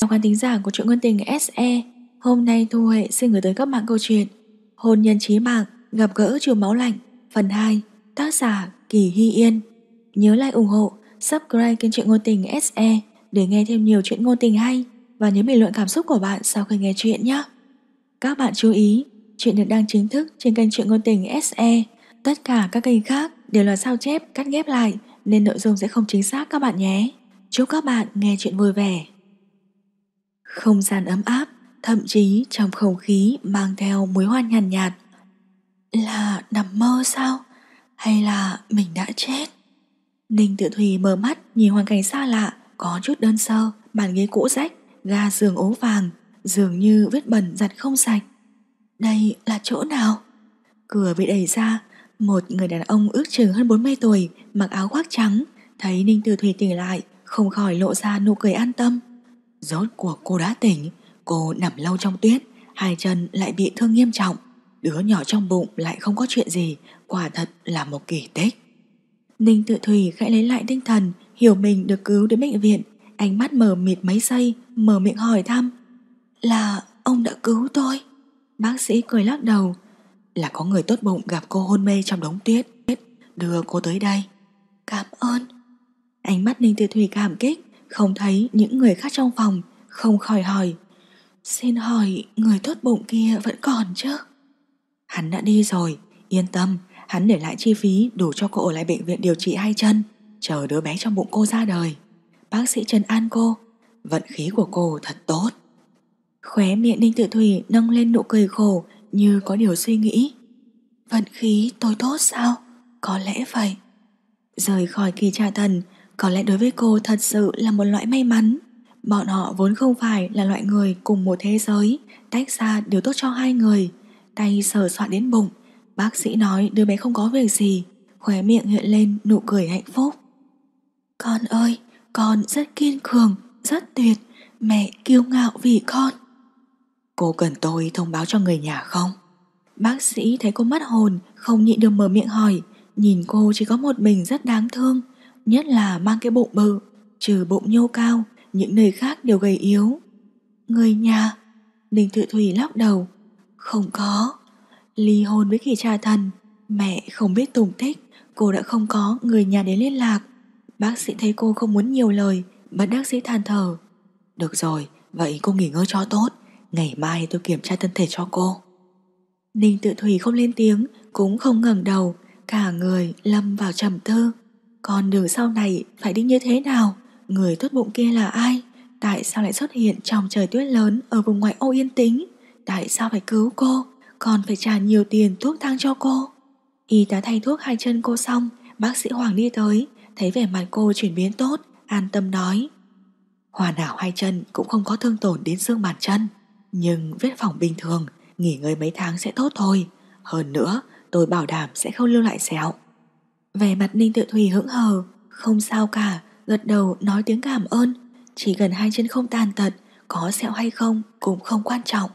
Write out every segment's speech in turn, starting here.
trong khán tính giả của chuyện ngôn tình SE Hôm nay Thu Huệ xin gửi tới các bạn câu chuyện Hôn nhân trí mạng gặp gỡ trường máu lạnh Phần 2 Tác giả Kỳ Hy Yên Nhớ like ủng hộ Subscribe kênh chuyện ngôn tình SE Để nghe thêm nhiều chuyện ngôn tình hay Và nhớ bình luận cảm xúc của bạn sau khi nghe chuyện nhé Các bạn chú ý Chuyện được đăng chính thức trên kênh chuyện ngôn tình SE Tất cả các kênh khác đều là sao chép cắt ghép lại Nên nội dung sẽ không chính xác các bạn nhé Chúc các bạn nghe chuyện vui vẻ không gian ấm áp, thậm chí trong không khí mang theo mùi hoa nhàn nhạt, nhạt. Là nằm mơ sao? Hay là mình đã chết? Ninh tự thủy mở mắt nhìn hoàn cảnh xa lạ, có chút đơn sơ, bàn ghế cũ rách, ga giường ố vàng, dường như vết bẩn giặt không sạch. Đây là chỗ nào? Cửa bị đẩy ra, một người đàn ông ước chừng hơn 40 tuổi, mặc áo khoác trắng, thấy Ninh Tử Thủy tỉnh lại, không khỏi lộ ra nụ cười an tâm. Rốt cuộc cô đã tỉnh, cô nằm lâu trong tuyết, hai chân lại bị thương nghiêm trọng, đứa nhỏ trong bụng lại không có chuyện gì, quả thật là một kỳ tích. Ninh tự thủy khẽ lấy lại tinh thần, hiểu mình được cứu đến bệnh viện, ánh mắt mờ mịt mấy giây, mở miệng hỏi thăm. Là ông đã cứu tôi? Bác sĩ cười lắc đầu. Là có người tốt bụng gặp cô hôn mê trong đống tuyết, đưa cô tới đây. Cảm ơn. Ánh mắt Ninh Tự Thủy cảm kích, không thấy những người khác trong phòng Không khỏi hỏi Xin hỏi người tốt bụng kia vẫn còn chứ Hắn đã đi rồi Yên tâm Hắn để lại chi phí đủ cho cô ở lại bệnh viện điều trị hai chân Chờ đứa bé trong bụng cô ra đời Bác sĩ Trần An cô Vận khí của cô thật tốt Khóe miệng Ninh Tự Thủy nâng lên nụ cười khổ Như có điều suy nghĩ Vận khí tôi tốt sao Có lẽ vậy Rời khỏi kỳ trà thần có lẽ đối với cô thật sự là một loại may mắn Bọn họ vốn không phải là loại người cùng một thế giới Tách ra đều tốt cho hai người Tay sờ soạn đến bụng Bác sĩ nói đứa bé không có việc gì Khóe miệng hiện lên nụ cười hạnh phúc Con ơi Con rất kiên cường Rất tuyệt Mẹ kiêu ngạo vì con Cô cần tôi thông báo cho người nhà không Bác sĩ thấy cô mất hồn Không nhịn được mở miệng hỏi Nhìn cô chỉ có một mình rất đáng thương nhất là mang cái bụng bự, trừ bụng nhô cao, những nơi khác đều gầy yếu. Người nhà, đinh tự Thủy lắc đầu, không có. Ly hôn với kỳ cha thần, mẹ không biết tùng tích, cô đã không có người nhà đến liên lạc. Bác sĩ thấy cô không muốn nhiều lời, bất đắc sĩ than thở. Được rồi, vậy cô nghỉ ngơi cho tốt, ngày mai tôi kiểm tra thân thể cho cô. Ninh tự thủy không lên tiếng, cũng không ngẩng đầu, cả người lâm vào trầm tư. Con đường sau này phải đi như thế nào? Người tốt bụng kia là ai? Tại sao lại xuất hiện trong trời tuyết lớn ở vùng ngoại ô yên tĩnh? Tại sao phải cứu cô? Còn phải trả nhiều tiền thuốc thang cho cô. Y tá thay thuốc hai chân cô xong, bác sĩ Hoàng đi tới, thấy vẻ mặt cô chuyển biến tốt, an tâm nói. Hoàn hảo hai chân cũng không có thương tổn đến xương bàn chân, nhưng vết phỏng bình thường, nghỉ ngơi mấy tháng sẽ tốt thôi. Hơn nữa, tôi bảo đảm sẽ không lưu lại sẹo về mặt Ninh Tự Thủy hững hờ, không sao cả, gật đầu nói tiếng cảm ơn. Chỉ cần hai chân không tàn tật, có sẹo hay không cũng không quan trọng.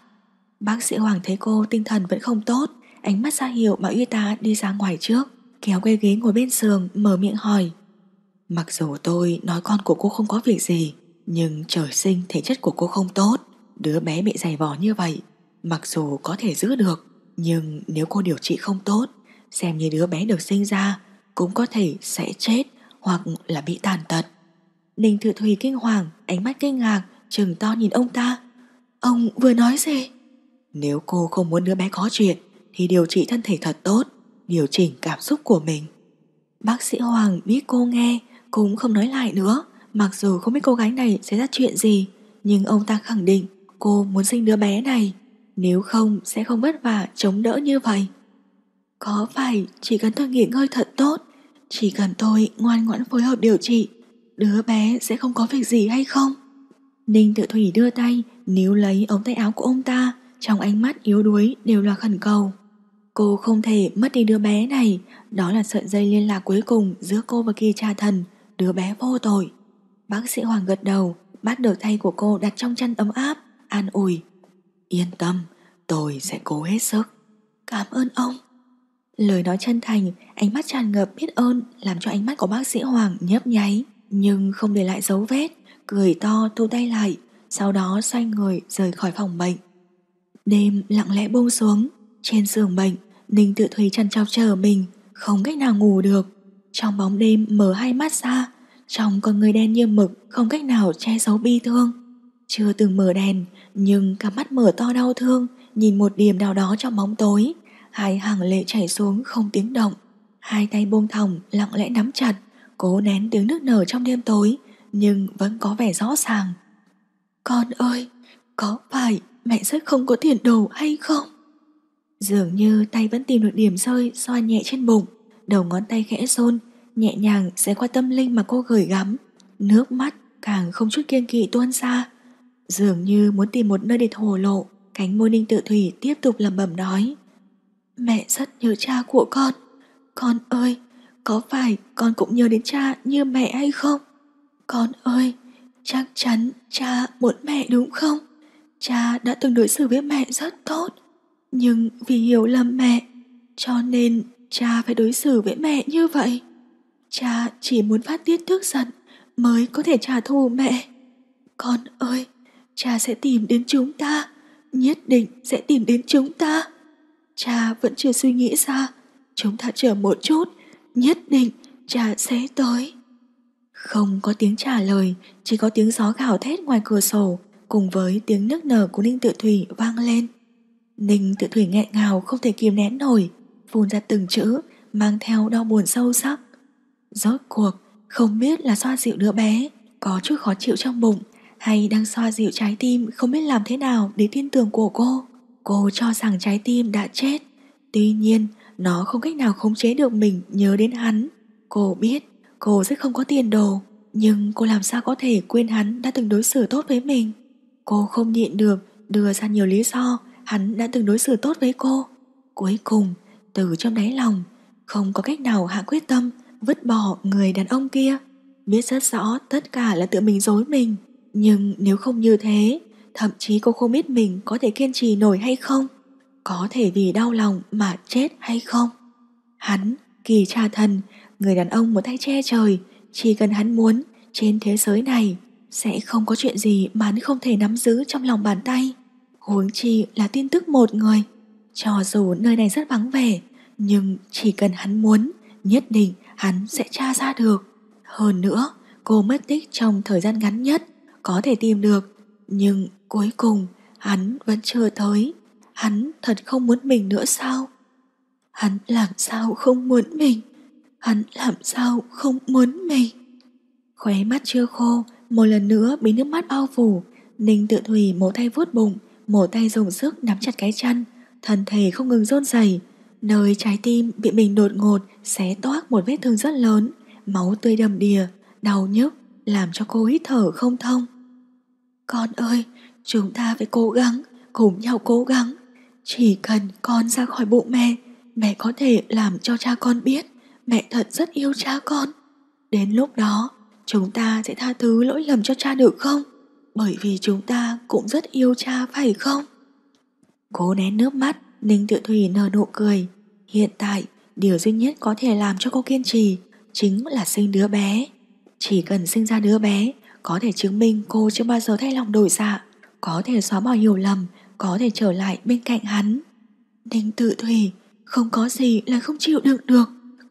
Bác sĩ Hoàng thấy cô tinh thần vẫn không tốt, ánh mắt ra hiệu bảo y tá đi ra ngoài trước, kéo quay ghế ngồi bên giường mở miệng hỏi. Mặc dù tôi nói con của cô không có việc gì, nhưng trời sinh thể chất của cô không tốt, đứa bé bị dày vò như vậy, mặc dù có thể giữ được, nhưng nếu cô điều trị không tốt, xem như đứa bé được sinh ra cũng có thể sẽ chết hoặc là bị tàn tật. Ninh Thừa Thùy kinh hoàng, ánh mắt kinh ngạc, trừng to nhìn ông ta. Ông vừa nói gì? Nếu cô không muốn đứa bé có chuyện thì điều trị thân thể thật tốt, điều chỉnh cảm xúc của mình. Bác sĩ Hoàng biết cô nghe cũng không nói lại nữa, mặc dù không biết cô gái này sẽ ra chuyện gì, nhưng ông ta khẳng định cô muốn sinh đứa bé này, nếu không sẽ không vất vả chống đỡ như vậy. Có phải chỉ cần tôi nghỉ ngơi thật tốt chỉ cần tôi ngoan ngoãn phối hợp điều trị, đứa bé sẽ không có việc gì hay không? Ninh tự thủy đưa tay, níu lấy ống tay áo của ông ta, trong ánh mắt yếu đuối đều là khẩn cầu. Cô không thể mất đi đứa bé này, đó là sợi dây liên lạc cuối cùng giữa cô và kỳ cha thần, đứa bé vô tội. Bác sĩ Hoàng gật đầu, bắt được tay của cô đặt trong chân ấm áp, an ủi. Yên tâm, tôi sẽ cố hết sức. Cảm ơn ông. Lời nói chân thành, ánh mắt tràn ngập biết ơn làm cho ánh mắt của bác sĩ Hoàng nhấp nháy, nhưng không để lại dấu vết, cười to thu tay lại, sau đó xoay người rời khỏi phòng bệnh. Đêm lặng lẽ buông xuống, trên giường bệnh, Ninh Tự Thúy chăn trọc chờ mình, không cách nào ngủ được. Trong bóng đêm mở hai mắt ra, trong con người đen như mực không cách nào che giấu bi thương. Chưa từng mở đèn, nhưng cả mắt mở to đau thương, nhìn một điểm nào đó trong bóng tối, hai hàng lệ chảy xuống không tiếng động. Hai tay buông thòng lặng lẽ nắm chặt, cố nén tiếng nước nở trong đêm tối, nhưng vẫn có vẻ rõ ràng. Con ơi, có phải mẹ rất không có tiền đồ hay không? Dường như tay vẫn tìm được điểm rơi xoa nhẹ trên bụng, đầu ngón tay khẽ rôn, nhẹ nhàng sẽ qua tâm linh mà cô gửi gắm. Nước mắt càng không chút kiên kỵ tuôn ra. Dường như muốn tìm một nơi để thổ lộ, cánh môi ninh tự thủy tiếp tục lẩm bẩm nói. Mẹ rất nhớ cha của con. Con ơi, có phải con cũng nhớ đến cha như mẹ hay không? Con ơi, chắc chắn cha muốn mẹ đúng không? Cha đã từng đối xử với mẹ rất tốt, nhưng vì hiểu lầm mẹ, cho nên cha phải đối xử với mẹ như vậy. Cha chỉ muốn phát tiết tức giận mới có thể trả thù mẹ. Con ơi, cha sẽ tìm đến chúng ta, nhất định sẽ tìm đến chúng ta cha vẫn chưa suy nghĩ ra. Chúng ta chờ một chút, nhất định cha sẽ tới. Không có tiếng trả lời, chỉ có tiếng gió gào thét ngoài cửa sổ cùng với tiếng nước nở của Ninh Tự Thủy vang lên. Ninh Tự Thủy nghẹn ngào không thể kìm nén nổi, phun ra từng chữ mang theo đau buồn sâu sắc. Rốt cuộc, không biết là xoa dịu đứa bé, có chút khó chịu trong bụng hay đang xoa dịu trái tim không biết làm thế nào để tin tưởng của cô. Cô cho rằng trái tim đã chết Tuy nhiên Nó không cách nào khống chế được mình nhớ đến hắn Cô biết Cô rất không có tiền đồ Nhưng cô làm sao có thể quên hắn đã từng đối xử tốt với mình Cô không nhịn được Đưa ra nhiều lý do Hắn đã từng đối xử tốt với cô Cuối cùng Từ trong đáy lòng Không có cách nào hạ quyết tâm Vứt bỏ người đàn ông kia Biết rất rõ tất cả là tự mình dối mình Nhưng nếu không như thế thậm chí cô không biết mình có thể kiên trì nổi hay không, có thể vì đau lòng mà chết hay không. Hắn, kỳ cha thần, người đàn ông một tay che trời, chỉ cần hắn muốn, trên thế giới này sẽ không có chuyện gì mà hắn không thể nắm giữ trong lòng bàn tay. Huống chi là tin tức một người. Cho dù nơi này rất vắng vẻ, nhưng chỉ cần hắn muốn, nhất định hắn sẽ tra ra được. Hơn nữa, cô mất tích trong thời gian ngắn nhất, có thể tìm được nhưng cuối cùng hắn vẫn chưa tới Hắn thật không muốn mình nữa sao Hắn làm sao không muốn mình Hắn làm sao không muốn mình Khóe mắt chưa khô Một lần nữa bị nước mắt bao phủ Ninh tự thủy một tay vuốt bụng Một tay dùng sức nắm chặt cái chăn Thân thể không ngừng rôn rẩy Nơi trái tim bị mình đột ngột Xé toác một vết thương rất lớn Máu tươi đầm đìa Đau nhức Làm cho cô hít thở không thông con ơi, chúng ta phải cố gắng, cùng nhau cố gắng. Chỉ cần con ra khỏi bụng mẹ, mẹ có thể làm cho cha con biết mẹ thật rất yêu cha con. Đến lúc đó, chúng ta sẽ tha thứ lỗi lầm cho cha được không? Bởi vì chúng ta cũng rất yêu cha phải không? Cố nén nước mắt, Ninh Tự Thủy nở nụ cười. Hiện tại, điều duy nhất có thể làm cho cô kiên trì chính là sinh đứa bé. Chỉ cần sinh ra đứa bé có thể chứng minh cô chưa bao giờ thay lòng đổi dạ, có thể xóa bỏ hiểu lầm, có thể trở lại bên cạnh hắn. Ninh tự thủy, không có gì là không chịu đựng được,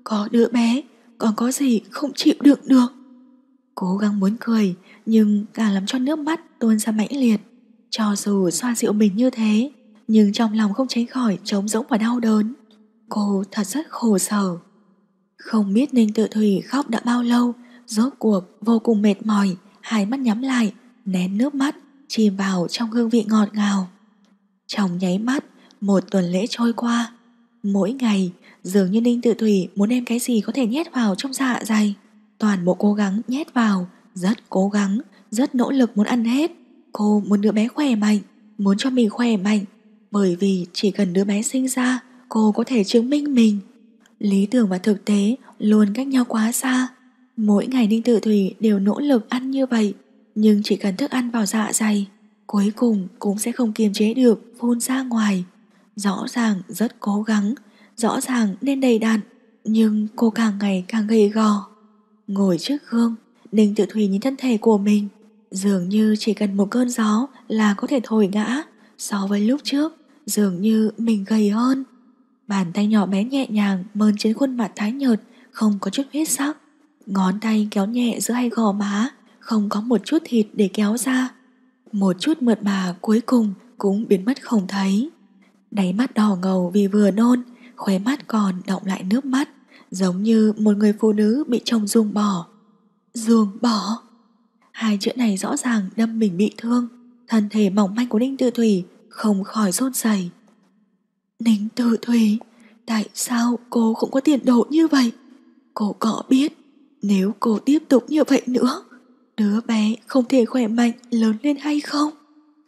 có đứa bé, còn có gì không chịu đựng được. Cố gắng muốn cười, nhưng càng làm cho nước mắt tuôn ra mãnh liệt. Cho dù xoa dịu mình như thế, nhưng trong lòng không tránh khỏi trống rỗng và đau đớn. Cô thật rất khổ sở. Không biết Ninh Tự Thủy khóc đã bao lâu, rốt cuộc vô cùng mệt mỏi, hai mắt nhắm lại, nén nước mắt, chìm vào trong hương vị ngọt ngào. Trong nháy mắt, một tuần lễ trôi qua, mỗi ngày dường như Ninh Tự Thủy muốn đem cái gì có thể nhét vào trong dạ dày. Toàn bộ cố gắng nhét vào, rất cố gắng, rất nỗ lực muốn ăn hết. Cô muốn đứa bé khỏe mạnh, muốn cho mình khỏe mạnh, bởi vì chỉ cần đứa bé sinh ra, cô có thể chứng minh mình. Lý tưởng và thực tế luôn cách nhau quá xa, Mỗi ngày Ninh Tử Thủy đều nỗ lực ăn như vậy, nhưng chỉ cần thức ăn vào dạ dày, cuối cùng cũng sẽ không kiềm chế được phun ra ngoài. Rõ ràng rất cố gắng, rõ ràng nên đầy đặn, nhưng cô càng ngày càng gầy gò. Ngồi trước gương, Ninh Tử Thủy nhìn thân thể của mình, dường như chỉ cần một cơn gió là có thể thổi ngã so với lúc trước, dường như mình gầy hơn. Bàn tay nhỏ bé nhẹ nhàng mơn trên khuôn mặt thái nhợt, không có chút huyết sắc. Ngón tay kéo nhẹ giữa hai gò má, không có một chút thịt để kéo ra. Một chút mượt mà cuối cùng cũng biến mất không thấy. Đáy mắt đỏ ngầu vì vừa nôn, khóe mắt còn động lại nước mắt, giống như một người phụ nữ bị chồng ruồng bỏ. Ruồng bỏ? Hai chữ này rõ ràng đâm mình bị thương, thân thể mỏng manh của Ninh Tư Thủy không khỏi rôn rẩy. Ninh Tư Thủy, tại sao cô cũng có tiền đồ như vậy? Cô có biết nếu cô tiếp tục như vậy nữa, đứa bé không thể khỏe mạnh lớn lên hay không?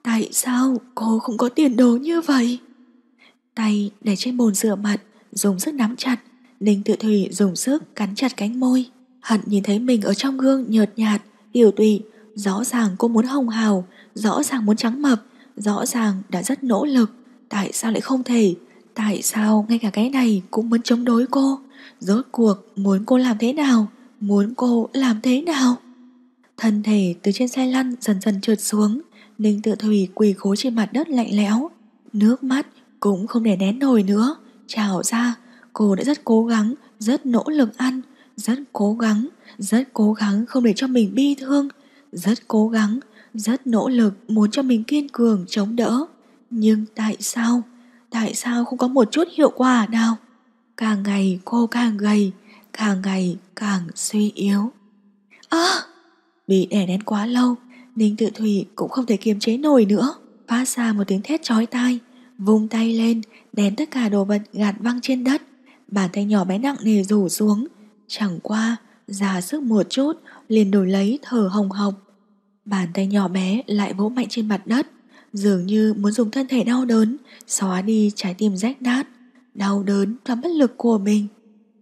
Tại sao cô không có tiền đồ như vậy? Tay để trên bồn rửa mặt, dùng sức nắm chặt, Ninh Tự Thủy dùng sức cắn chặt cánh môi. Hận nhìn thấy mình ở trong gương nhợt nhạt, tiểu tụy, rõ ràng cô muốn hồng hào, rõ ràng muốn trắng mập, rõ ràng đã rất nỗ lực, tại sao lại không thể? Tại sao ngay cả cái này cũng muốn chống đối cô? Rốt cuộc muốn cô làm thế nào? muốn cô làm thế nào? Thân thể từ trên xe lăn dần dần trượt xuống, Ninh tự thủy quỳ gối trên mặt đất lạnh lẽo, nước mắt cũng không để nén nổi nữa, trào ra, cô đã rất cố gắng, rất nỗ lực ăn, rất cố gắng, rất cố gắng không để cho mình bi thương, rất cố gắng, rất nỗ lực muốn cho mình kiên cường chống đỡ. Nhưng tại sao? Tại sao không có một chút hiệu quả nào? Càng ngày cô càng gầy, càng ngày càng suy yếu. À, bị đè nén quá lâu, Ninh Tự Thủy cũng không thể kiềm chế nổi nữa, phát ra một tiếng thét chói tai, vung tay lên, đèn tất cả đồ vật gạt văng trên đất, bàn tay nhỏ bé nặng nề rủ xuống, chẳng qua già sức một chút liền đổi lấy thở hồng hộc. Bàn tay nhỏ bé lại vỗ mạnh trên mặt đất, dường như muốn dùng thân thể đau đớn xóa đi trái tim rách nát, đau đớn và bất lực của mình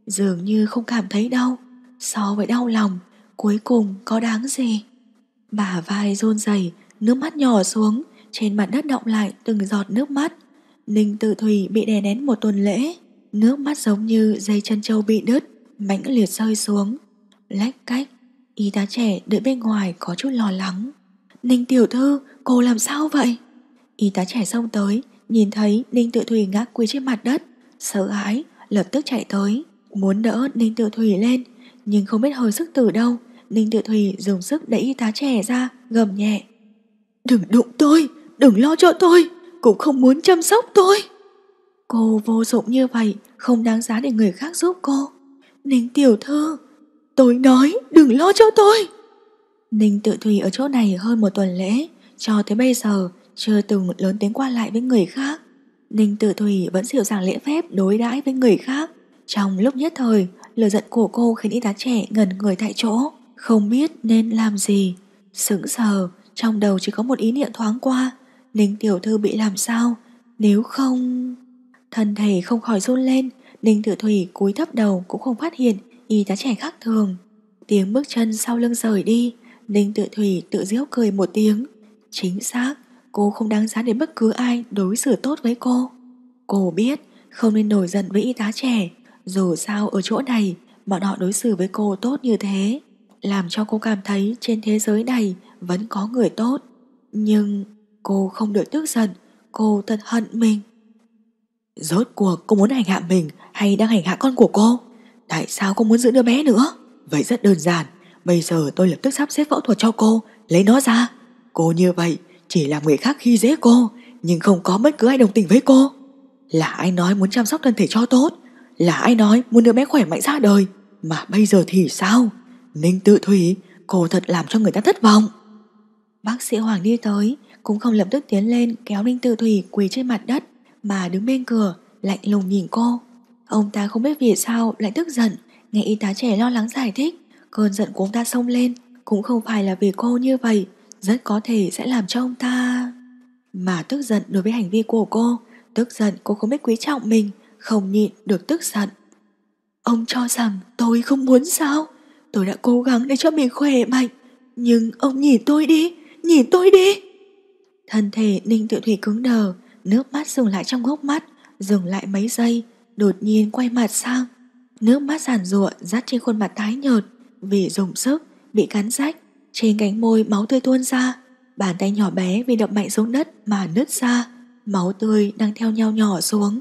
dường như không cảm thấy đau so với đau lòng cuối cùng có đáng gì bà vai run rẩy nước mắt nhỏ xuống trên mặt đất động lại từng giọt nước mắt ninh tự thủy bị đè nén một tuần lễ nước mắt giống như dây chân trâu bị đứt mãnh liệt rơi xuống lách cách y tá trẻ đợi bên ngoài có chút lo lắng ninh tiểu thư cô làm sao vậy y tá trẻ xông tới nhìn thấy ninh tự thủy ngã quỳ trên mặt đất sợ hãi lập tức chạy tới Muốn đỡ Ninh Tự Thủy lên, nhưng không biết hồi sức từ đâu. Ninh Tự Thủy dùng sức đẩy y tá trẻ ra, gầm nhẹ. Đừng đụng tôi, đừng lo cho tôi, cũng không muốn chăm sóc tôi. Cô vô dụng như vậy, không đáng giá để người khác giúp cô. Ninh Tiểu Thư, tôi nói đừng lo cho tôi. Ninh Tự Thủy ở chỗ này hơn một tuần lễ, cho tới bây giờ chưa từng lớn tiếng qua lại với người khác. Ninh Tử Thủy vẫn dịu dàng lễ phép đối đãi với người khác, trong lúc nhất thời, lời giận của cô khiến y tá trẻ ngẩn người tại chỗ, không biết nên làm gì. Sững sờ, trong đầu chỉ có một ý niệm thoáng qua, Ninh tiểu thư bị làm sao, nếu không... Thân thể không khỏi run lên, Ninh tiểu thủy cúi thấp đầu cũng không phát hiện y tá trẻ khác thường. Tiếng bước chân sau lưng rời đi, Ninh tự thủy tự giễu cười một tiếng. Chính xác, cô không đáng giá đến bất cứ ai đối xử tốt với cô. Cô biết không nên nổi giận với y tá trẻ, dù sao ở chỗ này, bọn họ đối xử với cô tốt như thế, làm cho cô cảm thấy trên thế giới này vẫn có người tốt. Nhưng cô không được tức giận, cô thật hận mình. Rốt cuộc cô muốn hành hạ mình hay đang hành hạ con của cô? Tại sao cô muốn giữ đứa bé nữa? Vậy rất đơn giản, bây giờ tôi lập tức sắp xếp phẫu thuật cho cô, lấy nó ra. Cô như vậy chỉ làm người khác khi dễ cô, nhưng không có bất cứ ai đồng tình với cô. Là ai nói muốn chăm sóc thân thể cho tốt, là ai nói muốn đứa bé khỏe mạnh ra đời Mà bây giờ thì sao Ninh tự thủy Cô thật làm cho người ta thất vọng Bác sĩ Hoàng đi tới Cũng không lập tức tiến lên kéo Ninh tự thủy quỳ trên mặt đất Mà đứng bên cửa Lạnh lùng nhìn cô Ông ta không biết vì sao lại tức giận Nghe y tá trẻ lo lắng giải thích Cơn giận của ông ta xông lên Cũng không phải là vì cô như vậy Rất có thể sẽ làm cho ông ta Mà tức giận đối với hành vi của cô Tức giận cô không biết quý trọng mình không nhịn được tức giận. Ông cho rằng tôi không muốn sao? Tôi đã cố gắng để cho mình khỏe mạnh, nhưng ông nhìn tôi đi, nhìn tôi đi. Thân thể Ninh Tự Thủy cứng đờ, nước mắt dừng lại trong hốc mắt, dừng lại mấy giây, đột nhiên quay mặt sang. Nước mắt giản rụa rát trên khuôn mặt tái nhợt, vì dùng sức, bị cắn rách, trên cánh môi máu tươi tuôn ra, bàn tay nhỏ bé vì đập mạnh xuống đất mà nứt ra, máu tươi đang theo nhau nhỏ xuống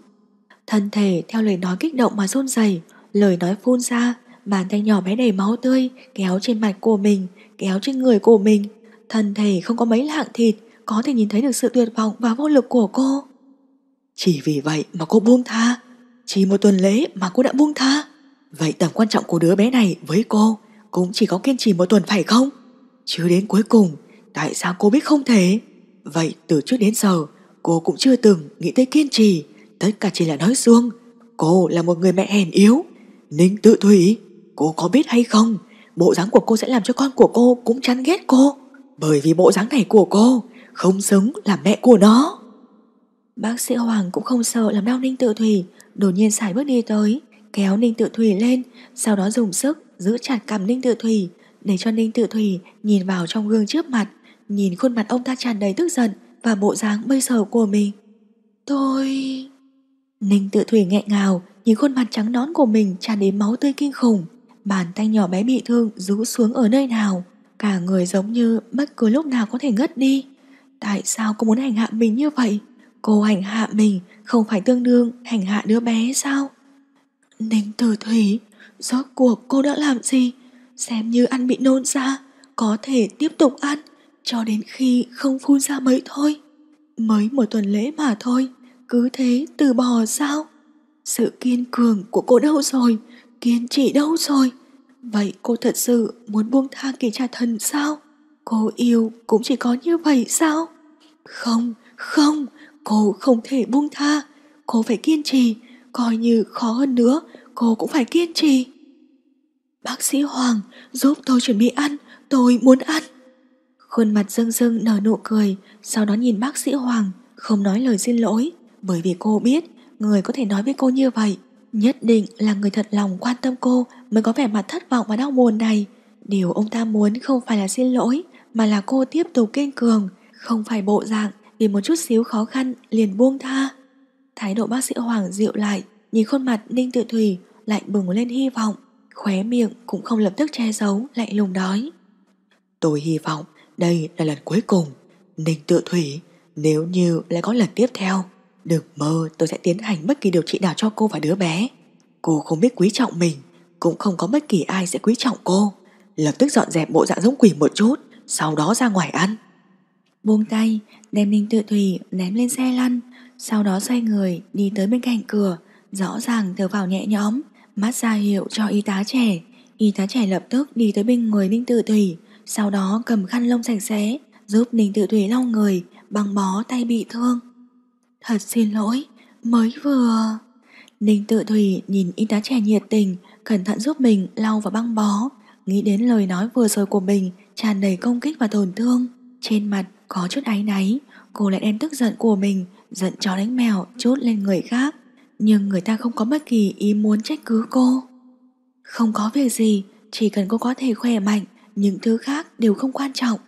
thân thể theo lời nói kích động mà run rẩy, lời nói phun ra, bàn tay nhỏ bé đầy máu tươi kéo trên mặt của mình, kéo trên người của mình. Thân thể không có mấy lạng thịt, có thể nhìn thấy được sự tuyệt vọng và vô lực của cô. Chỉ vì vậy mà cô buông tha, chỉ một tuần lễ mà cô đã buông tha. Vậy tầm quan trọng của đứa bé này với cô cũng chỉ có kiên trì một tuần phải không? Chứ đến cuối cùng, tại sao cô biết không thể? Vậy từ trước đến giờ, cô cũng chưa từng nghĩ tới kiên trì. Tất cả chỉ là nói xuông Cô là một người mẹ hèn yếu Ninh tự thủy Cô có biết hay không Bộ dáng của cô sẽ làm cho con của cô cũng chán ghét cô Bởi vì bộ dáng này của cô Không xứng là mẹ của nó Bác sĩ Hoàng cũng không sợ làm đau Ninh tự thủy Đột nhiên xài bước đi tới Kéo Ninh tự thủy lên Sau đó dùng sức giữ chặt cầm Ninh tự thủy Để cho Ninh tự thủy nhìn vào trong gương trước mặt Nhìn khuôn mặt ông ta tràn đầy tức giận Và bộ dáng bây giờ của mình Tôi... Ninh tự thủy nghẹn ngào, nhìn khuôn mặt trắng nón của mình tràn đến máu tươi kinh khủng. Bàn tay nhỏ bé bị thương rú xuống ở nơi nào, cả người giống như bất cứ lúc nào có thể ngất đi. Tại sao cô muốn hành hạ mình như vậy? Cô hành hạ mình không phải tương đương hành hạ đứa bé sao? Ninh tử thủy, rốt cuộc cô đã làm gì? Xem như ăn bị nôn ra, có thể tiếp tục ăn, cho đến khi không phun ra mấy thôi. Mới một tuần lễ mà thôi, cứ thế từ bỏ sao? Sự kiên cường của cô đâu rồi? Kiên trì đâu rồi? Vậy cô thật sự muốn buông tha kỳ cha thần sao? Cô yêu cũng chỉ có như vậy sao? Không, không, cô không thể buông tha. Cô phải kiên trì, coi như khó hơn nữa, cô cũng phải kiên trì. Bác sĩ Hoàng, giúp tôi chuẩn bị ăn, tôi muốn ăn. Khuôn mặt dưng dưng nở nụ cười, sau đó nhìn bác sĩ Hoàng, không nói lời xin lỗi. Bởi vì cô biết Người có thể nói với cô như vậy Nhất định là người thật lòng quan tâm cô Mới có vẻ mặt thất vọng và đau buồn này Điều ông ta muốn không phải là xin lỗi Mà là cô tiếp tục kiên cường Không phải bộ dạng Vì một chút xíu khó khăn liền buông tha Thái độ bác sĩ Hoàng dịu lại Nhìn khuôn mặt Ninh Tự Thủy Lại bừng lên hy vọng Khóe miệng cũng không lập tức che giấu Lạnh lùng đói Tôi hy vọng đây là lần cuối cùng Ninh Tự Thủy Nếu như lại có lần tiếp theo Đừng mơ tôi sẽ tiến hành bất kỳ điều trị nào cho cô và đứa bé. Cô không biết quý trọng mình, cũng không có bất kỳ ai sẽ quý trọng cô. Lập tức dọn dẹp bộ dạng giống quỷ một chút, sau đó ra ngoài ăn. Buông tay, đem Ninh Tự Thủy ném lên xe lăn, sau đó xoay người đi tới bên cạnh cửa, rõ ràng thở vào nhẹ nhõm, mắt ra hiệu cho y tá trẻ. Y tá trẻ lập tức đi tới bên người Ninh Tự Thủy, sau đó cầm khăn lông sạch sẽ, giúp Ninh Tự Thủy lau người, bằng bó tay bị thương. Thật xin lỗi, mới vừa... Ninh tự thủy nhìn y tá trẻ nhiệt tình, cẩn thận giúp mình lau và băng bó. Nghĩ đến lời nói vừa rồi của mình, tràn đầy công kích và tổn thương. Trên mặt có chút áy náy, cô lại đem tức giận của mình, giận chó đánh mèo, chốt lên người khác. Nhưng người ta không có bất kỳ ý muốn trách cứ cô. Không có việc gì, chỉ cần cô có thể khỏe mạnh, những thứ khác đều không quan trọng.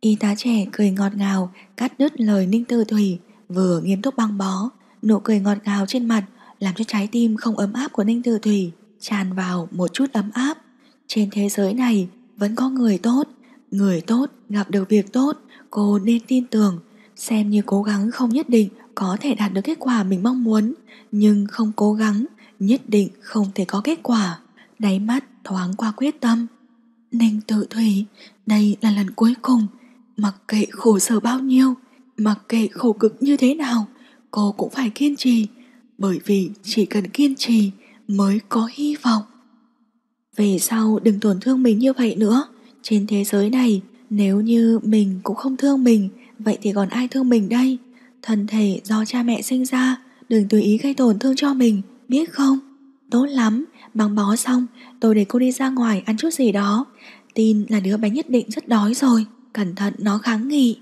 Y tá trẻ cười ngọt ngào, cắt đứt lời Ninh Tự Thủy, Vừa nghiêm túc băng bó Nụ cười ngọt ngào trên mặt Làm cho trái tim không ấm áp của Ninh Tử Thủy Tràn vào một chút ấm áp Trên thế giới này Vẫn có người tốt Người tốt gặp được việc tốt Cô nên tin tưởng Xem như cố gắng không nhất định Có thể đạt được kết quả mình mong muốn Nhưng không cố gắng Nhất định không thể có kết quả Đáy mắt thoáng qua quyết tâm Ninh Tử Thủy Đây là lần cuối cùng Mặc kệ khổ sở bao nhiêu Mặc kệ khổ cực như thế nào, cô cũng phải kiên trì, bởi vì chỉ cần kiên trì mới có hy vọng. Về sau đừng tổn thương mình như vậy nữa, trên thế giới này nếu như mình cũng không thương mình, vậy thì còn ai thương mình đây? Thân thể do cha mẹ sinh ra, đừng tùy ý gây tổn thương cho mình, biết không? Tốt lắm, băng bó xong, tôi để cô đi ra ngoài ăn chút gì đó. Tin là đứa bé nhất định rất đói rồi, cẩn thận nó kháng nghị.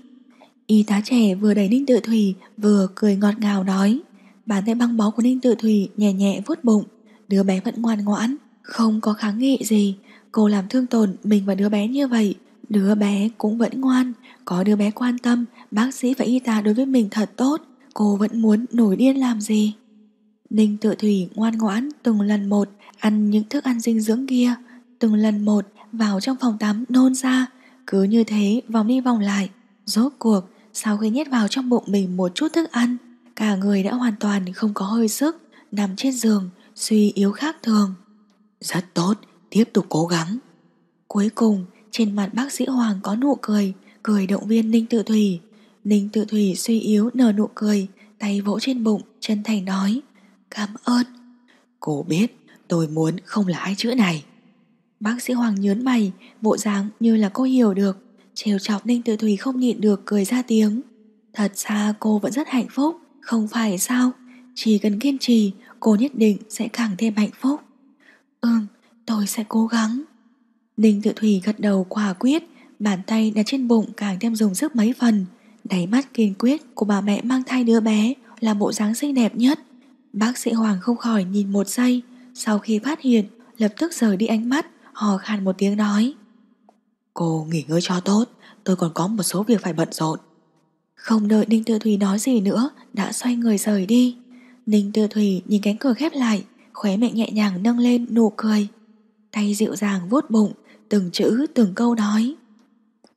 Y tá trẻ vừa đẩy Ninh Tự Thủy vừa cười ngọt ngào nói. Bàn tay băng bó của Ninh Tự Thủy nhẹ nhẹ vuốt bụng. Đứa bé vẫn ngoan ngoãn, không có kháng nghị gì. Cô làm thương tổn mình và đứa bé như vậy. Đứa bé cũng vẫn ngoan, có đứa bé quan tâm, bác sĩ và y tá đối với mình thật tốt. Cô vẫn muốn nổi điên làm gì. Ninh Tự Thủy ngoan ngoãn từng lần một ăn những thức ăn dinh dưỡng kia, từng lần một vào trong phòng tắm nôn ra, cứ như thế vòng đi vòng lại, rốt cuộc sau khi nhét vào trong bụng mình một chút thức ăn, cả người đã hoàn toàn không có hơi sức, nằm trên giường, suy yếu khác thường. Rất tốt, tiếp tục cố gắng. Cuối cùng, trên mặt bác sĩ Hoàng có nụ cười, cười động viên Ninh Tự Thủy. Ninh Tự Thủy suy yếu nở nụ cười, tay vỗ trên bụng, chân thành nói, cảm ơn. Cô biết, tôi muốn không là hai chữ này. Bác sĩ Hoàng nhớn mày, bộ dáng như là cô hiểu được trêu chọc Ninh Tử Thủy không nhịn được cười ra tiếng. Thật ra cô vẫn rất hạnh phúc, không phải sao? Chỉ cần kiên trì, cô nhất định sẽ càng thêm hạnh phúc. Ừm, tôi sẽ cố gắng. Ninh Tử Thủy gật đầu quả quyết, bàn tay đặt trên bụng càng thêm dùng sức mấy phần. Đáy mắt kiên quyết của bà mẹ mang thai đứa bé là bộ dáng xinh đẹp nhất. Bác sĩ Hoàng không khỏi nhìn một giây, sau khi phát hiện, lập tức rời đi ánh mắt, hò khàn một tiếng nói. Cô nghỉ ngơi cho tốt, tôi còn có một số việc phải bận rộn. Không đợi Ninh Tư Thủy nói gì nữa, đã xoay người rời đi. Ninh Tư Thủy nhìn cánh cửa khép lại, khóe miệng nhẹ nhàng nâng lên nụ cười. Tay dịu dàng vuốt bụng, từng chữ từng câu nói.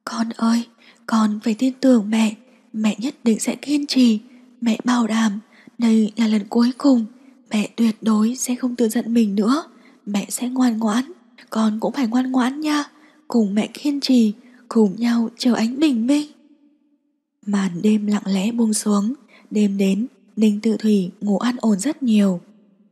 Con ơi, con phải tin tưởng mẹ, mẹ nhất định sẽ kiên trì, mẹ bảo đảm, đây là lần cuối cùng, mẹ tuyệt đối sẽ không tự giận mình nữa, mẹ sẽ ngoan ngoãn, con cũng phải ngoan ngoãn nha cùng mẹ kiên trì, cùng nhau chờ ánh bình minh. Màn đêm lặng lẽ buông xuống, đêm đến, Ninh Tự Thủy ngủ an ổn rất nhiều.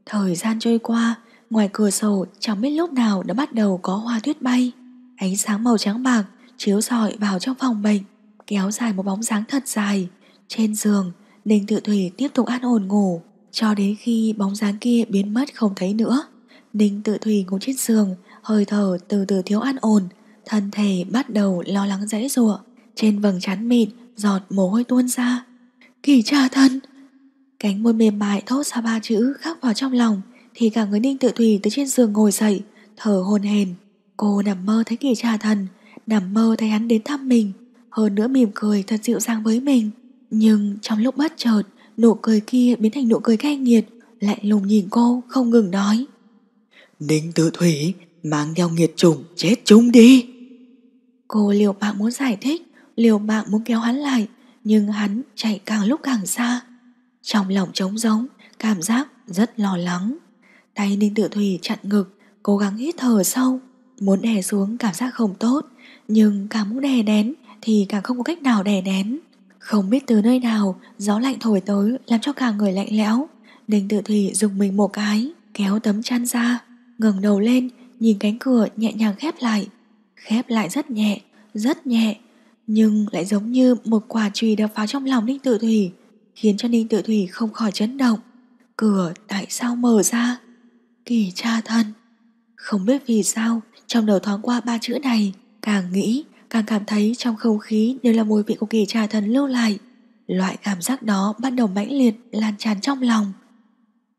Thời gian trôi qua, ngoài cửa sổ chẳng biết lúc nào đã bắt đầu có hoa tuyết bay. Ánh sáng màu trắng bạc chiếu rọi vào trong phòng bệnh, kéo dài một bóng dáng thật dài. Trên giường, Ninh Tự Thủy tiếp tục an ổn ngủ, cho đến khi bóng dáng kia biến mất không thấy nữa. Ninh Tự Thủy ngủ trên giường, hơi thở từ từ thiếu an ổn, Thân thể bắt đầu lo lắng dãy rủa Trên vầng trán mịn Giọt mồ hôi tuôn ra Kỳ tra thân Cánh môi mềm mại thốt ra ba chữ khắc vào trong lòng Thì cả người ninh tự thủy từ trên giường ngồi dậy Thở hồn hền Cô nằm mơ thấy kỳ trà thần Nằm mơ thấy hắn đến thăm mình Hơn nữa mỉm cười thật dịu dàng với mình Nhưng trong lúc bất chợt Nụ cười kia biến thành nụ cười cay nghiệt lại lùng nhìn cô không ngừng nói Ninh tự thủy Mang theo nghiệt trùng chết chúng đi Cô liều mạng muốn giải thích, liều mạng muốn kéo hắn lại, nhưng hắn chạy càng lúc càng xa. Trong lòng trống rỗng, cảm giác rất lo lắng. Tay Ninh Tự Thủy chặn ngực, cố gắng hít thở sâu, muốn đè xuống cảm giác không tốt, nhưng càng muốn đè nén thì càng không có cách nào đè nén. Không biết từ nơi nào gió lạnh thổi tới làm cho cả người lạnh lẽo. Ninh Tự Thủy dùng mình một cái, kéo tấm chăn ra, ngẩng đầu lên, nhìn cánh cửa nhẹ nhàng khép lại, khép lại rất nhẹ, rất nhẹ, nhưng lại giống như một quả chùy đập vào trong lòng Ninh Tự Thủy, khiến cho Ninh Tự Thủy không khỏi chấn động. Cửa tại sao mở ra? Kỳ cha thân. Không biết vì sao, trong đầu thoáng qua ba chữ này, càng nghĩ, càng cảm thấy trong không khí đều là mùi vị của kỳ cha thân lưu lại. Loại cảm giác đó bắt đầu mãnh liệt lan tràn trong lòng.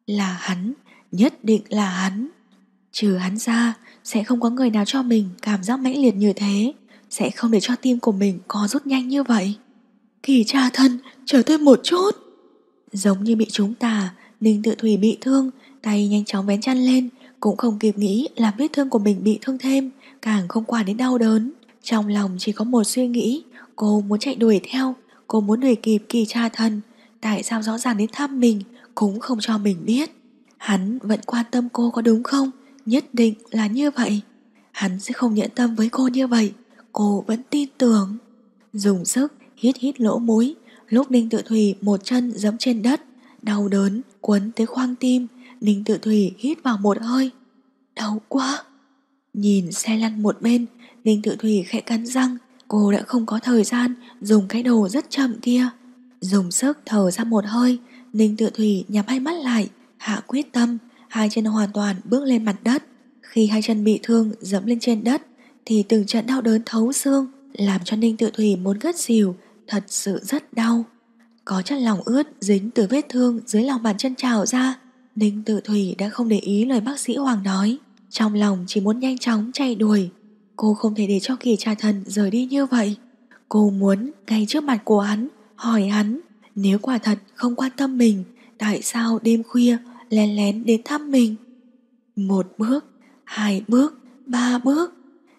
Là hắn, nhất định là hắn. Trừ hắn ra, sẽ không có người nào cho mình cảm giác mãnh liệt như thế Sẽ không để cho tim của mình có rút nhanh như vậy Kỳ cha thân, chờ tôi một chút Giống như bị chúng ta, Ninh tự thủy bị thương Tay nhanh chóng vén chăn lên Cũng không kịp nghĩ là vết thương của mình bị thương thêm Càng không qua đến đau đớn Trong lòng chỉ có một suy nghĩ Cô muốn chạy đuổi theo Cô muốn đuổi kịp kỳ cha thân Tại sao rõ ràng đến thăm mình Cũng không cho mình biết Hắn vẫn quan tâm cô có đúng không nhất định là như vậy. Hắn sẽ không nhẫn tâm với cô như vậy, cô vẫn tin tưởng. Dùng sức, hít hít lỗ mũi, lúc Ninh Tự Thủy một chân giẫm trên đất, đau đớn, quấn tới khoang tim, Ninh Tự Thủy hít vào một hơi. Đau quá! Nhìn xe lăn một bên, Ninh Tự Thủy khẽ cắn răng, cô đã không có thời gian dùng cái đồ rất chậm kia. Dùng sức thở ra một hơi, Ninh Tự Thủy nhắm hai mắt lại, hạ quyết tâm, hai chân hoàn toàn bước lên mặt đất. Khi hai chân bị thương dẫm lên trên đất thì từng trận đau đớn thấu xương làm cho Ninh Tự Thủy muốn gất xỉu, thật sự rất đau. Có chất lòng ướt dính từ vết thương dưới lòng bàn chân trào ra, Ninh Tự Thủy đã không để ý lời bác sĩ Hoàng nói, trong lòng chỉ muốn nhanh chóng chạy đuổi. Cô không thể để cho kỳ trà thần rời đi như vậy. Cô muốn ngay trước mặt của hắn, hỏi hắn, nếu quả thật không quan tâm mình, tại sao đêm khuya lén lén đến thăm mình. Một bước, hai bước, ba bước.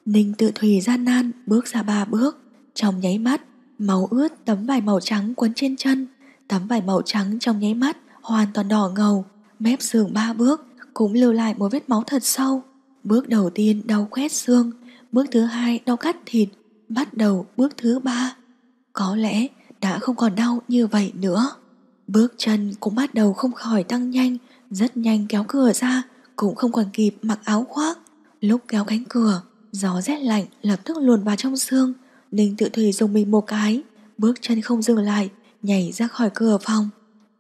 Ninh tự thủy gian nan bước ra ba bước. Trong nháy mắt, máu ướt tấm vải màu trắng quấn trên chân. Tấm vải màu trắng trong nháy mắt hoàn toàn đỏ ngầu. Mép giường ba bước cũng lưu lại một vết máu thật sâu. Bước đầu tiên đau quét xương, bước thứ hai đau cắt thịt, bắt đầu bước thứ ba. Có lẽ đã không còn đau như vậy nữa. Bước chân cũng bắt đầu không khỏi tăng nhanh rất nhanh kéo cửa ra, cũng không còn kịp mặc áo khoác. Lúc kéo cánh cửa, gió rét lạnh lập tức luồn vào trong xương. Ninh tự thủy dùng mình một cái, bước chân không dừng lại, nhảy ra khỏi cửa phòng.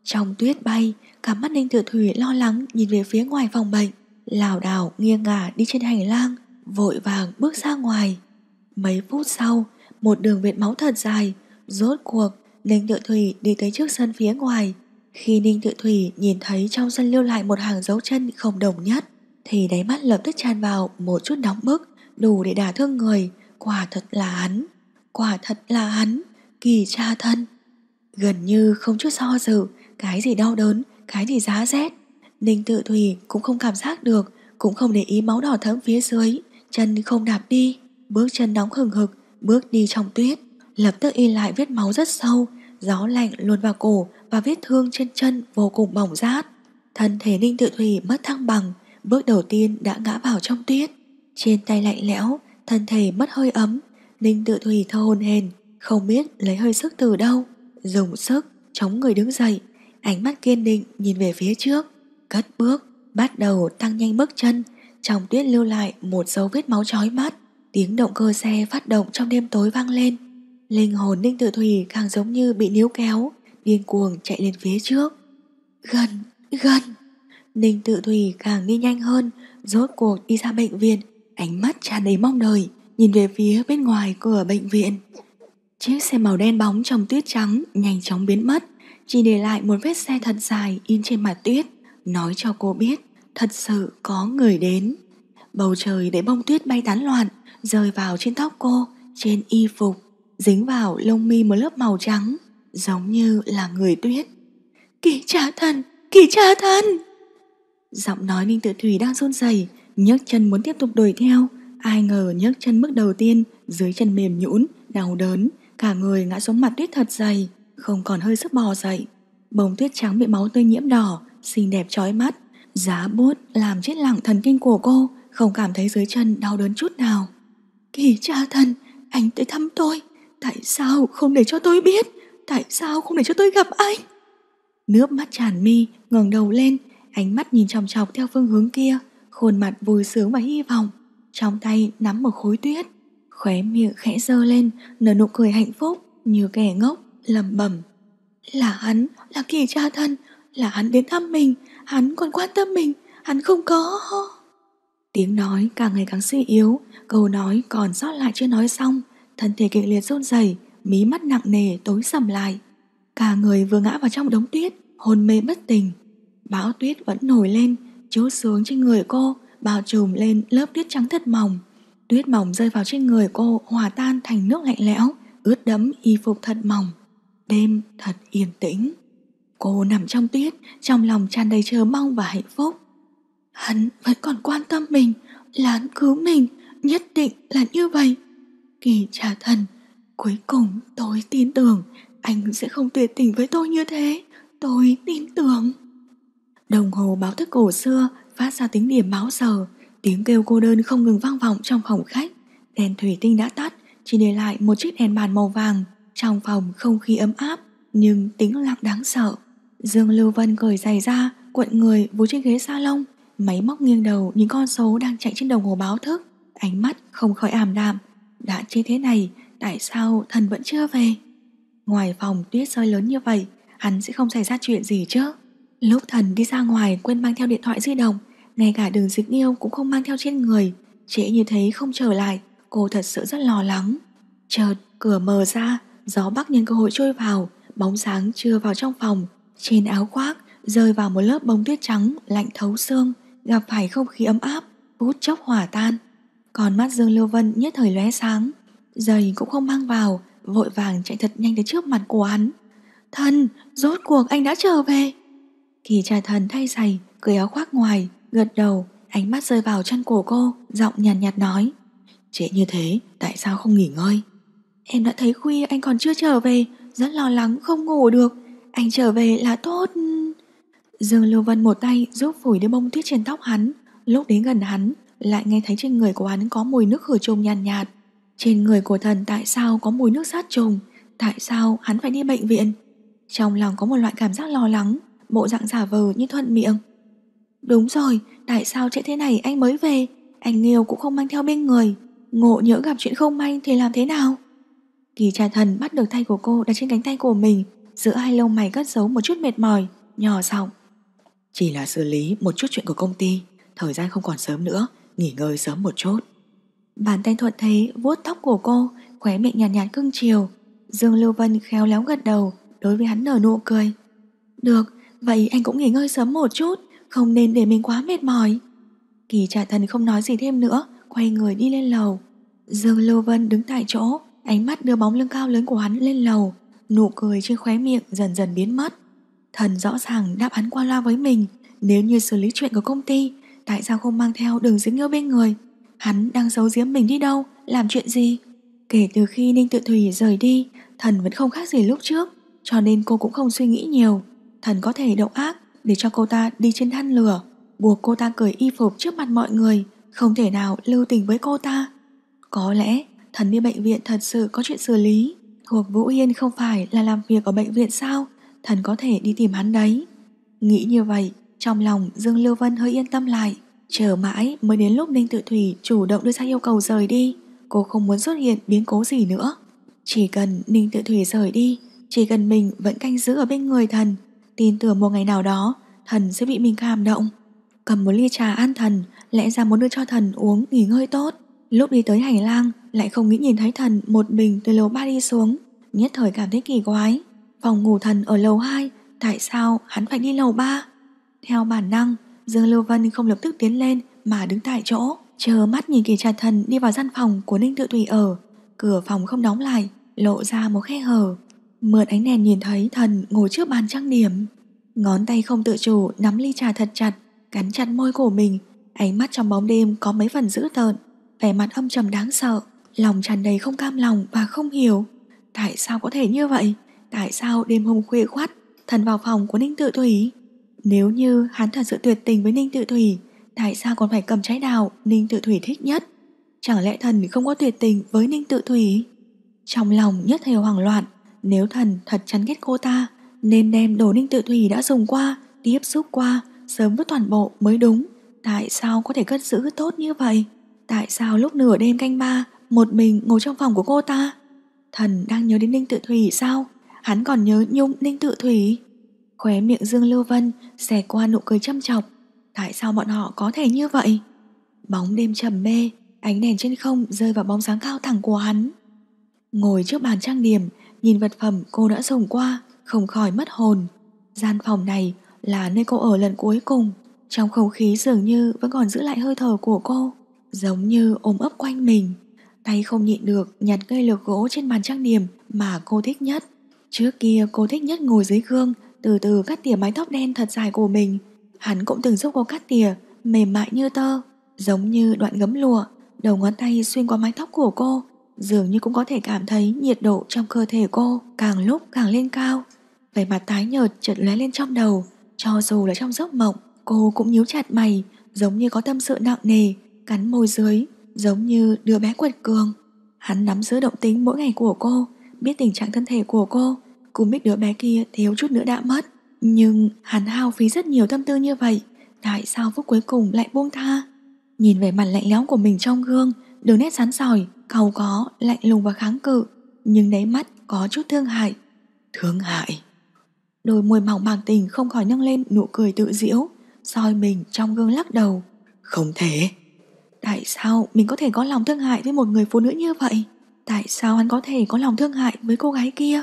Trong tuyết bay, cả mắt Ninh tự thủy lo lắng nhìn về phía ngoài phòng bệnh, lảo đảo nghiêng ngả đi trên hành lang, vội vàng bước ra ngoài. Mấy phút sau, một đường vệt máu thật dài, rốt cuộc Ninh tự thủy đi tới trước sân phía ngoài, khi Ninh Tự Thủy nhìn thấy trong sân lưu lại một hàng dấu chân không đồng nhất, thì đáy mắt lập tức tràn vào một chút nóng bức, đủ để đả thương người. Quả thật là hắn, quả thật là hắn, kỳ cha thân. Gần như không chút so dự, cái gì đau đớn, cái gì giá rét. Ninh Tự Thủy cũng không cảm giác được, cũng không để ý máu đỏ thấm phía dưới, chân không đạp đi, bước chân nóng hừng hực, bước đi trong tuyết, lập tức in lại vết máu rất sâu, Gió lạnh luồn vào cổ và vết thương trên chân vô cùng bỏng rát. Thân thể Ninh Tự Thủy mất thăng bằng, bước đầu tiên đã ngã vào trong tuyết. Trên tay lạnh lẽo, thân thể mất hơi ấm, Ninh Tự Thủy thơ hồn hền, không biết lấy hơi sức từ đâu. Dùng sức, chống người đứng dậy, ánh mắt kiên định nhìn về phía trước, cất bước, bắt đầu tăng nhanh bước chân, trong tuyết lưu lại một dấu vết máu chói mắt. Tiếng động cơ xe phát động trong đêm tối vang lên, Linh hồn Ninh Tử Thủy càng giống như bị níu kéo, điên cuồng chạy lên phía trước. Gần, gần. Ninh Tử Thủy càng đi nhanh hơn, rốt cuộc đi ra bệnh viện, ánh mắt tràn đầy mong đợi, nhìn về phía bên ngoài cửa bệnh viện. Chiếc xe màu đen bóng trong tuyết trắng nhanh chóng biến mất, chỉ để lại một vết xe thật dài in trên mặt tuyết, nói cho cô biết thật sự có người đến. Bầu trời để bông tuyết bay tán loạn, rơi vào trên tóc cô, trên y phục, dính vào lông mi một lớp màu trắng, giống như là người tuyết. Kỳ cha thần, kỳ cha thần! Giọng nói Ninh Tự Thủy đang run rẩy, nhấc chân muốn tiếp tục đuổi theo, ai ngờ nhấc chân bước đầu tiên, dưới chân mềm nhũn, đau đớn, cả người ngã xuống mặt tuyết thật dày, không còn hơi sức bò dậy. Bông tuyết trắng bị máu tươi nhiễm đỏ, xinh đẹp chói mắt, giá bốt làm chết lặng thần kinh của cô, không cảm thấy dưới chân đau đớn chút nào. Kỳ cha thần, anh tới thăm tôi. Tại sao không để cho tôi biết? Tại sao không để cho tôi gặp anh? Nước mắt tràn mi, ngẩng đầu lên, ánh mắt nhìn chòng chọc theo phương hướng kia, khuôn mặt vui sướng và hy vọng, trong tay nắm một khối tuyết, khóe miệng khẽ dơ lên, nở nụ cười hạnh phúc như kẻ ngốc, lầm bẩm. Là hắn, là kỳ cha thân, là hắn đến thăm mình, hắn còn quan tâm mình, hắn không có. Tiếng nói càng ngày càng suy yếu, câu nói còn sót lại chưa nói xong, thân thể kịch liệt run rẩy, mí mắt nặng nề tối sầm lại. Cả người vừa ngã vào trong đống tuyết, hôn mê bất tỉnh. Bão tuyết vẫn nổi lên, chiếu xuống trên người cô, bao trùm lên lớp tuyết trắng thật mỏng. Tuyết mỏng rơi vào trên người cô hòa tan thành nước lạnh lẽo, ướt đẫm y phục thật mỏng. Đêm thật yên tĩnh. Cô nằm trong tuyết, trong lòng tràn đầy chờ mong và hạnh phúc. Hắn vẫn còn quan tâm mình, là hắn cứu mình, nhất định là như vậy kỳ trả thần. Cuối cùng tôi tin tưởng anh sẽ không tuyệt tình với tôi như thế. Tôi tin tưởng. Đồng hồ báo thức cổ xưa phát ra tiếng điểm báo giờ. Tiếng kêu cô đơn không ngừng vang vọng trong phòng khách. Đèn thủy tinh đã tắt, chỉ để lại một chiếc đèn bàn màu vàng. Trong phòng không khí ấm áp, nhưng tiếng lặng đáng sợ. Dương Lưu Vân cởi giày ra, cuộn người vú trên ghế salon. Máy móc nghiêng đầu những con số đang chạy trên đồng hồ báo thức. Ánh mắt không khỏi ảm đạm, đã như thế này Tại sao thần vẫn chưa về Ngoài phòng tuyết rơi lớn như vậy Hắn sẽ không xảy ra chuyện gì chứ Lúc thần đi ra ngoài quên mang theo điện thoại di động Ngay cả đường dịch yêu cũng không mang theo trên người Trễ như thế không trở lại Cô thật sự rất lo lắng Chợt cửa mở ra Gió bắc nhân cơ hội trôi vào Bóng sáng chưa vào trong phòng Trên áo khoác rơi vào một lớp bông tuyết trắng Lạnh thấu xương Gặp phải không khí ấm áp Hút chốc hỏa tan còn mắt Dương Lưu Vân nhất thời lóe sáng Giày cũng không mang vào Vội vàng chạy thật nhanh tới trước mặt của hắn Thần, rốt cuộc anh đã trở về Kỳ trà thần thay giày Cười áo khoác ngoài, gật đầu Ánh mắt rơi vào chân cổ cô Giọng nhàn nhạt, nhạt nói Trễ như thế, tại sao không nghỉ ngơi Em đã thấy khuya anh còn chưa trở về Rất lo lắng không ngủ được Anh trở về là tốt Dương Lưu Vân một tay giúp phủi đôi bông tuyết trên tóc hắn Lúc đến gần hắn lại nghe thấy trên người của hắn có mùi nước khử trùng nhàn nhạt, nhạt. Trên người của thần tại sao có mùi nước sát trùng? Tại sao hắn phải đi bệnh viện? Trong lòng có một loại cảm giác lo lắng, bộ dạng giả vờ như thuận miệng. Đúng rồi, tại sao trễ thế này anh mới về? Anh Nghiêu cũng không mang theo bên người. Ngộ nhỡ gặp chuyện không may thì làm thế nào? Kỳ trà thần bắt được tay của cô đặt trên cánh tay của mình, giữa hai lông mày cất giấu một chút mệt mỏi, nhỏ giọng. Chỉ là xử lý một chút chuyện của công ty, thời gian không còn sớm nữa, nghỉ ngơi sớm một chút. Bàn tay thuận thấy vuốt tóc của cô, khóe miệng nhàn nhạt, nhạt cưng chiều. Dương Lưu Vân khéo léo gật đầu, đối với hắn nở nụ cười. Được, vậy anh cũng nghỉ ngơi sớm một chút, không nên để mình quá mệt mỏi. Kỳ trả thần không nói gì thêm nữa, quay người đi lên lầu. Dương Lưu Vân đứng tại chỗ, ánh mắt đưa bóng lưng cao lớn của hắn lên lầu, nụ cười trên khóe miệng dần dần biến mất. Thần rõ ràng đáp hắn qua loa với mình, nếu như xử lý chuyện của công ty Tại sao không mang theo đường dính yêu bên người Hắn đang giấu giếm mình đi đâu Làm chuyện gì Kể từ khi Ninh Tự Thủy rời đi Thần vẫn không khác gì lúc trước Cho nên cô cũng không suy nghĩ nhiều Thần có thể động ác để cho cô ta đi trên than lửa Buộc cô ta cởi y phục trước mặt mọi người Không thể nào lưu tình với cô ta Có lẽ thần đi bệnh viện thật sự có chuyện xử lý Thuộc Vũ Hiên không phải là làm việc ở bệnh viện sao Thần có thể đi tìm hắn đấy Nghĩ như vậy trong lòng Dương Lưu Vân hơi yên tâm lại Chờ mãi mới đến lúc Ninh Tự Thủy chủ động đưa ra yêu cầu rời đi Cô không muốn xuất hiện biến cố gì nữa Chỉ cần Ninh Tự Thủy rời đi Chỉ cần mình vẫn canh giữ ở bên người thần Tin tưởng một ngày nào đó Thần sẽ bị mình cảm động Cầm một ly trà an thần Lẽ ra muốn đưa cho thần uống nghỉ ngơi tốt Lúc đi tới hành lang Lại không nghĩ nhìn thấy thần một mình từ lầu ba đi xuống Nhất thời cảm thấy kỳ quái Phòng ngủ thần ở lầu 2 Tại sao hắn phải đi lầu 3 theo bản năng, Dương Lưu Vân không lập tức tiến lên mà đứng tại chỗ, chờ mắt nhìn kỳ trà thần đi vào gian phòng của Ninh Tự Thủy ở. Cửa phòng không đóng lại, lộ ra một khe hở. Mượn ánh đèn nhìn thấy thần ngồi trước bàn trang điểm. Ngón tay không tự chủ nắm ly trà thật chặt, cắn chặt môi của mình, ánh mắt trong bóng đêm có mấy phần dữ tợn, vẻ mặt âm trầm đáng sợ, lòng tràn đầy không cam lòng và không hiểu. Tại sao có thể như vậy? Tại sao đêm hôm khuya khoắt, thần vào phòng của Ninh Tự Thủy nếu như hắn thật sự tuyệt tình với Ninh Tự Thủy, tại sao còn phải cầm trái đào Ninh Tự Thủy thích nhất? Chẳng lẽ thần không có tuyệt tình với Ninh Tự Thủy? Trong lòng nhất thời hoảng loạn, nếu thần thật chán ghét cô ta, nên đem đồ Ninh Tự Thủy đã dùng qua, tiếp xúc qua, sớm vứt toàn bộ mới đúng. Tại sao có thể cất giữ tốt như vậy? Tại sao lúc nửa đêm canh ba, một mình ngồi trong phòng của cô ta? Thần đang nhớ đến Ninh Tự Thủy sao? Hắn còn nhớ Nhung Ninh Tự Thủy. Khóe miệng Dương Lưu Vân xẻ qua nụ cười châm chọc. Tại sao bọn họ có thể như vậy? Bóng đêm trầm mê, ánh đèn trên không rơi vào bóng dáng cao thẳng của hắn. Ngồi trước bàn trang điểm, nhìn vật phẩm cô đã dùng qua, không khỏi mất hồn. Gian phòng này là nơi cô ở lần cuối cùng. Trong không khí dường như vẫn còn giữ lại hơi thở của cô, giống như ôm ấp quanh mình. Tay không nhịn được nhặt cây lược gỗ trên bàn trang điểm mà cô thích nhất. Trước kia cô thích nhất ngồi dưới gương từ từ cắt tỉa mái tóc đen thật dài của mình. Hắn cũng từng giúp cô cắt tỉa, mềm mại như tơ, giống như đoạn gấm lụa, đầu ngón tay xuyên qua mái tóc của cô, dường như cũng có thể cảm thấy nhiệt độ trong cơ thể cô càng lúc càng lên cao. Vẻ mặt tái nhợt chợt lóe lên trong đầu, cho dù là trong giấc mộng, cô cũng nhíu chặt mày, giống như có tâm sự nặng nề, cắn môi dưới, giống như đứa bé quật cường. Hắn nắm giữ động tính mỗi ngày của cô, biết tình trạng thân thể của cô, Cú mít đứa bé kia thiếu chút nữa đã mất Nhưng hắn hao phí rất nhiều tâm tư như vậy Tại sao phút cuối cùng lại buông tha Nhìn về mặt lạnh lẽo của mình trong gương Đường nét sán sỏi Cầu có lạnh lùng và kháng cự Nhưng đáy mắt có chút thương hại Thương hại Đôi môi mỏng bàng tình không khỏi nâng lên nụ cười tự diễu soi mình trong gương lắc đầu Không thể Tại sao mình có thể có lòng thương hại với một người phụ nữ như vậy Tại sao hắn có thể có lòng thương hại với cô gái kia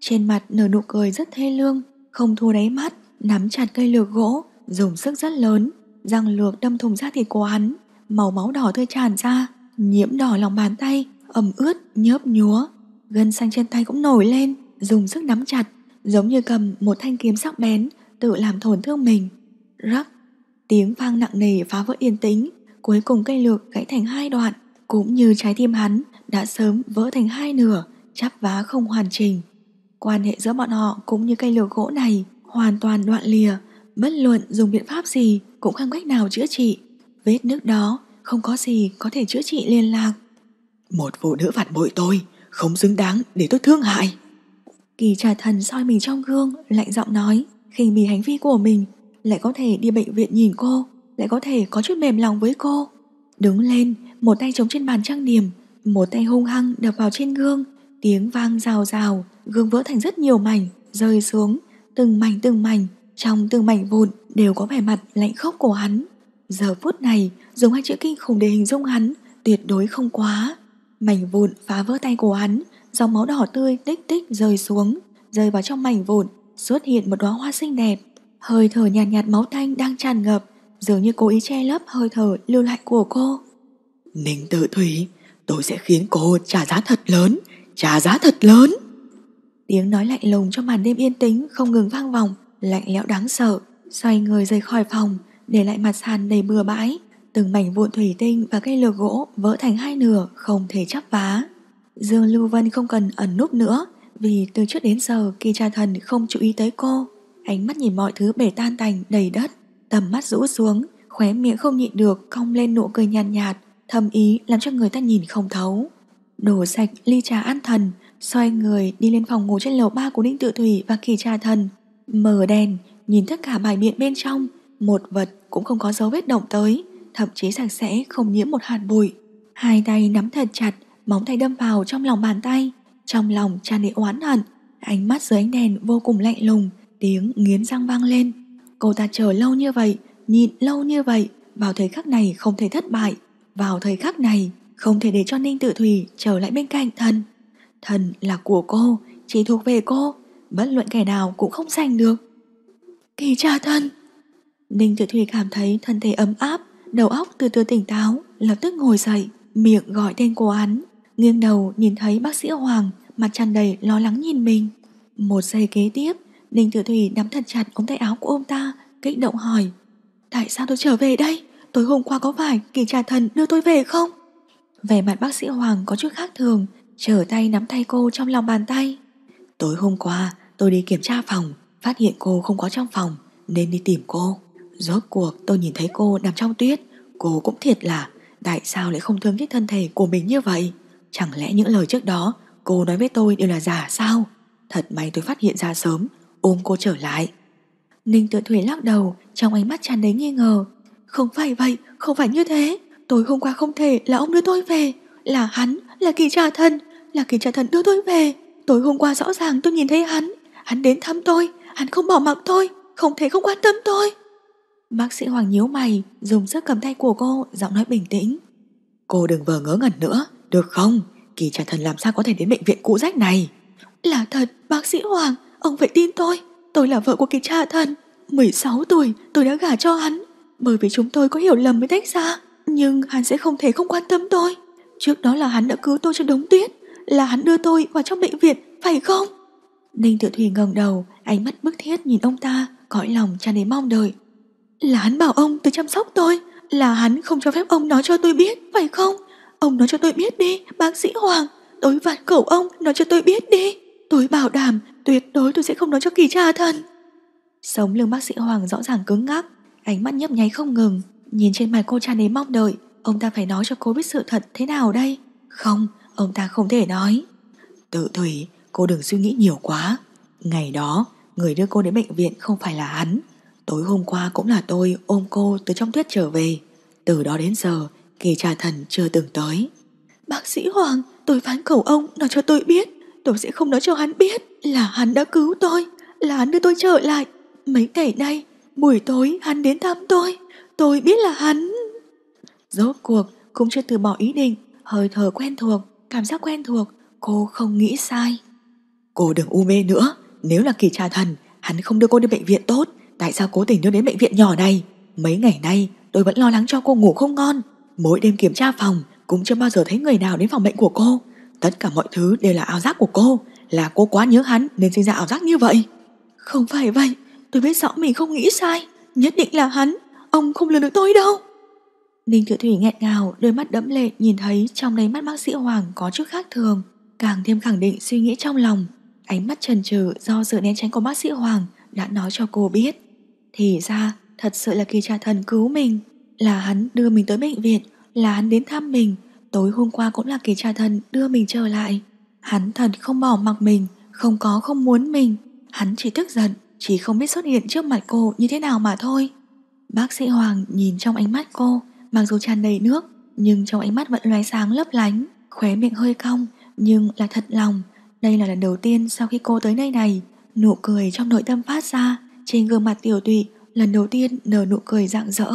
trên mặt nở nụ cười rất thê lương, không thua đáy mắt, nắm chặt cây lược gỗ, dùng sức rất lớn, răng lược đâm thùng da thịt của hắn, màu máu đỏ tươi tràn ra, nhiễm đỏ lòng bàn tay, ẩm ướt, nhớp nhúa, gân xanh trên tay cũng nổi lên, dùng sức nắm chặt, giống như cầm một thanh kiếm sắc bén, tự làm tổn thương mình. Rắc, tiếng vang nặng nề phá vỡ yên tĩnh, cuối cùng cây lược gãy thành hai đoạn, cũng như trái tim hắn đã sớm vỡ thành hai nửa, chắp vá không hoàn chỉnh. Quan hệ giữa bọn họ cũng như cây lửa gỗ này hoàn toàn đoạn lìa, bất luận dùng biện pháp gì cũng không cách nào chữa trị. Vết nước đó không có gì có thể chữa trị liên lạc. Một phụ nữ phản bội tôi không xứng đáng để tôi thương hại. Kỳ trà thần soi mình trong gương, lạnh giọng nói, khinh bỉ hành vi của mình, lại có thể đi bệnh viện nhìn cô, lại có thể có chút mềm lòng với cô. Đứng lên, một tay chống trên bàn trang điểm, một tay hung hăng đập vào trên gương, tiếng vang rào rào, gương vỡ thành rất nhiều mảnh, rơi xuống, từng mảnh từng mảnh, trong từng mảnh vụn đều có vẻ mặt lạnh khốc của hắn. Giờ phút này, dùng hai chữ kinh khủng để hình dung hắn, tuyệt đối không quá. Mảnh vụn phá vỡ tay của hắn, dòng máu đỏ tươi tích tích rơi xuống, rơi vào trong mảnh vụn, xuất hiện một đóa hoa xinh đẹp. Hơi thở nhàn nhạt, nhạt máu thanh đang tràn ngập, dường như cố ý che lấp hơi thở lưu lại của cô. Ninh tự thủy, tôi sẽ khiến cô trả giá thật lớn, trả giá thật lớn. Tiếng nói lạnh lùng trong màn đêm yên tĩnh không ngừng vang vọng, lạnh lẽo đáng sợ. Xoay người rời khỏi phòng, để lại mặt sàn đầy bừa bãi. Từng mảnh vụn thủy tinh và cây lược gỗ vỡ thành hai nửa không thể chắp vá. Dương Lưu Vân không cần ẩn núp nữa, vì từ trước đến giờ kỳ trà thần không chú ý tới cô. Ánh mắt nhìn mọi thứ bể tan tành đầy đất, tầm mắt rũ xuống, khóe miệng không nhịn được cong lên nụ cười nhàn nhạt, nhạt thầm ý làm cho người ta nhìn không thấu. Đổ sạch ly trà an thần, xoay người đi lên phòng ngủ trên lầu 3 của Ninh Tự Thủy và Kỳ Trà Thần. Mở đèn, nhìn tất cả bài biện bên trong, một vật cũng không có dấu vết động tới, thậm chí sạch sẽ không nhiễm một hạt bụi. Hai tay nắm thật chặt, móng tay đâm vào trong lòng bàn tay, trong lòng tràn đầy oán hận, ánh mắt dưới ánh đèn vô cùng lạnh lùng, tiếng nghiến răng vang lên. Cô ta chờ lâu như vậy, nhịn lâu như vậy, vào thời khắc này không thể thất bại, vào thời khắc này không thể để cho Ninh Tự Thủy trở lại bên cạnh thần. Thần là của cô, chỉ thuộc về cô, bất luận kẻ nào cũng không giành được. Kỳ tra thân! Ninh Tiểu Thủy cảm thấy thân thể ấm áp, đầu óc từ từ tỉnh táo, lập tức ngồi dậy, miệng gọi tên cô hắn. Nghiêng đầu nhìn thấy bác sĩ Hoàng, mặt tràn đầy lo lắng nhìn mình. Một giây kế tiếp, Ninh Tiểu Thủy nắm thật chặt ống tay áo của ông ta, kích động hỏi. Tại sao tôi trở về đây? Tối hôm qua có phải kỳ trà thần đưa tôi về không? Vẻ mặt bác sĩ Hoàng có chút khác thường, trở tay nắm tay cô trong lòng bàn tay. Tối hôm qua, tôi đi kiểm tra phòng, phát hiện cô không có trong phòng, nên đi tìm cô. Rốt cuộc tôi nhìn thấy cô nằm trong tuyết, cô cũng thiệt là, tại sao lại không thương tiếc thân thể của mình như vậy? Chẳng lẽ những lời trước đó cô nói với tôi đều là giả sao? Thật may tôi phát hiện ra sớm, ôm cô trở lại. Ninh tự thủy lắc đầu, trong ánh mắt tràn đầy nghi ngờ. Không phải vậy, không phải như thế. Tối hôm qua không thể là ông đưa tôi về. Là hắn, là kỳ trà thân là Kỳ Trà Thần đưa tôi về. Tối hôm qua rõ ràng tôi nhìn thấy hắn, hắn đến thăm tôi, hắn không bỏ mặc tôi, không thể không quan tâm tôi. Bác sĩ Hoàng nhíu mày, dùng sức cầm tay của cô, giọng nói bình tĩnh. Cô đừng vờ ngớ ngẩn nữa, được không? Kỳ trả Thần làm sao có thể đến bệnh viện cũ rách này? Là thật, bác sĩ Hoàng, ông phải tin tôi. Tôi là vợ của Kỳ trả Thần. 16 tuổi, tôi đã gả cho hắn. Bởi vì chúng tôi có hiểu lầm mới tách ra. Nhưng hắn sẽ không thể không quan tâm tôi. Trước đó là hắn đã cứu tôi cho đống tuyết là hắn đưa tôi vào trong bệnh viện, phải không? Ninh Tiểu Thủy ngẩng đầu, ánh mắt bức thiết nhìn ông ta, cõi lòng tràn đầy mong đợi. Là hắn bảo ông tự chăm sóc tôi, là hắn không cho phép ông nói cho tôi biết, phải không? Ông nói cho tôi biết đi, bác sĩ Hoàng, tôi vặn cầu ông nói cho tôi biết đi. Tôi bảo đảm, tuyệt đối tôi sẽ không nói cho kỳ cha thần. Sống lưng bác sĩ Hoàng rõ ràng cứng ngắc, ánh mắt nhấp nháy không ngừng, nhìn trên mặt cô tràn đầy mong đợi, ông ta phải nói cho cô biết sự thật thế nào đây? Không, Ông ta không thể nói Tự thủy cô đừng suy nghĩ nhiều quá Ngày đó người đưa cô đến bệnh viện không phải là hắn Tối hôm qua cũng là tôi ôm cô từ trong tuyết trở về Từ đó đến giờ kỳ trà thần chưa từng tới Bác sĩ Hoàng tôi phán cầu ông nói cho tôi biết Tôi sẽ không nói cho hắn biết là hắn đã cứu tôi Là hắn đưa tôi trở lại Mấy ngày nay buổi tối hắn đến thăm tôi Tôi biết là hắn Rốt cuộc cũng chưa từ bỏ ý định Hơi thở quen thuộc cảm giác quen thuộc, cô không nghĩ sai. Cô đừng u mê nữa, nếu là kỳ trà thần, hắn không đưa cô đi bệnh viện tốt, tại sao cố tình đưa đến bệnh viện nhỏ này? Mấy ngày nay, tôi vẫn lo lắng cho cô ngủ không ngon. Mỗi đêm kiểm tra phòng, cũng chưa bao giờ thấy người nào đến phòng bệnh của cô. Tất cả mọi thứ đều là ảo giác của cô, là cô quá nhớ hắn nên sinh ra ảo giác như vậy. Không phải vậy, tôi biết rõ mình không nghĩ sai, nhất định là hắn, ông không lừa được tôi đâu. Ninh Thiệu Thủy nghẹn ngào, đôi mắt đẫm lệ nhìn thấy trong đáy mắt bác sĩ Hoàng có chút khác thường, càng thêm khẳng định suy nghĩ trong lòng. Ánh mắt trần trừ do sự né tránh của bác sĩ Hoàng đã nói cho cô biết. Thì ra, thật sự là kỳ trà thần cứu mình, là hắn đưa mình tới bệnh viện, là hắn đến thăm mình, tối hôm qua cũng là kỳ trà thần đưa mình trở lại. Hắn thật không bỏ mặc mình, không có không muốn mình, hắn chỉ tức giận, chỉ không biết xuất hiện trước mặt cô như thế nào mà thôi. Bác sĩ Hoàng nhìn trong ánh mắt cô mặc dù tràn đầy nước nhưng trong ánh mắt vẫn loé sáng lấp lánh, khóe miệng hơi cong nhưng là thật lòng. Đây là lần đầu tiên sau khi cô tới nơi này, nụ cười trong nội tâm phát ra, trên gương mặt tiểu tụy lần đầu tiên nở nụ cười rạng rỡ.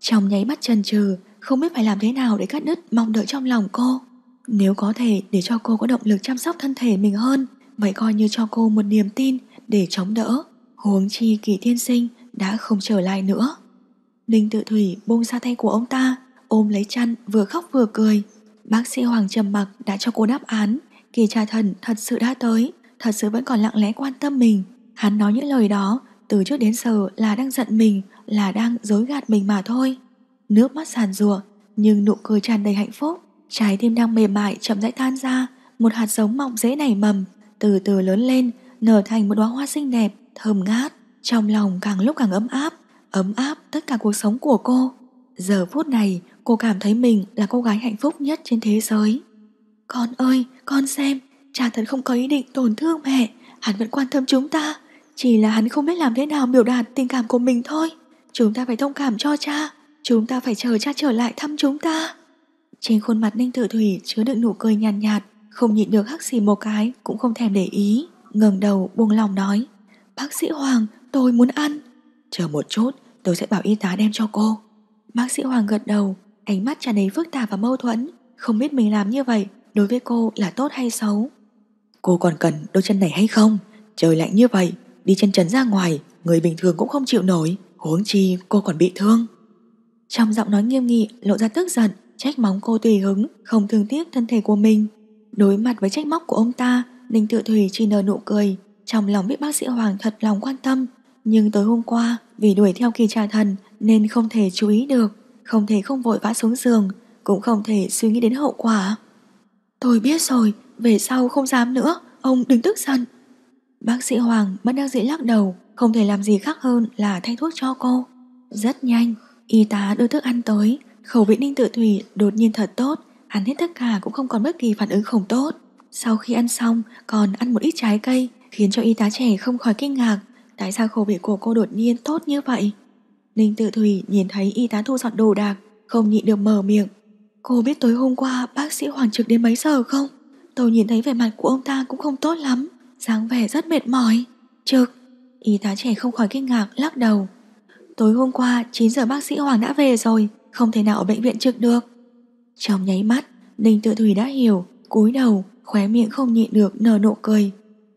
Trong nháy mắt chần chừ, không biết phải làm thế nào để cắt đứt mong đợi trong lòng cô. Nếu có thể để cho cô có động lực chăm sóc thân thể mình hơn, vậy coi như cho cô một niềm tin để chống đỡ. Huống chi kỳ tiên sinh đã không trở lại nữa. Ninh tự thủy buông ra tay của ông ta, ôm lấy chăn vừa khóc vừa cười. Bác sĩ Hoàng trầm mặc đã cho cô đáp án, kỳ trà thần thật sự đã tới, thật sự vẫn còn lặng lẽ quan tâm mình. Hắn nói những lời đó, từ trước đến giờ là đang giận mình, là đang dối gạt mình mà thôi. Nước mắt sàn rùa, nhưng nụ cười tràn đầy hạnh phúc. Trái tim đang mềm mại chậm rãi tan ra, một hạt giống mọng dễ nảy mầm, từ từ lớn lên, nở thành một đóa hoa xinh đẹp, thơm ngát, trong lòng càng lúc càng ấm áp ấm áp tất cả cuộc sống của cô. Giờ phút này, cô cảm thấy mình là cô gái hạnh phúc nhất trên thế giới. Con ơi, con xem, cha thật không có ý định tổn thương mẹ, hắn vẫn quan tâm chúng ta. Chỉ là hắn không biết làm thế nào biểu đạt tình cảm của mình thôi. Chúng ta phải thông cảm cho cha, chúng ta phải chờ cha trở lại thăm chúng ta. Trên khuôn mặt Ninh Tử Thủy chứa đựng nụ cười nhàn nhạt, nhạt, không nhịn được hắc xì một cái cũng không thèm để ý, ngẩng đầu buông lòng nói. Bác sĩ Hoàng, tôi muốn ăn. Chờ một chút, Tôi sẽ bảo y tá đem cho cô Bác sĩ Hoàng gật đầu Ánh mắt tràn đầy phức tạp và mâu thuẫn Không biết mình làm như vậy Đối với cô là tốt hay xấu Cô còn cần đôi chân này hay không Trời lạnh như vậy Đi chân trần ra ngoài Người bình thường cũng không chịu nổi Huống chi cô còn bị thương Trong giọng nói nghiêm nghị lộ ra tức giận Trách móng cô tùy hứng Không thương tiếc thân thể của mình Đối mặt với trách móc của ông ta Ninh tự thủy chỉ nở nụ cười Trong lòng biết bác sĩ Hoàng thật lòng quan tâm Nhưng tối hôm qua vì đuổi theo kỳ trà thần nên không thể chú ý được, không thể không vội vã xuống giường, cũng không thể suy nghĩ đến hậu quả. Tôi biết rồi, về sau không dám nữa, ông đừng tức giận. Bác sĩ Hoàng bất đắc dĩ lắc đầu, không thể làm gì khác hơn là thay thuốc cho cô. Rất nhanh, y tá đưa thức ăn tới, khẩu vị ninh tự thủy đột nhiên thật tốt, ăn hết tất cả cũng không còn bất kỳ phản ứng không tốt. Sau khi ăn xong, còn ăn một ít trái cây, khiến cho y tá trẻ không khỏi kinh ngạc, Tại sao khẩu vị của cô đột nhiên tốt như vậy Ninh tự thủy nhìn thấy y tá thu dọn đồ đạc Không nhịn được mở miệng Cô biết tối hôm qua bác sĩ Hoàng trực đến mấy giờ không Tôi nhìn thấy vẻ mặt của ông ta cũng không tốt lắm dáng vẻ rất mệt mỏi Trực Y tá trẻ không khỏi kinh ngạc lắc đầu Tối hôm qua 9 giờ bác sĩ Hoàng đã về rồi Không thể nào ở bệnh viện trực được Trong nháy mắt Ninh tự thủy đã hiểu cúi đầu Khóe miệng không nhịn được nở nụ cười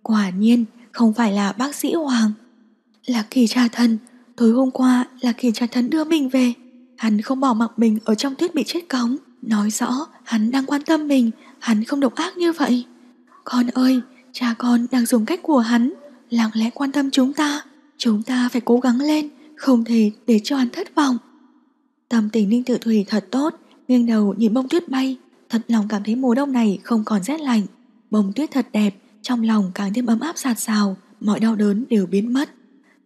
Quả nhiên không phải là bác sĩ Hoàng là kỳ tra thần Tối hôm qua là kỳ tra thần đưa mình về Hắn không bỏ mặc mình ở trong tuyết bị chết cống Nói rõ hắn đang quan tâm mình Hắn không độc ác như vậy Con ơi Cha con đang dùng cách của hắn Lặng lẽ quan tâm chúng ta Chúng ta phải cố gắng lên Không thể để cho hắn thất vọng Tâm tình Ninh Tự Thủy thật tốt Nghiêng đầu nhìn bông tuyết bay Thật lòng cảm thấy mùa đông này không còn rét lạnh Bông tuyết thật đẹp Trong lòng càng thêm ấm áp sạt sào Mọi đau đớn đều biến mất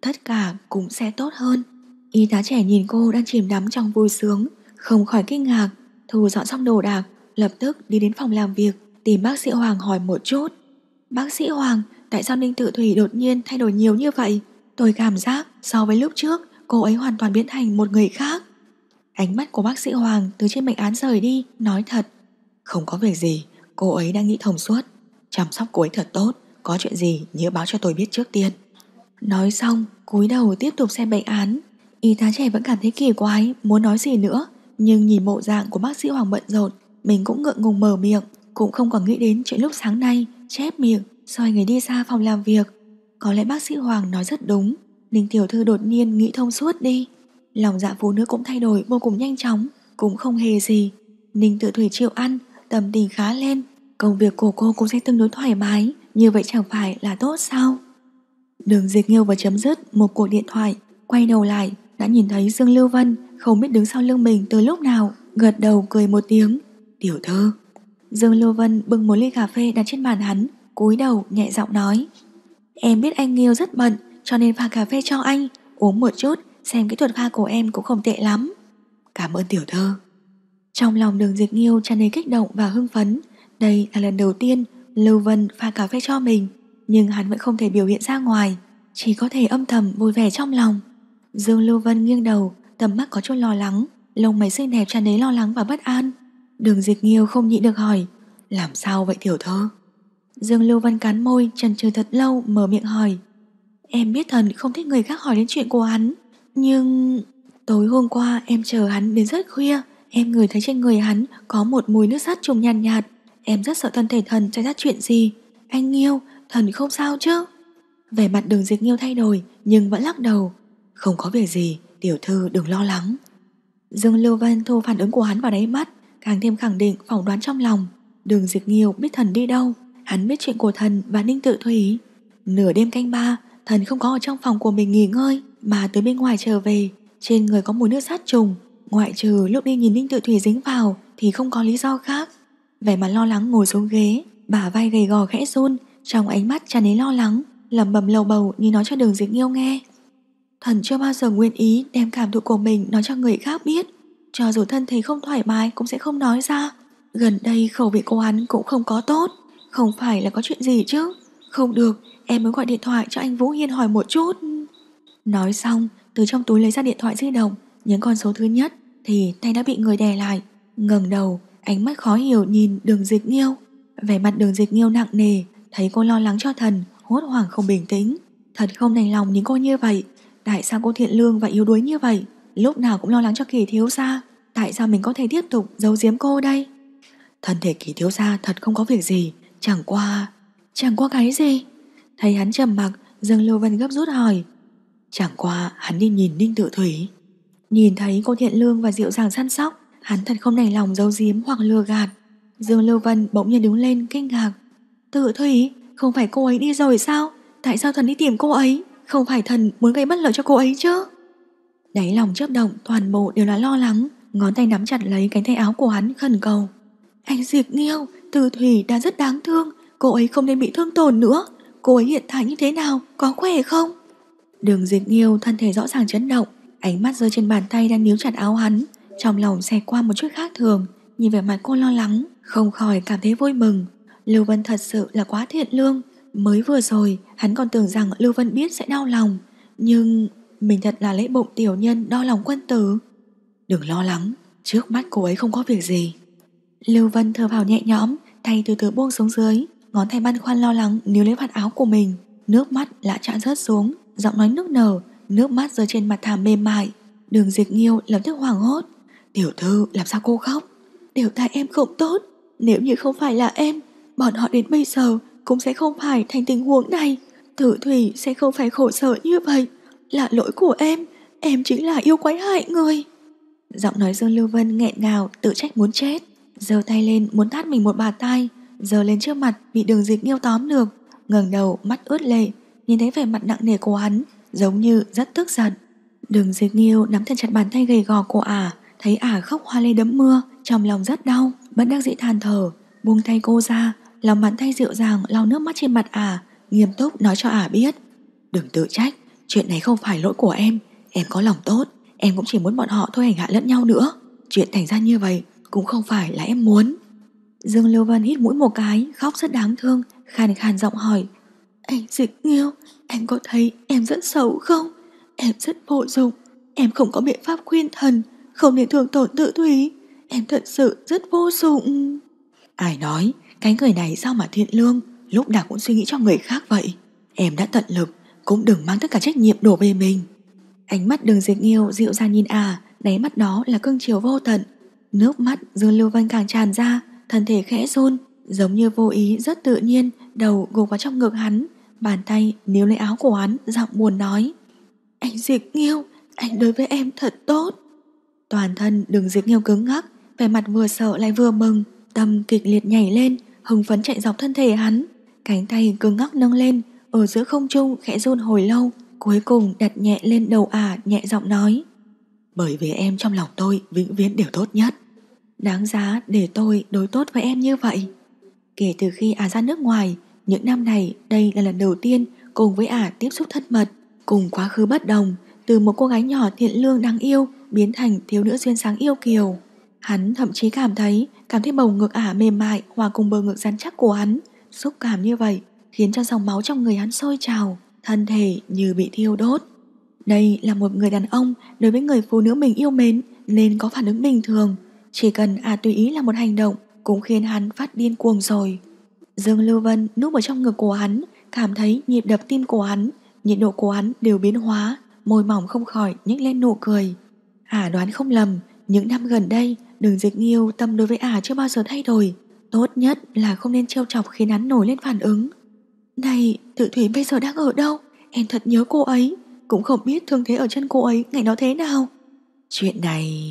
tất cả cũng sẽ tốt hơn. Y tá trẻ nhìn cô đang chìm đắm trong vui sướng, không khỏi kinh ngạc, thu dọn xong đồ đạc, lập tức đi đến phòng làm việc, tìm bác sĩ Hoàng hỏi một chút. Bác sĩ Hoàng, tại sao Ninh Tự Thủy đột nhiên thay đổi nhiều như vậy? Tôi cảm giác so với lúc trước, cô ấy hoàn toàn biến thành một người khác. Ánh mắt của bác sĩ Hoàng từ trên bệnh án rời đi, nói thật. Không có việc gì, cô ấy đang nghĩ thông suốt. Chăm sóc cô ấy thật tốt, có chuyện gì nhớ báo cho tôi biết trước tiên. Nói xong, cúi đầu tiếp tục xem bệnh án. Y tá trẻ vẫn cảm thấy kỳ quái, muốn nói gì nữa, nhưng nhìn bộ dạng của bác sĩ Hoàng bận rộn, mình cũng ngượng ngùng mở miệng, cũng không còn nghĩ đến chuyện lúc sáng nay, chép miệng, soi người đi ra phòng làm việc. Có lẽ bác sĩ Hoàng nói rất đúng, Ninh Tiểu Thư đột nhiên nghĩ thông suốt đi. Lòng dạ phụ nữ cũng thay đổi vô cùng nhanh chóng, cũng không hề gì. Ninh tự thủy chịu ăn, tâm tình khá lên, công việc của cô cũng sẽ tương đối thoải mái, như vậy chẳng phải là tốt sao? Đường diệt nghiêu và chấm dứt một cuộc điện thoại, quay đầu lại, đã nhìn thấy Dương Lưu Vân không biết đứng sau lưng mình từ lúc nào, gật đầu cười một tiếng. Tiểu thư. Dương Lưu Vân bưng một ly cà phê đặt trên bàn hắn, cúi đầu nhẹ giọng nói. Em biết anh Nghiêu rất bận, cho nên pha cà phê cho anh, uống một chút, xem kỹ thuật pha của em cũng không tệ lắm. Cảm ơn tiểu thư. Trong lòng đường diệt nghiêu tràn đầy kích động và hưng phấn, đây là lần đầu tiên Lưu Vân pha cà phê cho mình nhưng hắn vẫn không thể biểu hiện ra ngoài, chỉ có thể âm thầm vui vẻ trong lòng. Dương Lưu Vân nghiêng đầu, tầm mắt có chút lo lắng, lông mày xinh đẹp tràn đầy lo lắng và bất an. Đường Dịch Nghiêu không nhịn được hỏi, làm sao vậy tiểu thơ? Dương Lưu Vân cắn môi, chần chừ thật lâu mở miệng hỏi. Em biết thần không thích người khác hỏi đến chuyện của hắn, nhưng tối hôm qua em chờ hắn đến rất khuya, em ngửi thấy trên người hắn có một mùi nước sắt trùng nhàn nhạt, nhạt. Em rất sợ thân thể thần xảy ra chuyện gì. Anh Nghiêu, Thần không sao chứ Vẻ mặt đường diệt nghiêu thay đổi Nhưng vẫn lắc đầu Không có việc gì tiểu thư đừng lo lắng Dương Lưu Văn thu phản ứng của hắn vào đáy mắt Càng thêm khẳng định phỏng đoán trong lòng Đường diệt nghiêu biết thần đi đâu Hắn biết chuyện của thần và ninh tự thủy Nửa đêm canh ba Thần không có ở trong phòng của mình nghỉ ngơi Mà tới bên ngoài trở về Trên người có mùi nước sát trùng Ngoại trừ lúc đi nhìn ninh tự thủy dính vào Thì không có lý do khác Vẻ mặt lo lắng ngồi xuống ghế Bả vai gầy gò khẽ run trong ánh mắt tràn đến lo lắng, lẩm bẩm lầu bầu như nói cho đường dịch nghiêu nghe. Thần chưa bao giờ nguyện ý đem cảm thụ của mình nói cho người khác biết, cho dù thân thể không thoải mái cũng sẽ không nói ra. Gần đây khẩu vị của hắn cũng không có tốt, không phải là có chuyện gì chứ. Không được, em mới gọi điện thoại cho anh Vũ Hiên hỏi một chút. Nói xong, từ trong túi lấy ra điện thoại di động, những con số thứ nhất thì tay đã bị người đè lại. ngẩng đầu, ánh mắt khó hiểu nhìn đường dịch nghiêu. Vẻ mặt đường dịch nghiêu nặng nề, thấy cô lo lắng cho thần, hốt hoảng không bình tĩnh. Thật không đành lòng nhìn cô như vậy, tại sao cô thiện lương và yếu đuối như vậy, lúc nào cũng lo lắng cho kỳ thiếu gia, tại sao mình có thể tiếp tục giấu giếm cô đây? Thân thể kỳ thiếu gia thật không có việc gì, chẳng qua... Chẳng qua cái gì? Thấy hắn trầm mặc, Dương Lưu Vân gấp rút hỏi. Chẳng qua hắn đi nhìn Ninh Tự Thủy. Nhìn thấy cô thiện lương và dịu dàng săn sóc, hắn thật không đành lòng giấu giếm hoặc lừa gạt. Dương Lưu Vân bỗng nhiên đứng lên kinh ngạc. Tử Thủy, không phải cô ấy đi rồi sao? Tại sao thần đi tìm cô ấy? Không phải thần muốn gây bất lợi cho cô ấy chứ? Đáy lòng chớp động toàn bộ đều là lo lắng, ngón tay nắm chặt lấy cánh tay áo của hắn khẩn cầu. Anh Diệp Nghiêu, Từ Thủy đã rất đáng thương, cô ấy không nên bị thương tổn nữa. Cô ấy hiện tại như thế nào, có khỏe không? Đường Diệp Nghiêu thân thể rõ ràng chấn động, ánh mắt rơi trên bàn tay đang níu chặt áo hắn, trong lòng xẹt qua một chút khác thường, nhìn vẻ mặt cô lo lắng, không khỏi cảm thấy vui mừng, Lưu Vân thật sự là quá thiện lương Mới vừa rồi hắn còn tưởng rằng Lưu Vân biết sẽ đau lòng Nhưng mình thật là lễ bụng tiểu nhân đo lòng quân tử Đừng lo lắng Trước mắt cô ấy không có việc gì Lưu Vân thở vào nhẹ nhõm Tay từ từ buông xuống dưới Ngón tay băn khoăn lo lắng níu lấy vạt áo của mình Nước mắt lã trạ rớt xuống Giọng nói nước nở Nước mắt rơi trên mặt thảm mềm mại Đường dịch nghiêu lập tức hoảng hốt Tiểu thư làm sao cô khóc Tiểu tại em không tốt Nếu như không phải là em bọn họ đến bây giờ cũng sẽ không phải thành tình huống này. Tử Thủy sẽ không phải khổ sở như vậy. Là lỗi của em, em chính là yêu quái hại người. Giọng nói Dương Lưu Vân nghẹn ngào, tự trách muốn chết. giơ tay lên muốn thắt mình một bà tay, giờ lên trước mặt bị đường dịch nghiêu tóm được. ngẩng đầu mắt ướt lệ, nhìn thấy vẻ mặt nặng nề của hắn, giống như rất tức giận. Đường dịch nghiêu nắm thật chặt bàn tay gầy gò của ả, thấy ả khóc hoa lê đấm mưa, trong lòng rất đau, vẫn đang dĩ than thở, buông tay cô ra, lòng bàn tay dịu dàng lau nước mắt trên mặt ả, à, nghiêm túc nói cho ả à biết. Đừng tự trách, chuyện này không phải lỗi của em, em có lòng tốt, em cũng chỉ muốn bọn họ thôi hành hạ lẫn nhau nữa. Chuyện thành ra như vậy cũng không phải là em muốn. Dương Lưu Vân hít mũi một cái, khóc rất đáng thương, khàn khàn giọng hỏi. Anh dịch nghiêu, anh có thấy em rất xấu không? Em rất vô dụng, em không có biện pháp khuyên thần, không nên thường tổn tự thúy. Em thật sự rất vô dụng. Ai nói, cái người này sao mà thiện lương Lúc nào cũng suy nghĩ cho người khác vậy Em đã tận lực Cũng đừng mang tất cả trách nhiệm đổ về mình Ánh mắt đường dịch nghiêu dịu dàng nhìn à Đáy mắt đó là cưng chiều vô tận Nước mắt dương lưu vân càng tràn ra Thân thể khẽ run Giống như vô ý rất tự nhiên Đầu gục vào trong ngực hắn Bàn tay níu lấy áo của hắn Giọng buồn nói Anh dịch nghiêu Anh đối với em thật tốt Toàn thân đường dịch nghiêu cứng ngắc Vẻ mặt vừa sợ lại vừa mừng Tâm kịch liệt nhảy lên hưng phấn chạy dọc thân thể hắn, cánh tay cứng ngắc nâng lên, ở giữa không trung khẽ run hồi lâu, cuối cùng đặt nhẹ lên đầu ả nhẹ giọng nói. Bởi vì em trong lòng tôi vĩnh viễn đều tốt nhất. Đáng giá để tôi đối tốt với em như vậy. Kể từ khi ả ra nước ngoài, những năm này đây là lần đầu tiên cùng với ả tiếp xúc thân mật, cùng quá khứ bất đồng, từ một cô gái nhỏ thiện lương đáng yêu biến thành thiếu nữ duyên sáng yêu kiều. Hắn thậm chí cảm thấy Cảm thấy bầu ngực ả mềm mại hòa cùng bờ ngực rắn chắc của hắn, xúc cảm như vậy khiến cho dòng máu trong người hắn sôi trào, thân thể như bị thiêu đốt. Đây là một người đàn ông đối với người phụ nữ mình yêu mến nên có phản ứng bình thường, chỉ cần ả tùy ý là một hành động cũng khiến hắn phát điên cuồng rồi. Dương Lưu Vân núp ở trong ngực của hắn, cảm thấy nhịp đập tim của hắn, nhiệt độ của hắn đều biến hóa, môi mỏng không khỏi nhếch lên nụ cười. Ả đoán không lầm, những năm gần đây, Đường dịch yêu tâm đối với ả chưa bao giờ thay đổi Tốt nhất là không nên trêu chọc khiến hắn nổi lên phản ứng Này, tự thủy bây giờ đang ở đâu? Em thật nhớ cô ấy Cũng không biết thương thế ở chân cô ấy ngày đó thế nào Chuyện này...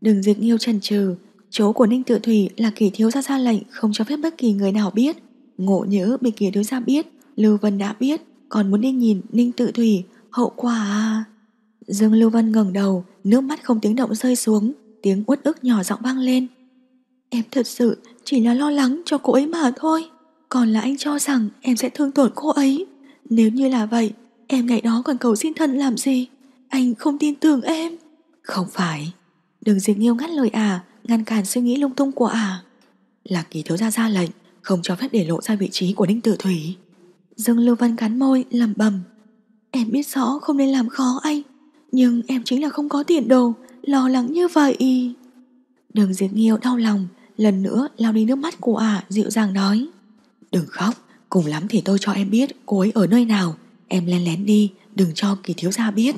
Đường dịch yêu trần trừ Chỗ của Ninh Tự Thủy là kỳ thiếu ra ra lệnh không cho phép bất kỳ người nào biết Ngộ nhớ bị kỳ thiếu ra biết Lưu Vân đã biết Còn muốn đi nhìn Ninh Tự Thủy Hậu quả... À? Dương Lưu Vân ngẩng đầu Nước mắt không tiếng động rơi xuống tiếng uất ức nhỏ giọng vang lên. Em thật sự chỉ là lo lắng cho cô ấy mà thôi. Còn là anh cho rằng em sẽ thương tổn cô ấy. Nếu như là vậy, em ngày đó còn cầu xin thần làm gì? Anh không tin tưởng em. Không phải. Đừng diệt nghiêu ngắt lời à, ngăn cản suy nghĩ lung tung của à. Là kỳ thiếu gia ra lệnh, không cho phép để lộ ra vị trí của đinh Tử Thủy. Dương Lưu Văn cắn môi, lẩm bẩm Em biết rõ không nên làm khó anh, nhưng em chính là không có tiền đồ, lo lắng như vậy. Đường Diệp Nghiêu đau lòng, lần nữa lao đi nước mắt của ả à, dịu dàng nói. Đừng khóc, cùng lắm thì tôi cho em biết cô ấy ở nơi nào. Em lén lén đi, đừng cho kỳ thiếu gia biết.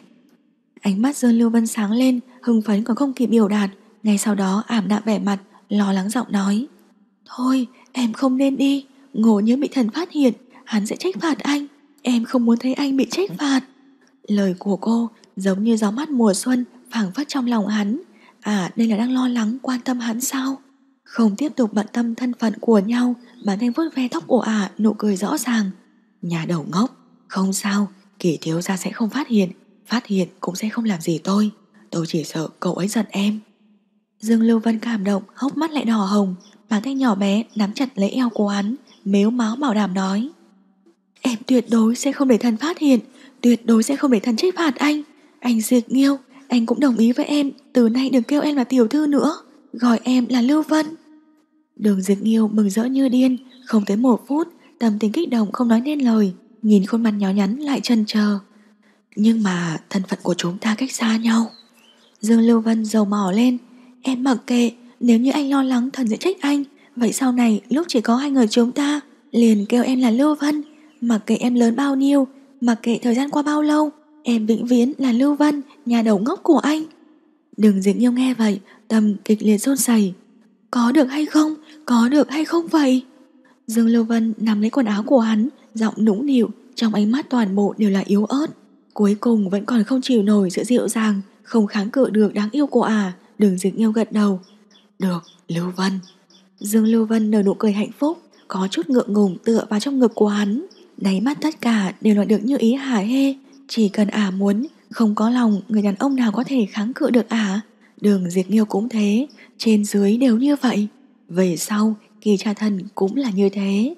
Ánh mắt Dương Lưu Vân sáng lên, hưng phấn còn không kịp biểu đạt. Ngay sau đó ảm đạm vẻ mặt, lo lắng giọng nói. Thôi, em không nên đi, ngộ nhớ bị thần phát hiện, hắn sẽ trách phạt anh. Em không muốn thấy anh bị trách phạt. Lời của cô giống như gió mát mùa xuân phảng phất trong lòng hắn À đây là đang lo lắng quan tâm hắn sao Không tiếp tục bận tâm thân phận của nhau Bản thanh vuốt ve tóc ồ ả Nụ cười rõ ràng Nhà đầu ngốc Không sao kỷ thiếu gia sẽ không phát hiện Phát hiện cũng sẽ không làm gì tôi Tôi chỉ sợ cậu ấy giận em Dương Lưu Vân cảm động Hốc mắt lại đỏ hồng Bàn tay nhỏ bé nắm chặt lấy eo của hắn Mếu máu bảo đảm nói Em tuyệt đối sẽ không để thần phát hiện Tuyệt đối sẽ không để thần trách phạt anh Anh diệt nghiêu anh cũng đồng ý với em từ nay đừng kêu em là tiểu thư nữa gọi em là lưu vân đường diệt nghiêu mừng rỡ như điên không tới một phút tâm tình kích động không nói nên lời nhìn khuôn mặt nhỏ nhắn lại chần chờ nhưng mà thân phận của chúng ta cách xa nhau dương lưu vân dầu mỏ lên em mặc kệ nếu như anh lo lắng thần sẽ trách anh vậy sau này lúc chỉ có hai người chúng ta liền kêu em là lưu vân mặc kệ em lớn bao nhiêu mặc kệ thời gian qua bao lâu Em vĩnh viễn là Lưu Văn nhà đầu ngốc của anh. Đừng Diệp Nhiêu nghe vậy, tâm kịch liệt rôn sầy. Có được hay không? Có được hay không vậy? Dương Lưu Văn nắm lấy quần áo của hắn, giọng nũng nịu, trong ánh mắt toàn bộ đều là yếu ớt. Cuối cùng vẫn còn không chịu nổi sự dịu dàng, không kháng cự được đáng yêu của À. Đường Diệp Nhiêu gật đầu. Được, Lưu Văn. Dương Lưu Văn nở nụ cười hạnh phúc, có chút ngượng ngùng tựa vào trong ngực của hắn. Đáy mắt tất cả đều là được như ý hả hê, chỉ cần ả à muốn, không có lòng người đàn ông nào có thể kháng cự được ả. À. Đường diệt nghiêu cũng thế, trên dưới đều như vậy. Về sau, kỳ tra thần cũng là như thế.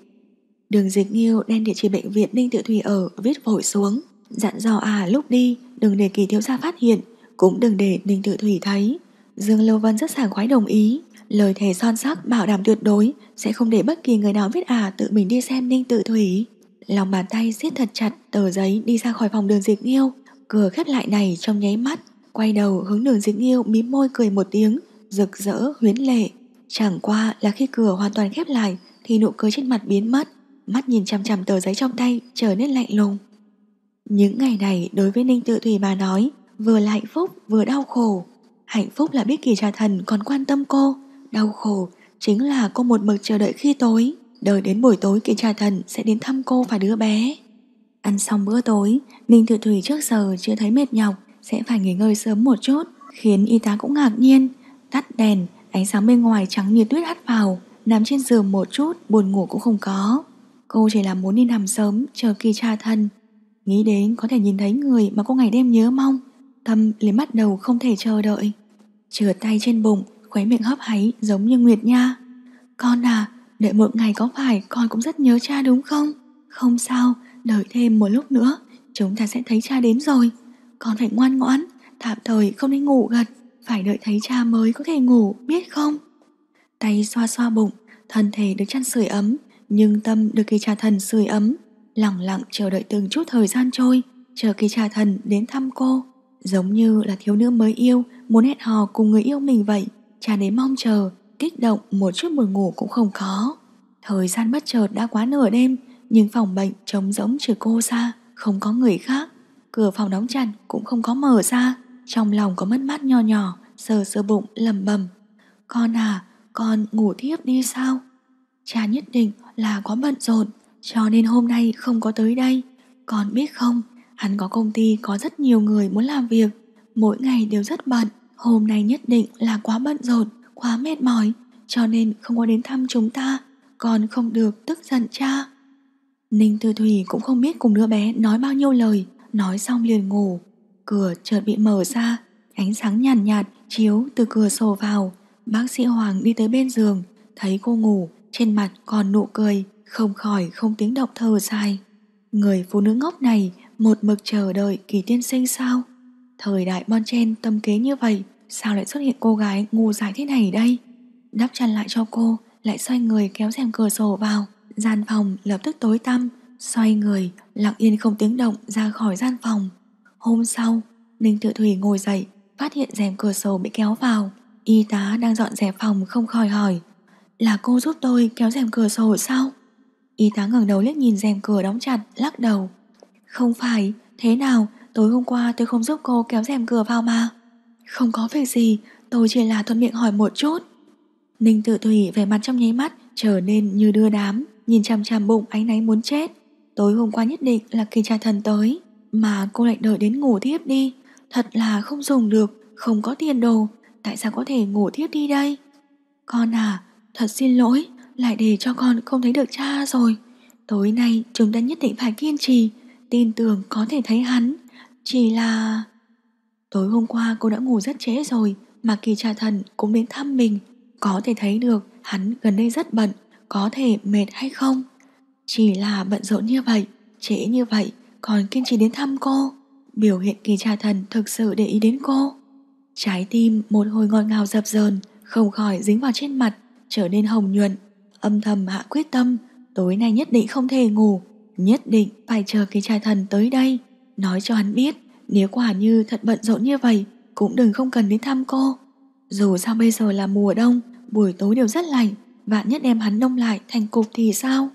Đường diệt nghiêu đem địa chỉ bệnh viện Ninh Tự Thủy ở viết vội xuống. Dặn dò à lúc đi, đừng để kỳ thiếu gia phát hiện, cũng đừng để Ninh Tự Thủy thấy. Dương lưu Vân rất sảng khoái đồng ý, lời thề son sắc bảo đảm tuyệt đối sẽ không để bất kỳ người nào biết à tự mình đi xem Ninh Tự Thủy lòng bàn tay siết thật chặt tờ giấy đi ra khỏi phòng đường dịch yêu Cửa khép lại này trong nháy mắt, quay đầu hướng đường dịch yêu mím môi cười một tiếng, rực rỡ huyến lệ. Chẳng qua là khi cửa hoàn toàn khép lại thì nụ cười trên mặt biến mất, mắt nhìn chằm chằm tờ giấy trong tay trở nên lạnh lùng. Những ngày này đối với Ninh Tự Thủy mà nói, vừa là hạnh phúc vừa đau khổ. Hạnh phúc là biết kỳ trà thần còn quan tâm cô, đau khổ chính là cô một mực chờ đợi khi tối. Đợi đến buổi tối kỳ trà thần sẽ đến thăm cô và đứa bé Ăn xong bữa tối Ninh Thự Thủy trước giờ chưa thấy mệt nhọc Sẽ phải nghỉ ngơi sớm một chút Khiến y tá cũng ngạc nhiên Tắt đèn, ánh sáng bên ngoài trắng như tuyết hắt vào Nằm trên giường một chút Buồn ngủ cũng không có Cô chỉ là muốn đi nằm sớm chờ kỳ trà thần Nghĩ đến có thể nhìn thấy người Mà cô ngày đêm nhớ mong Tâm lấy mắt đầu không thể chờ đợi Chừa tay trên bụng Khóe miệng hấp háy giống như Nguyệt Nha Con à đệ mượn ngày có phải con cũng rất nhớ cha đúng không? Không sao, đợi thêm một lúc nữa, chúng ta sẽ thấy cha đến rồi. Con phải ngoan ngoãn, tạm thời không nên ngủ gật, phải đợi thấy cha mới có thể ngủ, biết không? Tay xoa xoa bụng, thân thể được chăn sưởi ấm, nhưng tâm được kỳ cha thần sưởi ấm, lặng lặng chờ đợi từng chút thời gian trôi, chờ kỳ cha thần đến thăm cô. Giống như là thiếu nữ mới yêu, muốn hẹn hò cùng người yêu mình vậy, cha đến mong chờ, kích động một chút buồn ngủ cũng không có. Thời gian bất chợt đã quá nửa đêm, nhưng phòng bệnh trống rỗng trừ cô ra, không có người khác. Cửa phòng đóng chặt cũng không có mở ra, trong lòng có mất mát nho nhỏ, sờ sờ bụng lầm bầm. Con à, con ngủ tiếp đi sao? Cha nhất định là quá bận rộn, cho nên hôm nay không có tới đây. Con biết không, hắn có công ty có rất nhiều người muốn làm việc, mỗi ngày đều rất bận, hôm nay nhất định là quá bận rộn quá mệt mỏi cho nên không có đến thăm chúng ta còn không được tức giận cha Ninh Tư Thủy cũng không biết cùng đứa bé nói bao nhiêu lời nói xong liền ngủ cửa chợt bị mở ra ánh sáng nhàn nhạt, nhạt chiếu từ cửa sổ vào bác sĩ Hoàng đi tới bên giường thấy cô ngủ trên mặt còn nụ cười không khỏi không tiếng động thở dài người phụ nữ ngốc này một mực chờ đợi kỳ tiên sinh sao thời đại bon chen tâm kế như vậy Sao lại xuất hiện cô gái ngu dại thế này đây Đắp chăn lại cho cô Lại xoay người kéo rèm cửa sổ vào Gian phòng lập tức tối tăm Xoay người lặng yên không tiếng động Ra khỏi gian phòng Hôm sau Ninh Tự Thủy ngồi dậy Phát hiện rèm cửa sổ bị kéo vào Y tá đang dọn dẹp phòng không khỏi hỏi Là cô giúp tôi kéo rèm cửa sổ sao Y tá ngẩng đầu liếc nhìn rèm cửa đóng chặt Lắc đầu Không phải Thế nào tối hôm qua tôi không giúp cô kéo rèm cửa vào mà không có việc gì, tôi chỉ là thuận miệng hỏi một chút. Ninh tự thủy vẻ mặt trong nháy mắt trở nên như đưa đám, nhìn chằm chằm bụng ánh náy muốn chết. Tối hôm qua nhất định là kỳ tra thần tới, mà cô lại đợi đến ngủ thiếp đi. Thật là không dùng được, không có tiền đồ, tại sao có thể ngủ thiếp đi đây? Con à, thật xin lỗi, lại để cho con không thấy được cha rồi. Tối nay chúng ta nhất định phải kiên trì, tin tưởng có thể thấy hắn. Chỉ là... Tối hôm qua cô đã ngủ rất trễ rồi Mà kỳ trà thần cũng đến thăm mình Có thể thấy được hắn gần đây rất bận Có thể mệt hay không Chỉ là bận rộn như vậy Trễ như vậy còn kiên trì đến thăm cô Biểu hiện kỳ trà thần thực sự để ý đến cô Trái tim một hồi ngọt ngào dập dờn Không khỏi dính vào trên mặt Trở nên hồng nhuận Âm thầm hạ quyết tâm Tối nay nhất định không thể ngủ Nhất định phải chờ kỳ trà thần tới đây Nói cho hắn biết nếu quả như thật bận rộn như vậy Cũng đừng không cần đến thăm cô Dù sao bây giờ là mùa đông Buổi tối đều rất lạnh Vạn nhất đem hắn đông lại thành cục thì sao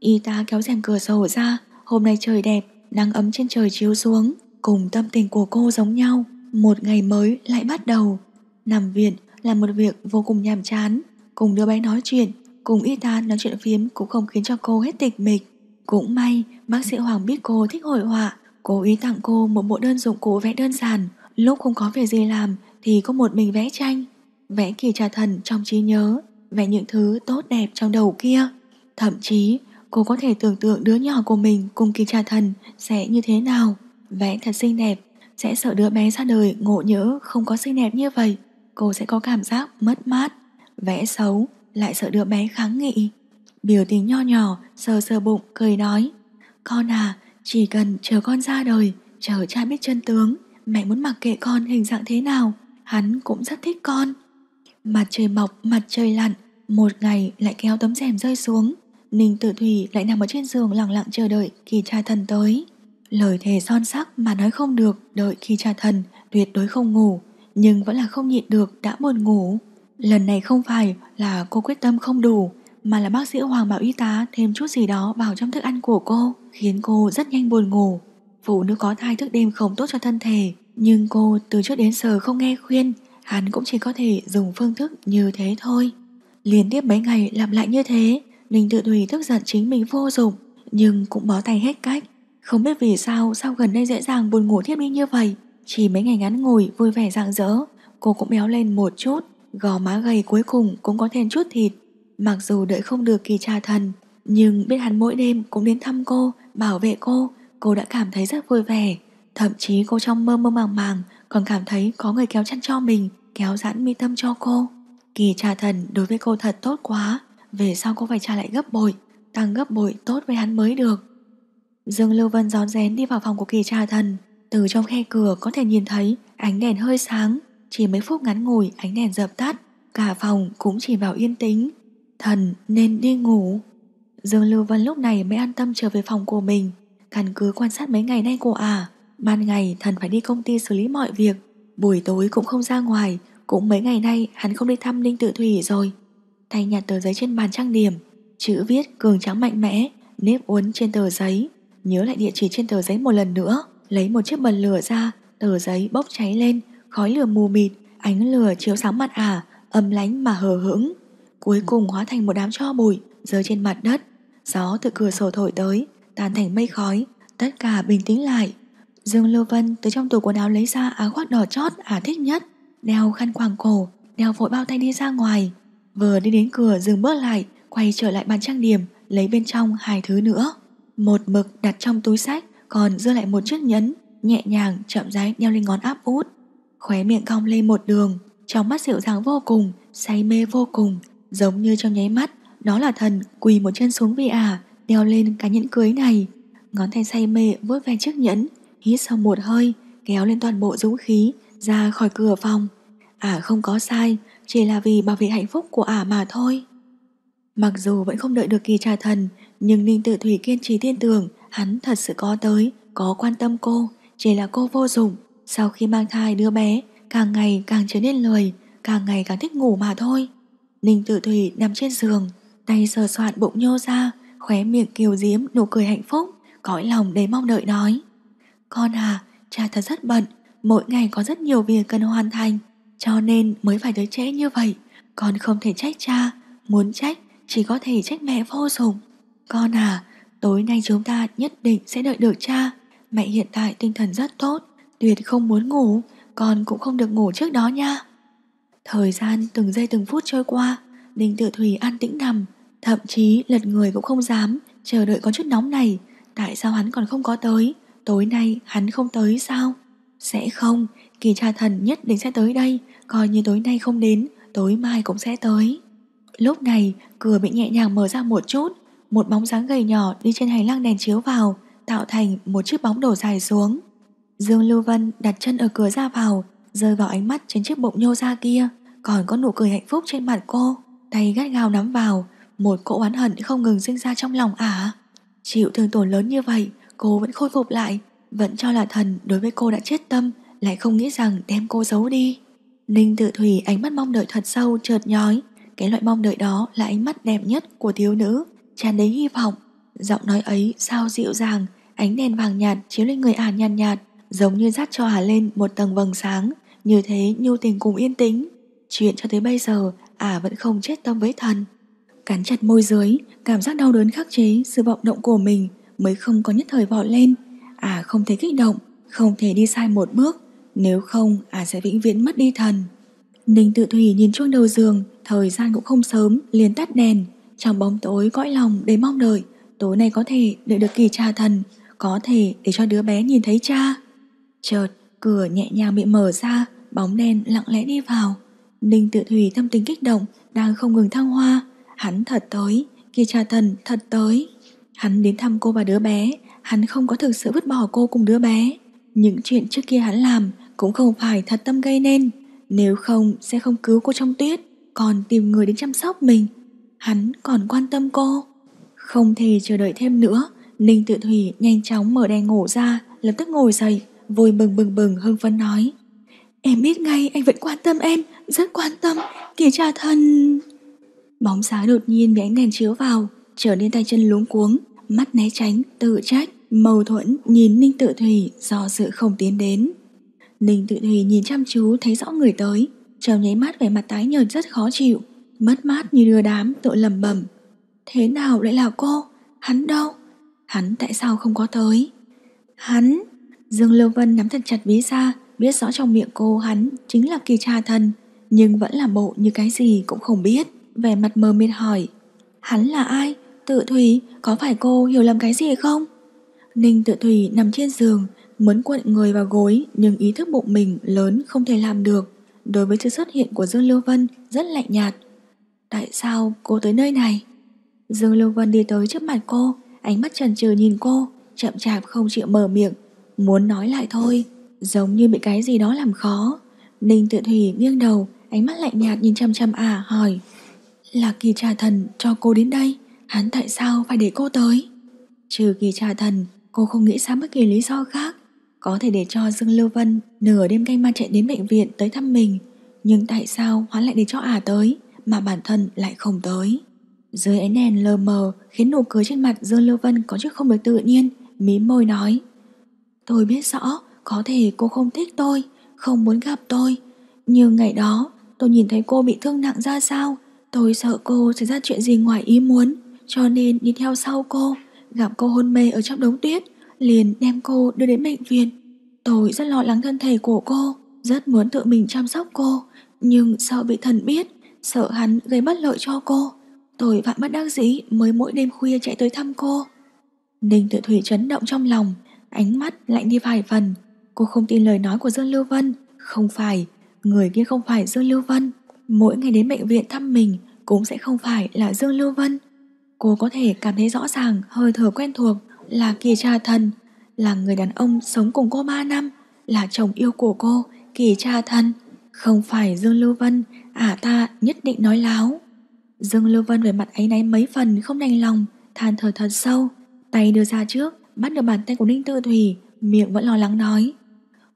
Y tá kéo rèm cửa sổ ra Hôm nay trời đẹp Nắng ấm trên trời chiếu xuống Cùng tâm tình của cô giống nhau Một ngày mới lại bắt đầu Nằm viện là một việc vô cùng nhàm chán Cùng đứa bé nói chuyện Cùng y tá nói chuyện phiếm Cũng không khiến cho cô hết tịch mịch Cũng may bác sĩ Hoàng biết cô thích hội họa Cố ý tặng cô một bộ đơn dụng cụ vẽ đơn giản Lúc không có việc gì làm Thì có một mình vẽ tranh Vẽ kỳ trà thần trong trí nhớ Vẽ những thứ tốt đẹp trong đầu kia Thậm chí cô có thể tưởng tượng đứa nhỏ của mình cùng kỳ trà thần sẽ như thế nào. Vẽ thật xinh đẹp, sẽ sợ đứa bé ra đời ngộ nhỡ không có xinh đẹp như vậy. Cô sẽ có cảm giác mất mát. Vẽ xấu, lại sợ đứa bé kháng nghị. Biểu tình nho nhỏ, sờ sờ bụng, cười nói. Con à, chỉ cần chờ con ra đời, chờ cha biết chân tướng, mẹ muốn mặc kệ con hình dạng thế nào, hắn cũng rất thích con. Mặt trời mọc, mặt trời lặn, một ngày lại kéo tấm rèm rơi xuống. Ninh tự thủy lại nằm ở trên giường lặng lặng chờ đợi khi cha thần tới. Lời thề son sắc mà nói không được đợi khi cha thần tuyệt đối không ngủ, nhưng vẫn là không nhịn được đã buồn ngủ. Lần này không phải là cô quyết tâm không đủ, mà là bác sĩ Hoàng bảo y tá thêm chút gì đó vào trong thức ăn của cô khiến cô rất nhanh buồn ngủ. Phụ nữ có thai thức đêm không tốt cho thân thể, nhưng cô từ trước đến giờ không nghe khuyên, hắn cũng chỉ có thể dùng phương thức như thế thôi. Liên tiếp mấy ngày làm lại như thế, Ninh Tự Thủy tức giận chính mình vô dụng, nhưng cũng bó tay hết cách. Không biết vì sao sao gần đây dễ dàng buồn ngủ thiết đi như vậy, chỉ mấy ngày ngắn ngủi vui vẻ rạng rỡ, cô cũng béo lên một chút, gò má gầy cuối cùng cũng có thêm chút thịt. Mặc dù đợi không được kỳ trà thần, nhưng biết hắn mỗi đêm cũng đến thăm cô, bảo vệ cô, cô đã cảm thấy rất vui vẻ. Thậm chí cô trong mơ mơ màng màng còn cảm thấy có người kéo chăn cho mình, kéo giãn mi tâm cho cô. Kỳ trà thần đối với cô thật tốt quá, về sau cô phải trả lại gấp bội, tăng gấp bội tốt với hắn mới được. Dương Lưu Vân rón rén đi vào phòng của kỳ trà thần, từ trong khe cửa có thể nhìn thấy ánh đèn hơi sáng, chỉ mấy phút ngắn ngủi ánh đèn dập tắt, cả phòng cũng chỉ vào yên tĩnh. Thần nên đi ngủ. Dương Lưu Vân lúc này mới an tâm trở về phòng của mình Căn cứ quan sát mấy ngày nay của ả à. Ban ngày thần phải đi công ty xử lý mọi việc Buổi tối cũng không ra ngoài Cũng mấy ngày nay hắn không đi thăm Ninh Tự Thủy rồi Tay nhặt tờ giấy trên bàn trang điểm Chữ viết cường trắng mạnh mẽ Nếp uốn trên tờ giấy Nhớ lại địa chỉ trên tờ giấy một lần nữa Lấy một chiếc bật lửa ra Tờ giấy bốc cháy lên Khói lửa mù mịt Ánh lửa chiếu sáng mặt ả à, Âm lánh mà hờ hững Cuối cùng hóa thành một đám cho bụi Rơi trên mặt đất Gió từ cửa sổ thổi tới Tàn thành mây khói Tất cả bình tĩnh lại Dương Lưu Vân từ trong tủ quần áo lấy ra áo khoác đỏ chót à thích nhất Đeo khăn quàng cổ Đeo vội bao tay đi ra ngoài Vừa đi đến cửa dừng bước lại Quay trở lại bàn trang điểm Lấy bên trong hai thứ nữa Một mực đặt trong túi sách Còn dư lại một chiếc nhẫn Nhẹ nhàng chậm rãi đeo lên ngón áp út Khóe miệng cong lên một đường Trong mắt dịu dàng vô cùng Say mê vô cùng Giống như trong nháy mắt nó là thần quỳ một chân xuống vì ả, đeo lên cái nhẫn cưới này. Ngón tay say mê vuốt ve chiếc nhẫn, hít sau một hơi, kéo lên toàn bộ dũng khí, ra khỏi cửa phòng. Ả không có sai, chỉ là vì bảo vệ hạnh phúc của ả mà thôi. Mặc dù vẫn không đợi được kỳ trà thần, nhưng Ninh tự Thủy kiên trì tin tưởng hắn thật sự có tới, có quan tâm cô, chỉ là cô vô dụng. Sau khi mang thai đứa bé, càng ngày càng trở nên lười, càng ngày càng thích ngủ mà thôi. Ninh tự Thủy nằm trên giường, tay sờ soạn bụng nhô ra, khóe miệng kiều diếm nụ cười hạnh phúc, cõi lòng đầy mong đợi nói. Con à, cha thật rất bận, mỗi ngày có rất nhiều việc cần hoàn thành, cho nên mới phải tới trễ như vậy. Con không thể trách cha, muốn trách chỉ có thể trách mẹ vô dụng. Con à, tối nay chúng ta nhất định sẽ đợi được cha. Mẹ hiện tại tinh thần rất tốt, tuyệt không muốn ngủ, con cũng không được ngủ trước đó nha. Thời gian từng giây từng phút trôi qua, Đinh Tự Thủy an tĩnh nằm, Thậm chí lật người cũng không dám Chờ đợi có chút nóng này Tại sao hắn còn không có tới Tối nay hắn không tới sao Sẽ không Kỳ tra thần nhất định sẽ tới đây Coi như tối nay không đến Tối mai cũng sẽ tới Lúc này cửa bị nhẹ nhàng mở ra một chút Một bóng dáng gầy nhỏ đi trên hành lang đèn chiếu vào Tạo thành một chiếc bóng đổ dài xuống Dương Lưu Vân đặt chân ở cửa ra vào Rơi vào ánh mắt trên chiếc bụng nhô ra kia Còn có nụ cười hạnh phúc trên mặt cô Tay gắt gao nắm vào một cỗ oán hận không ngừng sinh ra trong lòng ả. À? Chịu thương tổn lớn như vậy, cô vẫn khôi phục lại, vẫn cho là thần đối với cô đã chết tâm, lại không nghĩ rằng đem cô giấu đi. Ninh tự thủy ánh mắt mong đợi thật sâu chợt nhói, cái loại mong đợi đó là ánh mắt đẹp nhất của thiếu nữ, tràn đầy hy vọng. Giọng nói ấy sao dịu dàng, ánh đèn vàng nhạt chiếu lên người ả nhàn nhạt, nhạt, giống như dắt cho ả lên một tầng vầng sáng, như thế nhu tình cùng yên tĩnh. Chuyện cho tới bây giờ, ả vẫn không chết tâm với thần. Cắn chặt môi dưới, cảm giác đau đớn khắc chế sự vọng động của mình mới không có nhất thời vọt lên. À không thể kích động, không thể đi sai một bước, nếu không à sẽ vĩnh viễn mất đi thần. Ninh tự thủy nhìn chuông đầu giường, thời gian cũng không sớm, liền tắt đèn. Trong bóng tối cõi lòng để mong đợi, tối nay có thể đợi được kỳ cha thần, có thể để cho đứa bé nhìn thấy cha. Chợt, cửa nhẹ nhàng bị mở ra, bóng đèn lặng lẽ đi vào. Ninh tự thủy tâm tình kích động, đang không ngừng thăng hoa, Hắn thật tới, kia cha thần thật tới. Hắn đến thăm cô và đứa bé, hắn không có thực sự vứt bỏ cô cùng đứa bé. Những chuyện trước kia hắn làm cũng không phải thật tâm gây nên. Nếu không sẽ không cứu cô trong tuyết, còn tìm người đến chăm sóc mình. Hắn còn quan tâm cô. Không thể chờ đợi thêm nữa, Ninh Tự Thủy nhanh chóng mở đèn ngủ ra, lập tức ngồi dậy, vui bừng bừng bừng hưng phấn nói. Em biết ngay anh vẫn quan tâm em, rất quan tâm, kỳ cha thân... Bóng sáng đột nhiên bị ánh đèn chiếu vào, trở nên tay chân luống cuống, mắt né tránh, tự trách, mâu thuẫn nhìn Ninh Tự Thủy do sự không tiến đến. Ninh Tự Thủy nhìn chăm chú thấy rõ người tới, trong nháy mắt vẻ mặt tái nhợt rất khó chịu, mất mát như đưa đám tội lầm bẩm. Thế nào lại là cô? Hắn đâu? Hắn tại sao không có tới? Hắn? Dương Lưu Vân nắm thật chặt bí ra, biết rõ trong miệng cô hắn chính là kỳ Tra thần, nhưng vẫn là bộ như cái gì cũng không biết vẻ mặt mờ mịt hỏi Hắn là ai? Tự Thủy, có phải cô hiểu lầm cái gì không? Ninh Tự Thủy nằm trên giường, muốn cuộn người vào gối nhưng ý thức bụng mình lớn không thể làm được. Đối với sự xuất hiện của Dương Lưu Vân rất lạnh nhạt. Tại sao cô tới nơi này? Dương Lưu Vân đi tới trước mặt cô, ánh mắt trần trừ nhìn cô, chậm chạp không chịu mở miệng, muốn nói lại thôi, giống như bị cái gì đó làm khó. Ninh Tự Thủy nghiêng đầu, ánh mắt lạnh nhạt nhìn chăm chăm à hỏi. Là kỳ trà thần cho cô đến đây Hắn tại sao phải để cô tới Trừ kỳ trà thần Cô không nghĩ ra bất kỳ lý do khác Có thể để cho Dương Lưu Vân Nửa đêm canh ma chạy đến bệnh viện tới thăm mình Nhưng tại sao hắn lại để cho ả à tới Mà bản thân lại không tới Dưới ánh đèn lờ mờ Khiến nụ cười trên mặt Dương Lưu Vân có chút không được tự nhiên Mí môi nói Tôi biết rõ Có thể cô không thích tôi Không muốn gặp tôi Nhưng ngày đó tôi nhìn thấy cô bị thương nặng ra sao Tôi sợ cô xảy ra chuyện gì ngoài ý muốn, cho nên đi theo sau cô, gặp cô hôn mê ở trong đống tuyết, liền đem cô đưa đến bệnh viện. Tôi rất lo lắng thân thể của cô, rất muốn tự mình chăm sóc cô, nhưng sợ bị thần biết, sợ hắn gây bất lợi cho cô. Tôi vạn bất đắc dĩ mới mỗi đêm khuya chạy tới thăm cô. Ninh tự thủy chấn động trong lòng, ánh mắt lạnh đi vài phần. Cô không tin lời nói của Dương Lưu Vân, không phải, người kia không phải Dương Lưu Vân mỗi ngày đến bệnh viện thăm mình cũng sẽ không phải là Dương Lưu Vân. Cô có thể cảm thấy rõ ràng hơi thở quen thuộc là kỳ trà thần, là người đàn ông sống cùng cô 3 năm, là chồng yêu của cô, kỳ trà thần. Không phải Dương Lưu Vân, à ta nhất định nói láo. Dương Lưu Vân về mặt ấy náy mấy phần không đành lòng, than thở thật sâu, tay đưa ra trước, bắt được bàn tay của Ninh Tư Thủy, miệng vẫn lo lắng nói.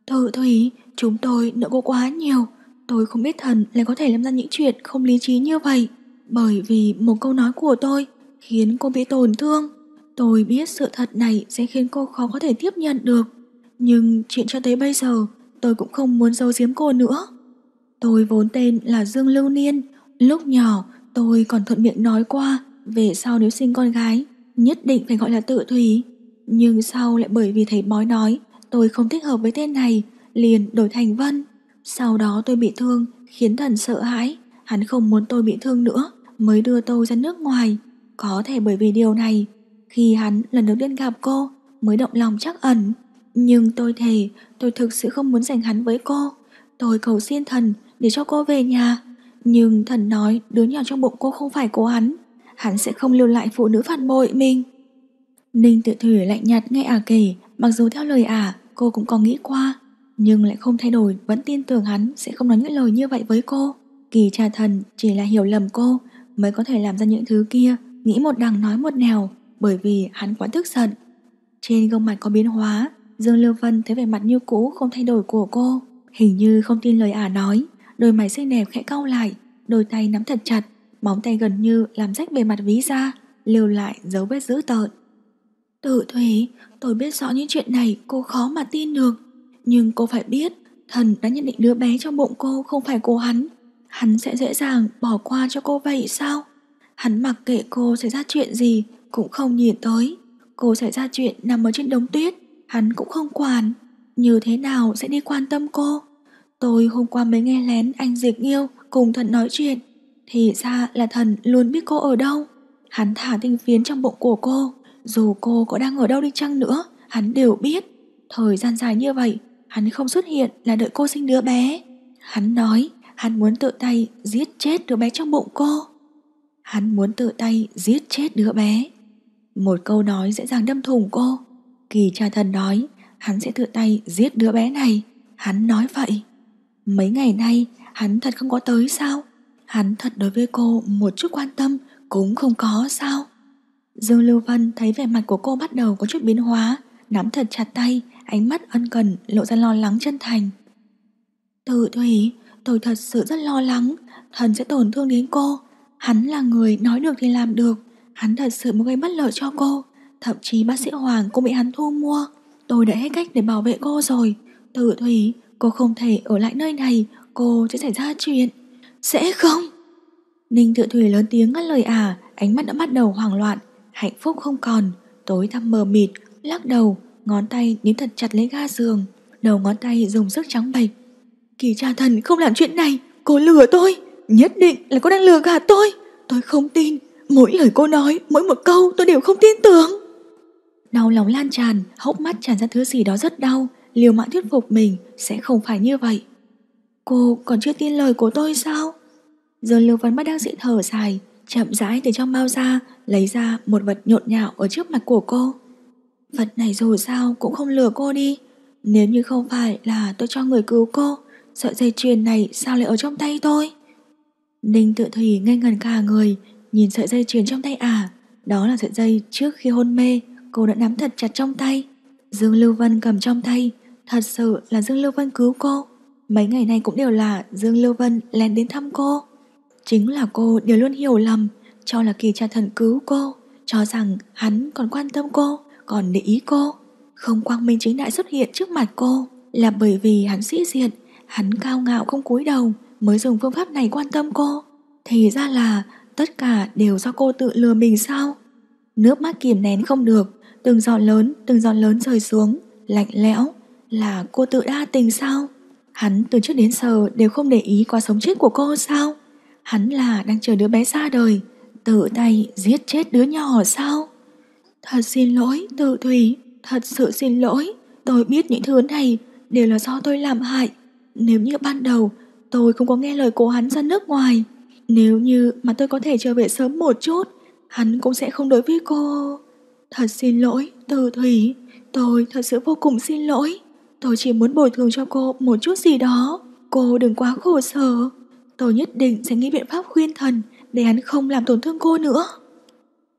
Tự Thủy, chúng tôi nợ cô quá nhiều, Tôi không biết thần lại có thể làm ra những chuyện không lý trí như vậy. Bởi vì một câu nói của tôi khiến cô bị tổn thương. Tôi biết sự thật này sẽ khiến cô khó có thể tiếp nhận được. Nhưng chuyện cho tới bây giờ tôi cũng không muốn giấu giếm cô nữa. Tôi vốn tên là Dương Lưu Niên. Lúc nhỏ tôi còn thuận miệng nói qua về sau nếu sinh con gái nhất định phải gọi là tự thủy. Nhưng sau lại bởi vì thầy bói nói tôi không thích hợp với tên này liền đổi thành Vân. Sau đó tôi bị thương, khiến thần sợ hãi. Hắn không muốn tôi bị thương nữa, mới đưa tôi ra nước ngoài. Có thể bởi vì điều này, khi hắn lần đầu tiên gặp cô, mới động lòng chắc ẩn. Nhưng tôi thề, tôi thực sự không muốn giành hắn với cô. Tôi cầu xin thần để cho cô về nhà. Nhưng thần nói đứa nhỏ trong bụng cô không phải của hắn. Hắn sẽ không lưu lại phụ nữ phản bội mình. Ninh tự thủy lạnh nhạt nghe ả kể, mặc dù theo lời ả, cô cũng có nghĩ qua nhưng lại không thay đổi vẫn tin tưởng hắn sẽ không nói những lời như vậy với cô. Kỳ trà thần chỉ là hiểu lầm cô mới có thể làm ra những thứ kia, nghĩ một đằng nói một nẻo bởi vì hắn quá tức giận. Trên gương mặt có biến hóa, Dương Lưu Vân thấy vẻ mặt như cũ không thay đổi của cô, hình như không tin lời ả à nói, đôi mày xinh đẹp khẽ cau lại, đôi tay nắm thật chặt, móng tay gần như làm rách bề mặt ví ra, lưu lại dấu vết dữ tợn. Tự Thủy, tôi biết rõ những chuyện này cô khó mà tin được, nhưng cô phải biết, thần đã nhận định đứa bé trong bụng cô không phải của hắn. Hắn sẽ dễ dàng bỏ qua cho cô vậy sao? Hắn mặc kệ cô xảy ra chuyện gì cũng không nhìn tới. Cô xảy ra chuyện nằm ở trên đống tuyết, hắn cũng không quản. Như thế nào sẽ đi quan tâm cô? Tôi hôm qua mới nghe lén anh Diệp Nghiêu cùng thần nói chuyện. Thì ra là thần luôn biết cô ở đâu. Hắn thả tinh phiến trong bụng của cô. Dù cô có đang ở đâu đi chăng nữa, hắn đều biết. Thời gian dài như vậy, hắn không xuất hiện là đợi cô sinh đứa bé. Hắn nói hắn muốn tự tay giết chết đứa bé trong bụng cô. Hắn muốn tự tay giết chết đứa bé. Một câu nói dễ dàng đâm thủng cô. Kỳ cha thần nói hắn sẽ tự tay giết đứa bé này. Hắn nói vậy. Mấy ngày nay hắn thật không có tới sao? Hắn thật đối với cô một chút quan tâm cũng không có sao? Dương Lưu Vân thấy vẻ mặt của cô bắt đầu có chút biến hóa, nắm thật chặt tay, ánh mắt ân cần lộ ra lo lắng chân thành. Từ Thủy, tôi thật sự rất lo lắng, thần sẽ tổn thương đến cô. Hắn là người nói được thì làm được, hắn thật sự muốn gây bất lợi cho cô. Thậm chí bác sĩ Hoàng cũng bị hắn thu mua. Tôi đã hết cách để bảo vệ cô rồi. Từ Thủy, cô không thể ở lại nơi này, cô sẽ xảy ra chuyện. Sẽ không? Ninh Tự Thủy lớn tiếng ngắt lời à, ánh mắt đã bắt đầu hoảng loạn, hạnh phúc không còn, tối thăm mờ mịt, lắc đầu, ngón tay níu thật chặt lấy ga giường, đầu ngón tay dùng sức trắng bệch. Kỳ cha thần không làm chuyện này, cô lừa tôi, nhất định là cô đang lừa gạt tôi, tôi không tin, mỗi lời cô nói, mỗi một câu tôi đều không tin tưởng. Đau lòng lan tràn, hốc mắt tràn ra thứ gì đó rất đau, liều mạng thuyết phục mình sẽ không phải như vậy. Cô còn chưa tin lời của tôi sao? Giờ Lưu Văn bắt đang dị thở dài, chậm rãi từ trong bao ra, lấy ra một vật nhộn nhạo ở trước mặt của cô. Vật này dù sao cũng không lừa cô đi Nếu như không phải là tôi cho người cứu cô Sợi dây chuyền này sao lại ở trong tay tôi Ninh tự thủy ngây ngần cả người Nhìn sợi dây chuyền trong tay à Đó là sợi dây trước khi hôn mê Cô đã nắm thật chặt trong tay Dương Lưu Vân cầm trong tay Thật sự là Dương Lưu Vân cứu cô Mấy ngày này cũng đều là Dương Lưu Vân lén đến thăm cô Chính là cô đều luôn hiểu lầm Cho là kỳ cha thần cứu cô Cho rằng hắn còn quan tâm cô còn để ý cô Không quang minh chính đại xuất hiện trước mặt cô Là bởi vì hắn sĩ diện Hắn cao ngạo không cúi đầu Mới dùng phương pháp này quan tâm cô Thì ra là tất cả đều do cô tự lừa mình sao Nước mắt kìm nén không được Từng giọt lớn, từng giọt lớn rơi xuống Lạnh lẽo Là cô tự đa tình sao Hắn từ trước đến giờ đều không để ý qua sống chết của cô sao Hắn là đang chờ đứa bé ra đời Tự tay giết chết đứa nhỏ sao Thật xin lỗi, tự thủy, thật sự xin lỗi. Tôi biết những thứ này đều là do tôi làm hại. Nếu như ban đầu tôi không có nghe lời của hắn ra nước ngoài, nếu như mà tôi có thể trở về sớm một chút, hắn cũng sẽ không đối với cô. Thật xin lỗi, Từ Thủy, tôi thật sự vô cùng xin lỗi. Tôi chỉ muốn bồi thường cho cô một chút gì đó. Cô đừng quá khổ sở. Tôi nhất định sẽ nghĩ biện pháp khuyên thần để hắn không làm tổn thương cô nữa.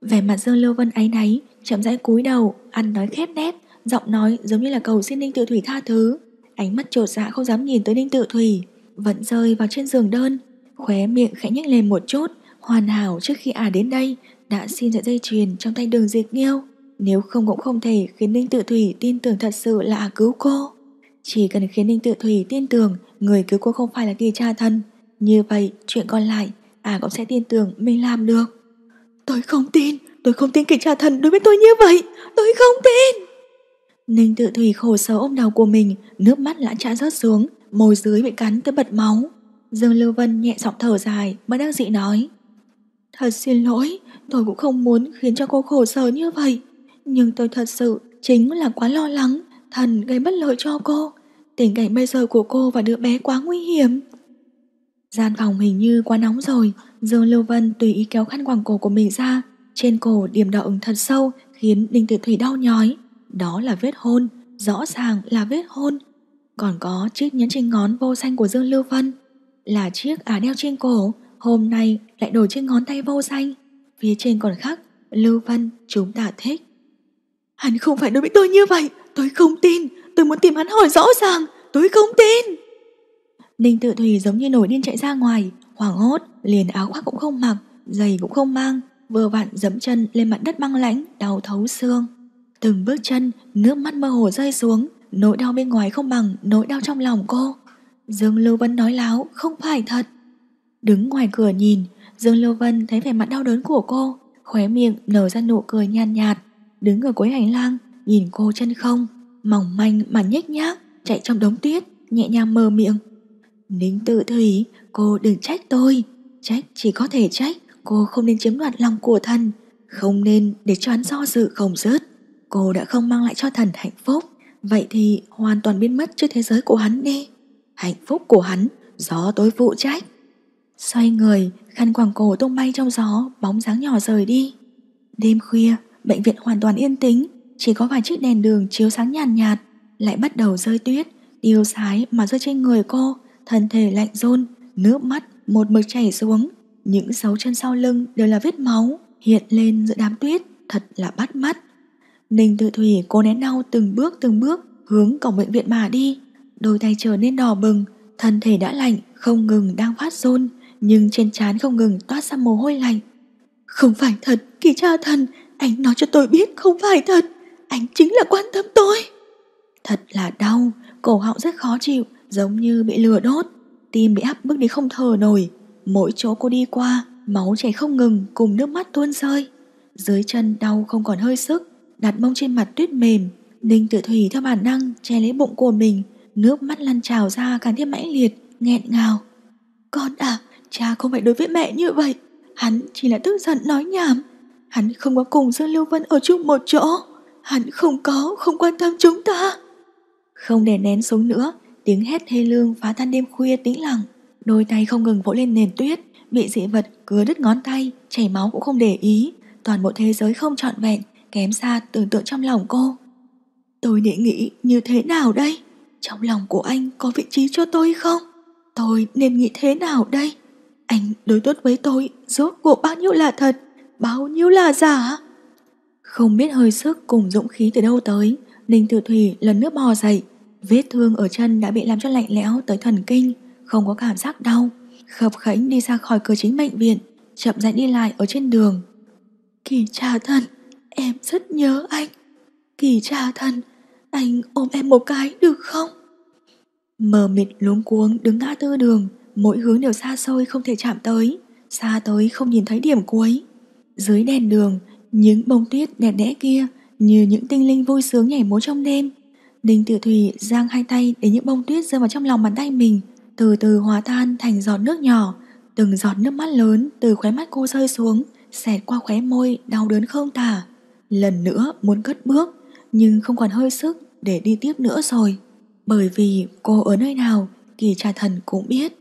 Vẻ mặt Dương Lưu Vân áy náy chậm rãi cúi đầu, ăn nói khép nép, giọng nói giống như là cầu xin Ninh Tự Thủy tha thứ. Ánh mắt trột dạ không dám nhìn tới Ninh Tự Thủy, vẫn rơi vào trên giường đơn, khóe miệng khẽ nhếch lên một chút, hoàn hảo trước khi à đến đây, đã xin lại dây chuyền trong tay đường diệt nghiêu. Nếu không cũng không thể khiến Ninh Tự Thủy tin tưởng thật sự là à cứu cô. Chỉ cần khiến Ninh Tự Thủy tin tưởng người cứu cô không phải là kỳ cha thân. Như vậy, chuyện còn lại, à cũng sẽ tin tưởng mình làm được. Tôi không tin, Tôi không tin kịch trả thần đối với tôi như vậy Tôi không tin Ninh tự thủy khổ sở ôm đầu của mình Nước mắt lã trã rớt xuống Môi dưới bị cắn tới bật máu Dương Lưu Vân nhẹ giọng thở dài Bất đắc dị nói Thật xin lỗi Tôi cũng không muốn khiến cho cô khổ sở như vậy Nhưng tôi thật sự chính là quá lo lắng Thần gây bất lợi cho cô Tình cảnh bây giờ của cô và đứa bé quá nguy hiểm Gian phòng hình như quá nóng rồi Dương Lưu Vân tùy ý kéo khăn quàng cổ của mình ra trên cổ điểm đỏ ửng thật sâu khiến Đinh Tử Thủy đau nhói. Đó là vết hôn, rõ ràng là vết hôn. Còn có chiếc nhẫn trên ngón vô danh của Dương Lưu Vân là chiếc à đeo trên cổ, hôm nay lại đổi trên ngón tay vô danh Phía trên còn khắc, Lưu Vân chúng ta thích. Hắn không phải đối với tôi như vậy, tôi không tin, tôi muốn tìm hắn hỏi rõ ràng, tôi không tin. Ninh tự thủy giống như nổi điên chạy ra ngoài, hoảng hốt, liền áo khoác cũng không mặc, giày cũng không mang, vừa vặn dẫm chân lên mặt đất băng lãnh, đau thấu xương. Từng bước chân, nước mắt mơ hồ rơi xuống, nỗi đau bên ngoài không bằng nỗi đau trong lòng cô. Dương Lưu Vân nói láo, không phải thật. Đứng ngoài cửa nhìn, Dương Lưu Vân thấy vẻ mặt đau đớn của cô, khóe miệng nở ra nụ cười nhàn nhạt, nhạt, đứng ở cuối hành lang, nhìn cô chân không, mỏng manh mà nhếch nhác, chạy trong đống tuyết, nhẹ nhàng mờ miệng. Nính tự thủy, cô đừng trách tôi, trách chỉ có thể trách, Cô không nên chiếm đoạt lòng của thần, không nên để cho hắn do dự không rớt. Cô đã không mang lại cho thần hạnh phúc, vậy thì hoàn toàn biến mất trước thế giới của hắn đi. Hạnh phúc của hắn gió tối phụ trách. Xoay người, khăn quàng cổ tung bay trong gió, bóng dáng nhỏ rời đi. Đêm khuya, bệnh viện hoàn toàn yên tĩnh, chỉ có vài chiếc đèn đường chiếu sáng nhàn nhạt, nhạt, lại bắt đầu rơi tuyết, điều sái mà rơi trên người cô, thân thể lạnh rôn, nước mắt một mực chảy xuống. Những dấu chân sau lưng đều là vết máu hiện lên giữa đám tuyết, thật là bắt mắt. Ninh tự thủy cô nén đau từng bước từng bước hướng cổng bệnh viện mà đi. Đôi tay trở nên đỏ bừng, thân thể đã lạnh, không ngừng đang phát run, nhưng trên trán không ngừng toát ra mồ hôi lạnh. Không phải thật, kỳ cha thần, anh nói cho tôi biết không phải thật, anh chính là quan tâm tôi. Thật là đau, cổ họng rất khó chịu, giống như bị lửa đốt, tim bị áp bức đến không thở nổi, Mỗi chỗ cô đi qua, máu chảy không ngừng cùng nước mắt tuôn rơi. Dưới chân đau không còn hơi sức, đặt mông trên mặt tuyết mềm. Ninh tự thủy theo bản năng che lấy bụng của mình, nước mắt lăn trào ra càng thêm mãnh liệt, nghẹn ngào. Con à, cha không phải đối với mẹ như vậy. Hắn chỉ là tức giận nói nhảm. Hắn không có cùng Dương Lưu Vân ở chung một chỗ. Hắn không có, không quan tâm chúng ta. Không để nén xuống nữa, tiếng hét thê lương phá tan đêm khuya tĩnh lặng. Đôi tay không ngừng vỗ lên nền tuyết Bị dị vật cứa đứt ngón tay Chảy máu cũng không để ý Toàn bộ thế giới không trọn vẹn Kém xa tưởng tượng trong lòng cô Tôi để nghĩ như thế nào đây Trong lòng của anh có vị trí cho tôi không Tôi nên nghĩ thế nào đây Anh đối tốt với tôi Rốt cuộc bao nhiêu là thật Bao nhiêu là giả Không biết hơi sức cùng dũng khí từ đâu tới Ninh Tử Thủy lần nước bò dậy Vết thương ở chân đã bị làm cho lạnh lẽo tới thần kinh không có cảm giác đau, khập khánh đi ra khỏi cửa chính bệnh viện, chậm rãi đi lại ở trên đường. Kỳ trà thần, em rất nhớ anh. Kỳ trà thần, anh ôm em một cái được không? Mờ mịt luống cuống đứng ngã tư đường, mỗi hướng đều xa xôi không thể chạm tới, xa tới không nhìn thấy điểm cuối. Dưới đèn đường, những bông tuyết đẹp đẽ kia như những tinh linh vui sướng nhảy múa trong đêm. Ninh Tử Thủy giang hai tay để những bông tuyết rơi vào trong lòng bàn tay mình, từ từ hòa tan thành giọt nước nhỏ, từng giọt nước mắt lớn từ khóe mắt cô rơi xuống, xẹt qua khóe môi đau đớn không tả. Lần nữa muốn cất bước, nhưng không còn hơi sức để đi tiếp nữa rồi. Bởi vì cô ở nơi nào, kỳ trà thần cũng biết.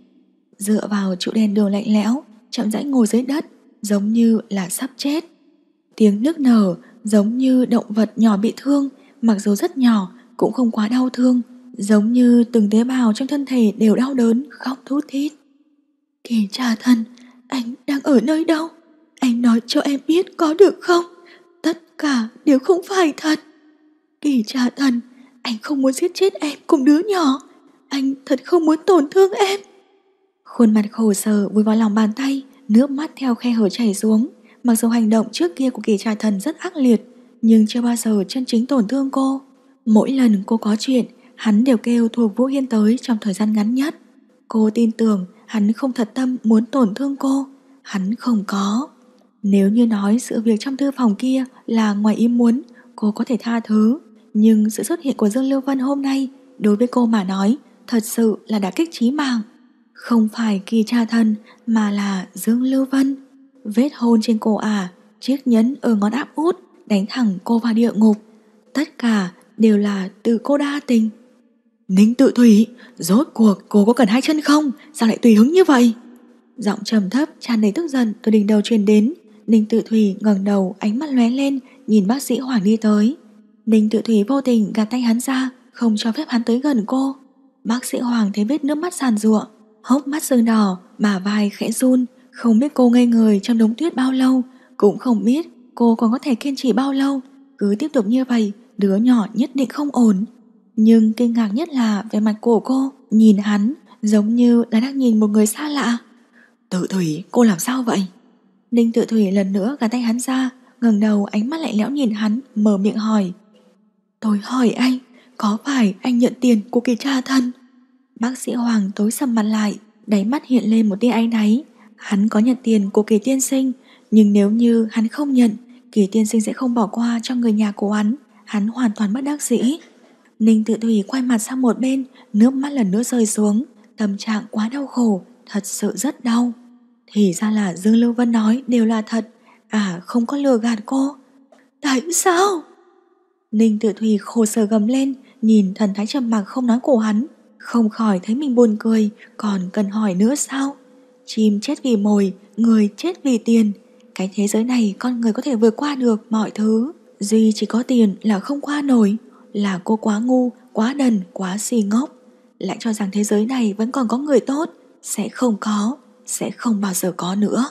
Dựa vào trụ đèn đường lạnh lẽo, chậm rãi ngồi dưới đất, giống như là sắp chết. Tiếng nước nở giống như động vật nhỏ bị thương, mặc dù rất nhỏ cũng không quá đau thương, Giống như từng tế bào trong thân thể đều đau đớn, khóc thút thít. Kỳ trà thần, anh đang ở nơi đâu? Anh nói cho em biết có được không? Tất cả đều không phải thật. Kỳ trà thần, anh không muốn giết chết em cùng đứa nhỏ. Anh thật không muốn tổn thương em. Khuôn mặt khổ sở vùi vào lòng bàn tay, nước mắt theo khe hở chảy xuống. Mặc dù hành động trước kia của kỳ trà thần rất ác liệt, nhưng chưa bao giờ chân chính tổn thương cô. Mỗi lần cô có chuyện, hắn đều kêu thuộc Vũ Hiên tới trong thời gian ngắn nhất. Cô tin tưởng hắn không thật tâm muốn tổn thương cô, hắn không có. Nếu như nói sự việc trong thư phòng kia là ngoài ý muốn, cô có thể tha thứ. Nhưng sự xuất hiện của Dương Lưu Vân hôm nay đối với cô mà nói thật sự là đã kích trí mạng. Không phải kỳ cha thân mà là Dương Lưu Vân. Vết hôn trên cổ à, chiếc nhẫn ở ngón áp út đánh thẳng cô vào địa ngục. Tất cả đều là từ cô đa tình. Ninh tự thủy, rốt cuộc cô có cần hai chân không? Sao lại tùy hứng như vậy? Giọng trầm thấp, tràn đầy tức giận từ đỉnh đầu truyền đến. Ninh tự thủy ngẩng đầu, ánh mắt lóe lên, nhìn bác sĩ Hoàng đi tới. Ninh tự thủy vô tình gạt tay hắn ra, không cho phép hắn tới gần cô. Bác sĩ Hoàng thấy vết nước mắt sàn ruộng, hốc mắt sưng đỏ, mà vai khẽ run. Không biết cô ngây người trong đống tuyết bao lâu, cũng không biết cô còn có thể kiên trì bao lâu. Cứ tiếp tục như vậy, đứa nhỏ nhất định không ổn. Nhưng kinh ngạc nhất là về mặt của cô Nhìn hắn giống như là đang nhìn một người xa lạ Tự thủy cô làm sao vậy Ninh tự thủy lần nữa gạt tay hắn ra ngẩng đầu ánh mắt lạnh lẽo nhìn hắn Mở miệng hỏi Tôi hỏi anh Có phải anh nhận tiền của kỳ cha thân Bác sĩ Hoàng tối sầm mặt lại Đáy mắt hiện lên một tia anh náy Hắn có nhận tiền của kỳ tiên sinh Nhưng nếu như hắn không nhận Kỳ tiên sinh sẽ không bỏ qua cho người nhà của hắn Hắn hoàn toàn bất đắc dĩ Ninh tự thủy quay mặt sang một bên, nước mắt lần nữa rơi xuống, tâm trạng quá đau khổ, thật sự rất đau. Thì ra là Dương Lưu Vân nói đều là thật, à không có lừa gạt cô. Tại sao? Ninh tự thủy khổ sở gầm lên, nhìn thần thái trầm mặc không nói của hắn, không khỏi thấy mình buồn cười, còn cần hỏi nữa sao? Chim chết vì mồi, người chết vì tiền. Cái thế giới này con người có thể vượt qua được mọi thứ, duy chỉ có tiền là không qua nổi là cô quá ngu, quá đần, quá si ngốc. Lại cho rằng thế giới này vẫn còn có người tốt, sẽ không có, sẽ không bao giờ có nữa.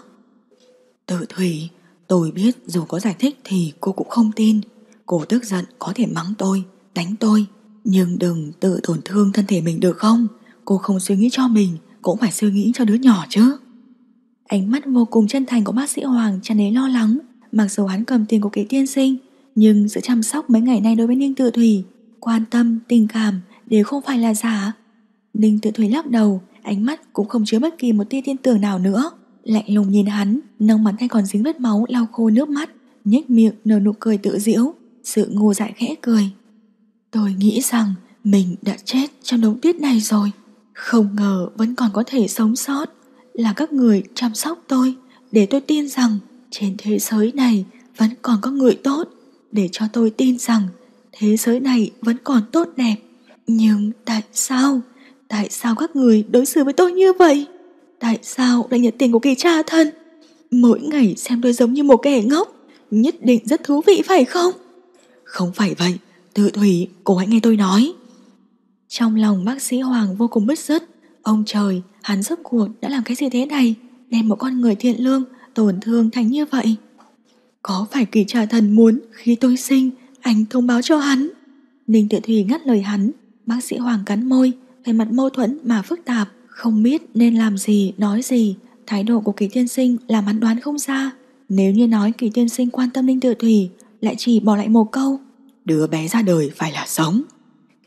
Tự thủy, tôi biết dù có giải thích thì cô cũng không tin. Cô tức giận có thể mắng tôi, đánh tôi, nhưng đừng tự tổn thương thân thể mình được không? Cô không suy nghĩ cho mình, cũng phải suy nghĩ cho đứa nhỏ chứ. Ánh mắt vô cùng chân thành của bác sĩ Hoàng tràn đầy lo lắng, mặc dù hắn cầm tiền của kỹ tiên sinh, nhưng sự chăm sóc mấy ngày nay đối với Ninh Tự Thủy, quan tâm, tình cảm đều không phải là giả. Ninh Tự Thủy lắc đầu, ánh mắt cũng không chứa bất kỳ một tia tin tưởng nào nữa. Lạnh lùng nhìn hắn, nâng bàn tay còn dính vết máu lau khô nước mắt, nhếch miệng nở nụ cười tự giễu, sự ngu dại khẽ cười. Tôi nghĩ rằng mình đã chết trong đống tuyết này rồi, không ngờ vẫn còn có thể sống sót. Là các người chăm sóc tôi, để tôi tin rằng trên thế giới này vẫn còn có người tốt để cho tôi tin rằng thế giới này vẫn còn tốt đẹp. Nhưng tại sao? Tại sao các người đối xử với tôi như vậy? Tại sao lại nhận tiền của kỳ cha thân? Mỗi ngày xem tôi giống như một kẻ ngốc, nhất định rất thú vị phải không? Không phải vậy, tự thủy, cô hãy nghe tôi nói. Trong lòng bác sĩ Hoàng vô cùng bứt rứt, ông trời, hắn rốt cuộc đã làm cái gì thế này, đem một con người thiện lương tổn thương thành như vậy. Có phải kỳ trà thần muốn khi tôi sinh, anh thông báo cho hắn? Ninh Tự Thủy ngắt lời hắn, bác sĩ Hoàng cắn môi, về mặt mâu thuẫn mà phức tạp, không biết nên làm gì, nói gì. Thái độ của kỳ tiên sinh làm hắn đoán không ra. Nếu như nói kỳ tiên sinh quan tâm Ninh Tự Thủy, lại chỉ bỏ lại một câu. Đứa bé ra đời phải là sống.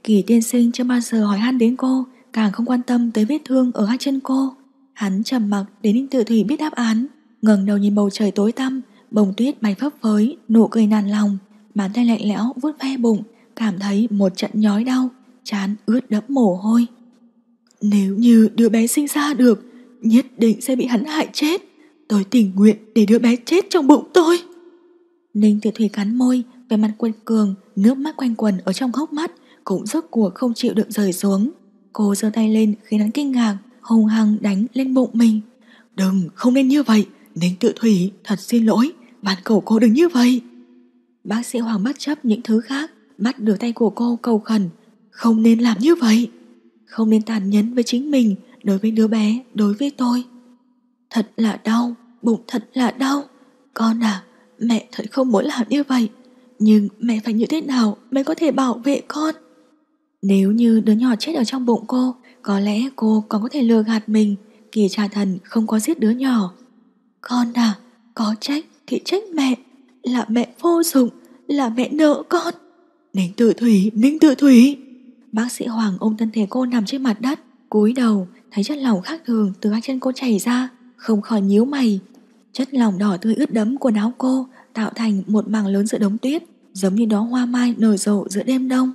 Kỳ tiên sinh chưa bao giờ hỏi han đến cô, càng không quan tâm tới vết thương ở hai chân cô. Hắn trầm mặc đến Ninh Tự Thủy biết đáp án, ngẩng đầu nhìn bầu trời tối tăm, Bông tuyết bay phấp phới, nụ cười nàn lòng, bàn tay lạnh lẽo vuốt ve bụng, cảm thấy một trận nhói đau, chán ướt đẫm mồ hôi. Nếu như đứa bé sinh ra được, nhất định sẽ bị hắn hại chết. Tôi tình nguyện để đứa bé chết trong bụng tôi. Ninh Tiểu Thủy cắn môi, về mặt quân cường, nước mắt quanh quần ở trong hốc mắt, cũng rớt của không chịu được rời xuống. Cô giơ tay lên khiến hắn kinh ngạc, hùng hằng đánh lên bụng mình. Đừng, không nên như vậy, Ninh tự Thủy, thật xin lỗi, bạn cầu cô đừng như vậy. Bác sĩ Hoàng bất chấp những thứ khác, bắt được tay của cô cầu khẩn, không nên làm như vậy. Không nên tàn nhẫn với chính mình, đối với đứa bé, đối với tôi. Thật là đau, bụng thật là đau. Con à, mẹ thật không muốn làm như vậy. Nhưng mẹ phải như thế nào mới có thể bảo vệ con? Nếu như đứa nhỏ chết ở trong bụng cô, có lẽ cô còn có thể lừa gạt mình, kỳ trà thần không có giết đứa nhỏ. Con à, có trách thì trách mẹ là mẹ vô dụng là mẹ nợ con ninh Tự thủy ninh Tự thủy bác sĩ hoàng ôm thân thể cô nằm trên mặt đất cúi đầu thấy chất lỏng khác thường từ hai chân cô chảy ra không khỏi nhíu mày chất lỏng đỏ tươi ướt đẫm quần áo cô tạo thành một mảng lớn giữa đống tuyết giống như đó hoa mai nở rộ giữa đêm đông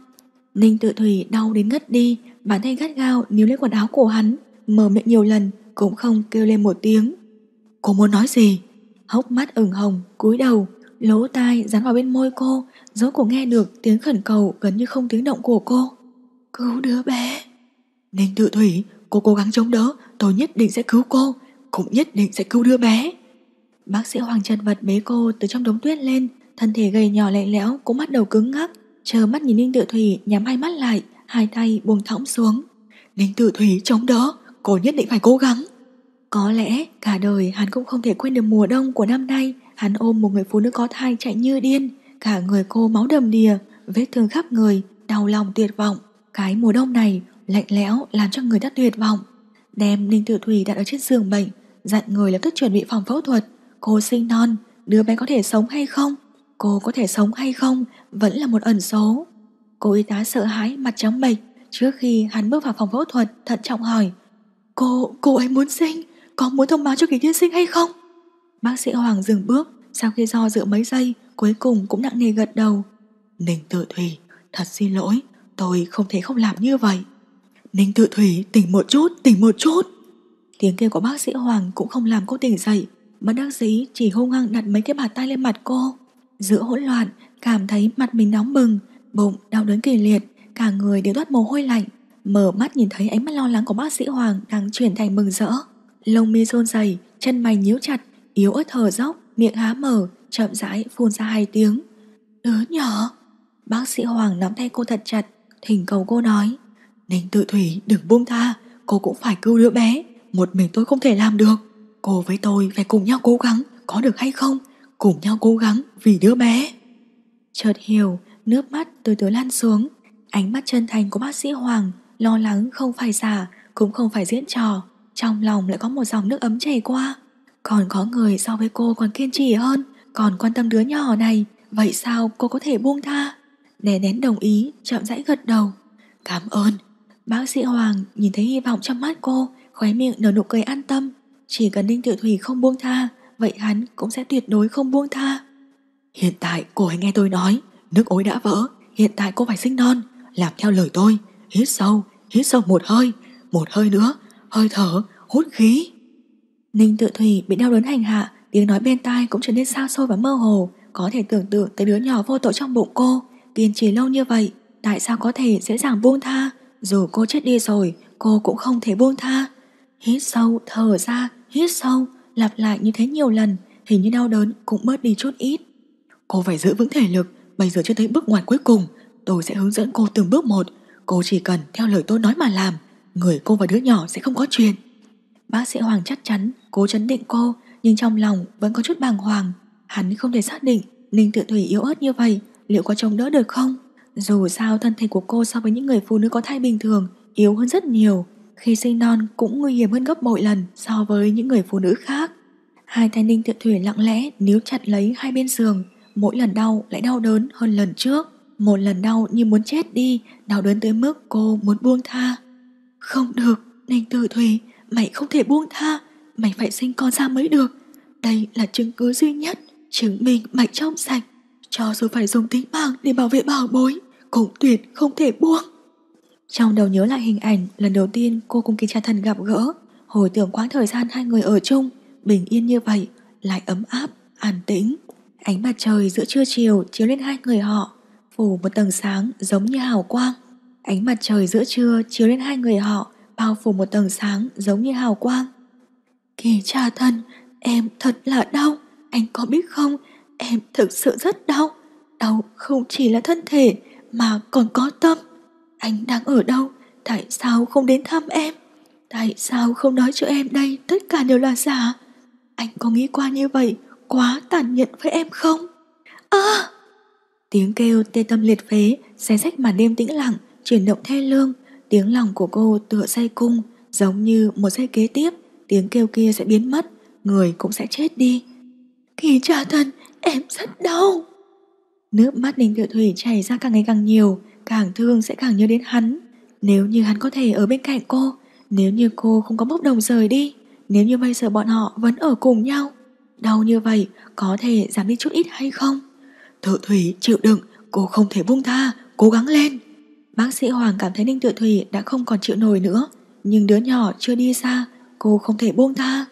ninh tự thủy đau đến ngất đi bàn tay gắt gao níu lấy quần áo của hắn mở miệng nhiều lần cũng không kêu lên một tiếng cô muốn nói gì hốc mắt ửng hồng, cúi đầu, lỗ tai dán vào bên môi cô, dấu cổ nghe được tiếng khẩn cầu gần như không tiếng động của cô. Cứu đứa bé. Ninh tự thủy, cô cố gắng chống đỡ, tôi nhất định sẽ cứu cô, cũng nhất định sẽ cứu đứa bé. Bác sĩ Hoàng Trần vật bế cô từ trong đống tuyết lên, thân thể gầy nhỏ lạnh lẽo cũng bắt đầu cứng ngắc, chờ mắt nhìn Ninh Tự Thủy nhắm hai mắt lại, hai tay buông thõng xuống. Ninh Tự Thủy chống đỡ, cô nhất định phải cố gắng. Có lẽ cả đời hắn cũng không thể quên được mùa đông của năm nay Hắn ôm một người phụ nữ có thai chạy như điên Cả người cô máu đầm đìa Vết thương khắp người Đau lòng tuyệt vọng Cái mùa đông này lạnh lẽo làm cho người ta tuyệt vọng Đem Ninh Tử Thủy đặt ở trên giường bệnh Dặn người lập tức chuẩn bị phòng phẫu thuật Cô sinh non Đứa bé có thể sống hay không Cô có thể sống hay không Vẫn là một ẩn số Cô y tá sợ hãi mặt trắng bệch Trước khi hắn bước vào phòng phẫu thuật thận trọng hỏi Cô, cô ấy muốn sinh có muốn thông báo cho kỳ tiên sinh hay không? Bác sĩ Hoàng dừng bước, sau khi do dự mấy giây, cuối cùng cũng nặng nề gật đầu. Ninh Tự Thủy, thật xin lỗi, tôi không thể không làm như vậy. Ninh Tự Thủy, tỉnh một chút, tỉnh một chút. Tiếng kêu của bác sĩ Hoàng cũng không làm cô tỉnh dậy, bất đắc dĩ chỉ hung hăng đặt mấy cái bàn tay lên mặt cô. Giữa hỗn loạn, cảm thấy mặt mình nóng bừng, bụng đau đớn kỳ liệt, cả người đều toát mồ hôi lạnh. Mở mắt nhìn thấy ánh mắt lo lắng của bác sĩ Hoàng đang chuyển thành mừng rỡ lông mi rôn dày, chân mày nhíu chặt, yếu ớt thở dốc, miệng há mở, chậm rãi phun ra hai tiếng. Đứa nhỏ! Bác sĩ Hoàng nắm tay cô thật chặt, thỉnh cầu cô nói. Ninh tự thủy đừng buông tha, cô cũng phải cứu đứa bé, một mình tôi không thể làm được. Cô với tôi phải cùng nhau cố gắng, có được hay không? Cùng nhau cố gắng vì đứa bé. Chợt hiểu, nước mắt từ từ lan xuống, ánh mắt chân thành của bác sĩ Hoàng, lo lắng không phải giả, cũng không phải diễn trò, trong lòng lại có một dòng nước ấm chảy qua. Còn có người so với cô còn kiên trì hơn, còn quan tâm đứa nhỏ này, vậy sao cô có thể buông tha? Né nén đồng ý, chậm rãi gật đầu. Cảm ơn. Bác sĩ Hoàng nhìn thấy hy vọng trong mắt cô, khóe miệng nở nụ cười an tâm. Chỉ cần Ninh Tiểu Thủy không buông tha, vậy hắn cũng sẽ tuyệt đối không buông tha. Hiện tại cô hãy nghe tôi nói, nước ối đã vỡ, hiện tại cô phải sinh non, làm theo lời tôi, hít sâu, hít sâu một hơi, một hơi nữa, hơi thở, hút khí. Ninh tự thủy bị đau đớn hành hạ, tiếng nói bên tai cũng trở nên xa xôi và mơ hồ, có thể tưởng tượng tới đứa nhỏ vô tội trong bụng cô, kiên trì lâu như vậy, tại sao có thể dễ dàng buông tha, dù cô chết đi rồi, cô cũng không thể buông tha. Hít sâu, thở ra, hít sâu, lặp lại như thế nhiều lần, hình như đau đớn cũng bớt đi chút ít. Cô phải giữ vững thể lực, bây giờ chưa thấy bước ngoặt cuối cùng, tôi sẽ hướng dẫn cô từng bước một, cô chỉ cần theo lời tôi nói mà làm, người cô và đứa nhỏ sẽ không có chuyện. Bác sĩ Hoàng chắc chắn cố chấn định cô nhưng trong lòng vẫn có chút bàng hoàng. Hắn không thể xác định Ninh tự thủy yếu ớt như vậy liệu có chống đỡ được không? Dù sao thân thể của cô so với những người phụ nữ có thai bình thường yếu hơn rất nhiều. Khi sinh non cũng nguy hiểm hơn gấp bội lần so với những người phụ nữ khác. Hai tay Ninh tự thủy lặng lẽ níu chặt lấy hai bên giường. Mỗi lần đau lại đau đớn hơn lần trước. Một lần đau như muốn chết đi, đau đớn tới mức cô muốn buông tha. Không được, Ninh Tử Thủy, mày không thể buông tha, mày phải sinh con ra mới được. Đây là chứng cứ duy nhất, chứng minh mày trong sạch. Cho dù phải dùng tính mạng để bảo vệ bảo bối, cũng tuyệt không thể buông. Trong đầu nhớ lại hình ảnh lần đầu tiên cô cùng Kỳ Cha Thần gặp gỡ, hồi tưởng quãng thời gian hai người ở chung, bình yên như vậy, lại ấm áp, an tĩnh. Ánh mặt trời giữa trưa chiều chiếu lên hai người họ, phủ một tầng sáng giống như hào quang. Ánh mặt trời giữa trưa chiếu lên hai người họ, bao phủ một tầng sáng giống như hào quang. Kỳ cha thân, em thật là đau, anh có biết không, em thực sự rất đau. Đau không chỉ là thân thể mà còn có tâm. Anh đang ở đâu, tại sao không đến thăm em? Tại sao không nói cho em đây tất cả đều là giả? Anh có nghĩ qua như vậy quá tàn nhẫn với em không? À! Tiếng kêu tê tâm liệt phế xé rách màn đêm tĩnh lặng chuyển động thê lương, tiếng lòng của cô tựa dây cung, giống như một dây kế tiếp, tiếng kêu kia sẽ biến mất, người cũng sẽ chết đi. Kỳ trả thân em rất đau. Nước mắt Ninh Tiểu Thủy chảy ra càng ngày càng nhiều, càng thương sẽ càng nhớ đến hắn. Nếu như hắn có thể ở bên cạnh cô, nếu như cô không có bốc đồng rời đi, nếu như bây giờ bọn họ vẫn ở cùng nhau, đau như vậy có thể giảm đi chút ít hay không? thợ Thủy chịu đựng, cô không thể buông tha, cố gắng lên. Bác sĩ Hoàng cảm thấy Ninh Tự Thủy đã không còn chịu nổi nữa Nhưng đứa nhỏ chưa đi xa Cô không thể buông tha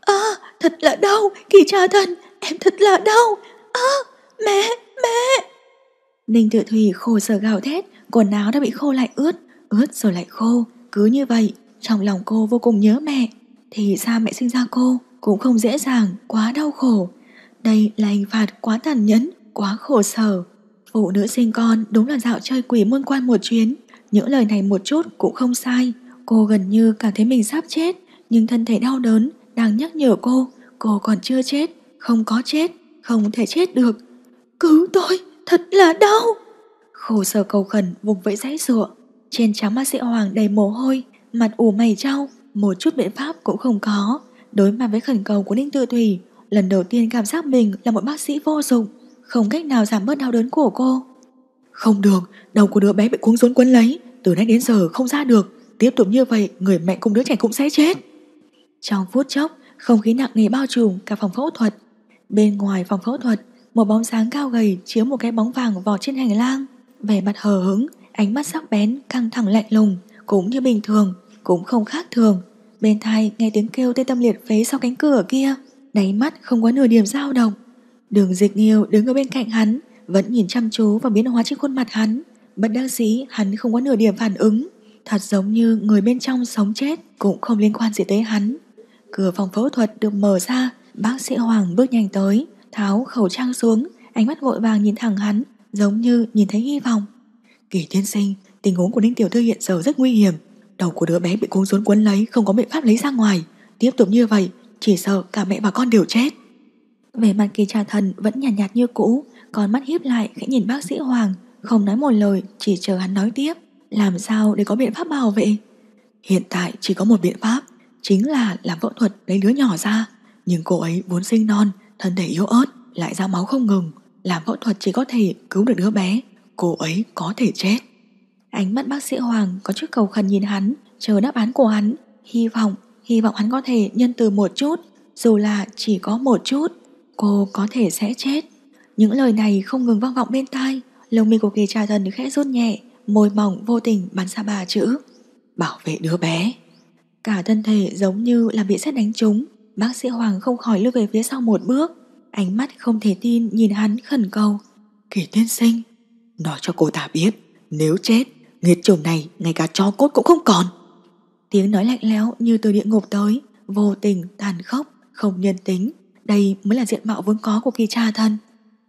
À thật là đau Kỳ cha thần em thật là đau À mẹ mẹ Ninh Tự Thủy khổ sở gào thét Quần áo đã bị khô lại ướt Ướt rồi lại khô Cứ như vậy trong lòng cô vô cùng nhớ mẹ Thì ra mẹ sinh ra cô Cũng không dễ dàng quá đau khổ Đây là hình phạt quá tàn nhẫn Quá khổ sở Phụ nữ sinh con đúng là dạo chơi quỷ môn quan một chuyến Những lời này một chút cũng không sai Cô gần như cảm thấy mình sắp chết Nhưng thân thể đau đớn Đang nhắc nhở cô Cô còn chưa chết Không có chết Không thể chết được Cứu tôi Thật là đau Khổ sở cầu khẩn vùng vẫy dãy sụa Trên trán bác sĩ Hoàng đầy mồ hôi Mặt ủ mày trao Một chút biện pháp cũng không có Đối mặt với khẩn cầu của Ninh Tự Thủy Lần đầu tiên cảm giác mình là một bác sĩ vô dụng không cách nào giảm bớt đau đớn của cô. Không được, đầu của đứa bé bị cuống rốn quấn lấy, từ nay đến giờ không ra được, tiếp tục như vậy người mẹ cùng đứa trẻ cũng sẽ chết. Trong phút chốc, không khí nặng nề bao trùm cả phòng phẫu thuật. Bên ngoài phòng phẫu thuật, một bóng sáng cao gầy chiếu một cái bóng vàng vò trên hành lang, vẻ mặt hờ hững, ánh mắt sắc bén, căng thẳng lạnh lùng, cũng như bình thường, cũng không khác thường. Bên tai nghe tiếng kêu tên tâm liệt phế sau cánh cửa kia, đáy mắt không có nửa điểm dao động. Đường dịch nghiêu đứng ở bên cạnh hắn Vẫn nhìn chăm chú và biến hóa trên khuôn mặt hắn Bất đắc dĩ hắn không có nửa điểm phản ứng Thật giống như người bên trong sống chết Cũng không liên quan gì tới hắn Cửa phòng phẫu thuật được mở ra Bác sĩ Hoàng bước nhanh tới Tháo khẩu trang xuống Ánh mắt vội vàng nhìn thẳng hắn Giống như nhìn thấy hy vọng Kỳ tiên sinh Tình huống của Ninh Tiểu Thư hiện giờ rất nguy hiểm Đầu của đứa bé bị cuốn xuống cuốn lấy Không có biện pháp lấy ra ngoài Tiếp tục như vậy Chỉ sợ cả mẹ và con đều chết về mặt kỳ trà thần vẫn nhàn nhạt, nhạt như cũ Còn mắt hiếp lại khẽ nhìn bác sĩ Hoàng Không nói một lời chỉ chờ hắn nói tiếp Làm sao để có biện pháp bảo vệ Hiện tại chỉ có một biện pháp Chính là làm phẫu thuật lấy đứa nhỏ ra Nhưng cô ấy vốn sinh non Thân thể yếu ớt lại ra máu không ngừng Làm phẫu thuật chỉ có thể cứu được đứa bé Cô ấy có thể chết Ánh mắt bác sĩ Hoàng có chút cầu khẩn nhìn hắn Chờ đáp án của hắn Hy vọng, hy vọng hắn có thể nhân từ một chút Dù là chỉ có một chút Cô có thể sẽ chết Những lời này không ngừng vang vọng bên tai Lông mi của kỳ trà thần khẽ rút nhẹ Môi mỏng vô tình bắn ra bà chữ Bảo vệ đứa bé Cả thân thể giống như là bị xét đánh trúng Bác sĩ Hoàng không khỏi lướt về phía sau một bước Ánh mắt không thể tin nhìn hắn khẩn cầu Kỳ tiên sinh Nói cho cô ta biết Nếu chết Nghiệt chủng này ngay cả cho cốt cũng không còn Tiếng nói lạnh lẽo như từ địa ngục tới Vô tình, tàn khốc, không nhân tính đây mới là diện mạo vốn có của kỳ cha thân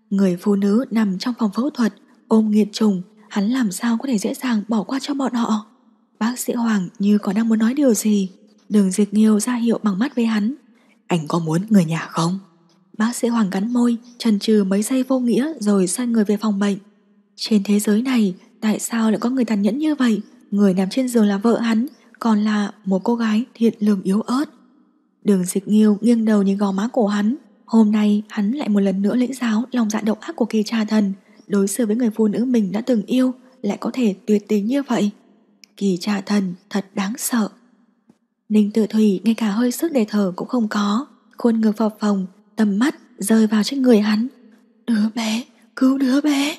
Người phụ nữ nằm trong phòng phẫu thuật Ôm nghiệt trùng Hắn làm sao có thể dễ dàng bỏ qua cho bọn họ Bác sĩ Hoàng như có đang muốn nói điều gì Đường diệt nghiêu ra hiệu bằng mắt với hắn Anh có muốn người nhà không? Bác sĩ Hoàng cắn môi Trần trừ mấy giây vô nghĩa Rồi sai người về phòng bệnh Trên thế giới này Tại sao lại có người tàn nhẫn như vậy Người nằm trên giường là vợ hắn Còn là một cô gái thiệt lường yếu ớt Đường dịch nghiêu nghiêng đầu như gò má cổ hắn Hôm nay hắn lại một lần nữa lĩnh giáo Lòng dạ độc ác của kỳ cha thần Đối xử với người phụ nữ mình đã từng yêu Lại có thể tuyệt tình như vậy Kỳ cha thần thật đáng sợ Ninh tự thủy ngay cả hơi sức để thở cũng không có Khuôn ngược phập phòng Tầm mắt rơi vào trên người hắn Đứa bé, cứu đứa bé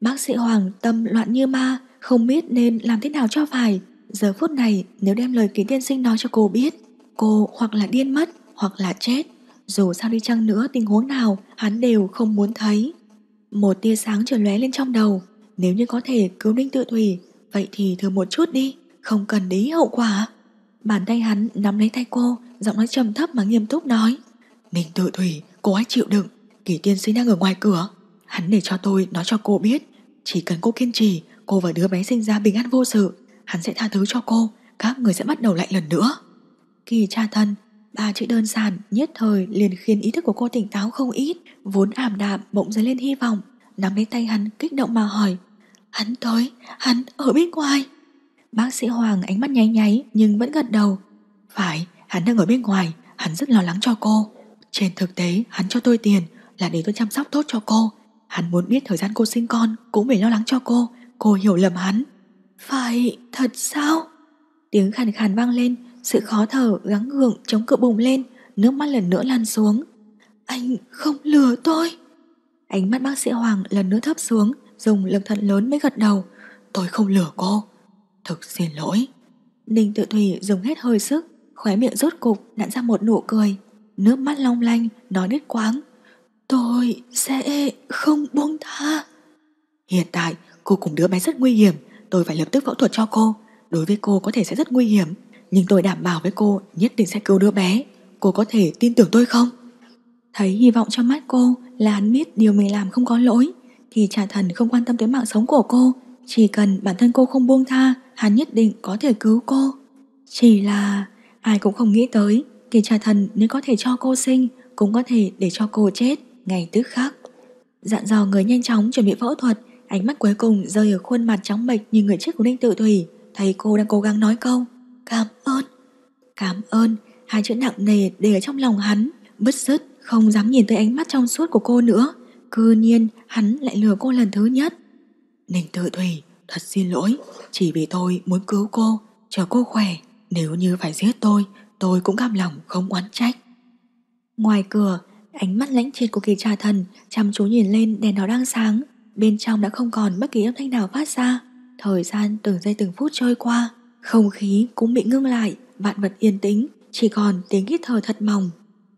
Bác sĩ Hoàng tâm loạn như ma Không biết nên làm thế nào cho phải Giờ phút này nếu đem lời kỳ tiên sinh nói cho cô biết Cô hoặc là điên mất Hoặc là chết Dù sao đi chăng nữa tình huống nào Hắn đều không muốn thấy Một tia sáng trở lóe lên trong đầu Nếu như có thể cứu Ninh tự thủy Vậy thì thử một chút đi Không cần lý hậu quả Bàn tay hắn nắm lấy tay cô Giọng nói trầm thấp mà nghiêm túc nói Ninh tự thủy cô hãy chịu đựng Kỳ tiên sinh đang ở ngoài cửa Hắn để cho tôi nói cho cô biết Chỉ cần cô kiên trì Cô và đứa bé sinh ra bình an vô sự Hắn sẽ tha thứ cho cô Các người sẽ bắt đầu lại lần nữa kỳ tra thân. Ba chữ đơn giản, nhất thời liền khiến ý thức của cô tỉnh táo không ít, vốn ảm đạm bỗng dấy lên hy vọng, nắm lấy tay hắn kích động mà hỏi. Hắn tới, hắn ở bên ngoài. Bác sĩ Hoàng ánh mắt nháy nháy nhưng vẫn gật đầu. Phải, hắn đang ở bên ngoài, hắn rất lo lắng cho cô. Trên thực tế, hắn cho tôi tiền là để tôi chăm sóc tốt cho cô. Hắn muốn biết thời gian cô sinh con cũng để lo lắng cho cô, cô hiểu lầm hắn. Phải, thật sao? Tiếng khàn khàn vang lên sự khó thở gắng gượng chống cự bùng lên Nước mắt lần nữa lan xuống Anh không lừa tôi Ánh mắt bác sĩ Hoàng lần nữa thấp xuống Dùng lực thận lớn mới gật đầu Tôi không lừa cô Thực xin lỗi Ninh tự thủy dùng hết hơi sức Khóe miệng rốt cục nặn ra một nụ cười Nước mắt long lanh nói đứt quáng Tôi sẽ không buông tha Hiện tại cô cùng đứa bé rất nguy hiểm Tôi phải lập tức phẫu thuật cho cô Đối với cô có thể sẽ rất nguy hiểm nhưng tôi đảm bảo với cô nhất định sẽ cứu đứa bé Cô có thể tin tưởng tôi không? Thấy hy vọng trong mắt cô là anh biết điều mình làm không có lỗi Thì trả thần không quan tâm tới mạng sống của cô Chỉ cần bản thân cô không buông tha Hắn nhất định có thể cứu cô Chỉ là ai cũng không nghĩ tới Thì trả thần nếu có thể cho cô sinh Cũng có thể để cho cô chết Ngày tức khắc Dặn dò người nhanh chóng chuẩn bị phẫu thuật Ánh mắt cuối cùng rơi ở khuôn mặt trắng bệch như người chết của Ninh Tự Thủy Thấy cô đang cố gắng nói câu Cảm ơn Cảm ơn Hai chữ nặng nề để ở trong lòng hắn Bứt rứt không dám nhìn tới ánh mắt trong suốt của cô nữa cư nhiên hắn lại lừa cô lần thứ nhất Ninh tự thủy Thật xin lỗi Chỉ vì tôi muốn cứu cô Chờ cô khỏe Nếu như phải giết tôi Tôi cũng cam lòng không oán trách Ngoài cửa Ánh mắt lãnh triệt của kỳ trà thần Chăm chú nhìn lên đèn nó đang sáng Bên trong đã không còn bất kỳ âm thanh nào phát ra Thời gian từng giây từng phút trôi qua không khí cũng bị ngưng lại, vạn vật yên tĩnh, chỉ còn tiếng hít thở thật mỏng.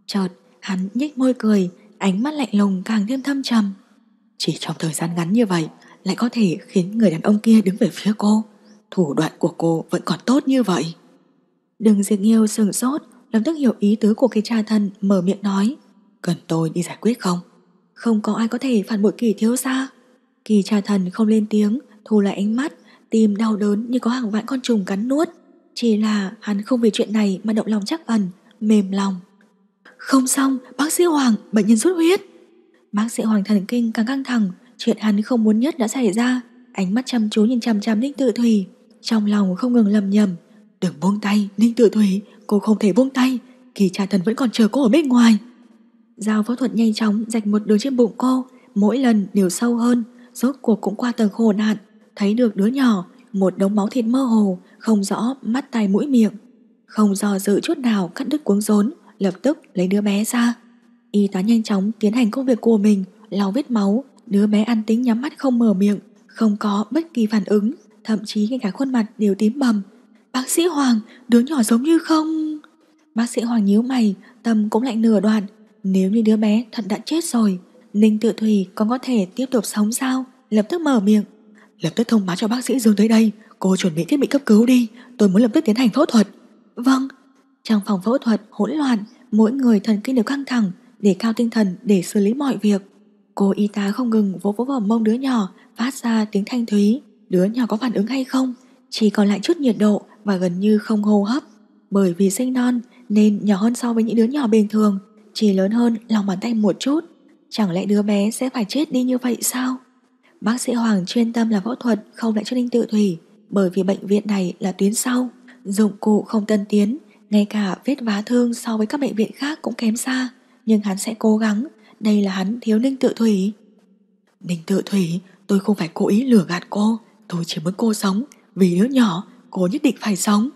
Chợt, hắn nhếch môi cười, ánh mắt lạnh lùng càng thêm thâm trầm. Chỉ trong thời gian ngắn như vậy, lại có thể khiến người đàn ông kia đứng về phía cô. Thủ đoạn của cô vẫn còn tốt như vậy. Đừng diệt yêu sừng sốt, lập tức hiểu ý tứ của cái cha thân mở miệng nói. Cần tôi đi giải quyết không? Không có ai có thể phản bội kỳ thiếu gia. Kỳ cha thần không lên tiếng, thu lại ánh mắt, tim đau đớn như có hàng vạn con trùng cắn nuốt. Chỉ là hắn không vì chuyện này mà động lòng chắc ẩn, mềm lòng. Không xong, bác sĩ Hoàng, bệnh nhân rút huyết. Bác sĩ Hoàng thần kinh càng căng thẳng, chuyện hắn không muốn nhất đã xảy ra. Ánh mắt chăm chú nhìn chăm chăm Ninh Tự Thủy, trong lòng không ngừng lầm nhầm. Đừng buông tay, Ninh Tự Thủy, cô không thể buông tay, kỳ trà thần vẫn còn chờ cô ở bên ngoài. Dao phẫu thuật nhanh chóng rạch một đường trên bụng cô, mỗi lần đều sâu hơn, rốt cuộc cũng qua tầng khổ nạn thấy được đứa nhỏ, một đống máu thịt mơ hồ, không rõ mắt tay mũi miệng. Không do dự chút nào cắt đứt cuống rốn, lập tức lấy đứa bé ra. Y tá nhanh chóng tiến hành công việc của mình, lau vết máu, đứa bé ăn tính nhắm mắt không mở miệng, không có bất kỳ phản ứng, thậm chí ngay cả khuôn mặt đều tím bầm. Bác sĩ Hoàng, đứa nhỏ giống như không... Bác sĩ Hoàng nhíu mày, tâm cũng lạnh nửa đoạn. Nếu như đứa bé thật đã chết rồi, Ninh Tự Thủy còn có thể tiếp tục sống sao? Lập tức mở miệng. Lập tức thông báo cho bác sĩ Dương tới đây Cô chuẩn bị thiết bị cấp cứu đi Tôi muốn lập tức tiến hành phẫu thuật Vâng Trong phòng phẫu thuật hỗn loạn Mỗi người thần kinh đều căng thẳng Để cao tinh thần để xử lý mọi việc Cô y tá không ngừng vỗ vỗ vào mông đứa nhỏ Phát ra tiếng thanh thúy Đứa nhỏ có phản ứng hay không Chỉ còn lại chút nhiệt độ và gần như không hô hấp Bởi vì sinh non Nên nhỏ hơn so với những đứa nhỏ bình thường Chỉ lớn hơn lòng bàn tay một chút Chẳng lẽ đứa bé sẽ phải chết đi như vậy sao? Bác sĩ Hoàng chuyên tâm là phẫu thuật không lại cho ninh tự thủy bởi vì bệnh viện này là tuyến sau. Dụng cụ không tân tiến, ngay cả vết vá thương so với các bệnh viện khác cũng kém xa. Nhưng hắn sẽ cố gắng, đây là hắn thiếu ninh tự thủy. Ninh tự thủy, tôi không phải cố ý lừa gạt cô, tôi chỉ muốn cô sống, vì đứa nhỏ, cô nhất định phải sống.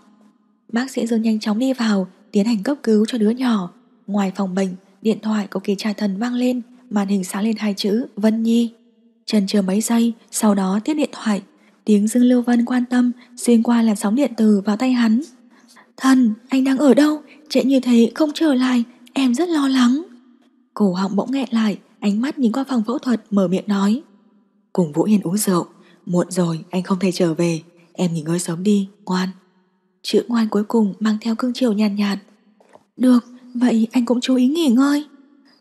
Bác sĩ Dương nhanh chóng đi vào, tiến hành cấp cứu cho đứa nhỏ. Ngoài phòng bệnh, điện thoại của kỳ trà thần vang lên, màn hình sáng lên hai chữ Vân Nhi. Trần chờ mấy giây, sau đó tiếp điện thoại. Tiếng Dương Lưu Vân quan tâm xuyên qua làn sóng điện từ vào tay hắn. Thần, anh đang ở đâu? Trễ như thế không trở lại, em rất lo lắng. Cổ họng bỗng nghẹn lại, ánh mắt nhìn qua phòng phẫu thuật mở miệng nói. Cùng Vũ Hiền uống rượu, muộn rồi anh không thể trở về, em nghỉ ngơi sớm đi, ngoan. Chữ ngoan cuối cùng mang theo cương chiều nhàn nhạt, nhạt. Được, vậy anh cũng chú ý nghỉ ngơi.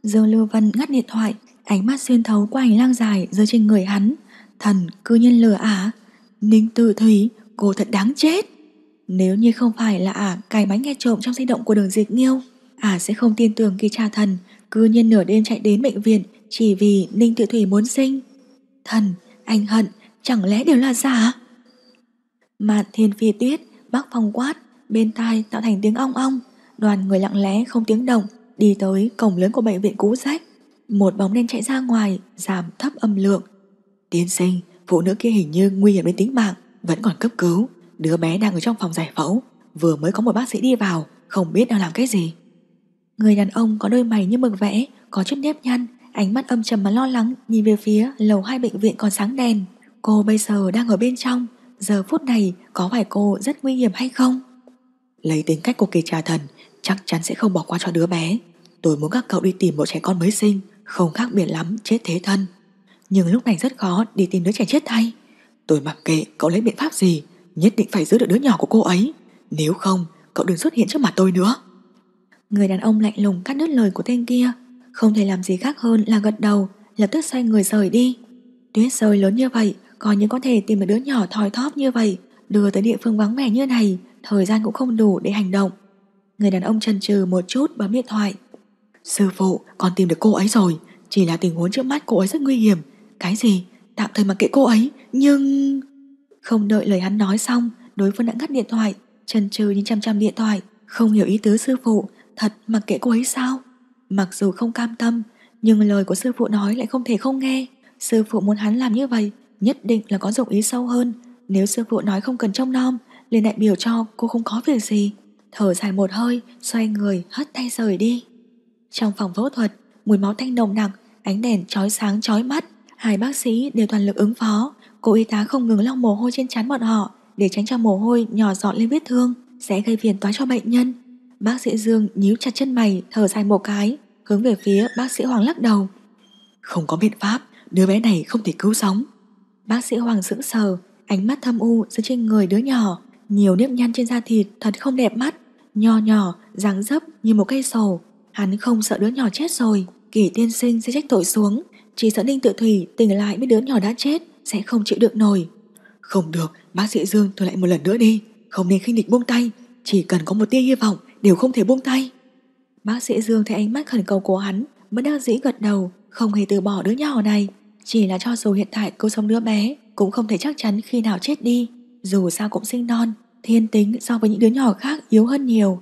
Dương Lưu Vân ngắt điện thoại, Ánh mắt xuyên thấu qua hành lang dài rơi trên người hắn Thần cư nhiên lừa ả Ninh tử thủy Cô thật đáng chết Nếu như không phải là ả cài máy nghe trộm trong di động của đường dịch nghiêu Ả sẽ không tin tưởng kỳ trà thần Cư nhiên nửa đêm chạy đến bệnh viện Chỉ vì Ninh tử thủy muốn sinh Thần, anh hận Chẳng lẽ đều là giả Mạn thiên phi tuyết Bác phong quát Bên tai tạo thành tiếng ong ong Đoàn người lặng lẽ không tiếng động Đi tới cổng lớn của bệnh viện cũ rách một bóng đen chạy ra ngoài, giảm thấp âm lượng. Tiến sinh, phụ nữ kia hình như nguy hiểm đến tính mạng, vẫn còn cấp cứu. Đứa bé đang ở trong phòng giải phẫu, vừa mới có một bác sĩ đi vào, không biết đang làm cái gì. Người đàn ông có đôi mày như mực vẽ, có chút nếp nhăn, ánh mắt âm trầm mà lo lắng nhìn về phía lầu hai bệnh viện còn sáng đèn. Cô bây giờ đang ở bên trong, giờ phút này có phải cô rất nguy hiểm hay không? Lấy tính cách của kỳ trà thần, chắc chắn sẽ không bỏ qua cho đứa bé. Tôi muốn các cậu đi tìm một trẻ con mới sinh, không khác biệt lắm chết thế thân. Nhưng lúc này rất khó đi tìm đứa trẻ chết thay. Tôi mặc kệ cậu lấy biện pháp gì, nhất định phải giữ được đứa nhỏ của cô ấy. Nếu không, cậu đừng xuất hiện trước mặt tôi nữa. Người đàn ông lạnh lùng cắt đứt lời của tên kia, không thể làm gì khác hơn là gật đầu, lập tức xoay người rời đi. Tuyết rơi lớn như vậy, còn những có thể tìm một đứa nhỏ thòi thóp như vậy, đưa tới địa phương vắng vẻ như này, thời gian cũng không đủ để hành động. Người đàn ông chần chừ một chút bấm điện thoại, Sư phụ, con tìm được cô ấy rồi, chỉ là tình huống trước mắt cô ấy rất nguy hiểm. Cái gì? Tạm thời mặc kệ cô ấy, nhưng... Không đợi lời hắn nói xong, đối phương đã ngắt điện thoại, chần chừ nhìn chăm chăm điện thoại, không hiểu ý tứ sư phụ, thật mặc kệ cô ấy sao? Mặc dù không cam tâm, nhưng lời của sư phụ nói lại không thể không nghe. Sư phụ muốn hắn làm như vậy, nhất định là có dụng ý sâu hơn. Nếu sư phụ nói không cần trông nom, liền đại biểu cho cô không có việc gì. Thở dài một hơi, xoay người, hất tay rời đi. Trong phòng phẫu thuật, mùi máu thanh nồng nặng ánh đèn chói sáng chói mắt. Hai bác sĩ đều toàn lực ứng phó. Cô y tá không ngừng lau mồ hôi trên trán bọn họ để tránh cho mồ hôi nhỏ giọt lên vết thương sẽ gây phiền toái cho bệnh nhân. Bác sĩ Dương nhíu chặt chân mày, thở dài một cái, hướng về phía bác sĩ Hoàng lắc đầu. Không có biện pháp, đứa bé này không thể cứu sống. Bác sĩ Hoàng sững sờ, ánh mắt thâm u dưới trên người đứa nhỏ, nhiều nếp nhăn trên da thịt thật không đẹp mắt, nho nhỏ, dáng dấp như một cây sầu, Hắn không sợ đứa nhỏ chết rồi, kỷ tiên sinh sẽ trách tội xuống, chỉ sợ Ninh Tự Thủy tỉnh lại biết đứa nhỏ đã chết sẽ không chịu được nổi. Không được, bác sĩ Dương tôi lại một lần nữa đi, không nên khinh địch buông tay, chỉ cần có một tia hy vọng đều không thể buông tay. Bác sĩ Dương thấy ánh mắt khẩn cầu của hắn, vẫn đang dĩ gật đầu, không hề từ bỏ đứa nhỏ này, chỉ là cho dù hiện tại cô sống đứa bé cũng không thể chắc chắn khi nào chết đi, dù sao cũng sinh non, thiên tính so với những đứa nhỏ khác yếu hơn nhiều,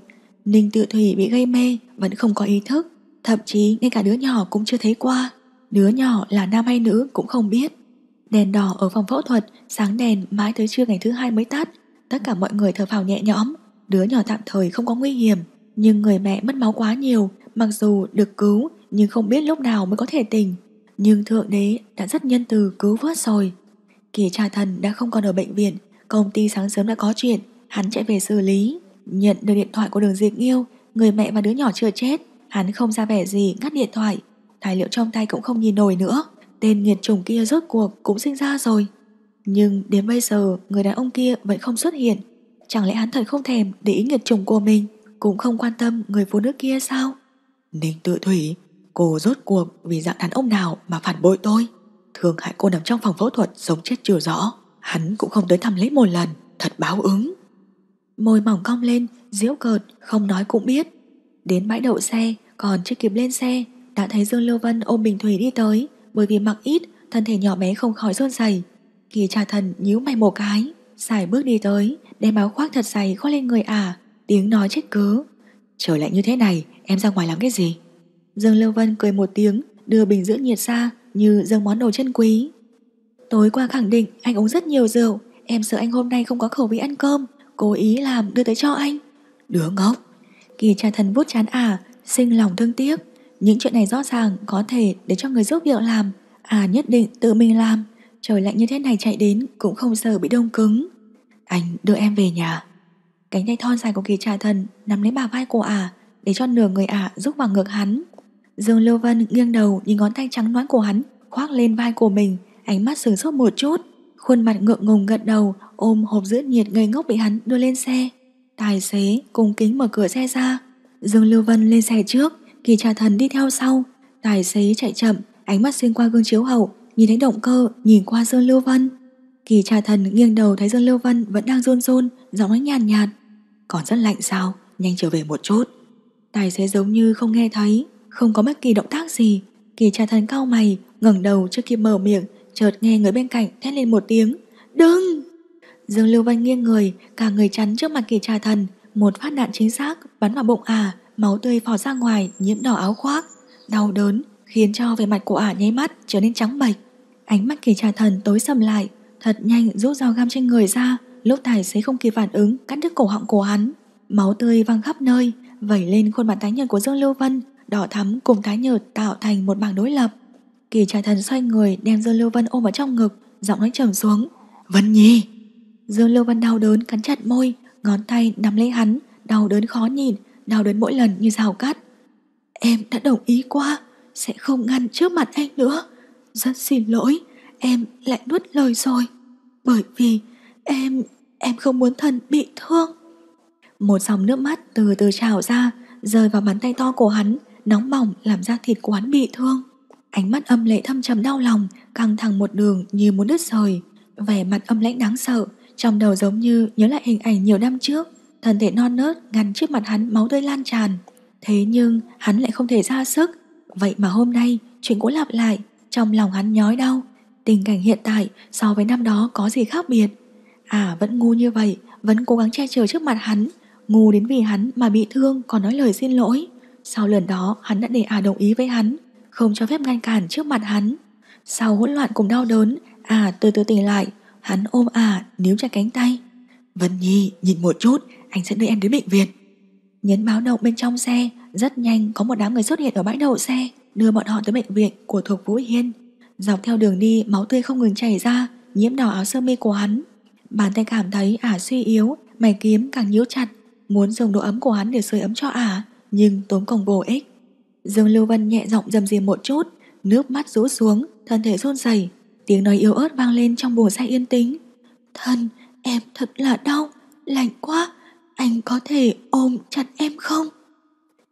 Ninh Tự Thủy bị gây mê vẫn không có ý thức, thậm chí ngay cả đứa nhỏ cũng chưa thấy qua. Đứa nhỏ là nam hay nữ cũng không biết. Đèn đỏ ở phòng phẫu thuật, sáng đèn mãi tới trưa ngày thứ hai mới tắt. Tất cả mọi người thở phào nhẹ nhõm, đứa nhỏ tạm thời không có nguy hiểm. Nhưng người mẹ mất máu quá nhiều, mặc dù được cứu nhưng không biết lúc nào mới có thể tỉnh. Nhưng Thượng Đế đã rất nhân từ cứu vớt rồi. Kỳ trà thần đã không còn ở bệnh viện, công ty sáng sớm đã có chuyện, hắn chạy về xử lý. Nhận được điện thoại của đường diệt yêu Người mẹ và đứa nhỏ chưa chết Hắn không ra vẻ gì ngắt điện thoại Tài liệu trong tay cũng không nhìn nổi nữa Tên nghiệt trùng kia rốt cuộc cũng sinh ra rồi Nhưng đến bây giờ Người đàn ông kia vẫn không xuất hiện Chẳng lẽ hắn thật không thèm để ý nghiệt trùng của mình Cũng không quan tâm người phụ nữ kia sao Ninh tự thủy Cô rốt cuộc vì dạng đàn ông nào Mà phản bội tôi Thường hại cô nằm trong phòng phẫu thuật sống chết chưa rõ Hắn cũng không tới thăm lấy một lần Thật báo ứng môi mỏng cong lên, diễu cợt, không nói cũng biết. Đến bãi đậu xe, còn chưa kịp lên xe, đã thấy Dương Lưu Vân ôm Bình Thủy đi tới, bởi vì mặc ít, thân thể nhỏ bé không khỏi run rẩy. Kỳ trà thần nhíu mày một cái, xài bước đi tới, đem áo khoác thật dày khoác lên người ả, tiếng nói chết cứ. Trời lạnh như thế này, em ra ngoài làm cái gì? Dương Lưu Vân cười một tiếng, đưa bình giữ nhiệt ra như dâng món đồ chân quý. Tối qua khẳng định anh uống rất nhiều rượu, em sợ anh hôm nay không có khẩu vị ăn cơm, Cố ý làm đưa tới cho anh Đứa ngốc Kỳ trà thần vuốt chán à Sinh lòng thương tiếc Những chuyện này rõ ràng có thể để cho người giúp việc làm À nhất định tự mình làm Trời lạnh như thế này chạy đến Cũng không sợ bị đông cứng Anh đưa em về nhà Cánh tay thon dài của kỳ trà thần Nắm lấy bà vai của à, Để cho nửa người ả à rúc vào ngực hắn Dương Lưu Vân nghiêng đầu nhìn ngón tay trắng nõn của hắn khoác lên vai của mình, ánh mắt sừng sốt một chút. Khuôn mặt ngượng ngùng gật đầu Ôm hộp sữa nhiệt ngây ngốc bị hắn đưa lên xe Tài xế cùng kính mở cửa xe ra Dương Lưu Vân lên xe trước Kỳ trà thần đi theo sau Tài xế chạy chậm Ánh mắt xuyên qua gương chiếu hậu Nhìn thấy động cơ nhìn qua Dương Lưu Vân Kỳ trà thần nghiêng đầu thấy Dương Lưu Vân Vẫn đang run run giọng nói nhàn nhạt, nhạt Còn rất lạnh sao nhanh trở về một chút Tài xế giống như không nghe thấy Không có bất kỳ động tác gì Kỳ trà thần cao mày ngẩng đầu trước khi mở miệng chợt nghe người bên cạnh thét lên một tiếng đừng dương lưu vân nghiêng người cả người chắn trước mặt kỳ trà thần một phát đạn chính xác bắn vào bụng ả máu tươi phò ra ngoài nhiễm đỏ áo khoác đau đớn khiến cho vẻ mặt của ả nháy mắt trở nên trắng bệch ánh mắt kỳ trà thần tối sầm lại thật nhanh rút dao găm trên người ra lúc tài xế không kịp phản ứng cắt đứt cổ họng của hắn máu tươi văng khắp nơi vẩy lên khuôn mặt tái nhợt của dương lưu vân đỏ thắm cùng tái nhợt tạo thành một bảng đối lập Kỳ trai thần xoay người đem Dương Lưu Vân ôm vào trong ngực, giọng nói trầm xuống. Vân Nhi! Dương Lưu Vân đau đớn cắn chặt môi, ngón tay nắm lấy hắn, đau đớn khó nhìn, đau đớn mỗi lần như rào cắt. Em đã đồng ý qua sẽ không ngăn trước mặt anh nữa. Rất xin lỗi, em lại nuốt lời rồi. Bởi vì em, em không muốn thần bị thương. Một dòng nước mắt từ từ trào ra, rơi vào bàn tay to của hắn, nóng bỏng làm da thịt của hắn bị thương. Ánh mắt âm lệ thâm trầm đau lòng Căng thẳng một đường như muốn đứt rời Vẻ mặt âm lãnh đáng sợ Trong đầu giống như nhớ lại hình ảnh nhiều năm trước Thân thể non nớt ngăn trước mặt hắn máu tươi lan tràn Thế nhưng hắn lại không thể ra sức Vậy mà hôm nay chuyện cũng lặp lại Trong lòng hắn nhói đau Tình cảnh hiện tại so với năm đó có gì khác biệt À vẫn ngu như vậy Vẫn cố gắng che chở trước mặt hắn Ngu đến vì hắn mà bị thương Còn nói lời xin lỗi Sau lần đó hắn đã để à đồng ý với hắn không cho phép ngăn cản trước mặt hắn. Sau hỗn loạn cùng đau đớn, à từ từ tỉnh lại, hắn ôm à níu chặt cánh tay. Vân Nhi, nhìn một chút, anh sẽ đưa em đến bệnh viện. Nhấn báo động bên trong xe, rất nhanh có một đám người xuất hiện ở bãi đậu xe, đưa bọn họ tới bệnh viện của thuộc Vũ Hiên. Dọc theo đường đi, máu tươi không ngừng chảy ra, nhiễm đỏ áo sơ mi của hắn. Bàn tay cảm thấy à suy yếu, mày kiếm càng nhíu chặt, muốn dùng độ ấm của hắn để sưởi ấm cho à, nhưng tốn công vô ích. Dương Lưu Vân nhẹ giọng dầm dìa một chút, nước mắt rũ xuống, thân thể run rẩy, tiếng nói yếu ớt vang lên trong buồng xe yên tĩnh. Thân, em thật là đau, lạnh quá, anh có thể ôm chặt em không?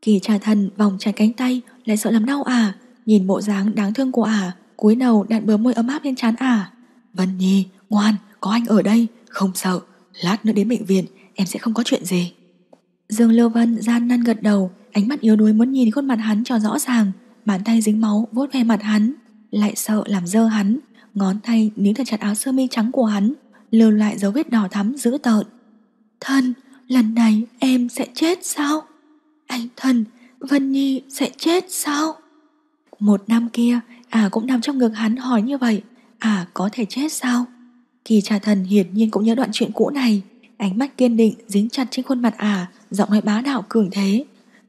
Kỳ trà thần vòng chặt cánh tay, lại sợ làm đau à, nhìn bộ dáng đáng thương của à, cúi đầu đặt bờ môi ấm áp lên trán À. Vân Nhi, ngoan, có anh ở đây, không sợ, lát nữa đến bệnh viện em sẽ không có chuyện gì. Dương Lưu Vân gian nan gật đầu, Ánh mắt yếu đuối muốn nhìn khuôn mặt hắn cho rõ ràng Bàn tay dính máu vuốt ve mặt hắn Lại sợ làm dơ hắn Ngón tay níu thật chặt áo sơ mi trắng của hắn Lưu lại dấu vết đỏ thắm dữ tợn Thân Lần này em sẽ chết sao Anh thần Vân Nhi sẽ chết sao Một năm kia À cũng nằm trong ngực hắn hỏi như vậy À có thể chết sao Kỳ trà thần hiển nhiên cũng nhớ đoạn chuyện cũ này Ánh mắt kiên định dính chặt trên khuôn mặt à Giọng nói bá đạo cường thế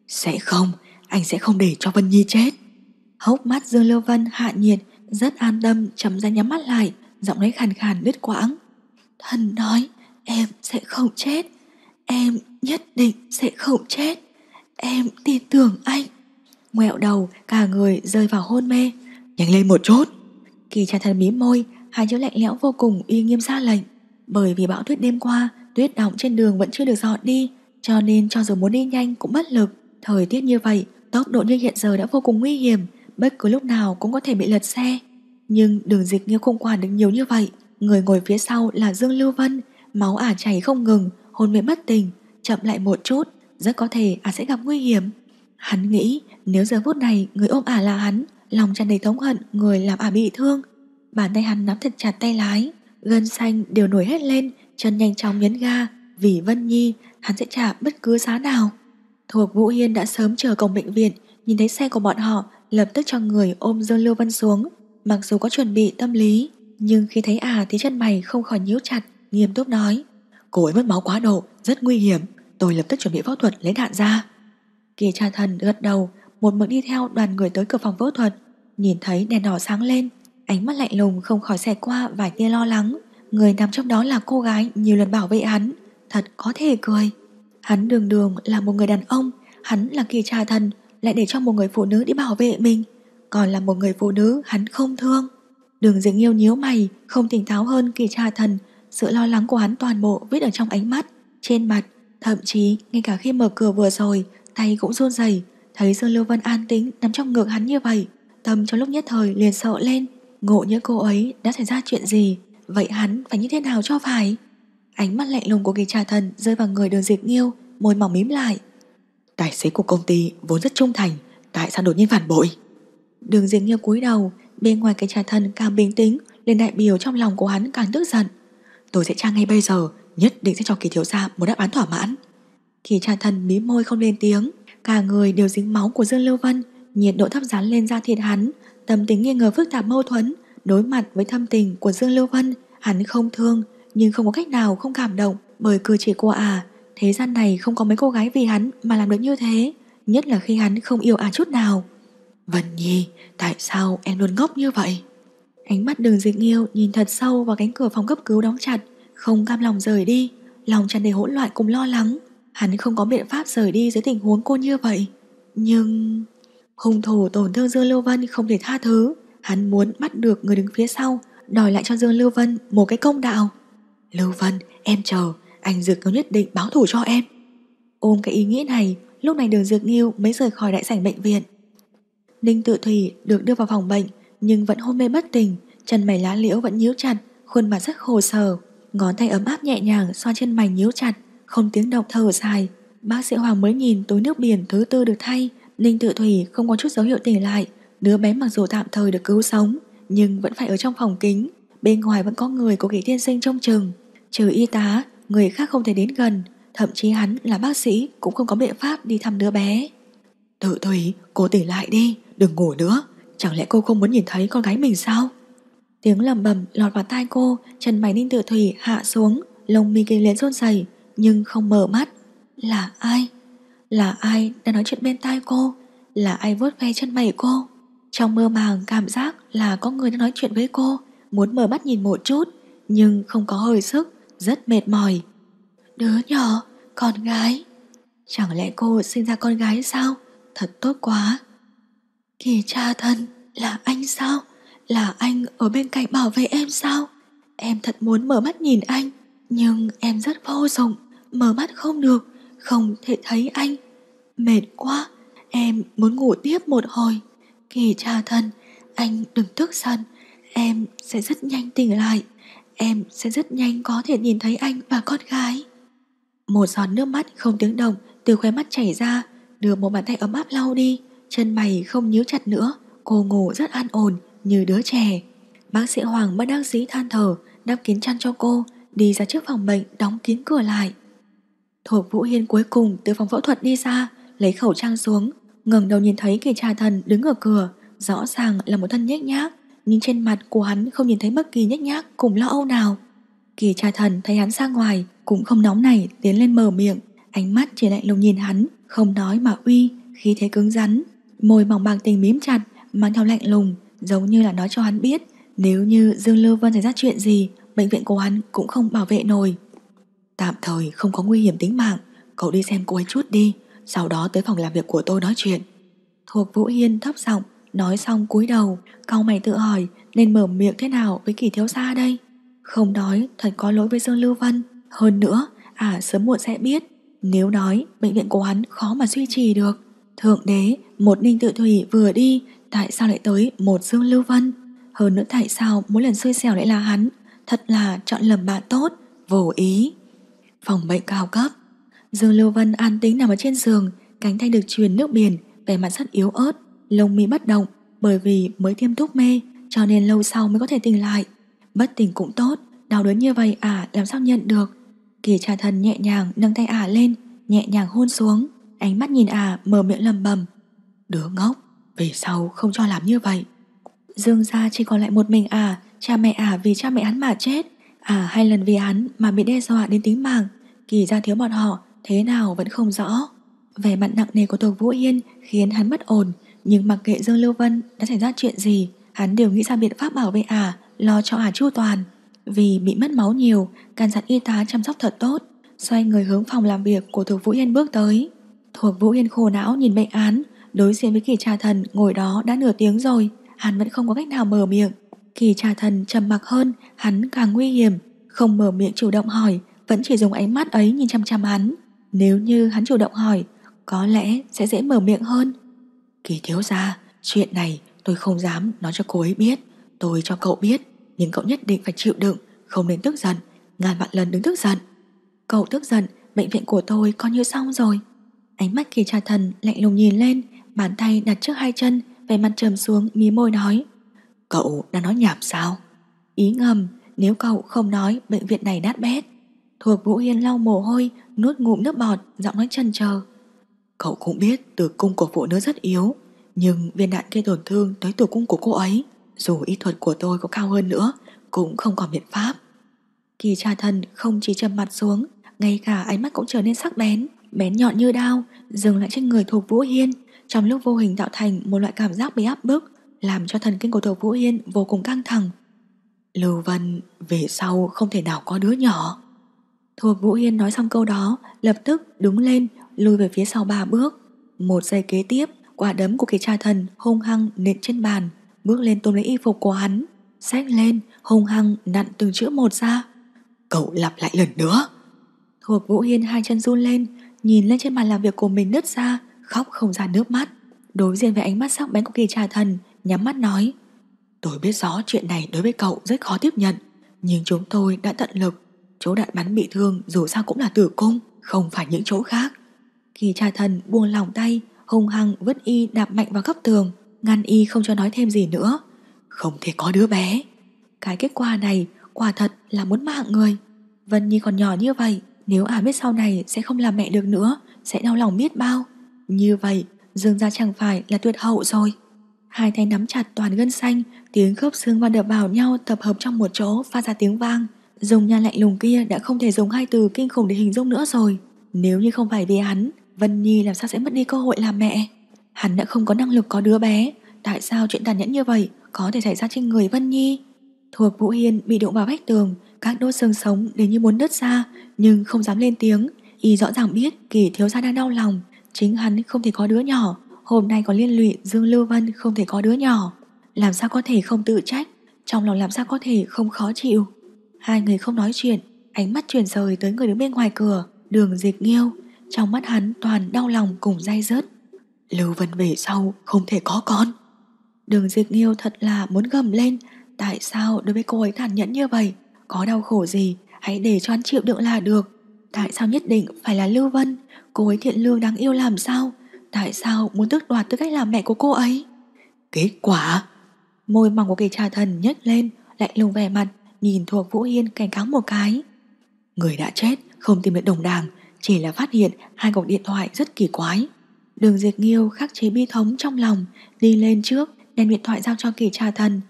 sẽ không, anh sẽ không để cho Vân Nhi chết. Hốc mắt Dương Lưu Vân hạ nhiệt, rất an tâm chấm ra nhắm mắt lại, giọng nói khàn khàn đứt quãng. Thần nói, em sẽ không chết. Em nhất định sẽ không chết. Em tin tưởng anh. Ngoẹo đầu, cả người rơi vào hôn mê. Nhanh lên một chút. Kỳ tràn thần mím môi, hai chữ lạnh lẽo vô cùng uy nghiêm ra lệnh. Bởi vì bão tuyết đêm qua, tuyết đọng trên đường vẫn chưa được dọn đi, cho nên cho dù muốn đi nhanh cũng bất lực. Thời tiết như vậy, tốc độ như hiện giờ đã vô cùng nguy hiểm, bất cứ lúc nào cũng có thể bị lật xe. Nhưng đường dịch như không quản được nhiều như vậy, người ngồi phía sau là Dương Lưu Vân, máu ả chảy không ngừng, hôn mê bất tỉnh, chậm lại một chút, rất có thể ả sẽ gặp nguy hiểm. Hắn nghĩ nếu giờ phút này người ôm ả là hắn, lòng tràn đầy thống hận người làm ả bị thương. Bàn tay hắn nắm thật chặt tay lái, gân xanh đều nổi hết lên, chân nhanh chóng nhấn ga, vì Vân Nhi hắn sẽ trả bất cứ giá nào. Thuộc Vũ Hiên đã sớm chờ cổng bệnh viện, nhìn thấy xe của bọn họ, lập tức cho người ôm Dương Lưu Vân xuống. Mặc dù có chuẩn bị tâm lý, nhưng khi thấy à thì chân mày không khỏi nhíu chặt, nghiêm túc nói. Cô ấy mất máu quá độ, rất nguy hiểm, tôi lập tức chuẩn bị phẫu thuật lấy đạn ra. Kỳ trà thần gật đầu, một mực đi theo đoàn người tới cửa phòng phẫu thuật, nhìn thấy đèn đỏ sáng lên, ánh mắt lạnh lùng không khỏi xẹt qua vài tia lo lắng. Người nằm trong đó là cô gái nhiều lần bảo vệ hắn, thật có thể cười. Hắn đường đường là một người đàn ông, hắn là kỳ trà thần, lại để cho một người phụ nữ đi bảo vệ mình. Còn là một người phụ nữ hắn không thương. Đường dĩnh yêu nhíu mày, không tỉnh táo hơn kỳ trà thần, sự lo lắng của hắn toàn bộ viết ở trong ánh mắt, trên mặt, thậm chí ngay cả khi mở cửa vừa rồi, tay cũng run rẩy. Thấy Dương Lưu Vân an tĩnh nằm trong ngực hắn như vậy, tâm trong lúc nhất thời liền sợ lên. Ngộ nhớ cô ấy đã xảy ra chuyện gì, vậy hắn phải như thế nào cho phải? Ánh mắt lạnh lùng của kỳ trà thần rơi vào người đường diệt nghiêu, môi mỏng mím lại. Tài xế của công ty vốn rất trung thành, tại sao đột nhiên phản bội? Đường diệt nghiêu cúi đầu, bên ngoài kỳ trà thần càng bình tĩnh, lên đại biểu trong lòng của hắn càng tức giận. Tôi sẽ tra ngay bây giờ, nhất định sẽ cho kỳ thiếu gia một đáp án thỏa mãn. Kỳ trà thần mí môi không lên tiếng, cả người đều dính máu của Dương Lưu Vân, nhiệt độ thấp rán lên da thịt hắn, tâm tính nghi ngờ phức tạp mâu thuẫn, đối mặt với thâm tình của Dương Lưu Vân, hắn không thương, nhưng không có cách nào không cảm động bởi cử chỉ của ả. À. Thế gian này không có mấy cô gái vì hắn mà làm được như thế, nhất là khi hắn không yêu ả à chút nào. Vân Nhi, tại sao em luôn ngốc như vậy? Ánh mắt đường dịch nghiêu nhìn thật sâu vào cánh cửa phòng cấp cứu đóng chặt, không cam lòng rời đi, lòng tràn đầy hỗn loạn cùng lo lắng. Hắn không có biện pháp rời đi dưới tình huống cô như vậy. Nhưng... hùng thủ tổn thương Dương Lưu Vân không thể tha thứ. Hắn muốn bắt được người đứng phía sau, đòi lại cho Dương Lưu Vân một cái công đạo. Lưu Vân, em chờ, anh Dược Nghiêu nhất định báo thủ cho em. Ôm cái ý nghĩ này, lúc này đường Dược Nghiêu mới rời khỏi đại sảnh bệnh viện. Ninh Tự Thủy được đưa vào phòng bệnh nhưng vẫn hôn mê bất tỉnh, chân mày lá liễu vẫn nhíu chặt, khuôn mặt rất khổ sở, ngón tay ấm áp nhẹ nhàng xoa trên mày nhíu chặt, không tiếng động thở dài. Bác sĩ Hoàng mới nhìn túi nước biển thứ tư được thay, Ninh Tự Thủy không có chút dấu hiệu tỉnh lại, đứa bé mặc dù tạm thời được cứu sống nhưng vẫn phải ở trong phòng kính, Bên ngoài vẫn có người của kỳ tiên sinh trông chừng Trừ y tá Người khác không thể đến gần Thậm chí hắn là bác sĩ Cũng không có biện pháp đi thăm đứa bé Tự Thủy cô tỉnh lại đi Đừng ngủ nữa Chẳng lẽ cô không muốn nhìn thấy con gái mình sao Tiếng lầm bầm lọt vào tai cô Chân mày ninh tự Thủy hạ xuống Lông mi kinh lên rôn rầy Nhưng không mở mắt Là ai Là ai đã nói chuyện bên tai cô Là ai vuốt ve chân mày cô Trong mơ màng cảm giác là có người đang nói chuyện với cô muốn mở mắt nhìn một chút, nhưng không có hơi sức, rất mệt mỏi. Đứa nhỏ, con gái. Chẳng lẽ cô sinh ra con gái sao? Thật tốt quá. Kỳ cha thân, là anh sao? Là anh ở bên cạnh bảo vệ em sao? Em thật muốn mở mắt nhìn anh, nhưng em rất vô dụng, mở mắt không được, không thể thấy anh. Mệt quá, em muốn ngủ tiếp một hồi. Kỳ cha thân, anh đừng tức giận, Em sẽ rất nhanh tỉnh lại Em sẽ rất nhanh có thể nhìn thấy anh và con gái Một giọt nước mắt không tiếng động Từ khóe mắt chảy ra Đưa một bàn tay ấm áp lau đi Chân mày không nhíu chặt nữa Cô ngủ rất an ổn như đứa trẻ Bác sĩ Hoàng bất đắc dĩ than thở Đắp kín chăn cho cô Đi ra trước phòng bệnh đóng kín cửa lại Thục Vũ Hiên cuối cùng từ phòng phẫu thuật đi ra Lấy khẩu trang xuống ngẩng đầu nhìn thấy kỳ trà thần đứng ở cửa Rõ ràng là một thân nhếch nhác nhưng trên mặt của hắn không nhìn thấy bất kỳ nhếch nhác cùng lo âu nào. Kỳ trai thần thấy hắn ra ngoài, cũng không nóng này tiến lên mở miệng, ánh mắt chỉ lạnh lùng nhìn hắn, không nói mà uy, khí thế cứng rắn, môi mỏng bằng tình mím chặt, mang theo lạnh lùng, giống như là nói cho hắn biết, nếu như Dương Lưu Vân xảy ra chuyện gì, bệnh viện của hắn cũng không bảo vệ nổi. Tạm thời không có nguy hiểm tính mạng, cậu đi xem cô ấy chút đi, sau đó tới phòng làm việc của tôi nói chuyện. Thuộc Vũ Hiên thấp giọng Nói xong cúi đầu, cau mày tự hỏi nên mở miệng thế nào với kỳ thiếu gia đây. Không nói thật có lỗi với Dương Lưu Vân. Hơn nữa, à sớm muộn sẽ biết. Nếu nói, bệnh viện của hắn khó mà duy trì được. Thượng đế, một ninh tự thủy vừa đi, tại sao lại tới một Dương Lưu Vân? Hơn nữa tại sao mỗi lần xui xẻo lại là hắn? Thật là chọn lầm bạn tốt, vô ý. Phòng bệnh cao cấp Dương Lưu Vân an tính nằm ở trên giường Cánh tay được truyền nước biển Vẻ mặt rất yếu ớt lông mi bất động bởi vì mới tiêm thuốc mê cho nên lâu sau mới có thể tỉnh lại. Bất tỉnh cũng tốt, đau đớn như vậy à, làm sao nhận được. Kỳ trà thần nhẹ nhàng nâng tay ả à lên, nhẹ nhàng hôn xuống, ánh mắt nhìn ả à, mở miệng lầm bầm. Đứa ngốc, về sau không cho làm như vậy. Dương gia chỉ còn lại một mình ả, cha mẹ ả vì cha mẹ hắn mà chết, ả hai lần vì hắn mà bị đe dọa đến tính mạng. Kỳ gia thiếu bọn họ thế nào vẫn không rõ. Vẻ mặt nặng nề của Tô Vũ Yên khiến hắn bất ổn, nhưng mặc kệ Dương Lưu Vân đã xảy ra chuyện gì Hắn đều nghĩ ra biện pháp bảo vệ ả à, Lo cho ả à chu toàn Vì bị mất máu nhiều Càn dặn y tá chăm sóc thật tốt Xoay người hướng phòng làm việc của Thuộc Vũ Yên bước tới Thuộc Vũ Yên khổ não nhìn bệnh án Đối diện với kỳ trà thần ngồi đó đã nửa tiếng rồi Hắn vẫn không có cách nào mở miệng Kỳ trà thần trầm mặc hơn Hắn càng nguy hiểm Không mở miệng chủ động hỏi Vẫn chỉ dùng ánh mắt ấy nhìn chăm chăm hắn Nếu như hắn chủ động hỏi Có lẽ sẽ dễ mở miệng hơn Kỳ thiếu gia, chuyện này tôi không dám nói cho cô ấy biết. Tôi cho cậu biết, nhưng cậu nhất định phải chịu đựng, không nên tức giận, ngàn vạn lần đứng tức giận. Cậu tức giận, bệnh viện của tôi coi như xong rồi. Ánh mắt kỳ trà thần lạnh lùng nhìn lên, bàn tay đặt trước hai chân, vẻ mặt trầm xuống mí môi nói. Cậu đang nói nhảm sao? Ý ngầm, nếu cậu không nói bệnh viện này nát bét. Thuộc Vũ Hiên lau mồ hôi, nuốt ngụm nước bọt, giọng nói chần chờ. Cậu cũng biết tử cung của phụ nữ rất yếu Nhưng viên đạn gây tổn thương tới tử cung của cô ấy Dù y thuật của tôi có cao hơn nữa Cũng không còn biện pháp Kỳ cha thần không chỉ trầm mặt xuống Ngay cả ánh mắt cũng trở nên sắc bén Bén nhọn như đao Dừng lại trên người thuộc Vũ Hiên Trong lúc vô hình tạo thành một loại cảm giác bị áp bức Làm cho thần kinh của thuộc Vũ Hiên vô cùng căng thẳng Lưu Vân Về sau không thể nào có đứa nhỏ Thuộc Vũ Hiên nói xong câu đó Lập tức đứng lên lùi về phía sau ba bước. Một giây kế tiếp, quả đấm của cái trai thần hung hăng nện trên bàn, bước lên tôm lấy y phục của hắn, xách lên, hung hăng nặn từng chữ một ra. Cậu lặp lại lần nữa. Thuộc Vũ Hiên hai chân run lên, nhìn lên trên bàn làm việc của mình nứt ra, khóc không ra nước mắt. Đối diện với ánh mắt sắc bén của kỳ trà thần, nhắm mắt nói. Tôi biết rõ chuyện này đối với cậu rất khó tiếp nhận, nhưng chúng tôi đã tận lực. Chỗ đạn bắn bị thương dù sao cũng là tử cung, không phải những chỗ khác. Khi cha thần buông lỏng tay Hùng hăng vứt y đạp mạnh vào góc tường Ngăn y không cho nói thêm gì nữa Không thể có đứa bé Cái kết quả này quả thật là muốn mạng người Vân Nhi còn nhỏ như vậy Nếu à biết sau này sẽ không làm mẹ được nữa Sẽ đau lòng biết bao Như vậy Dương ra chẳng phải là tuyệt hậu rồi Hai tay nắm chặt toàn gân xanh Tiếng khớp xương và đập vào nhau Tập hợp trong một chỗ phát ra tiếng vang Dùng nhà lạnh lùng kia đã không thể dùng hai từ kinh khủng để hình dung nữa rồi Nếu như không phải vì hắn Vân Nhi làm sao sẽ mất đi cơ hội làm mẹ Hắn đã không có năng lực có đứa bé Tại sao chuyện tàn nhẫn như vậy Có thể xảy ra trên người Vân Nhi Thuộc Vũ Hiên bị đụng vào vách tường Các đốt xương sống đến như muốn nứt ra Nhưng không dám lên tiếng Y rõ ràng biết kỳ thiếu gia đang đau lòng Chính hắn không thể có đứa nhỏ Hôm nay có liên lụy Dương Lưu Vân không thể có đứa nhỏ Làm sao có thể không tự trách Trong lòng làm sao có thể không khó chịu Hai người không nói chuyện Ánh mắt chuyển rời tới người đứng bên ngoài cửa Đường dịch nghiêu trong mắt hắn toàn đau lòng cùng dai rớt. Lưu Vân về sau không thể có con. Đường diệt Nghiêu thật là muốn gầm lên, tại sao đối với cô ấy thản nhẫn như vậy? Có đau khổ gì, hãy để cho hắn chịu đựng là được. Tại sao nhất định phải là Lưu Vân, cô ấy thiện lương đáng yêu làm sao? Tại sao muốn tước đoạt tư cách làm mẹ của cô ấy? Kết quả! Môi mỏng của kỳ trà thần nhếch lên, lạnh lùng vẻ mặt, nhìn thuộc Vũ Hiên cảnh cáo một cái. Người đã chết, không tìm được đồng đảng, chỉ là phát hiện hai cổng điện thoại rất kỳ quái. Đường Diệt Nghiêu khắc chế bi thống trong lòng, đi lên trước, đem điện thoại giao cho kỳ trà thần.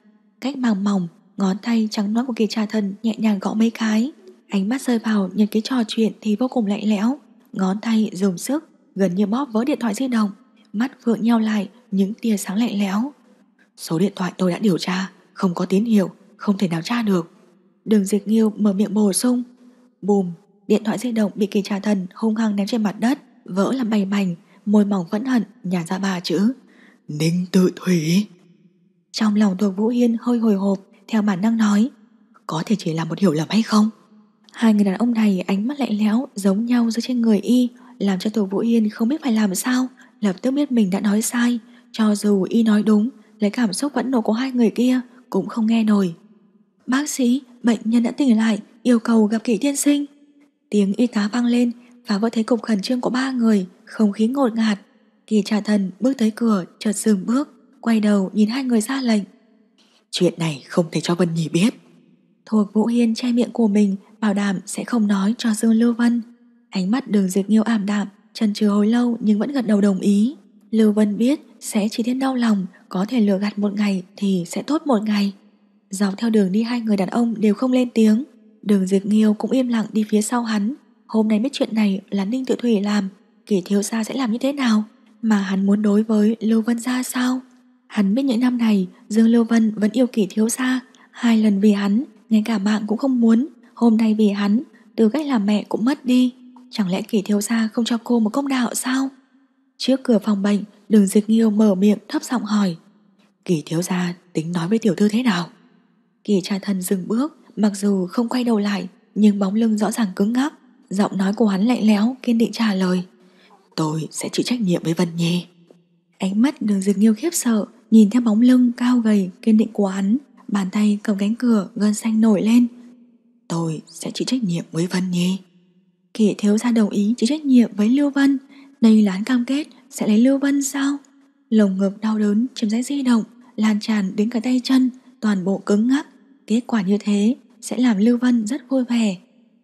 Cách màng mỏng, ngón tay trắng nõn của kỳ trà thần nhẹ nhàng gõ mấy cái. Ánh mắt rơi vào nhật cái trò chuyện thì vô cùng lạnh lẽo. Ngón tay dùng sức, gần như bóp vỡ điện thoại di động. Mắt vượng nheo lại, những tia sáng lạnh lẽo. Số điện thoại tôi đã điều tra, không có tín hiệu, không thể nào tra được. Đường Diệt Nghiêu mở miệng bổ sung. Bùm, Điện thoại di động bị kỳ trà thần hung hăng ném trên mặt đất, vỡ làm bầy mảnh môi mỏng vẫn hận, nhả ra ba chữ. Ninh tự thủy. Trong lòng thuộc Vũ Hiên hơi hồi hộp, theo bản năng nói. Có thể chỉ là một hiểu lầm hay không? Hai người đàn ông này ánh mắt lạnh lẽo giống nhau giữa trên người y, làm cho thuộc Vũ Hiên không biết phải làm sao, lập tức biết mình đã nói sai. Cho dù y nói đúng, lấy cảm xúc vẫn nộ của hai người kia cũng không nghe nổi. Bác sĩ, bệnh nhân đã tỉnh lại, yêu cầu gặp kỹ tiên sinh. Tiếng y tá vang lên, và vỡ thấy cục khẩn trương của ba người, không khí ngột ngạt. Thì trà thần bước tới cửa, chợt dừng bước, quay đầu nhìn hai người ra lệnh. Chuyện này không thể cho Vân Nhi biết. Thuộc Vũ Hiên che miệng của mình, bảo đảm sẽ không nói cho Dương Lưu Vân. Ánh mắt đường diệt nghiêu ảm đạm, trần trừ hồi lâu nhưng vẫn gật đầu đồng ý. Lưu Vân biết sẽ chỉ thiên đau lòng, có thể lừa gạt một ngày thì sẽ tốt một ngày. Dọc theo đường đi hai người đàn ông đều không lên tiếng, Đường Diệp Nghiêu cũng im lặng đi phía sau hắn Hôm nay biết chuyện này là Ninh Tự Thủy làm Kỷ thiếu gia sẽ làm như thế nào Mà hắn muốn đối với Lưu Vân gia sao Hắn biết những năm này Dương Lưu Vân vẫn yêu kỷ thiếu gia Hai lần vì hắn Ngay cả mạng cũng không muốn Hôm nay vì hắn Từ cách làm mẹ cũng mất đi Chẳng lẽ kỷ thiếu gia không cho cô một công đạo sao Trước cửa phòng bệnh Đường Diệp Nghiêu mở miệng thấp giọng hỏi Kỷ thiếu gia tính nói với tiểu thư thế nào Kỷ trà thần dừng bước Mặc dù không quay đầu lại Nhưng bóng lưng rõ ràng cứng ngắc Giọng nói của hắn lạnh lẽo kiên định trả lời Tôi sẽ chịu trách nhiệm với Vân Nhi Ánh mắt đường dược nghiêu khiếp sợ Nhìn theo bóng lưng cao gầy kiên định của hắn Bàn tay cầm cánh cửa gân xanh nổi lên Tôi sẽ chịu trách nhiệm với Vân Nhi Kỷ thiếu gia đồng ý chịu trách nhiệm với Lưu Vân Đây là hắn cam kết sẽ lấy Lưu Vân sao Lồng ngực đau đớn chấm rãi di động Lan tràn đến cả tay chân Toàn bộ cứng ngắc Kết quả như thế sẽ làm Lưu Vân rất vui vẻ.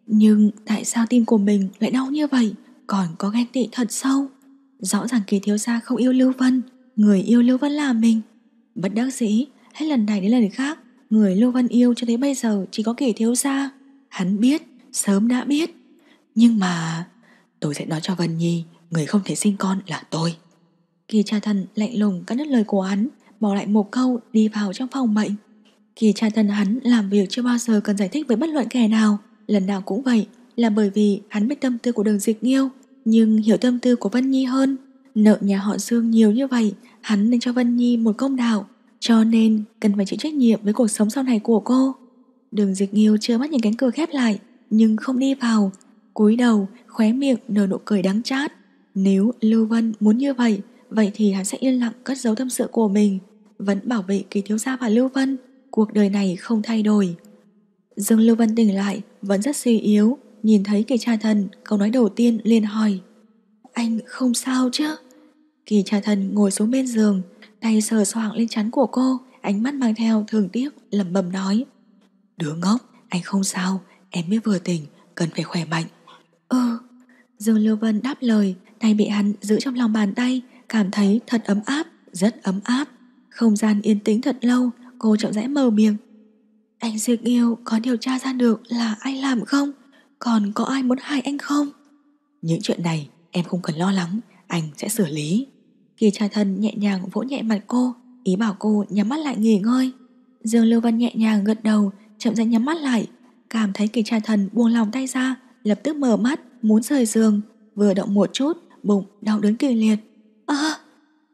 Nhưng tại sao tim của mình lại đau như vậy? Còn có ghen tị thật sâu. Rõ ràng kỳ thiếu gia không yêu Lưu Vân, người yêu Lưu Vân là mình. Bất đắc dĩ, hết lần này đến lần khác, người Lưu Vân yêu cho tới bây giờ chỉ có kỳ thiếu gia. Hắn biết, sớm đã biết. Nhưng mà... Tôi sẽ nói cho Vân Nhi, người không thể sinh con là tôi. Kỳ cha thần lạnh lùng cắt đứt lời của hắn, bỏ lại một câu đi vào trong phòng bệnh. Khi cha thân hắn làm việc chưa bao giờ cần giải thích với bất luận kẻ nào, lần nào cũng vậy, là bởi vì hắn biết tâm tư của đường dịch nghiêu, nhưng hiểu tâm tư của Vân Nhi hơn. Nợ nhà họ Dương nhiều như vậy, hắn nên cho Vân Nhi một công đạo, cho nên cần phải chịu trách nhiệm với cuộc sống sau này của cô. Đường dịch nghiêu chưa mắt những cánh cửa khép lại, nhưng không đi vào, cúi đầu, khóe miệng nở nụ cười đắng chát. Nếu Lưu Vân muốn như vậy, vậy thì hắn sẽ yên lặng cất giấu tâm sự của mình, vẫn bảo vệ kỳ thiếu gia và Lưu Vân cuộc đời này không thay đổi. Dương Lưu Vân tỉnh lại, vẫn rất suy yếu, nhìn thấy kỳ cha thần, câu nói đầu tiên liền hỏi. Anh không sao chứ? Kỳ cha thần ngồi xuống bên giường, tay sờ soạng lên chắn của cô, ánh mắt mang theo thường tiếc, lẩm bẩm nói. Đứa ngốc, anh không sao, em mới vừa tỉnh, cần phải khỏe mạnh. Ừ, Dương Lưu Vân đáp lời, tay bị hắn giữ trong lòng bàn tay, cảm thấy thật ấm áp, rất ấm áp. Không gian yên tĩnh thật lâu, Cô chậm rãi mờ miệng Anh Duyệt yêu có điều tra ra được là ai làm không Còn có ai muốn hại anh không Những chuyện này em không cần lo lắng Anh sẽ xử lý Kỳ cha thân nhẹ nhàng vỗ nhẹ mặt cô Ý bảo cô nhắm mắt lại nghỉ ngơi Dương Lưu Vân nhẹ nhàng gật đầu Chậm rãi nhắm mắt lại Cảm thấy kỳ cha thần buông lòng tay ra Lập tức mở mắt muốn rời giường Vừa động một chút bụng đau đớn kỳ liệt À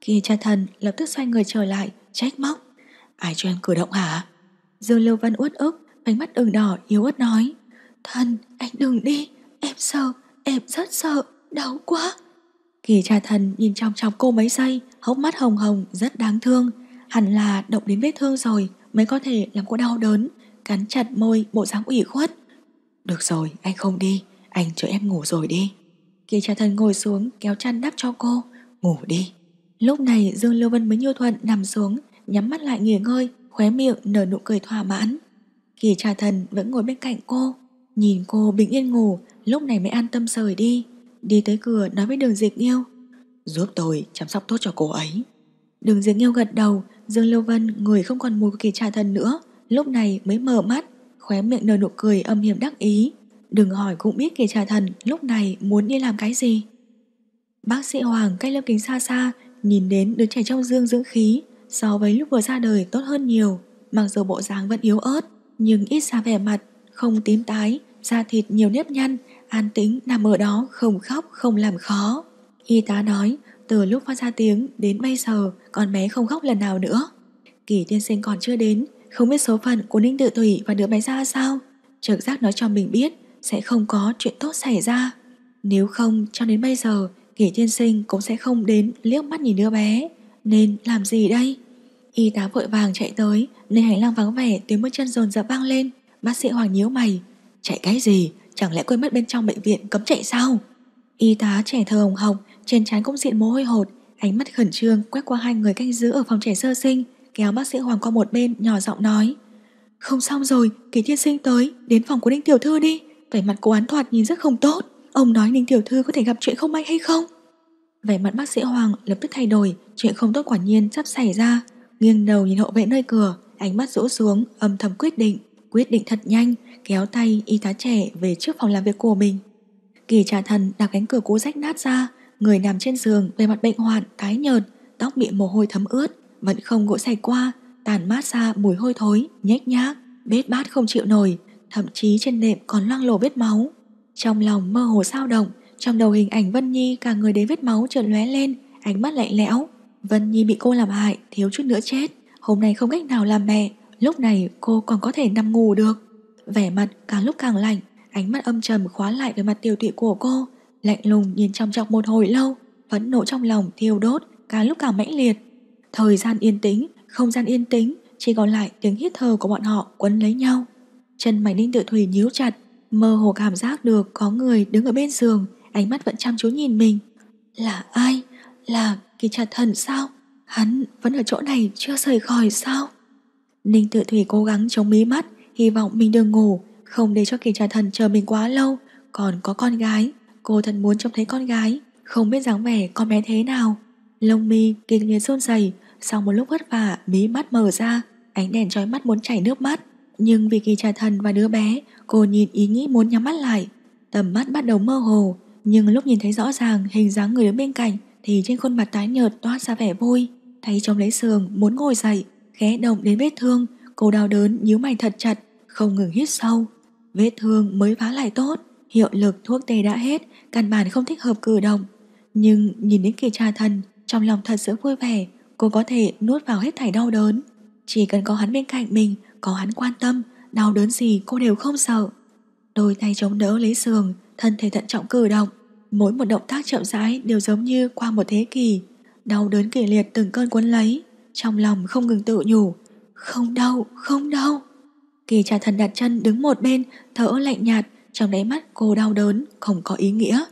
Kỳ cha thần lập tức xoay người trở lại Trách móc Ai cho em cử động hả? Dương Lưu Văn uất ức, ánh mắt ửng đỏ yếu ớt nói. Thần, anh đừng đi, em sợ, em rất sợ, đau quá. Kỳ cha thần nhìn trong trong cô mấy giây, hốc mắt hồng hồng rất đáng thương. Hẳn là động đến vết thương rồi mới có thể làm cô đau đớn, cắn chặt môi bộ dáng ủy khuất. Được rồi, anh không đi, anh cho em ngủ rồi đi. Kỳ cha thần ngồi xuống kéo chăn đắp cho cô, ngủ đi. Lúc này Dương Lưu Vân mới nhu thuận nằm xuống nhắm mắt lại nghỉ ngơi, khóe miệng nở nụ cười thỏa mãn. Kỳ trà thần vẫn ngồi bên cạnh cô, nhìn cô bình yên ngủ, lúc này mới an tâm rời đi. Đi tới cửa nói với đường dịch yêu, giúp tôi chăm sóc tốt cho cô ấy. Đường dịch yêu gật đầu, Dương lưu Vân người không còn mùi của kỳ trà thần nữa, lúc này mới mở mắt, khóe miệng nở nụ cười âm hiểm đắc ý. Đừng hỏi cũng biết kỳ trà thần lúc này muốn đi làm cái gì. Bác sĩ Hoàng cách lớp kính xa xa, nhìn đến đứa trẻ trong dương dưỡng khí, so với lúc vừa ra đời tốt hơn nhiều, mặc dù bộ dáng vẫn yếu ớt, nhưng ít ra vẻ mặt, không tím tái, da thịt nhiều nếp nhăn, an tĩnh nằm ở đó không khóc, không làm khó. Y tá nói, từ lúc phát ra tiếng đến bây giờ, con bé không khóc lần nào nữa. Kỳ tiên sinh còn chưa đến, không biết số phận của Ninh Tự Thủy và đứa bé ra sao. Trực giác nói cho mình biết sẽ không có chuyện tốt xảy ra. Nếu không, cho đến bây giờ, Kỳ tiên sinh cũng sẽ không đến liếc mắt nhìn đứa bé. Nên làm gì đây Y tá vội vàng chạy tới Nơi hành lang vắng vẻ tiếng bước chân dồn dập vang lên Bác sĩ Hoàng nhíu mày Chạy cái gì chẳng lẽ quên mất bên trong bệnh viện cấm chạy sao Y tá trẻ thơ hồng hồng Trên trán cũng diện mồ hôi hột Ánh mắt khẩn trương quét qua hai người canh giữ ở phòng trẻ sơ sinh Kéo bác sĩ Hoàng qua một bên nhỏ giọng nói Không xong rồi Kỳ thiên sinh tới đến phòng của Đinh Tiểu Thư đi Vẻ mặt cô án thoạt nhìn rất không tốt Ông nói Ninh Tiểu Thư có thể gặp chuyện không may hay không Vẻ mặt bác sĩ Hoàng lập tức thay đổi Chuyện không tốt quả nhiên sắp xảy ra Nghiêng đầu nhìn hậu vệ nơi cửa Ánh mắt rũ xuống âm thầm quyết định Quyết định thật nhanh Kéo tay y tá trẻ về trước phòng làm việc của mình Kỳ trà thần đạp cánh cửa cũ rách nát ra Người nằm trên giường về mặt bệnh hoạn Tái nhợt Tóc bị mồ hôi thấm ướt Vẫn không gỗ sạch qua Tàn mát ra mùi hôi thối Nhếch nhác Bết bát không chịu nổi Thậm chí trên nệm còn loang lổ vết máu Trong lòng mơ hồ sao động Trong đầu hình ảnh Vân Nhi Cả người đến vết máu trượt lóe lên Ánh mắt lạnh lẽo Vân Nhi bị cô làm hại Thiếu chút nữa chết Hôm nay không cách nào làm mẹ Lúc này cô còn có thể nằm ngủ được Vẻ mặt càng lúc càng lạnh Ánh mắt âm trầm khóa lại với mặt tiểu tụy của cô Lạnh lùng nhìn trong chọc một hồi lâu Phẫn nộ trong lòng thiêu đốt Càng lúc càng mãnh liệt Thời gian yên tĩnh, không gian yên tĩnh Chỉ còn lại tiếng hít thở của bọn họ quấn lấy nhau Chân mày ninh tự thủy nhíu chặt Mơ hồ cảm giác được có người đứng ở bên giường Ánh mắt vẫn chăm chú nhìn mình Là ai? Là Kỳ trà thần sao Hắn vẫn ở chỗ này chưa rời khỏi sao Ninh tự thủy cố gắng chống mí mắt Hy vọng mình đừng ngủ Không để cho kỳ trà thần chờ mình quá lâu Còn có con gái Cô thật muốn trông thấy con gái Không biết dáng vẻ con bé thế nào Lông mi kinh liệt rôn dày Sau một lúc vất vả mí mắt mở ra Ánh đèn trói mắt muốn chảy nước mắt Nhưng vì kỳ trà thần và đứa bé Cô nhìn ý nghĩ muốn nhắm mắt lại Tầm mắt bắt đầu mơ hồ Nhưng lúc nhìn thấy rõ ràng hình dáng người đứng bên cạnh thì trên khuôn mặt tái nhợt toát ra vẻ vui, thấy chồng lấy sườn muốn ngồi dậy, khẽ động đến vết thương, cô đau đớn nhíu mày thật chặt, không ngừng hít sâu. Vết thương mới vá lại tốt, hiệu lực thuốc tê đã hết, căn bản không thích hợp cử động. Nhưng nhìn đến kỳ trà thần, trong lòng thật sự vui vẻ, cô có thể nuốt vào hết thảy đau đớn. Chỉ cần có hắn bên cạnh mình, có hắn quan tâm, đau đớn gì cô đều không sợ. Đôi tay chống đỡ lấy sườn, thân thể thận trọng cử động, Mỗi một động tác chậm rãi đều giống như qua một thế kỷ, đau đớn kịch liệt từng cơn cuốn lấy, trong lòng không ngừng tự nhủ, không đau, không đau. Kỳ trà thần đặt chân đứng một bên, thở lạnh nhạt, trong đáy mắt cô đau đớn, không có ý nghĩa.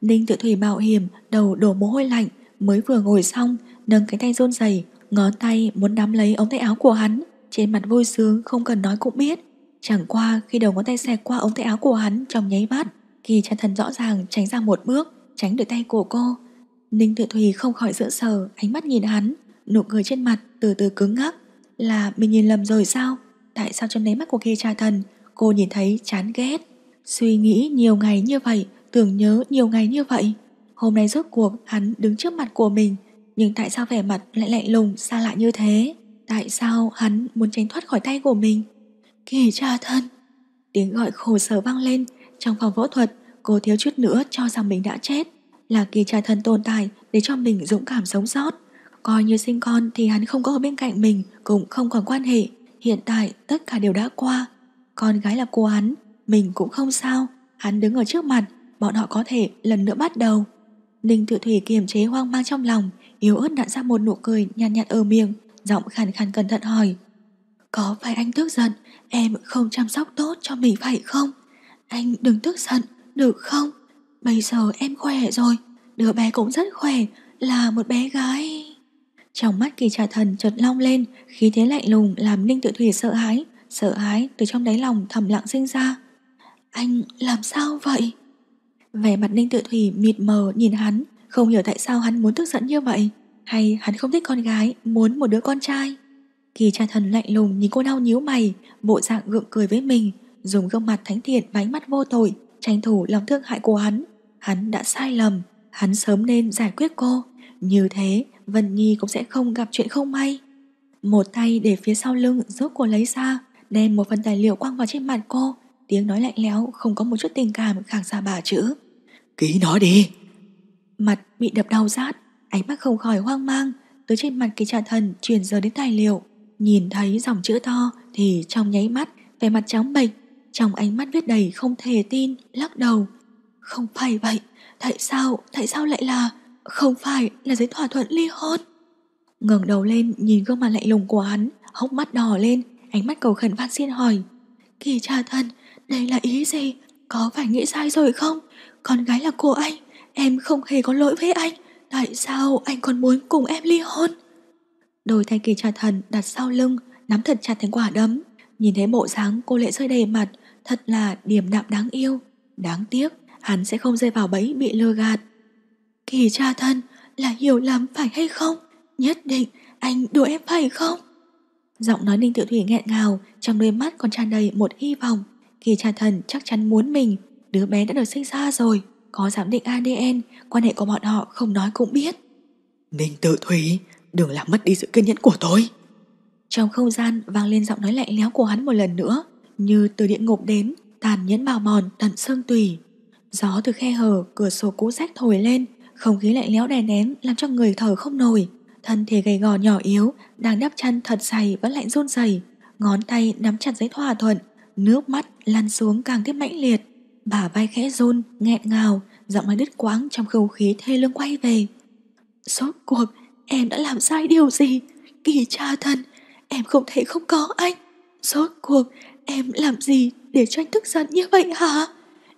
Ninh tự thủy mạo hiểm, đầu đổ mồ hôi lạnh, mới vừa ngồi xong, nâng cái tay run rẩy, ngón tay muốn nắm lấy ống tay áo của hắn, trên mặt vui sướng không cần nói cũng biết. Chẳng qua khi đầu ngón tay xẹt qua ống tay áo của hắn trong nháy mắt, Ghi chân Thần rõ ràng tránh ra một bước Tránh được tay của cô Ninh Tự Thùy không khỏi sững sờ Ánh mắt nhìn hắn Nụ cười trên mặt từ từ cứng ngắc Là mình nhìn lầm rồi sao Tại sao trong đáy mắt của ghi Cha thần Cô nhìn thấy chán ghét Suy nghĩ nhiều ngày như vậy Tưởng nhớ nhiều ngày như vậy Hôm nay rốt cuộc hắn đứng trước mặt của mình Nhưng tại sao vẻ mặt lại lạnh lùng Xa lạ như thế Tại sao hắn muốn tránh thoát khỏi tay của mình Kỳ cha thân Tiếng gọi khổ sở vang lên trong phòng phẫu thuật, cô thiếu chút nữa cho rằng mình đã chết. Là kỳ trai thân tồn tại để cho mình dũng cảm sống sót. Coi như sinh con thì hắn không có ở bên cạnh mình cũng không còn quan hệ. Hiện tại tất cả đều đã qua. Con gái là cô hắn, mình cũng không sao. Hắn đứng ở trước mặt, bọn họ có thể lần nữa bắt đầu. Ninh tự thủy kiềm chế hoang mang trong lòng, yếu ớt đạn ra một nụ cười nhàn nhạt, nhạt ở miệng, giọng khàn khàn cẩn thận hỏi. Có phải anh tức giận, em không chăm sóc tốt cho mình phải không? anh đừng tức giận, được không? Bây giờ em khỏe rồi, đứa bé cũng rất khỏe, là một bé gái. Trong mắt kỳ trà thần chợt long lên, khí thế lạnh lùng làm Ninh Tự Thủy sợ hãi, sợ hãi từ trong đáy lòng thầm lặng sinh ra. Anh làm sao vậy? Vẻ mặt Ninh Tự Thủy mịt mờ nhìn hắn, không hiểu tại sao hắn muốn tức giận như vậy, hay hắn không thích con gái, muốn một đứa con trai. Kỳ trà thần lạnh lùng nhìn cô đau nhíu mày, bộ dạng gượng cười với mình, dùng gương mặt thánh thiện và ánh mắt vô tội tranh thủ lòng thương hại của hắn. Hắn đã sai lầm, hắn sớm nên giải quyết cô. Như thế, Vân Nhi cũng sẽ không gặp chuyện không may. Một tay để phía sau lưng giúp cô lấy ra, đem một phần tài liệu quăng vào trên mặt cô. Tiếng nói lạnh lẽo, không có một chút tình cảm khẳng ra bà chữ. Ký nó đi! Mặt bị đập đau rát, ánh mắt không khỏi hoang mang, từ trên mặt kỳ trà thần chuyển giờ đến tài liệu. Nhìn thấy dòng chữ to thì trong nháy mắt, vẻ mặt trắng bệch trong ánh mắt viết đầy không thể tin Lắc đầu Không phải vậy Tại sao, tại sao lại là Không phải là giấy thỏa thuận ly hôn ngẩng đầu lên nhìn gương mặt lạnh lùng của hắn Hốc mắt đỏ lên Ánh mắt cầu khẩn van xin hỏi Kỳ cha thân, đây là ý gì Có phải nghĩ sai rồi không Con gái là của anh Em không hề có lỗi với anh Tại sao anh còn muốn cùng em ly hôn Đôi tay kỳ cha thần đặt sau lưng Nắm thật chặt thành quả đấm Nhìn thấy bộ dáng cô lệ rơi đầy mặt Thật là điềm đạm đáng yêu Đáng tiếc hắn sẽ không rơi vào bẫy bị lừa gạt Kỳ cha thân là hiểu lầm phải hay không Nhất định anh đùa em phải không Giọng nói Ninh tự Thủy nghẹn ngào Trong đôi mắt còn tràn đầy một hy vọng Kỳ cha thần chắc chắn muốn mình Đứa bé đã được sinh ra rồi Có giám định ADN Quan hệ của bọn họ không nói cũng biết Ninh tự Thủy Đừng làm mất đi sự kiên nhẫn của tôi Trong không gian vang lên giọng nói lạnh lẽo của hắn một lần nữa như từ địa ngục đến, tàn nhẫn bào mòn tận xương tủy. Gió từ khe hở, cửa sổ cũ rách thổi lên, không khí lạnh lẽo đè nén làm cho người thở không nổi. Thân thể gầy gò nhỏ yếu, đang đắp chăn thật dày vẫn lạnh run rẩy, ngón tay nắm chặt giấy thỏa thuận, nước mắt lăn xuống càng thêm mãnh liệt. Bả vai khẽ run, nghẹn ngào, giọng nói đứt quãng trong không khí thê lương quay về. Rốt cuộc, em đã làm sai điều gì? Kỳ cha thân, em không thể không có anh. Rốt cuộc, Em làm gì để cho anh tức giận như vậy hả?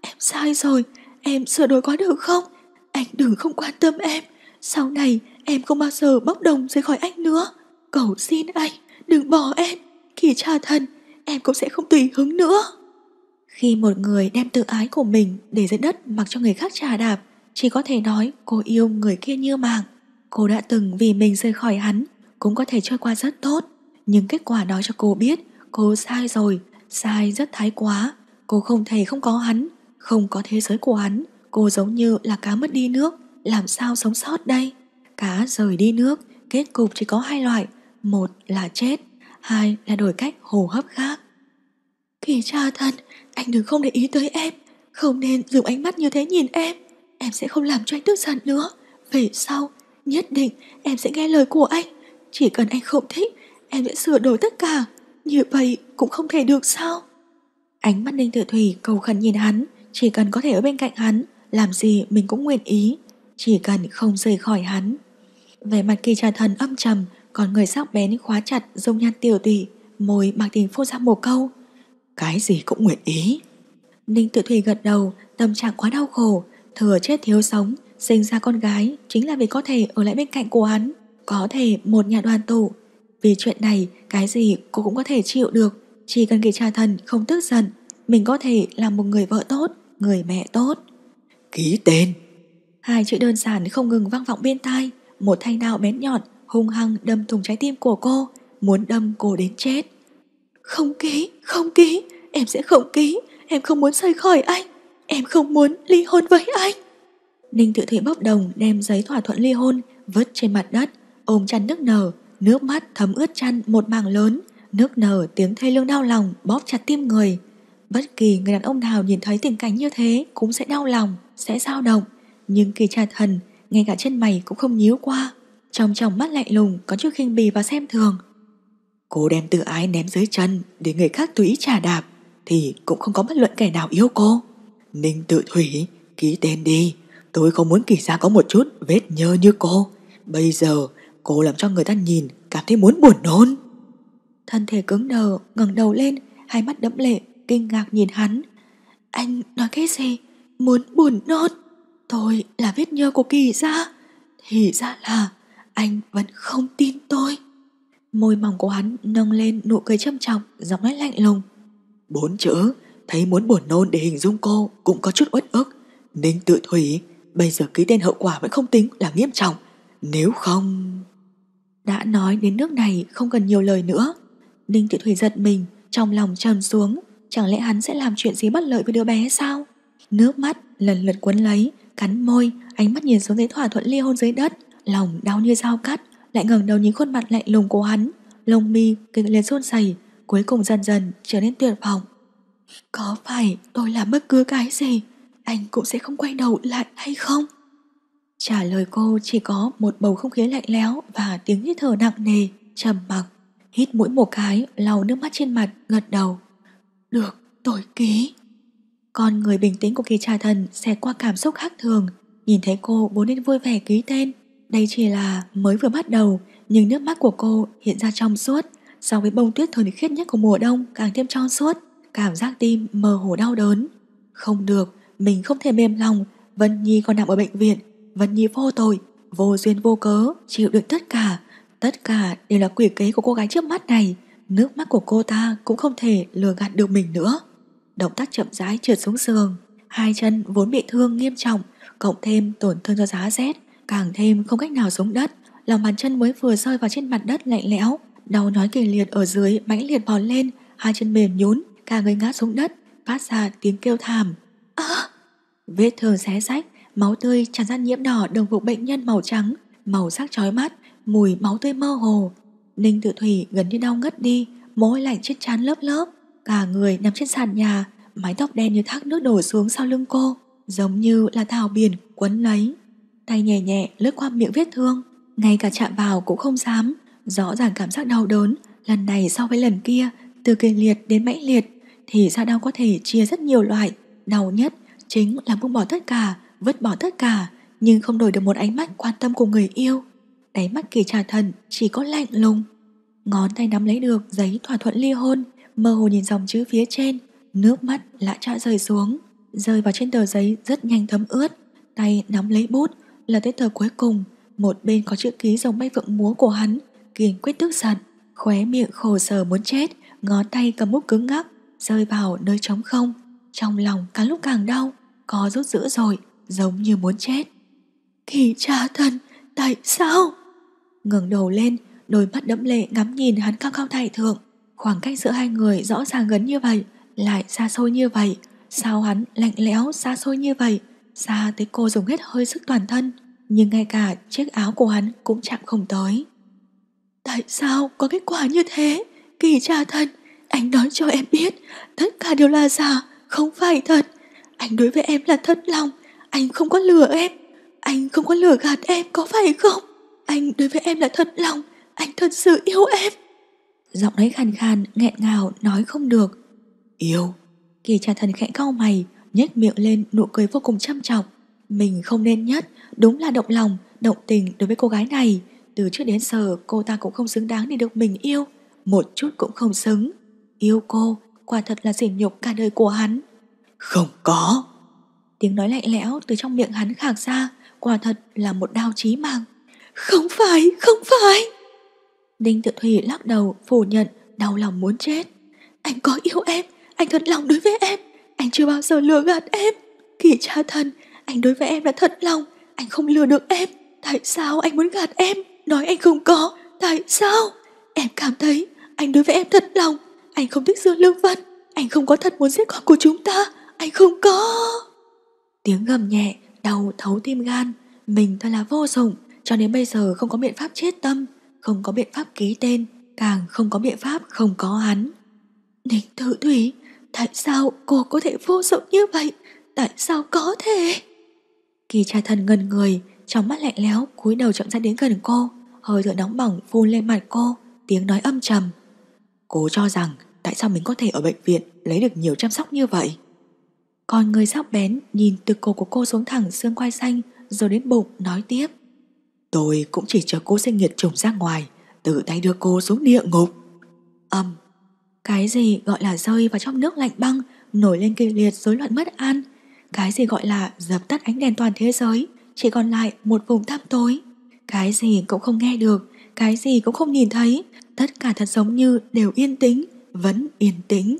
Em sai rồi, em sửa đổi có được không? Anh đừng không quan tâm em. Sau này em không bao giờ bóc đồng rời khỏi anh nữa. Cầu xin anh, đừng bỏ em. Khi cha thần, em cũng sẽ không tùy hứng nữa. Khi một người đem tự ái của mình để dưới đất mặc cho người khác trà đạp, chỉ có thể nói cô yêu người kia như màng. Cô đã từng vì mình rời khỏi hắn, cũng có thể trôi qua rất tốt. Nhưng kết quả nói cho cô biết cô sai rồi, sai rất thái quá. Cô không thể không có hắn, không có thế giới của hắn. Cô giống như là cá mất đi nước, làm sao sống sót đây? Cá rời đi nước, kết cục chỉ có hai loại. Một là chết, hai là đổi cách hồ hấp khác. Kỳ cha thân, anh đừng không để ý tới em. Không nên dùng ánh mắt như thế nhìn em. Em sẽ không làm cho anh tức giận nữa. Về sau, nhất định em sẽ nghe lời của anh. Chỉ cần anh không thích, em sẽ sửa đổi tất cả. Như vậy cũng không thể được sao Ánh mắt Ninh Thừa Thủy cầu khẩn nhìn hắn Chỉ cần có thể ở bên cạnh hắn Làm gì mình cũng nguyện ý Chỉ cần không rời khỏi hắn Về mặt kỳ trà thần âm trầm Còn người sắc bén khóa chặt dung nhan tiểu tỷ Môi mặc tình phô ra một câu Cái gì cũng nguyện ý Ninh Tử Thủy gật đầu Tâm trạng quá đau khổ Thừa chết thiếu sống Sinh ra con gái Chính là vì có thể ở lại bên cạnh của hắn Có thể một nhà đoàn tụ vì chuyện này, cái gì cô cũng có thể chịu được. Chỉ cần kỳ trà thần không tức giận, mình có thể là một người vợ tốt, người mẹ tốt. Ký tên. Hai chữ đơn giản không ngừng vang vọng bên tai, một thanh đao bén nhọn hung hăng đâm thùng trái tim của cô, muốn đâm cô đến chết. Không ký, không ký, em sẽ không ký, em không muốn rời khỏi anh, em không muốn ly hôn với anh. Ninh Tự Thủy bốc đồng đem giấy thỏa thuận ly hôn vứt trên mặt đất, ôm chăn nước nở, Nước mắt thấm ướt chăn một mảng lớn Nước nở tiếng thê lương đau lòng Bóp chặt tim người Bất kỳ người đàn ông nào nhìn thấy tình cảnh như thế Cũng sẽ đau lòng, sẽ dao động Nhưng kỳ trà thần Ngay cả chân mày cũng không nhíu qua Trong tròng mắt lạnh lùng có chút khinh bì và xem thường Cô đem tự ái ném dưới chân Để người khác tùy ý trả đạp Thì cũng không có bất luận kẻ nào yêu cô Ninh tự thủy Ký tên đi Tôi không muốn kỳ ra có một chút vết nhơ như cô Bây giờ Cô làm cho người ta nhìn Cảm thấy muốn buồn nôn Thân thể cứng đờ ngẩng đầu lên Hai mắt đẫm lệ kinh ngạc nhìn hắn Anh nói cái gì Muốn buồn nôn Tôi là vết nhơ của kỳ ra Thì ra là anh vẫn không tin tôi Môi mỏng của hắn nâng lên nụ cười châm trọng Giọng nói lạnh lùng Bốn chữ Thấy muốn buồn nôn để hình dung cô Cũng có chút uất ức nên tự thủy Bây giờ ký tên hậu quả vẫn không tính là nghiêm trọng Nếu không... Đã nói đến nước này không cần nhiều lời nữa Ninh Thị Thủy giật mình Trong lòng trầm xuống Chẳng lẽ hắn sẽ làm chuyện gì bất lợi với đứa bé sao Nước mắt lần lượt cuốn lấy Cắn môi Ánh mắt nhìn xuống giấy thỏa thuận ly hôn dưới đất Lòng đau như dao cắt Lại ngẩng đầu nhìn khuôn mặt lạnh lùng của hắn Lông mi kịch liệt run sẩy Cuối cùng dần dần trở nên tuyệt vọng Có phải tôi làm bất cứ cái gì Anh cũng sẽ không quay đầu lại hay không Trả lời cô chỉ có một bầu không khí lạnh lẽo và tiếng hít thở nặng nề, trầm mặc. Hít mũi một cái, lau nước mắt trên mặt, gật đầu. Được, tôi ký. Con người bình tĩnh của kỳ trà thần sẽ qua cảm xúc khác thường. Nhìn thấy cô vốn nên vui vẻ ký tên. Đây chỉ là mới vừa bắt đầu, nhưng nước mắt của cô hiện ra trong suốt. So với bông tuyết thuần khiết nhất của mùa đông càng thêm trong suốt, cảm giác tim mờ hồ đau đớn. Không được, mình không thể mềm lòng, Vân Nhi còn nằm ở bệnh viện vẫn Nhi vô tội, vô duyên vô cớ, chịu đựng tất cả, tất cả đều là quỷ kế của cô gái trước mắt này. Nước mắt của cô ta cũng không thể lừa gạt được mình nữa. Động tác chậm rãi trượt xuống giường, hai chân vốn bị thương nghiêm trọng, cộng thêm tổn thương do giá rét, càng thêm không cách nào xuống đất. Lòng bàn chân mới vừa rơi vào trên mặt đất lạnh lẽo, đau nói kịch liệt ở dưới mãnh liệt bò lên, hai chân mềm nhún, cả người ngã xuống đất, phát ra tiếng kêu thảm. À! Vết thương xé rách, máu tươi tràn ra nhiễm đỏ đồng phục bệnh nhân màu trắng, màu sắc chói mắt, mùi máu tươi mơ hồ. Ninh Tử Thủy gần như đau ngất đi, mồ lạnh trên trán lớp lớp, cả người nằm trên sàn nhà, mái tóc đen như thác nước đổ xuống sau lưng cô, giống như là thảo biển quấn lấy. Tay nhẹ nhẹ lướt qua miệng vết thương, ngay cả chạm vào cũng không dám, rõ ràng cảm giác đau đớn, lần này so với lần kia, từ kịch liệt đến mãnh liệt, thì ra đau có thể chia rất nhiều loại, đau nhất chính là buông bỏ tất cả, vứt bỏ tất cả nhưng không đổi được một ánh mắt quan tâm của người yêu. Đáy mắt kỳ trà thần chỉ có lạnh lùng. Ngón tay nắm lấy được giấy thỏa thuận ly hôn, mơ hồ nhìn dòng chữ phía trên, nước mắt lã trạ rơi xuống, rơi vào trên tờ giấy rất nhanh thấm ướt, tay nắm lấy bút, là tới tờ cuối cùng, một bên có chữ ký dòng bay vượng múa của hắn, kiên quyết tức giận, khóe miệng khổ sở muốn chết, ngón tay cầm bút cứng ngắc, rơi vào nơi trống không, trong lòng càng lúc càng đau, có rút giữ rồi, giống như muốn chết. Kỳ cha thần, tại sao? ngẩng đầu lên, đôi mắt đẫm lệ ngắm nhìn hắn cao cao tại thượng. Khoảng cách giữa hai người rõ ràng gần như vậy, lại xa xôi như vậy. Sao hắn lạnh lẽo xa xôi như vậy? Xa tới cô dùng hết hơi sức toàn thân, nhưng ngay cả chiếc áo của hắn cũng chạm không tới. Tại sao có kết quả như thế? Kỳ cha thân, anh nói cho em biết, tất cả đều là giả, không phải thật. Anh đối với em là thật lòng, anh không có lừa em Anh không có lừa gạt em có phải không Anh đối với em là thật lòng Anh thật sự yêu em Giọng nói khàn khàn nghẹn ngào nói không được Yêu Kỳ trà thần khẽ cau mày nhếch miệng lên nụ cười vô cùng chăm trọng Mình không nên nhất Đúng là động lòng Động tình đối với cô gái này Từ trước đến giờ cô ta cũng không xứng đáng để được mình yêu Một chút cũng không xứng Yêu cô quả thật là sỉ nhục cả đời của hắn Không có Tiếng nói lạnh lẽo từ trong miệng hắn khạc ra Quả thật là một đau chí mạng Không phải, không phải đinh tự thủy lắc đầu phủ nhận Đau lòng muốn chết Anh có yêu em, anh thật lòng đối với em Anh chưa bao giờ lừa gạt em Kỳ cha thần anh đối với em đã thật lòng Anh không lừa được em Tại sao anh muốn gạt em Nói anh không có, tại sao Em cảm thấy anh đối với em thật lòng Anh không thích Dương Lương Văn Anh không có thật muốn giết con của chúng ta Anh không có Tiếng gầm nhẹ, đau thấu tim gan, mình thật là vô dụng, cho đến bây giờ không có biện pháp chết tâm, không có biện pháp ký tên, càng không có biện pháp không có hắn. Ninh Tử Thủy, tại sao cô có thể vô dụng như vậy? Tại sao có thể? Kỳ cha thần ngần người, trong mắt lạnh lẽo cúi đầu chậm rãi đến gần cô, hơi thở nóng bỏng phun lên mặt cô, tiếng nói âm trầm. Cô cho rằng tại sao mình có thể ở bệnh viện lấy được nhiều chăm sóc như vậy? Còn người sắc bén nhìn từ cổ của cô xuống thẳng xương quai xanh Rồi đến bụng nói tiếp Tôi cũng chỉ chờ cô sinh nghiệt trùng ra ngoài Tự tay đưa cô xuống địa ngục Âm Cái gì gọi là rơi vào trong nước lạnh băng Nổi lên kịch liệt rối loạn mất an Cái gì gọi là dập tắt ánh đèn toàn thế giới Chỉ còn lại một vùng tăm tối Cái gì cũng không nghe được Cái gì cũng không nhìn thấy Tất cả thật giống như đều yên tĩnh Vẫn yên tĩnh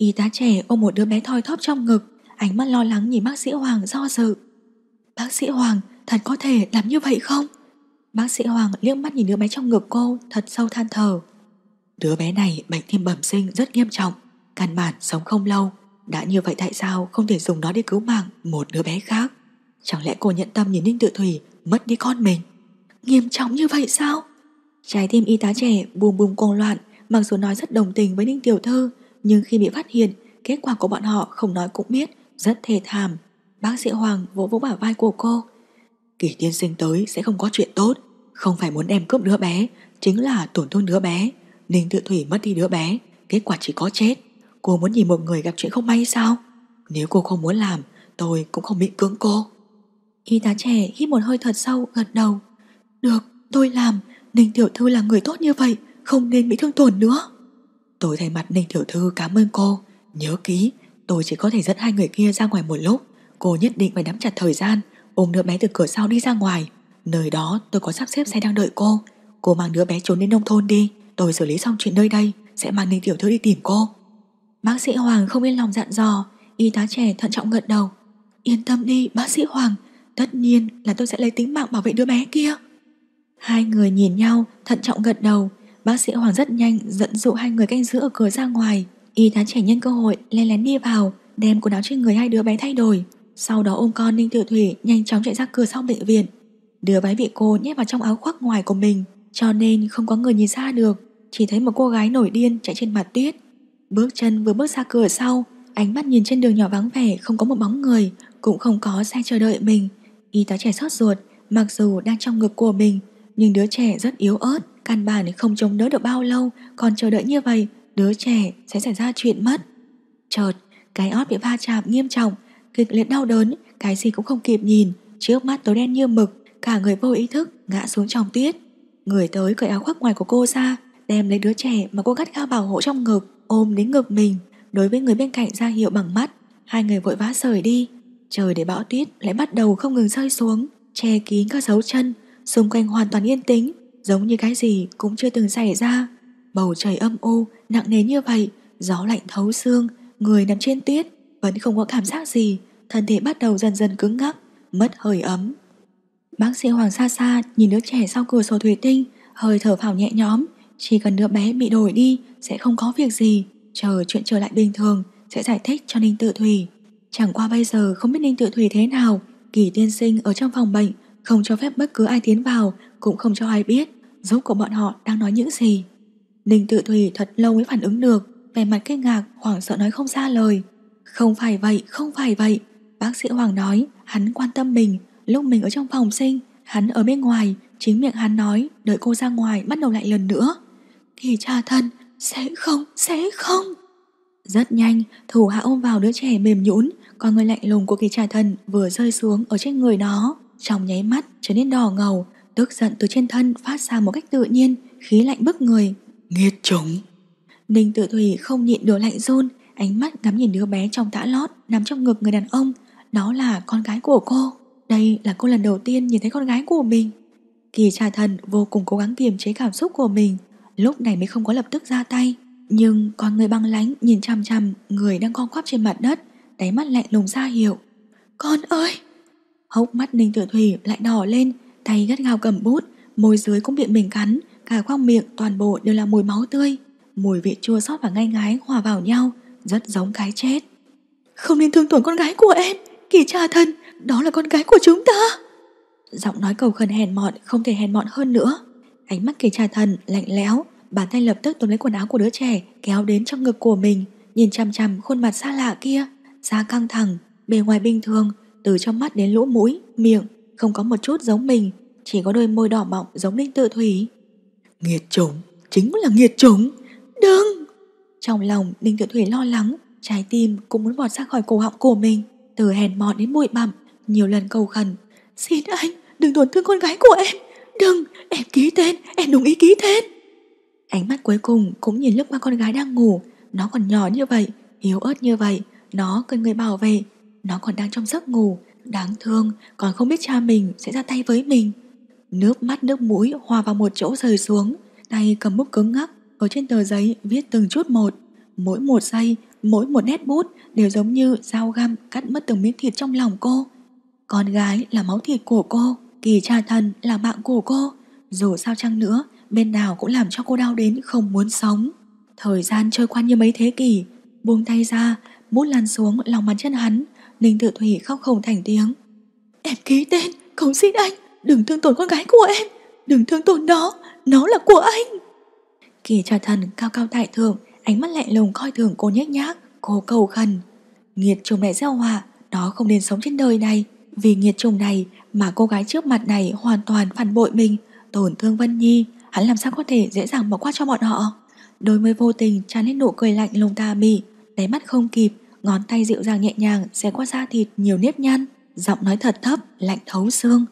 Y tá trẻ ôm một đứa bé thoi thóp trong ngực, ánh mắt lo lắng nhìn bác sĩ Hoàng do dự. Bác sĩ Hoàng, thật có thể làm như vậy không? Bác sĩ Hoàng liếc mắt nhìn đứa bé trong ngực cô, thật sâu than thở. Đứa bé này bệnh tim bẩm sinh rất nghiêm trọng, căn bản sống không lâu. Đã như vậy tại sao không thể dùng nó để cứu mạng một đứa bé khác? Chẳng lẽ cô nhận tâm nhìn Ninh Tự Thủy mất đi con mình? Nghiêm trọng như vậy sao? Trái tim y tá trẻ bùm bùm cuồng loạn, mặc dù nói rất đồng tình với Ninh Tiểu Thư, nhưng khi bị phát hiện, kết quả của bọn họ không nói cũng biết, rất thê thảm. Bác sĩ Hoàng vỗ vỗ bả vai của cô. Kỳ tiên sinh tới sẽ không có chuyện tốt, không phải muốn đem cướp đứa bé, chính là tổn thương đứa bé. Ninh tự thủy mất đi đứa bé, kết quả chỉ có chết. Cô muốn nhìn một người gặp chuyện không may sao? Nếu cô không muốn làm, tôi cũng không bị cưỡng cô. Y tá trẻ hít một hơi thật sâu gật đầu. Được, tôi làm, Ninh tiểu thư là người tốt như vậy, không nên bị thương tổn nữa. Tôi thay mặt Ninh Tiểu Thư cảm ơn cô Nhớ ký Tôi chỉ có thể dẫn hai người kia ra ngoài một lúc Cô nhất định phải nắm chặt thời gian Ôm đứa bé từ cửa sau đi ra ngoài Nơi đó tôi có sắp xếp xe đang đợi cô Cô mang đứa bé trốn đến nông thôn đi Tôi xử lý xong chuyện nơi đây Sẽ mang Ninh Tiểu Thư đi tìm cô Bác sĩ Hoàng không yên lòng dặn dò Y tá trẻ thận trọng gật đầu Yên tâm đi bác sĩ Hoàng Tất nhiên là tôi sẽ lấy tính mạng bảo vệ đứa bé kia Hai người nhìn nhau thận trọng gật đầu Bác sĩ Hoàng rất nhanh dẫn dụ hai người canh giữ ở cửa ra ngoài Y tá trẻ nhân cơ hội lén lén đi vào Đem quần áo trên người hai đứa bé thay đổi Sau đó ôm con Ninh Tiểu Thủy Nhanh chóng chạy ra cửa sau bệnh viện Đứa bé bị cô nhét vào trong áo khoác ngoài của mình Cho nên không có người nhìn ra được Chỉ thấy một cô gái nổi điên chạy trên mặt tuyết Bước chân vừa bước ra cửa sau Ánh mắt nhìn trên đường nhỏ vắng vẻ Không có một bóng người Cũng không có xe chờ đợi mình Y tá trẻ xót ruột Mặc dù đang trong ngực của mình Nhưng đứa trẻ rất yếu ớt Căn bản không chống đỡ được bao lâu Còn chờ đợi như vậy Đứa trẻ sẽ xảy ra chuyện mất Chợt cái ót bị va chạm nghiêm trọng Kịch liệt đau đớn Cái gì cũng không kịp nhìn Trước mắt tối đen như mực Cả người vô ý thức ngã xuống trong tuyết Người tới cởi áo khoác ngoài của cô ra Đem lấy đứa trẻ mà cô gắt gao bảo hộ trong ngực Ôm đến ngực mình Đối với người bên cạnh ra hiệu bằng mắt Hai người vội vã rời đi Trời để bão tuyết lại bắt đầu không ngừng rơi xuống Che kín các dấu chân Xung quanh hoàn toàn yên tĩnh giống như cái gì cũng chưa từng xảy ra. Bầu trời âm u, nặng nề như vậy, gió lạnh thấu xương, người nằm trên tuyết, vẫn không có cảm giác gì, thân thể bắt đầu dần dần cứng ngắc, mất hơi ấm. Bác sĩ Hoàng xa xa nhìn đứa trẻ sau cửa sổ thủy tinh, hơi thở phào nhẹ nhõm, chỉ cần đứa bé bị đổi đi sẽ không có việc gì, chờ chuyện trở lại bình thường sẽ giải thích cho Ninh Tự Thủy. Chẳng qua bây giờ không biết Ninh Tự Thủy thế nào, kỳ tiên sinh ở trong phòng bệnh không cho phép bất cứ ai tiến vào cũng không cho ai biết Dốc của bọn họ đang nói những gì Ninh tự thủy thật lâu mới phản ứng được vẻ mặt kinh ngạc hoảng sợ nói không ra lời Không phải vậy, không phải vậy Bác sĩ Hoàng nói Hắn quan tâm mình Lúc mình ở trong phòng sinh Hắn ở bên ngoài Chính miệng hắn nói Đợi cô ra ngoài bắt đầu lại lần nữa Thì cha thân Sẽ không, sẽ không Rất nhanh Thủ hạ ôm vào đứa trẻ mềm nhũn Còn người lạnh lùng của kỳ trà thân vừa rơi xuống ở trên người nó Trong nháy mắt trở nên đỏ ngầu Tức giận từ trên thân phát ra một cách tự nhiên Khí lạnh bức người Nghiệt chủng Ninh tự thủy không nhịn được lạnh run Ánh mắt ngắm nhìn đứa bé trong tã lót Nằm trong ngực người đàn ông Đó là con gái của cô Đây là cô lần đầu tiên nhìn thấy con gái của mình Kỳ trà thần vô cùng cố gắng kiềm chế cảm xúc của mình Lúc này mới không có lập tức ra tay Nhưng con người băng lánh nhìn chằm chằm Người đang con quắp trên mặt đất Đáy mắt lạnh lùng ra hiệu Con ơi Hốc mắt Ninh Tử Thủy lại đỏ lên Tay gắt gao cầm bút, môi dưới cũng bị mình cắn, cả khoang miệng toàn bộ đều là mùi máu tươi. Mùi vị chua xót và ngai ngái hòa vào nhau, rất giống cái chết. Không nên thương tổn con gái của em, kỳ cha thân, đó là con gái của chúng ta. Giọng nói cầu khẩn hèn mọn, không thể hèn mọn hơn nữa. Ánh mắt kỳ cha thần lạnh lẽo, bàn tay lập tức túm lấy quần áo của đứa trẻ, kéo đến trong ngực của mình, nhìn chằm chằm khuôn mặt xa lạ kia, da căng thẳng, bề ngoài bình thường, từ trong mắt đến lỗ mũi, miệng, không có một chút giống mình, chỉ có đôi môi đỏ mọng giống linh tự thủy. Nghiệt chủng, chính là nghiệt chủng. Đừng! Trong lòng linh Tự Thủy lo lắng, trái tim cũng muốn vọt ra khỏi cổ họng của mình, từ hèn mọn đến bụi bặm, nhiều lần cầu khẩn. Xin anh, đừng tổn thương con gái của em. Đừng, em ký tên, em đồng ý ký tên. Ánh mắt cuối cùng cũng nhìn lúc qua con gái đang ngủ, nó còn nhỏ như vậy, yếu ớt như vậy, nó cần người bảo vệ, nó còn đang trong giấc ngủ, đáng thương, còn không biết cha mình sẽ ra tay với mình. Nước mắt nước mũi hòa vào một chỗ rơi xuống Tay cầm bút cứng ngắc Ở trên tờ giấy viết từng chút một Mỗi một giây, mỗi một nét bút Đều giống như dao găm cắt mất từng miếng thịt trong lòng cô Con gái là máu thịt của cô Kỳ cha thần là mạng của cô Dù sao chăng nữa Bên nào cũng làm cho cô đau đến không muốn sống Thời gian trôi qua như mấy thế kỷ Buông tay ra Bút lăn xuống lòng bàn chân hắn Ninh tự thủy khóc không thành tiếng Em ký tên, cầu xin anh đừng thương tổn con gái của em, đừng thương tổn nó, nó là của anh. Kỳ trà thần cao cao tại thượng, ánh mắt lạnh lùng coi thường cô nhếch nhác, cô cầu khẩn. Nghiệt trùng này gieo hòa, nó không nên sống trên đời này. Vì nghiệt trùng này mà cô gái trước mặt này hoàn toàn phản bội mình, tổn thương Vân Nhi, hắn làm sao có thể dễ dàng bỏ qua cho bọn họ. Đôi môi vô tình tràn lên nụ cười lạnh lùng tà mị, đáy mắt không kịp, ngón tay dịu dàng nhẹ nhàng xé qua da thịt nhiều nếp nhăn, giọng nói thật thấp, lạnh thấu xương.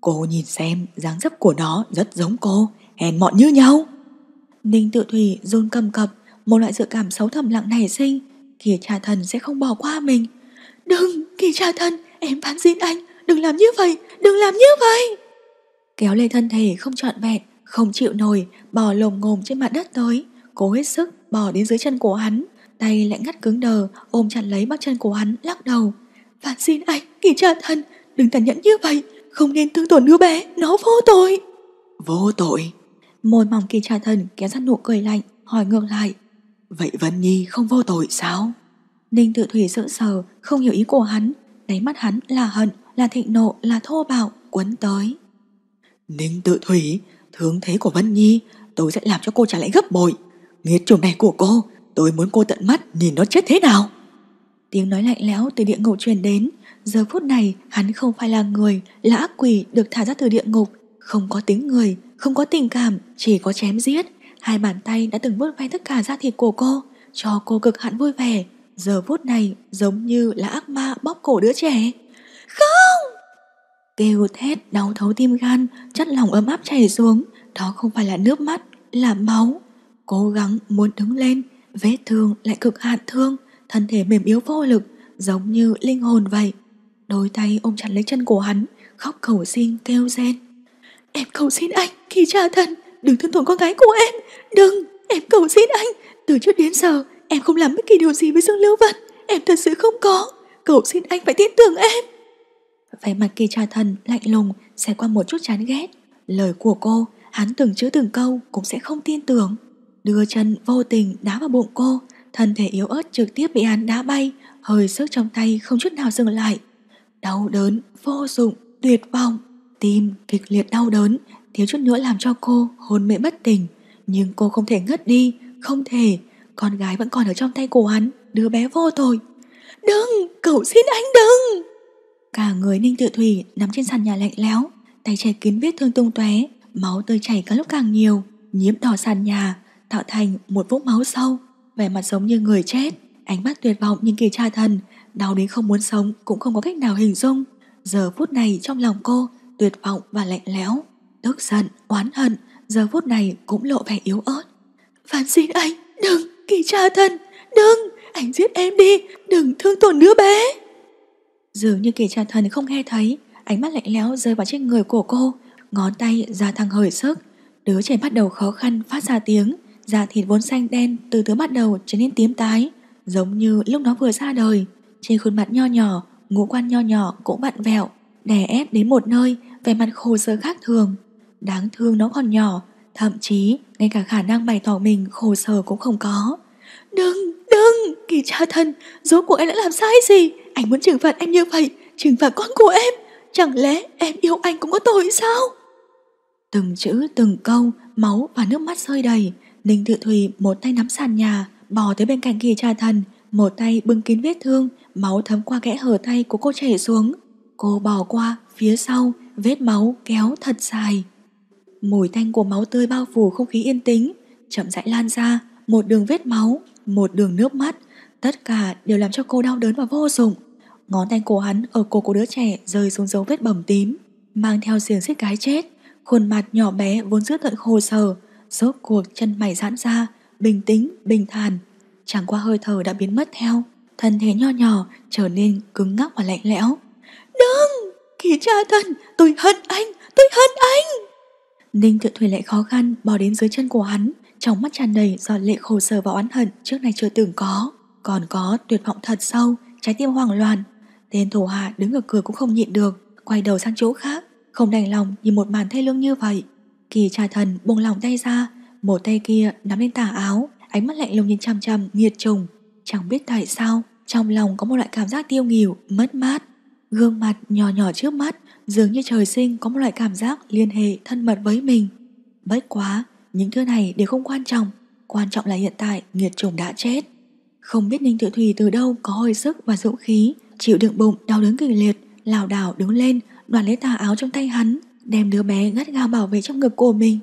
Cô nhìn xem dáng dấp của nó rất giống cô Hèn mọn như nhau Ninh tự thủy run cầm cập Một loại dự cảm xấu thầm lặng nảy sinh Kỳ cha thần sẽ không bỏ qua mình Đừng kỳ cha thần Em phán xin anh đừng làm như vậy Đừng làm như vậy Kéo lê thân thể không trọn vẹn Không chịu nổi bò lồm ngồm trên mặt đất tới Cố hết sức bò đến dưới chân của hắn Tay lại ngắt cứng đờ Ôm chặt lấy bắp chân của hắn lắc đầu Phán xin anh kỳ cha thần Đừng tàn nhẫn như vậy không nên thương tổn đứa bé Nó vô tội Vô tội Môi mỏng kỳ trà thần kéo ra nụ cười lạnh Hỏi ngược lại Vậy Vân Nhi không vô tội sao Ninh tự thủy sợ sờ Không hiểu ý của hắn Đáy mắt hắn là hận Là thịnh nộ Là thô bạo Quấn tới Ninh tự thủy Thương thế của Vân Nhi Tôi sẽ làm cho cô trả lại gấp bội Nghiệt chủng này của cô Tôi muốn cô tận mắt nhìn nó chết thế nào Tiếng nói lạnh lẽo từ địa ngục truyền đến Giờ phút này hắn không phải là người Là ác quỷ được thả ra từ địa ngục Không có tiếng người, không có tình cảm Chỉ có chém giết Hai bàn tay đã từng vuốt ve tất cả da thịt của cô Cho cô cực hẳn vui vẻ Giờ phút này giống như là ác ma bóp cổ đứa trẻ Không Kêu thét đau thấu tim gan Chất lòng ấm áp chảy xuống Đó không phải là nước mắt, là máu Cố gắng muốn đứng lên Vết thương lại cực hạn thương Thân thể mềm yếu vô lực Giống như linh hồn vậy Đôi tay ôm chặt lấy chân của hắn Khóc cầu xin kêu rên Em cầu xin anh khi cha thần Đừng thương tổn con gái của em Đừng em cầu xin anh Từ trước đến giờ em không làm bất kỳ điều gì với Dương Lưu Vân Em thật sự không có Cầu xin anh phải tin tưởng em Vẻ mặt kỳ trà thần lạnh lùng Sẽ qua một chút chán ghét Lời của cô hắn từng chữ từng câu Cũng sẽ không tin tưởng Đưa chân vô tình đá vào bụng cô Thân thể yếu ớt trực tiếp bị hắn đá bay Hơi sức trong tay không chút nào dừng lại đau đớn, vô dụng, tuyệt vọng. Tim kịch liệt đau đớn, thiếu chút nữa làm cho cô hôn mê bất tỉnh. Nhưng cô không thể ngất đi, không thể. Con gái vẫn còn ở trong tay của hắn, đứa bé vô tội. Đừng, cậu xin anh đừng. Cả người Ninh Tự Thủy nằm trên sàn nhà lạnh lẽo, tay chảy kín vết thương tung tóe, máu tươi chảy càng lúc càng nhiều, nhiễm đỏ sàn nhà, tạo thành một vũng máu sâu, vẻ mặt giống như người chết, ánh mắt tuyệt vọng nhìn kỳ cha thần, Đau đến không muốn sống cũng không có cách nào hình dung. Giờ phút này trong lòng cô tuyệt vọng và lạnh lẽo, tức giận, oán hận, giờ phút này cũng lộ vẻ yếu ớt. Phản xin anh, đừng, kỳ cha thân, đừng, anh giết em đi, đừng thương tổn đứa bé. Dường như kỳ cha thần không nghe thấy, ánh mắt lạnh lẽo rơi vào trên người của cô, ngón tay ra thăng hơi sức. Đứa trẻ bắt đầu khó khăn phát ra tiếng, da thịt vốn xanh đen từ từ bắt đầu trở nên tím tái, giống như lúc nó vừa ra đời. Trên khuôn mặt nho nhỏ, ngũ quan nho nhỏ cũng vặn vẹo, đè ép đến một nơi, vẻ mặt khổ sở khác thường. Đáng thương nó còn nhỏ, thậm chí ngay cả khả năng bày tỏ mình khổ sở cũng không có. Đừng, đừng, kỳ cha thân, rốt cuộc em đã làm sai gì? Anh muốn trừng phạt em như vậy, trừng phạt con của em. Chẳng lẽ em yêu anh cũng có tội sao? Từng chữ, từng câu, máu và nước mắt rơi đầy. Ninh Tự Thùy một tay nắm sàn nhà, bò tới bên cạnh kỳ cha thần, một tay bưng kín vết thương, máu thấm qua kẽ hở tay của cô chảy xuống. Cô bỏ qua, phía sau, vết máu kéo thật dài. Mùi tanh của máu tươi bao phủ không khí yên tĩnh, chậm rãi lan ra, một đường vết máu, một đường nước mắt, tất cả đều làm cho cô đau đớn và vô dụng. Ngón tay của hắn ở cổ của đứa trẻ rơi xuống dấu vết bầm tím, mang theo xiềng xích cái chết, khuôn mặt nhỏ bé vốn dữ tợn khổ sở, rốt cuộc chân mày giãn ra, bình tĩnh, bình thản, chẳng qua hơi thở đã biến mất theo thân thế nho nhỏ trở nên cứng ngắc và lạnh lẽo. Đừng! Kỳ cha thần, tôi hận anh, tôi hận anh! Ninh Tự Thủy lại khó khăn bò đến dưới chân của hắn, trong mắt tràn đầy giọt lệ khổ sở và oán hận trước này chưa từng có. Còn có tuyệt vọng thật sâu, trái tim hoang loạn. Tên thổ hạ đứng ở cửa cũng không nhịn được, quay đầu sang chỗ khác, không đành lòng nhìn một màn thay lương như vậy. Kỳ cha thần buông lòng tay ra, một tay kia nắm lên tà áo, ánh mắt lạnh lùng nhìn chằm chằm nghiệt trùng. Chẳng biết tại sao, trong lòng có một loại cảm giác tiêu nghỉu, mất mát. Gương mặt nhỏ nhỏ trước mắt dường như trời sinh có một loại cảm giác liên hệ thân mật với mình. Bất quá, những thứ này đều không quan trọng, quan trọng là hiện tại nghiệt trùng đã chết. Không biết Ninh Tự Thủy từ đâu có hồi sức và dũng khí, chịu đựng bụng đau đớn kịch liệt, lảo đảo đứng lên, đoạt lấy tà áo trong tay hắn, đem đứa bé gắt gao bảo vệ trong ngực của mình.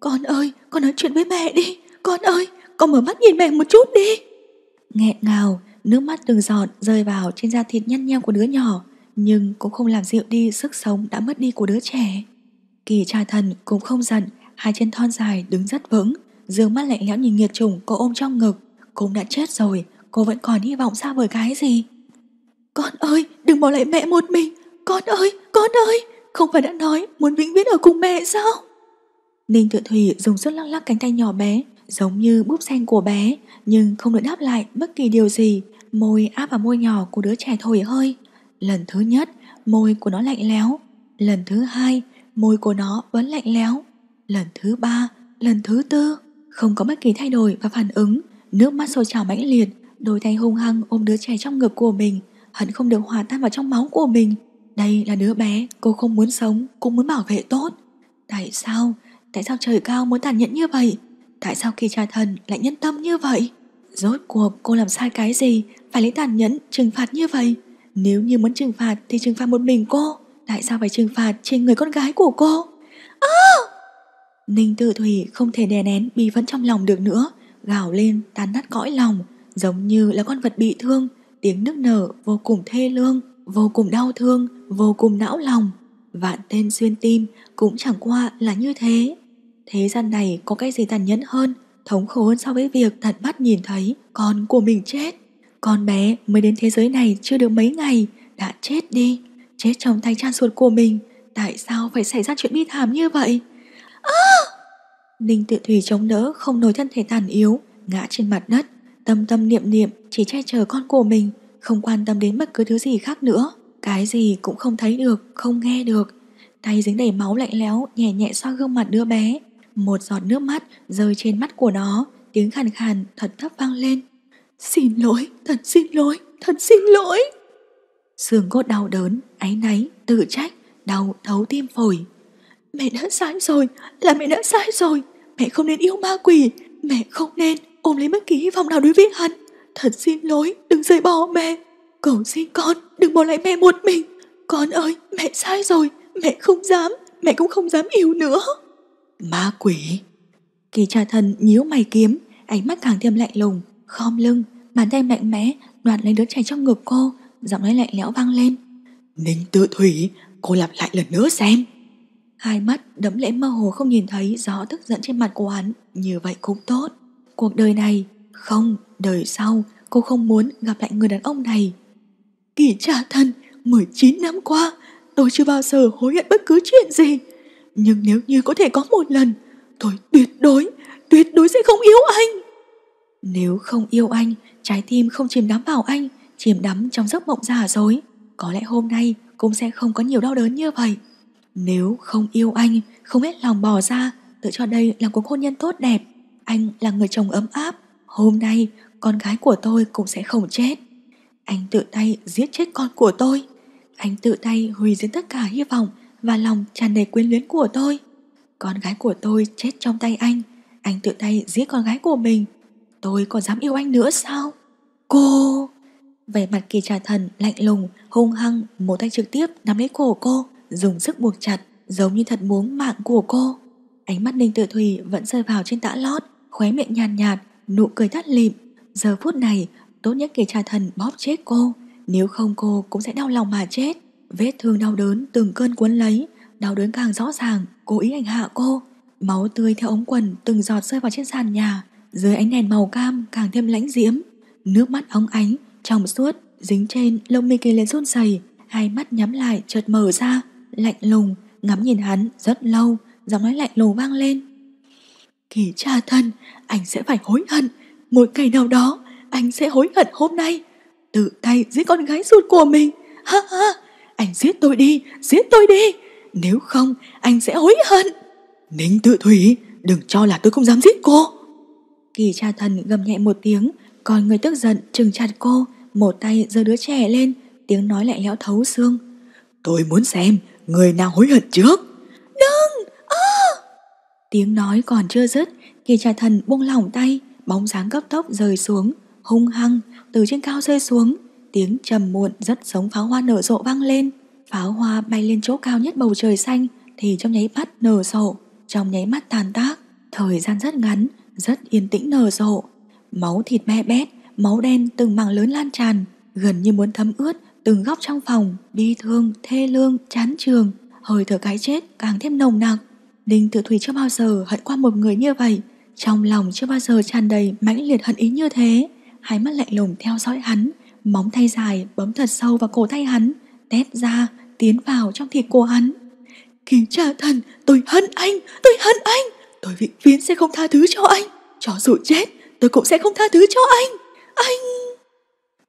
Con ơi, con nói chuyện với mẹ đi, con ơi, con mở mắt nhìn mẹ một chút đi. Nghẹn ngào, Nước mắt từng giọt rơi vào trên da thịt nhăn nheo của đứa nhỏ Nhưng cũng không làm dịu đi sức sống đã mất đi của đứa trẻ Kỳ trai thần cũng không giận Hai chân thon dài đứng rất vững Dương mắt lạnh lẽo nhìn nghiệt trùng cô ôm trong ngực Cũng đã chết rồi Cô vẫn còn hy vọng xa vời cái gì Con ơi đừng bỏ lại mẹ một mình Con ơi con ơi Không phải đã nói muốn vĩnh viễn ở cùng mẹ sao Ninh tự thủy dùng sức lắc lắc cánh tay nhỏ bé giống như búp sen của bé, nhưng không được đáp lại bất kỳ điều gì, môi áp vào môi nhỏ của đứa trẻ thổi hơi. Lần thứ nhất, môi của nó lạnh lẽo, lần thứ hai, môi của nó vẫn lạnh lẽo, lần thứ ba, lần thứ tư, không có bất kỳ thay đổi và phản ứng, nước mắt sôi trào mãnh liệt, đôi tay hung hăng ôm đứa trẻ trong ngực của mình, hận không được hòa tan vào trong máu của mình. Đây là đứa bé cô không muốn sống, cũng muốn bảo vệ tốt. Tại sao? Tại sao trời cao muốn tàn nhẫn như vậy? Tại sao khi cha thần lại nhân tâm như vậy Rốt cuộc cô làm sai cái gì Phải lấy tàn nhẫn trừng phạt như vậy Nếu như muốn trừng phạt Thì trừng phạt một mình cô Tại sao phải trừng phạt trên người con gái của cô à! Ninh Tử thủy không thể đè nén Bi vẫn trong lòng được nữa Gào lên tàn nát cõi lòng Giống như là con vật bị thương Tiếng nức nở vô cùng thê lương Vô cùng đau thương Vô cùng não lòng Vạn tên xuyên tim cũng chẳng qua là như thế Thế gian này có cái gì tàn nhẫn hơn Thống khổ hơn so với việc tận mắt nhìn thấy Con của mình chết Con bé mới đến thế giới này chưa được mấy ngày Đã chết đi Chết trong tay chan ruột của mình Tại sao phải xảy ra chuyện bi thảm như vậy à! Ninh tự thủy chống đỡ Không nổi thân thể tàn yếu Ngã trên mặt đất Tâm tâm niệm niệm chỉ che chở con của mình Không quan tâm đến bất cứ thứ gì khác nữa Cái gì cũng không thấy được Không nghe được Tay dính đầy máu lạnh lẽo Nhẹ nhẹ xoa gương mặt đứa bé một giọt nước mắt rơi trên mắt của nó, tiếng khàn khàn thật thấp vang lên. Xin lỗi, thật xin lỗi, thật xin lỗi. Sương cốt đau đớn, áy náy, tự trách, đau thấu tim phổi. Mẹ đã sai rồi, là mẹ đã sai rồi. Mẹ không nên yêu ma quỷ, mẹ không nên ôm lấy bất kỳ hy vọng nào đối với hắn. Thật xin lỗi, đừng rời bỏ mẹ. Cầu xin con, đừng bỏ lại mẹ một mình. Con ơi, mẹ sai rồi, mẹ không dám, mẹ cũng không dám yêu nữa. Ma quỷ Kỳ cha thần nhíu mày kiếm Ánh mắt càng thêm lạnh lùng Khom lưng, bàn tay mạnh mẽ Đoạt lấy đứa trẻ trong ngực cô Giọng nói lạnh lẽo vang lên Ninh tự thủy, cô lặp lại lần nữa xem Hai mắt đẫm lẽ mơ hồ không nhìn thấy Gió tức giận trên mặt của hắn Như vậy cũng tốt Cuộc đời này, không, đời sau Cô không muốn gặp lại người đàn ông này Kỳ cha thân 19 năm qua Tôi chưa bao giờ hối hận bất cứ chuyện gì nhưng nếu như có thể có một lần Tôi tuyệt đối Tuyệt đối sẽ không yêu anh Nếu không yêu anh Trái tim không chìm đắm vào anh Chìm đắm trong giấc mộng giả dối Có lẽ hôm nay cũng sẽ không có nhiều đau đớn như vậy Nếu không yêu anh Không hết lòng bỏ ra Tự cho đây là cuộc hôn nhân tốt đẹp Anh là người chồng ấm áp Hôm nay con gái của tôi cũng sẽ không chết Anh tự tay giết chết con của tôi Anh tự tay hủy diệt tất cả hy vọng và lòng tràn đầy quyến luyến của tôi. Con gái của tôi chết trong tay anh, anh tự tay giết con gái của mình. Tôi còn dám yêu anh nữa sao? Cô! Vẻ mặt kỳ trà thần lạnh lùng, hung hăng, một tay trực tiếp nắm lấy cổ cô, dùng sức buộc chặt, giống như thật muốn mạng của cô. Ánh mắt Ninh Tự Thủy vẫn rơi vào trên tã lót, khóe miệng nhàn nhạt, nhạt, nụ cười thắt lịm. Giờ phút này, tốt nhất kỳ trà thần bóp chết cô, nếu không cô cũng sẽ đau lòng mà chết. Vết thương đau đớn từng cơn cuốn lấy, đau đớn càng rõ ràng, cố ý hành hạ cô. Máu tươi theo ống quần từng giọt rơi vào trên sàn nhà, dưới ánh đèn màu cam càng thêm lãnh diễm. Nước mắt óng ánh, trong suốt, dính trên lông mi kia lên run rẩy, hai mắt nhắm lại chợt mở ra, lạnh lùng, ngắm nhìn hắn rất lâu, giọng nói lạnh lùng vang lên. Kỳ cha thân, anh sẽ phải hối hận, một ngày nào đó, anh sẽ hối hận hôm nay. Tự tay giết con gái ruột của mình, ha ha anh giết tôi đi, giết tôi đi, nếu không anh sẽ hối hận. Ninh tự thủy, đừng cho là tôi không dám giết cô. Kỳ cha thần gầm nhẹ một tiếng, còn người tức giận trừng chặt cô, một tay giơ đứa trẻ lên, tiếng nói lại lẽo thấu xương. Tôi muốn xem người nào hối hận trước. Đừng! À! Tiếng nói còn chưa dứt, kỳ cha thần buông lỏng tay, bóng dáng cấp tốc rời xuống, hung hăng, từ trên cao rơi xuống, Tiếng trầm muộn rất giống pháo hoa nở rộ vang lên Pháo hoa bay lên chỗ cao nhất bầu trời xanh Thì trong nháy mắt nở rộ Trong nháy mắt tàn tác Thời gian rất ngắn Rất yên tĩnh nở rộ Máu thịt me bét Máu đen từng mảng lớn lan tràn Gần như muốn thấm ướt từng góc trong phòng Bi thương, thê lương, chán trường Hơi thở cái chết càng thêm nồng nặc Đinh Tử Thủy chưa bao giờ hận qua một người như vậy Trong lòng chưa bao giờ tràn đầy mãnh liệt hận ý như thế Hai mắt lạnh lùng theo dõi hắn móng tay dài bấm thật sâu vào cổ tay hắn, tét ra, tiến vào trong thịt của hắn. Kỳ trả thần, tôi hận anh, tôi hận anh, tôi vĩnh viễn sẽ không tha thứ cho anh. Cho dù chết, tôi cũng sẽ không tha thứ cho anh. Anh...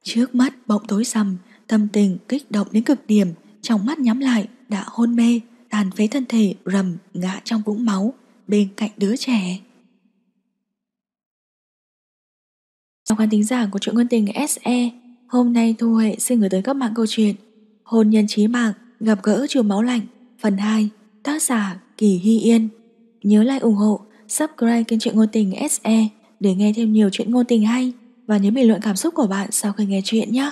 Trước mắt bỗng tối sầm, tâm tình kích động đến cực điểm, trong mắt nhắm lại, đã hôn mê, tàn phế thân thể rầm ngã trong vũng máu, bên cạnh đứa trẻ. Trong khán tính giả của truyện ngân tình SE Hôm nay Thu Huệ xin gửi tới các bạn câu chuyện Hôn nhân trí mạng, gặp gỡ trường máu lạnh Phần 2, tác giả Kỳ Hy Yên Nhớ like ủng hộ, subscribe kênh truyện ngôn tình SE Để nghe thêm nhiều chuyện ngôn tình hay Và nhớ bình luận cảm xúc của bạn sau khi nghe chuyện nhé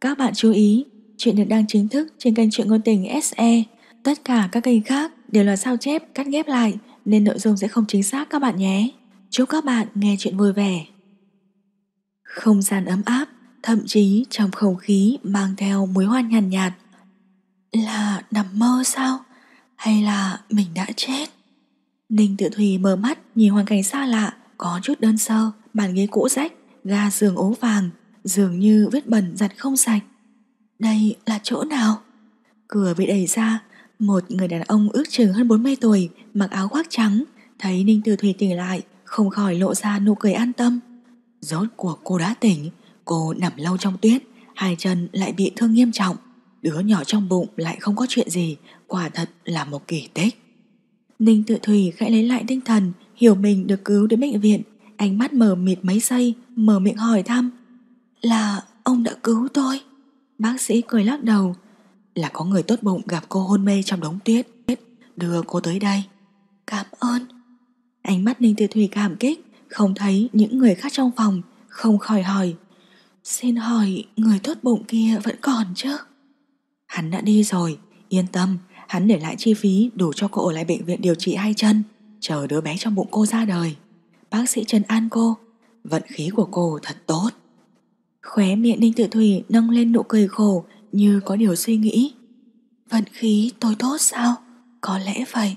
Các bạn chú ý, chuyện được đăng chính thức trên kênh truyện ngôn tình SE Tất cả các kênh khác đều là sao chép, cắt ghép lại Nên nội dung sẽ không chính xác các bạn nhé Chúc các bạn nghe chuyện vui vẻ Không gian ấm áp thậm chí trong không khí mang theo mối hoa nhàn nhạt, nhạt. Là nằm mơ sao? Hay là mình đã chết? Ninh tự thủy mở mắt nhìn hoàn cảnh xa lạ, có chút đơn sơ, bàn ghế cũ rách, ga giường ố vàng, dường như vết bẩn giặt không sạch. Đây là chỗ nào? Cửa bị đẩy ra, một người đàn ông ước chừng hơn 40 tuổi, mặc áo khoác trắng, thấy Ninh Tử Thủy tỉnh lại, không khỏi lộ ra nụ cười an tâm. Rốt cuộc cô đã tỉnh, Cô nằm lâu trong tuyết, hai chân lại bị thương nghiêm trọng, đứa nhỏ trong bụng lại không có chuyện gì, quả thật là một kỳ tích. Ninh tự thủy khẽ lấy lại tinh thần, hiểu mình được cứu đến bệnh viện, ánh mắt mờ mịt mấy giây, mở miệng hỏi thăm. Là ông đã cứu tôi? Bác sĩ cười lắc đầu. Là có người tốt bụng gặp cô hôn mê trong đống tuyết, đưa cô tới đây. Cảm ơn. Ánh mắt Ninh Tự Thủy cảm kích, không thấy những người khác trong phòng, không khỏi hỏi Xin hỏi người tốt bụng kia vẫn còn chứ? Hắn đã đi rồi, yên tâm, hắn để lại chi phí đủ cho cô ở lại bệnh viện điều trị hai chân, chờ đứa bé trong bụng cô ra đời. Bác sĩ Trần An cô, vận khí của cô thật tốt. Khóe miệng Ninh Tự Thủy nâng lên nụ cười khổ như có điều suy nghĩ. Vận khí tôi tốt sao? Có lẽ vậy.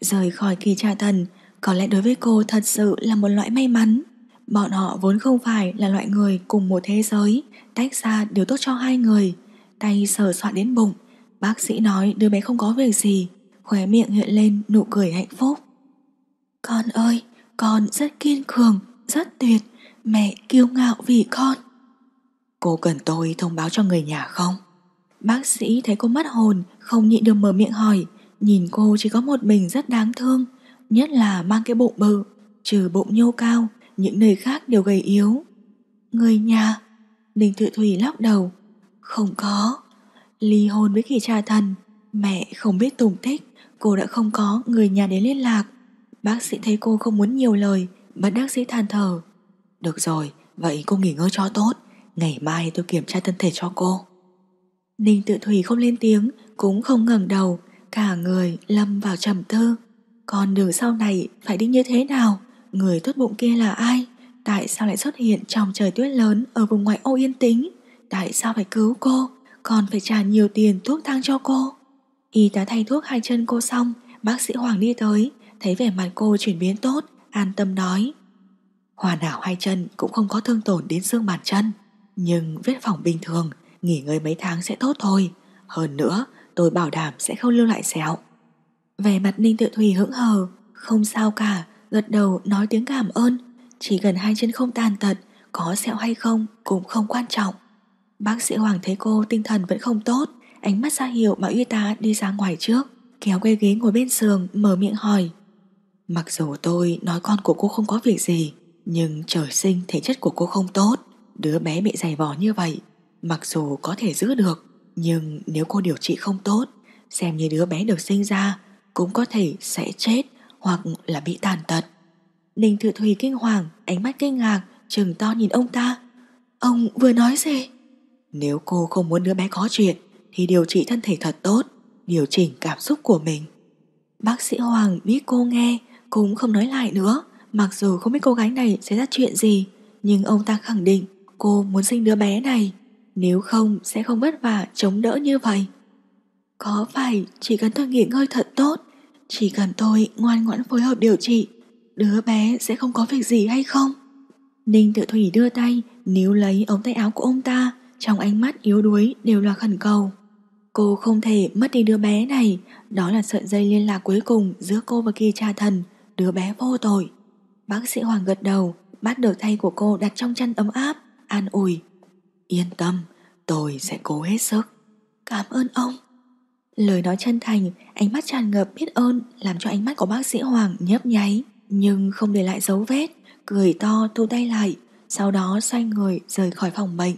Rời khỏi kỳ trà thần, có lẽ đối với cô thật sự là một loại may mắn. Bọn họ vốn không phải là loại người cùng một thế giới, tách ra đều tốt cho hai người. Tay sờ soạn đến bụng, bác sĩ nói đứa bé không có việc gì, khóe miệng hiện lên nụ cười hạnh phúc. Con ơi, con rất kiên cường, rất tuyệt, mẹ kiêu ngạo vì con. Cô cần tôi thông báo cho người nhà không? Bác sĩ thấy cô mất hồn, không nhịn được mở miệng hỏi, nhìn cô chỉ có một mình rất đáng thương, nhất là mang cái bụng bự, trừ bụng nhô cao, những nơi khác đều gầy yếu. Người nhà, Ninh Thụy Thủy lắc đầu, không có. Ly hôn với kỳ cha thần, mẹ không biết tùng tích, cô đã không có người nhà đến liên lạc. Bác sĩ thấy cô không muốn nhiều lời, bất bác sĩ than thở. Được rồi, vậy cô nghỉ ngơi cho tốt, ngày mai tôi kiểm tra thân thể cho cô. Ninh tự thủy không lên tiếng, cũng không ngẩng đầu, cả người lâm vào trầm tư. Con đường sau này phải đi như thế nào? Người tốt bụng kia là ai? Tại sao lại xuất hiện trong trời tuyết lớn ở vùng ngoại ô yên tĩnh? Tại sao phải cứu cô? Còn phải trả nhiều tiền thuốc thang cho cô. Y tá thay thuốc hai chân cô xong, bác sĩ Hoàng đi tới, thấy vẻ mặt cô chuyển biến tốt, an tâm nói. Hòa đảo hai chân cũng không có thương tổn đến xương bàn chân, nhưng vết phỏng bình thường, nghỉ ngơi mấy tháng sẽ tốt thôi. Hơn nữa, tôi bảo đảm sẽ không lưu lại sẹo. Về mặt Ninh Tự Thùy hững hờ, không sao cả, gật đầu nói tiếng cảm ơn, chỉ cần hai chân không tàn tật, có sẹo hay không cũng không quan trọng. Bác sĩ Hoàng thấy cô tinh thần vẫn không tốt, ánh mắt ra hiệu bảo y tá đi ra ngoài trước, kéo cây ghế ngồi bên sườn mở miệng hỏi. Mặc dù tôi nói con của cô không có việc gì, nhưng trời sinh thể chất của cô không tốt, đứa bé bị dày vò như vậy, mặc dù có thể giữ được, nhưng nếu cô điều trị không tốt, xem như đứa bé được sinh ra cũng có thể sẽ chết hoặc là bị tàn tật. Ninh Thừa Thủy kinh hoàng, ánh mắt kinh ngạc, trừng to nhìn ông ta. Ông vừa nói gì? Nếu cô không muốn đứa bé có chuyện thì điều trị thân thể thật tốt, điều chỉnh cảm xúc của mình. Bác sĩ Hoàng biết cô nghe cũng không nói lại nữa, mặc dù không biết cô gái này sẽ ra chuyện gì, nhưng ông ta khẳng định cô muốn sinh đứa bé này, nếu không sẽ không vất vả chống đỡ như vậy. Có phải chỉ cần tôi nghỉ ngơi thật tốt chỉ cần tôi ngoan ngoãn phối hợp điều trị, đứa bé sẽ không có việc gì hay không? Ninh tự thủy đưa tay, níu lấy ống tay áo của ông ta, trong ánh mắt yếu đuối đều là khẩn cầu. Cô không thể mất đi đứa bé này, đó là sợi dây liên lạc cuối cùng giữa cô và kỳ cha thần, đứa bé vô tội. Bác sĩ Hoàng gật đầu, bắt được tay của cô đặt trong chân ấm áp, an ủi. Yên tâm, tôi sẽ cố hết sức. Cảm ơn ông. Lời nói chân thành, ánh mắt tràn ngập biết ơn làm cho ánh mắt của bác sĩ Hoàng nhấp nháy, nhưng không để lại dấu vết, cười to thu tay lại, sau đó xoay người rời khỏi phòng bệnh.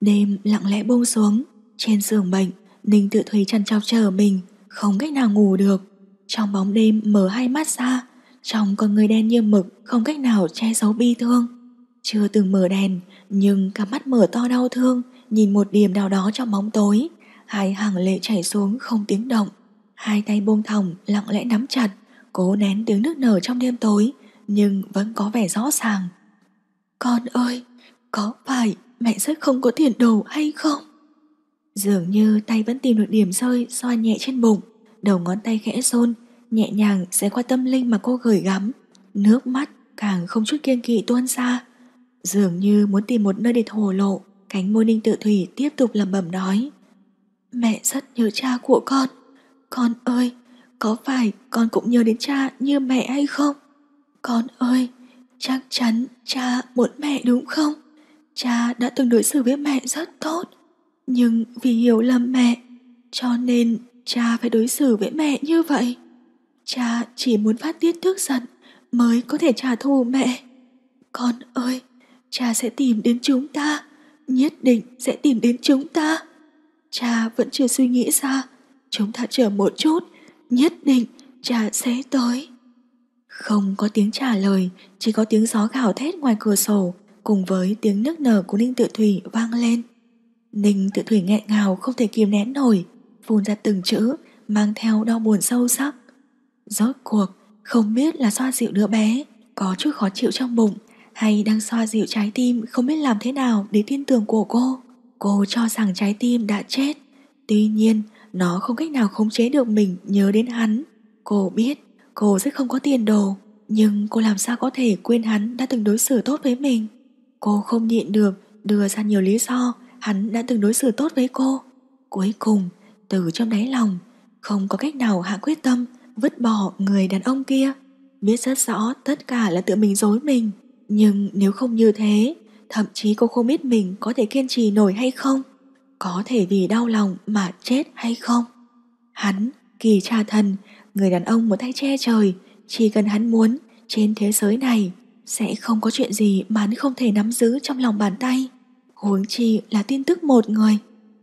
Đêm lặng lẽ buông xuống, trên giường bệnh, Ninh Tự Thúy chăn trao chờ mình, không cách nào ngủ được. Trong bóng đêm mở hai mắt ra, trong con người đen như mực không cách nào che giấu bi thương. Chưa từng mở đèn, nhưng cả mắt mở to đau thương, nhìn một điểm nào đó trong bóng tối, hai hàng lệ chảy xuống không tiếng động. Hai tay buông thòng lặng lẽ nắm chặt, cố nén tiếng nước nở trong đêm tối, nhưng vẫn có vẻ rõ ràng. Con ơi, có phải mẹ rất không có tiền đồ hay không? Dường như tay vẫn tìm được điểm rơi xoa nhẹ trên bụng, đầu ngón tay khẽ rôn, nhẹ nhàng sẽ qua tâm linh mà cô gửi gắm. Nước mắt càng không chút kiên kỵ tuôn ra. Dường như muốn tìm một nơi để thổ lộ, cánh môi ninh tự thủy tiếp tục lẩm bẩm nói. Mẹ rất nhớ cha của con. Con ơi, có phải con cũng nhớ đến cha như mẹ hay không? Con ơi, chắc chắn cha muốn mẹ đúng không? Cha đã từng đối xử với mẹ rất tốt, nhưng vì hiểu lầm mẹ, cho nên cha phải đối xử với mẹ như vậy. Cha chỉ muốn phát tiết tức giận mới có thể trả thù mẹ. Con ơi, cha sẽ tìm đến chúng ta, nhất định sẽ tìm đến chúng ta cha vẫn chưa suy nghĩ ra. Chúng ta chờ một chút, nhất định cha sẽ tới. Không có tiếng trả lời, chỉ có tiếng gió gào thét ngoài cửa sổ cùng với tiếng nước nở của Ninh Tự Thủy vang lên. Ninh Tự Thủy nghẹn ngào không thể kiềm nén nổi, phun ra từng chữ mang theo đau buồn sâu sắc. Rốt cuộc, không biết là xoa dịu đứa bé, có chút khó chịu trong bụng hay đang xoa dịu trái tim không biết làm thế nào để tin tưởng của cô. Cô cho rằng trái tim đã chết Tuy nhiên nó không cách nào khống chế được mình nhớ đến hắn Cô biết cô rất không có tiền đồ Nhưng cô làm sao có thể quên hắn đã từng đối xử tốt với mình Cô không nhịn được đưa ra nhiều lý do Hắn đã từng đối xử tốt với cô Cuối cùng từ trong đáy lòng Không có cách nào hạ quyết tâm Vứt bỏ người đàn ông kia Biết rất rõ tất cả là tự mình dối mình Nhưng nếu không như thế Thậm chí cô không biết mình có thể kiên trì nổi hay không Có thể vì đau lòng mà chết hay không Hắn, kỳ cha thần Người đàn ông một tay che trời Chỉ cần hắn muốn Trên thế giới này Sẽ không có chuyện gì mà hắn không thể nắm giữ trong lòng bàn tay Huống chi là tin tức một người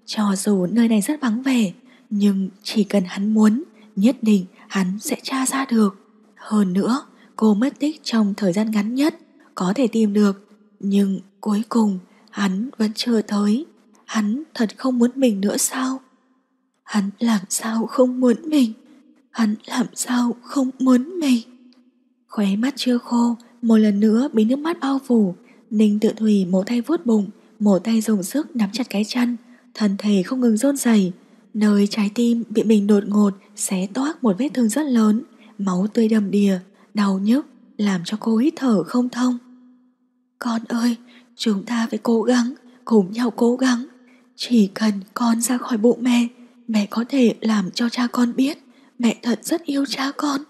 Cho dù nơi này rất vắng vẻ Nhưng chỉ cần hắn muốn Nhất định hắn sẽ tra ra được Hơn nữa cô mất tích trong thời gian ngắn nhất Có thể tìm được nhưng cuối cùng hắn vẫn chưa tới Hắn thật không muốn mình nữa sao Hắn làm sao không muốn mình Hắn làm sao không muốn mình Khóe mắt chưa khô Một lần nữa bị nước mắt bao phủ Ninh tự thủy một tay vuốt bụng Một tay dùng sức nắm chặt cái chăn Thân thể không ngừng rôn rẩy Nơi trái tim bị mình đột ngột Xé toác một vết thương rất lớn Máu tươi đầm đìa Đau nhức Làm cho cô hít thở không thông con ơi, chúng ta phải cố gắng, cùng nhau cố gắng. Chỉ cần con ra khỏi bụng mẹ, mẹ có thể làm cho cha con biết mẹ thật rất yêu cha con.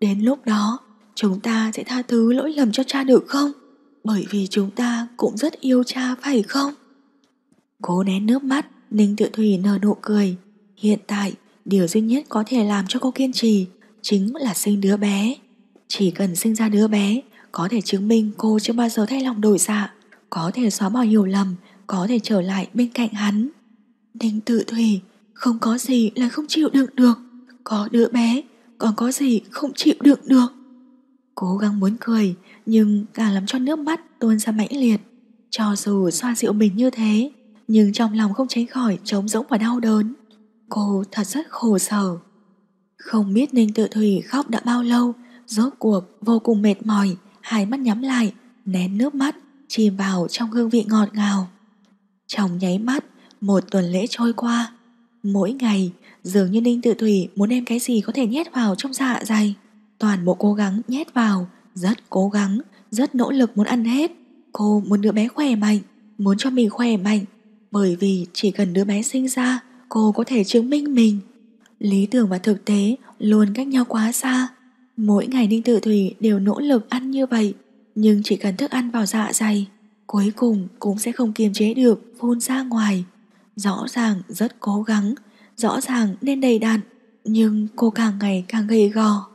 Đến lúc đó, chúng ta sẽ tha thứ lỗi lầm cho cha được không? Bởi vì chúng ta cũng rất yêu cha phải không? Cố nén nước mắt, Ninh Tự Thủy nở nụ cười. Hiện tại, điều duy nhất có thể làm cho cô kiên trì chính là sinh đứa bé. Chỉ cần sinh ra đứa bé có thể chứng minh cô chưa bao giờ thay lòng đổi dạ, có thể xóa bỏ hiểu lầm, có thể trở lại bên cạnh hắn. Ninh tự thủy, không có gì là không chịu đựng được, có đứa bé, còn có gì không chịu đựng được. Cố gắng muốn cười, nhưng càng làm cho nước mắt tuôn ra mãnh liệt. Cho dù xoa dịu mình như thế, nhưng trong lòng không tránh khỏi trống rỗng và đau đớn. Cô thật rất khổ sở. Không biết Ninh Tự Thủy khóc đã bao lâu, rốt cuộc vô cùng mệt mỏi, hai mắt nhắm lại, nén nước mắt, chìm vào trong hương vị ngọt ngào. Trong nháy mắt, một tuần lễ trôi qua. Mỗi ngày, dường như Ninh Tự Thủy muốn đem cái gì có thể nhét vào trong dạ dày. Toàn bộ cố gắng nhét vào, rất cố gắng, rất nỗ lực muốn ăn hết. Cô muốn đứa bé khỏe mạnh, muốn cho mình khỏe mạnh. Bởi vì chỉ cần đứa bé sinh ra, cô có thể chứng minh mình. Lý tưởng và thực tế luôn cách nhau quá xa. Mỗi ngày Ninh Tử Thủy đều nỗ lực ăn như vậy, nhưng chỉ cần thức ăn vào dạ dày, cuối cùng cũng sẽ không kiềm chế được phun ra ngoài. Rõ ràng rất cố gắng, rõ ràng nên đầy đặn, nhưng cô càng ngày càng gầy gò.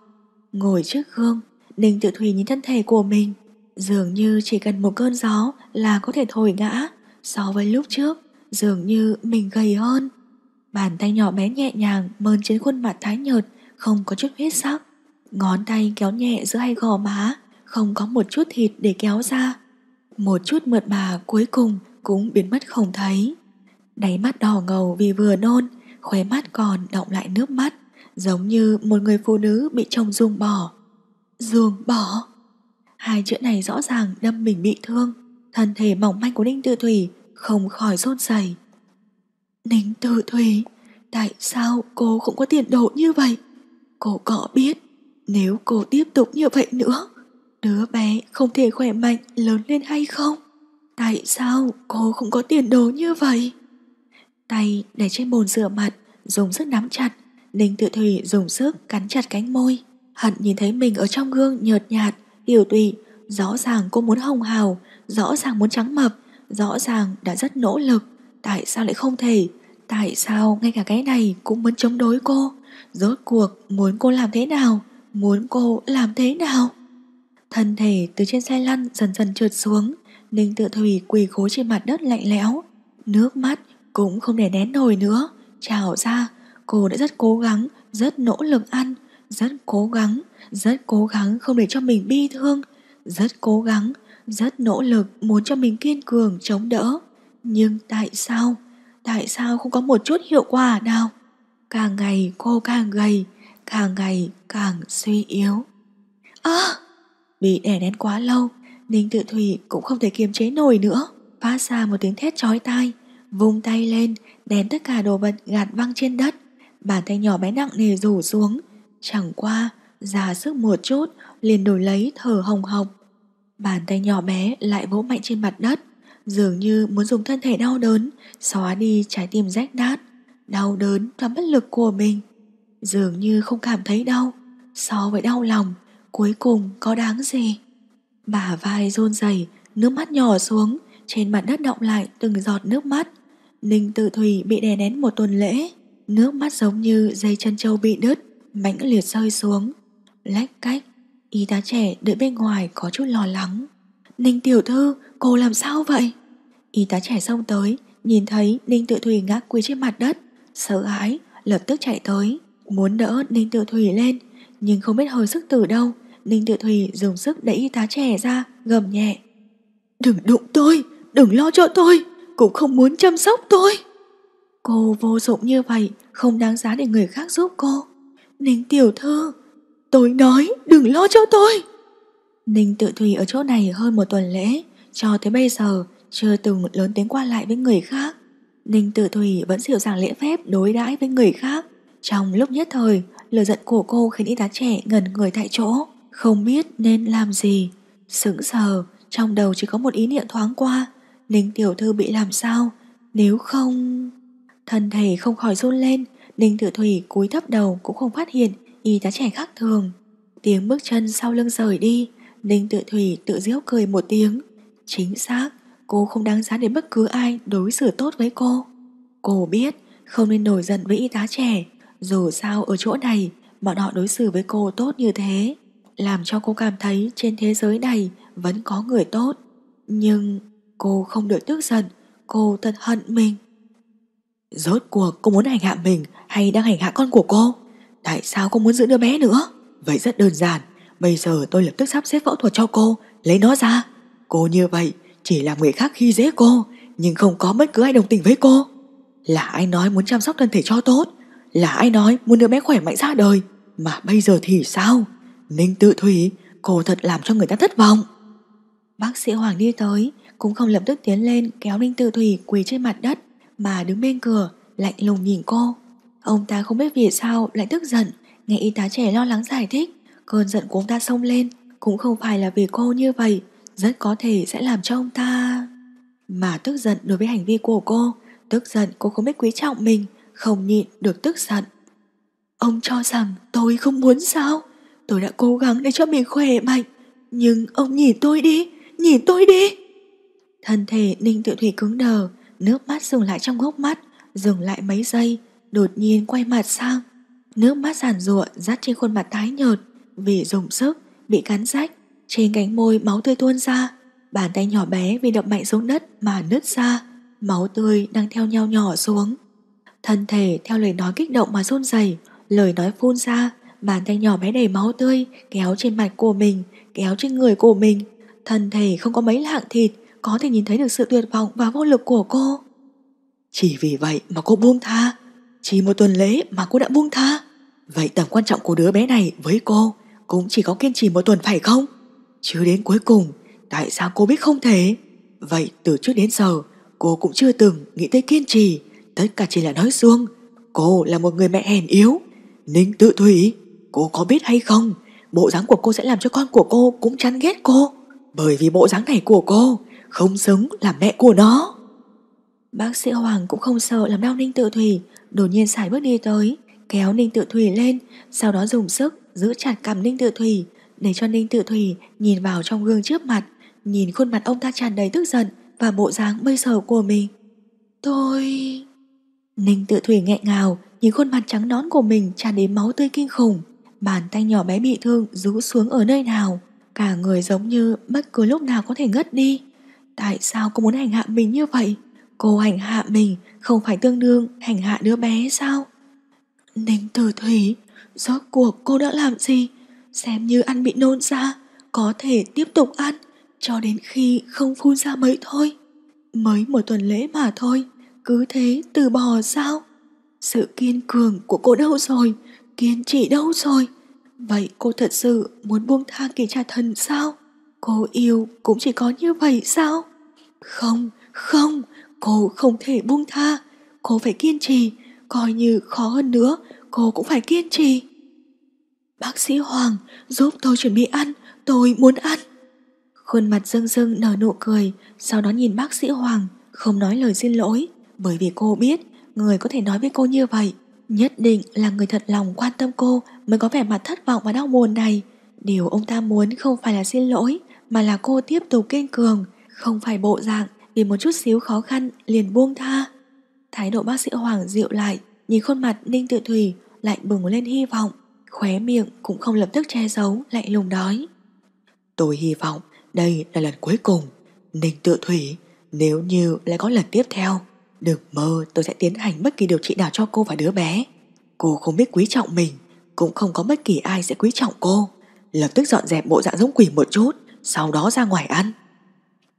Ngồi trước gương, Ninh Tử Thủy nhìn thân thể của mình, dường như chỉ cần một cơn gió là có thể thổi ngã so với lúc trước, dường như mình gầy hơn. Bàn tay nhỏ bé nhẹ nhàng mơn trên khuôn mặt thái nhợt, không có chút huyết sắc. Ngón tay kéo nhẹ giữa hai gò má, không có một chút thịt để kéo ra. Một chút mượt mà cuối cùng cũng biến mất không thấy. Đáy mắt đỏ ngầu vì vừa nôn, khóe mắt còn đọng lại nước mắt, giống như một người phụ nữ bị chồng ruồng bỏ. Ruồng bỏ? Hai chữ này rõ ràng đâm mình bị thương, thân thể mỏng manh của Ninh Tự Thủy không khỏi rôn rẩy. Ninh Tự Thủy, tại sao cô cũng có tiền đồ như vậy? Cô có biết nếu cô tiếp tục như vậy nữa, đứa bé không thể khỏe mạnh lớn lên hay không? Tại sao cô không có tiền đồ như vậy? Tay để trên bồn rửa mặt, dùng sức nắm chặt, Ninh Tự Thủy dùng sức cắn chặt cánh môi. Hận nhìn thấy mình ở trong gương nhợt nhạt, tiểu tùy, rõ ràng cô muốn hồng hào, rõ ràng muốn trắng mập, rõ ràng đã rất nỗ lực, tại sao lại không thể? Tại sao ngay cả cái này cũng muốn chống đối cô? Rốt cuộc muốn cô làm thế nào? muốn cô làm thế nào? Thân thể từ trên xe lăn dần dần trượt xuống, Ninh tự thủy quỳ gối trên mặt đất lạnh lẽo, nước mắt cũng không để nén nổi nữa. Trào ra, cô đã rất cố gắng, rất nỗ lực ăn, rất cố gắng, rất cố gắng không để cho mình bi thương, rất cố gắng, rất nỗ lực muốn cho mình kiên cường chống đỡ. Nhưng tại sao? Tại sao không có một chút hiệu quả nào? Càng ngày cô càng gầy, càng ngày càng suy yếu. À! Bị đè nén quá lâu, Ninh Tự Thủy cũng không thể kiềm chế nổi nữa, phát ra một tiếng thét chói tai, vung tay lên, ném tất cả đồ vật gạt văng trên đất. Bàn tay nhỏ bé nặng nề rủ xuống, chẳng qua già sức một chút liền đổi lấy thở hồng hộc. Bàn tay nhỏ bé lại vỗ mạnh trên mặt đất, dường như muốn dùng thân thể đau đớn xóa đi trái tim rách nát, đau đớn và bất lực của mình dường như không cảm thấy đau so với đau lòng cuối cùng có đáng gì bả vai run rẩy nước mắt nhỏ xuống trên mặt đất động lại từng giọt nước mắt ninh tự thủy bị đè nén một tuần lễ nước mắt giống như dây chân trâu bị đứt mãnh liệt rơi xuống lách cách y tá trẻ đợi bên ngoài có chút lo lắng ninh tiểu thư cô làm sao vậy y tá trẻ xông tới nhìn thấy ninh tự thủy ngã quỳ trên mặt đất sợ hãi lập tức chạy tới Muốn đỡ Ninh Tự Thủy lên, nhưng không biết hồi sức từ đâu, Ninh Tự Thủy dùng sức đẩy y tá trẻ ra, gầm nhẹ. Đừng đụng tôi, đừng lo cho tôi, cũng không muốn chăm sóc tôi. Cô vô dụng như vậy, không đáng giá để người khác giúp cô. Ninh Tiểu Thư, tôi nói đừng lo cho tôi. Ninh Tự Thủy ở chỗ này hơn một tuần lễ, cho tới bây giờ chưa từng lớn tiếng qua lại với người khác. Ninh Tự Thủy vẫn dịu dàng lễ phép đối đãi với người khác, trong lúc nhất thời, lời giận của cô khiến y tá trẻ ngẩn người tại chỗ, không biết nên làm gì. Sững sờ, trong đầu chỉ có một ý niệm thoáng qua, Ninh tiểu thư bị làm sao, nếu không... Thân thể không khỏi run lên, Ninh Tử Thủy cúi thấp đầu cũng không phát hiện y tá trẻ khác thường. Tiếng bước chân sau lưng rời đi, Ninh tự Thủy tự giễu cười một tiếng. Chính xác, cô không đáng giá đến bất cứ ai đối xử tốt với cô. Cô biết không nên nổi giận với y tá trẻ, dù sao ở chỗ này, bọn họ đối xử với cô tốt như thế, làm cho cô cảm thấy trên thế giới này vẫn có người tốt. Nhưng cô không được tức giận, cô thật hận mình. Rốt cuộc cô muốn hành hạ mình hay đang hành hạ con của cô? Tại sao cô muốn giữ đứa bé nữa? Vậy rất đơn giản, bây giờ tôi lập tức sắp xếp phẫu thuật cho cô, lấy nó ra. Cô như vậy chỉ làm người khác khi dễ cô, nhưng không có bất cứ ai đồng tình với cô. Là ai nói muốn chăm sóc thân thể cho tốt, là ai nói muốn đứa bé khỏe mạnh ra đời Mà bây giờ thì sao Ninh tự thủy Cô thật làm cho người ta thất vọng Bác sĩ Hoàng đi tới Cũng không lập tức tiến lên kéo Ninh tự thủy quỳ trên mặt đất Mà đứng bên cửa Lạnh lùng nhìn cô Ông ta không biết vì sao lại tức giận Nghe y tá trẻ lo lắng giải thích Cơn giận của ông ta xông lên Cũng không phải là vì cô như vậy Rất có thể sẽ làm cho ông ta Mà tức giận đối với hành vi của cô Tức giận cô không biết quý trọng mình không nhịn được tức giận. Ông cho rằng tôi không muốn sao? Tôi đã cố gắng để cho mình khỏe mạnh, nhưng ông nhìn tôi đi, nhìn tôi đi. Thân thể Ninh Tự Thủy cứng đờ, nước mắt dừng lại trong hốc mắt, dừng lại mấy giây, đột nhiên quay mặt sang. Nước mắt giàn giụa rát trên khuôn mặt tái nhợt, vì dùng sức, bị cắn rách, trên cánh môi máu tươi tuôn ra, bàn tay nhỏ bé vì đập mạnh xuống đất mà nứt ra, máu tươi đang theo nhau nhỏ xuống thân thể theo lời nói kích động mà run rẩy, lời nói phun ra, bàn tay nhỏ bé đầy máu tươi kéo trên mặt của mình, kéo trên người của mình. Thân thể không có mấy lạng thịt, có thể nhìn thấy được sự tuyệt vọng và vô lực của cô. Chỉ vì vậy mà cô buông tha, chỉ một tuần lễ mà cô đã buông tha. Vậy tầm quan trọng của đứa bé này với cô cũng chỉ có kiên trì một tuần phải không? Chứ đến cuối cùng, tại sao cô biết không thể? Vậy từ trước đến giờ, cô cũng chưa từng nghĩ tới kiên trì tất cả chỉ là nói xuông. Cô là một người mẹ hèn yếu. Ninh tự thủy, cô có biết hay không? Bộ dáng của cô sẽ làm cho con của cô cũng chán ghét cô. Bởi vì bộ dáng này của cô không xứng là mẹ của nó. Bác sĩ Hoàng cũng không sợ làm đau Ninh Tự Thủy, đột nhiên xài bước đi tới, kéo Ninh Tự Thủy lên, sau đó dùng sức giữ chặt cầm Ninh Tự Thủy, để cho Ninh Tự Thủy nhìn vào trong gương trước mặt, nhìn khuôn mặt ông ta tràn đầy tức giận và bộ dáng bây giờ của mình. Tôi... Ninh tự thủy nghẹn ngào, nhìn khuôn mặt trắng nón của mình tràn đến máu tươi kinh khủng. Bàn tay nhỏ bé bị thương rú xuống ở nơi nào. Cả người giống như bất cứ lúc nào có thể ngất đi. Tại sao cô muốn hành hạ mình như vậy? Cô hành hạ mình không phải tương đương hành hạ đứa bé sao? Ninh tử thủy, rốt cuộc cô đã làm gì? Xem như ăn bị nôn ra, có thể tiếp tục ăn cho đến khi không phun ra mấy thôi. Mới một tuần lễ mà thôi cứ thế từ bỏ sao? Sự kiên cường của cô đâu rồi? Kiên trì đâu rồi? Vậy cô thật sự muốn buông tha kỳ trà thần sao? Cô yêu cũng chỉ có như vậy sao? Không, không, cô không thể buông tha. Cô phải kiên trì, coi như khó hơn nữa, cô cũng phải kiên trì. Bác sĩ Hoàng, giúp tôi chuẩn bị ăn, tôi muốn ăn. Khuôn mặt dưng dưng nở nụ cười, sau đó nhìn bác sĩ Hoàng, không nói lời xin lỗi. Bởi vì cô biết Người có thể nói với cô như vậy Nhất định là người thật lòng quan tâm cô Mới có vẻ mặt thất vọng và đau buồn này Điều ông ta muốn không phải là xin lỗi Mà là cô tiếp tục kiên cường Không phải bộ dạng Vì một chút xíu khó khăn liền buông tha Thái độ bác sĩ Hoàng dịu lại Nhìn khuôn mặt Ninh Tự Thủy Lại bừng lên hy vọng Khóe miệng cũng không lập tức che giấu Lạnh lùng đói Tôi hy vọng đây là lần cuối cùng Ninh Tự Thủy Nếu như lại có lần tiếp theo Đừng mơ tôi sẽ tiến hành bất kỳ điều trị nào cho cô và đứa bé. Cô không biết quý trọng mình, cũng không có bất kỳ ai sẽ quý trọng cô. Lập tức dọn dẹp bộ dạng giống quỷ một chút, sau đó ra ngoài ăn.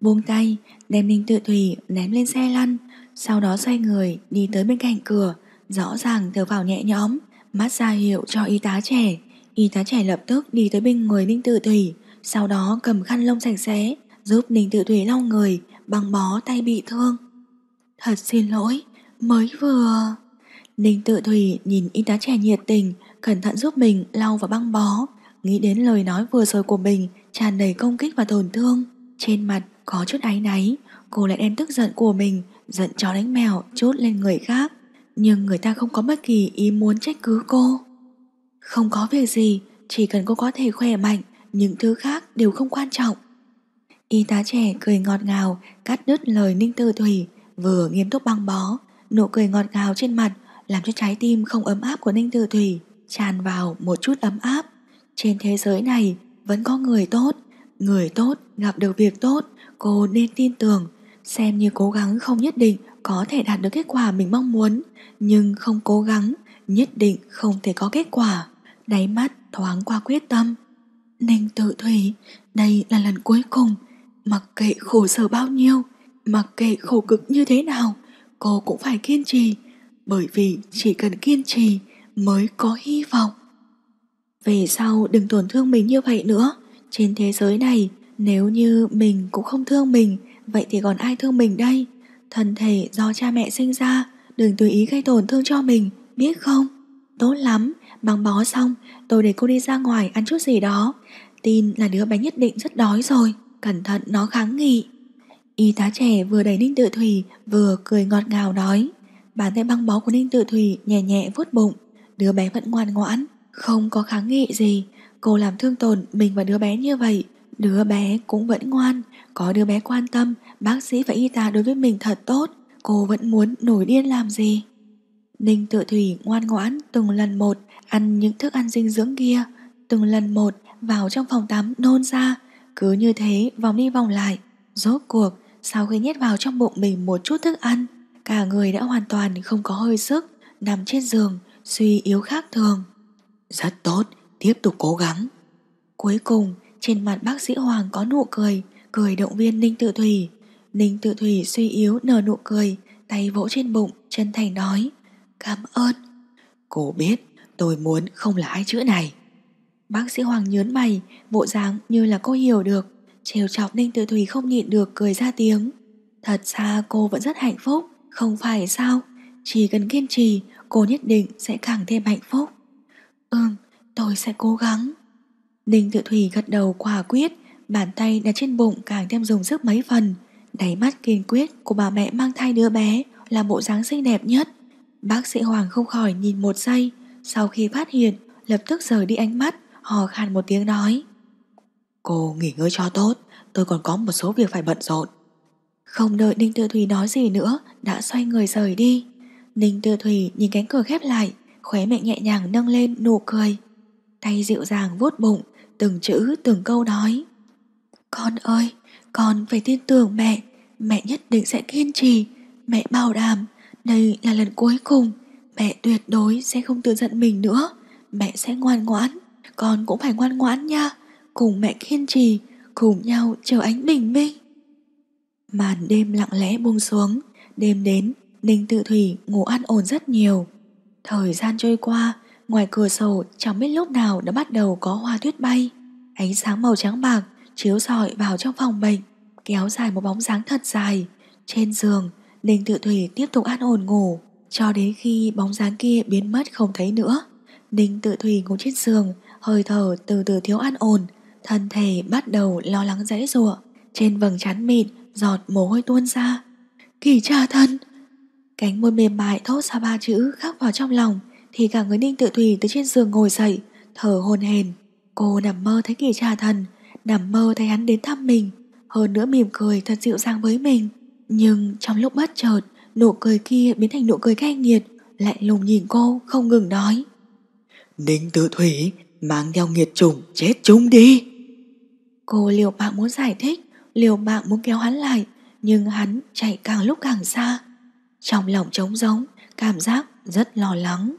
Buông tay, đem Ninh Tự Thủy ném lên xe lăn, sau đó xoay người đi tới bên cạnh cửa, rõ ràng thở vào nhẹ nhõm, mát ra hiệu cho y tá trẻ. Y tá trẻ lập tức đi tới bên người Ninh Tự Thủy, sau đó cầm khăn lông sạch sẽ, giúp Ninh Tự Thủy lau người, băng bó tay bị thương. Thật xin lỗi, mới vừa... Ninh tự thủy nhìn y tá trẻ nhiệt tình, cẩn thận giúp mình lau và băng bó. Nghĩ đến lời nói vừa rồi của mình, tràn đầy công kích và tổn thương. Trên mặt có chút áy náy, cô lại đem tức giận của mình, giận chó đánh mèo, chốt lên người khác. Nhưng người ta không có bất kỳ ý muốn trách cứ cô. Không có việc gì, chỉ cần cô có thể khỏe mạnh, những thứ khác đều không quan trọng. Y tá trẻ cười ngọt ngào, cắt đứt lời Ninh Tự Thủy, Vừa nghiêm túc băng bó Nụ cười ngọt ngào trên mặt Làm cho trái tim không ấm áp của Ninh Tử Thủy Tràn vào một chút ấm áp Trên thế giới này Vẫn có người tốt Người tốt gặp được việc tốt Cô nên tin tưởng Xem như cố gắng không nhất định Có thể đạt được kết quả mình mong muốn Nhưng không cố gắng Nhất định không thể có kết quả Đáy mắt thoáng qua quyết tâm Ninh tự thủy Đây là lần cuối cùng Mặc kệ khổ sở bao nhiêu Mặc kệ khổ cực như thế nào, cô cũng phải kiên trì, bởi vì chỉ cần kiên trì mới có hy vọng. Về sau đừng tổn thương mình như vậy nữa, trên thế giới này nếu như mình cũng không thương mình, vậy thì còn ai thương mình đây? Thân thể do cha mẹ sinh ra, đừng tùy ý gây tổn thương cho mình, biết không? Tốt lắm, băng bó xong, tôi để cô đi ra ngoài ăn chút gì đó. Tin là đứa bé nhất định rất đói rồi, cẩn thận nó kháng nghị. Y tá trẻ vừa đẩy Ninh Tự Thủy vừa cười ngọt ngào nói. Bàn tay băng bó của Ninh Tự Thủy nhẹ nhẹ vuốt bụng. Đứa bé vẫn ngoan ngoãn, không có kháng nghị gì. Cô làm thương tổn mình và đứa bé như vậy. Đứa bé cũng vẫn ngoan, có đứa bé quan tâm, bác sĩ và y tá đối với mình thật tốt. Cô vẫn muốn nổi điên làm gì. Ninh Tự Thủy ngoan ngoãn từng lần một ăn những thức ăn dinh dưỡng kia. Từng lần một vào trong phòng tắm nôn ra. Cứ như thế vòng đi vòng lại. Rốt cuộc sau khi nhét vào trong bụng mình một chút thức ăn, cả người đã hoàn toàn không có hơi sức, nằm trên giường, suy yếu khác thường. Rất tốt, tiếp tục cố gắng. Cuối cùng, trên mặt bác sĩ Hoàng có nụ cười, cười động viên Ninh Tự Thủy. Ninh Tự Thủy suy yếu nở nụ cười, tay vỗ trên bụng, chân thành nói, cảm ơn. Cô biết, tôi muốn không là hai chữ này. Bác sĩ Hoàng nhớn mày, bộ dáng như là cô hiểu được trêu chọc Ninh Tử Thủy không nhịn được cười ra tiếng. Thật ra cô vẫn rất hạnh phúc, không phải sao? Chỉ cần kiên trì, cô nhất định sẽ càng thêm hạnh phúc. Ừm, tôi sẽ cố gắng. Ninh Tử Thủy gật đầu quả quyết, bàn tay đặt trên bụng càng thêm dùng sức mấy phần. Đáy mắt kiên quyết của bà mẹ mang thai đứa bé là bộ dáng xinh đẹp nhất. Bác sĩ Hoàng không khỏi nhìn một giây, sau khi phát hiện, lập tức rời đi ánh mắt, hò khan một tiếng nói. Cô nghỉ ngơi cho tốt Tôi còn có một số việc phải bận rộn Không đợi Ninh Tư Thủy nói gì nữa Đã xoay người rời đi Ninh Tư Thủy nhìn cánh cửa khép lại Khóe miệng nhẹ nhàng nâng lên nụ cười Tay dịu dàng vuốt bụng Từng chữ từng câu nói Con ơi Con phải tin tưởng mẹ Mẹ nhất định sẽ kiên trì Mẹ bảo đảm Đây là lần cuối cùng Mẹ tuyệt đối sẽ không tự giận mình nữa Mẹ sẽ ngoan ngoãn Con cũng phải ngoan ngoãn nha cùng mẹ kiên trì, cùng nhau chờ ánh bình minh. Màn đêm lặng lẽ buông xuống, đêm đến, Ninh Tự Thủy ngủ ăn ổn rất nhiều. Thời gian trôi qua, ngoài cửa sổ chẳng biết lúc nào đã bắt đầu có hoa tuyết bay. Ánh sáng màu trắng bạc chiếu rọi vào trong phòng bệnh, kéo dài một bóng dáng thật dài. Trên giường, Ninh Tự Thủy tiếp tục an ổn ngủ, cho đến khi bóng dáng kia biến mất không thấy nữa. Ninh Tự Thủy ngủ trên giường, hơi thở từ từ thiếu an ổn, thân thể bắt đầu lo lắng dãy rủa trên vầng trán mịn giọt mồ hôi tuôn ra kỳ tra thân cánh môi mềm mại thốt ra ba chữ khắc vào trong lòng thì cả người ninh tự thủy từ trên giường ngồi dậy thở hồn hển cô nằm mơ thấy kỳ trà thần nằm mơ thấy hắn đến thăm mình hơn nữa mỉm cười thật dịu dàng với mình nhưng trong lúc bất chợt nụ cười kia biến thành nụ cười cay nghiệt lại lùng nhìn cô không ngừng nói ninh tự thủy mang theo nghiệt chủng chết chúng đi Cô liều mạng muốn giải thích, liều mạng muốn kéo hắn lại, nhưng hắn chạy càng lúc càng xa. Trong lòng trống rỗng, cảm giác rất lo lắng.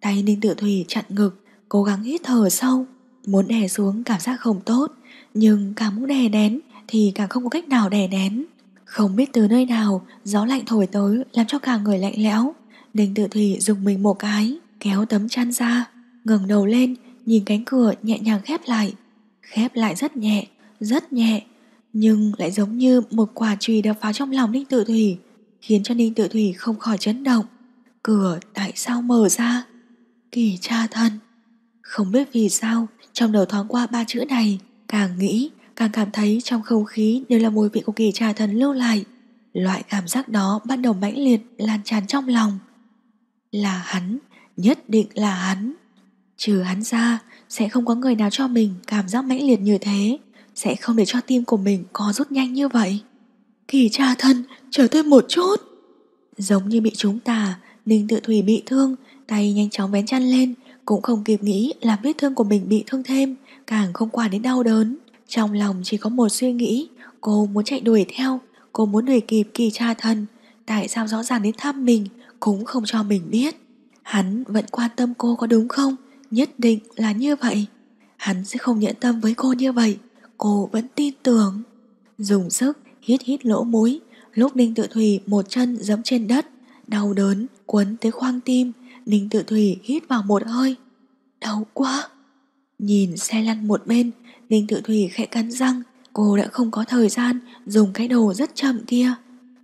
Tay Ninh Tử Thủy chặn ngực, cố gắng hít thở sâu, muốn đè xuống cảm giác không tốt, nhưng càng muốn đè nén thì càng không có cách nào đè nén. Không biết từ nơi nào gió lạnh thổi tới làm cho cả người lạnh lẽo. Ninh Tử Thủy dùng mình một cái, kéo tấm chăn ra, ngẩng đầu lên, nhìn cánh cửa nhẹ nhàng khép lại, khép lại rất nhẹ, rất nhẹ, nhưng lại giống như một quả chùy đập vào trong lòng Ninh Tự Thủy, khiến cho Ninh Tự Thủy không khỏi chấn động. Cửa tại sao mở ra? Kỳ cha thân. Không biết vì sao, trong đầu thoáng qua ba chữ này, càng nghĩ, càng cảm thấy trong không khí đều là mùi vị của kỳ cha thần lưu lại. Loại cảm giác đó bắt đầu mãnh liệt lan tràn trong lòng. Là hắn, nhất định là hắn. Trừ hắn ra, sẽ không có người nào cho mình cảm giác mãnh liệt như thế Sẽ không để cho tim của mình co rút nhanh như vậy Kỳ cha thân, chờ tôi một chút Giống như bị chúng ta, Ninh tự thủy bị thương Tay nhanh chóng vén chăn lên Cũng không kịp nghĩ làm vết thương của mình bị thương thêm Càng không quản đến đau đớn Trong lòng chỉ có một suy nghĩ Cô muốn chạy đuổi theo Cô muốn đuổi kịp kỳ cha thân Tại sao rõ ràng đến thăm mình Cũng không cho mình biết Hắn vẫn quan tâm cô có đúng không Nhất định là như vậy Hắn sẽ không nhẫn tâm với cô như vậy Cô vẫn tin tưởng Dùng sức hít hít lỗ mũi Lúc Ninh Tự Thủy một chân giẫm trên đất Đau đớn cuốn tới khoang tim Ninh Tự Thủy hít vào một hơi Đau quá Nhìn xe lăn một bên Ninh Tự Thủy khẽ cắn răng Cô đã không có thời gian dùng cái đầu rất chậm kia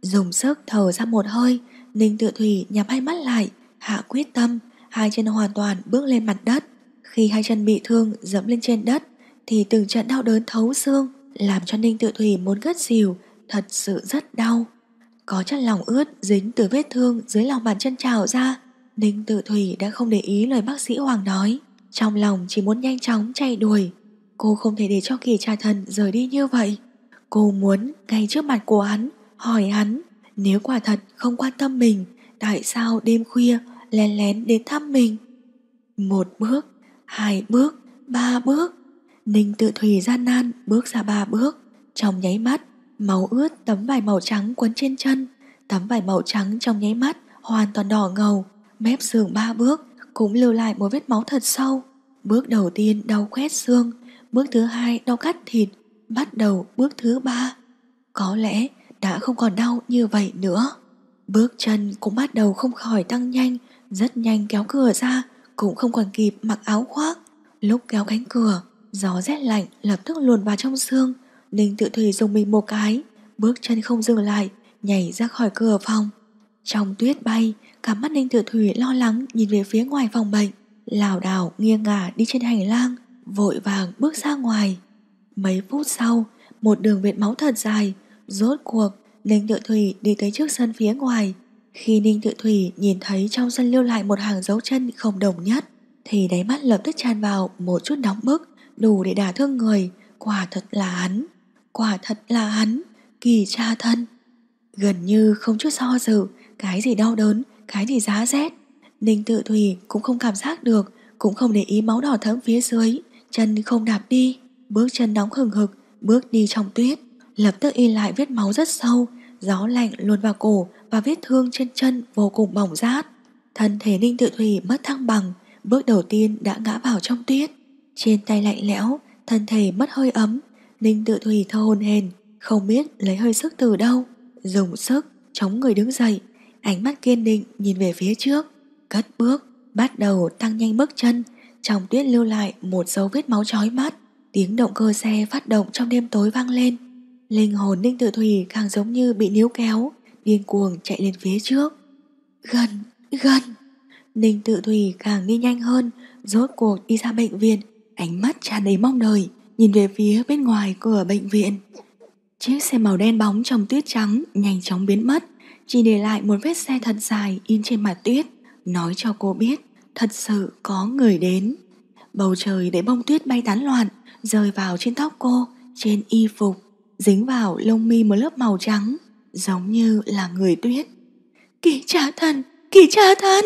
Dùng sức thở ra một hơi Ninh Tự Thủy nhắm hai mắt lại Hạ quyết tâm hai chân hoàn toàn bước lên mặt đất. Khi hai chân bị thương dẫm lên trên đất thì từng trận đau đớn thấu xương làm cho Ninh Tự Thủy muốn gất xỉu, thật sự rất đau. Có chất lỏng ướt dính từ vết thương dưới lòng bàn chân trào ra, Ninh Tự Thủy đã không để ý lời bác sĩ Hoàng nói, trong lòng chỉ muốn nhanh chóng chạy đuổi. Cô không thể để cho kỳ trà thần rời đi như vậy. Cô muốn ngay trước mặt của hắn, hỏi hắn, nếu quả thật không quan tâm mình, tại sao đêm khuya lén lén đến thăm mình. Một bước, hai bước, ba bước. Ninh tự thủy gian nan bước ra ba bước. Trong nháy mắt, máu ướt tấm vải màu trắng quấn trên chân. Tấm vải màu trắng trong nháy mắt hoàn toàn đỏ ngầu. Mép giường ba bước cũng lưu lại một vết máu thật sâu. Bước đầu tiên đau quét xương, bước thứ hai đau cắt thịt, bắt đầu bước thứ ba. Có lẽ đã không còn đau như vậy nữa. Bước chân cũng bắt đầu không khỏi tăng nhanh rất nhanh kéo cửa ra, cũng không còn kịp mặc áo khoác. Lúc kéo cánh cửa, gió rét lạnh lập tức luồn vào trong xương. Ninh tự thủy dùng mình một cái, bước chân không dừng lại, nhảy ra khỏi cửa phòng. Trong tuyết bay, cả mắt Ninh tự thủy lo lắng nhìn về phía ngoài phòng bệnh, lảo đảo nghiêng ngả đi trên hành lang, vội vàng bước ra ngoài. Mấy phút sau, một đường vệt máu thật dài, rốt cuộc Ninh tự thủy đi tới trước sân phía ngoài, khi Ninh Tự Thủy nhìn thấy trong sân lưu lại một hàng dấu chân không đồng nhất, thì đáy mắt lập tức tràn vào một chút nóng bức, đủ để đả thương người. Quả thật là hắn, quả thật là hắn, kỳ cha thân. Gần như không chút so dự, cái gì đau đớn, cái gì giá rét. Ninh Tự Thủy cũng không cảm giác được, cũng không để ý máu đỏ thấm phía dưới, chân không đạp đi, bước chân nóng hừng hực, bước đi trong tuyết. Lập tức in lại vết máu rất sâu, Gió lạnh luồn vào cổ và vết thương trên chân vô cùng bỏng rát. Thân thể Ninh Tự Thủy mất thăng bằng, bước đầu tiên đã ngã vào trong tuyết. Trên tay lạnh lẽo, thân thể mất hơi ấm, Ninh Tự Thủy thơ hồn hền, không biết lấy hơi sức từ đâu. Dùng sức, chống người đứng dậy, ánh mắt kiên định nhìn về phía trước, cất bước, bắt đầu tăng nhanh bước chân, trong tuyết lưu lại một dấu vết máu chói mắt. Tiếng động cơ xe phát động trong đêm tối vang lên Linh hồn Ninh Tử Thủy càng giống như bị níu kéo, điên cuồng chạy lên phía trước. Gần, gần. Ninh Tử Thủy càng đi nhanh hơn, rốt cuộc đi ra bệnh viện, ánh mắt tràn đầy mong đợi, nhìn về phía bên ngoài cửa bệnh viện. Chiếc xe màu đen bóng trong tuyết trắng nhanh chóng biến mất, chỉ để lại một vết xe thật dài in trên mặt tuyết, nói cho cô biết thật sự có người đến. Bầu trời để bông tuyết bay tán loạn, rơi vào trên tóc cô, trên y phục dính vào lông mi một lớp màu trắng, giống như là người tuyết. Kỳ cha thần, kỳ cha thần!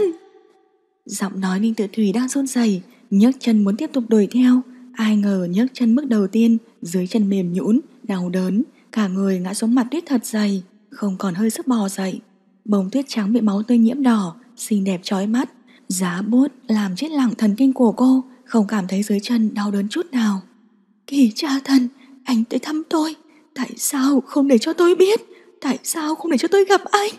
Giọng nói Ninh Tự Thủy đang run rẩy, nhấc chân muốn tiếp tục đuổi theo. Ai ngờ nhấc chân bước đầu tiên, dưới chân mềm nhũn, đau đớn, cả người ngã xuống mặt tuyết thật dày, không còn hơi sức bò dậy. Bông tuyết trắng bị máu tươi nhiễm đỏ, xinh đẹp trói mắt, giá bốt làm chết lặng thần kinh của cô, không cảm thấy dưới chân đau đớn chút nào. Kỳ cha thần, anh tới thăm tôi, Tại sao không để cho tôi biết Tại sao không để cho tôi gặp anh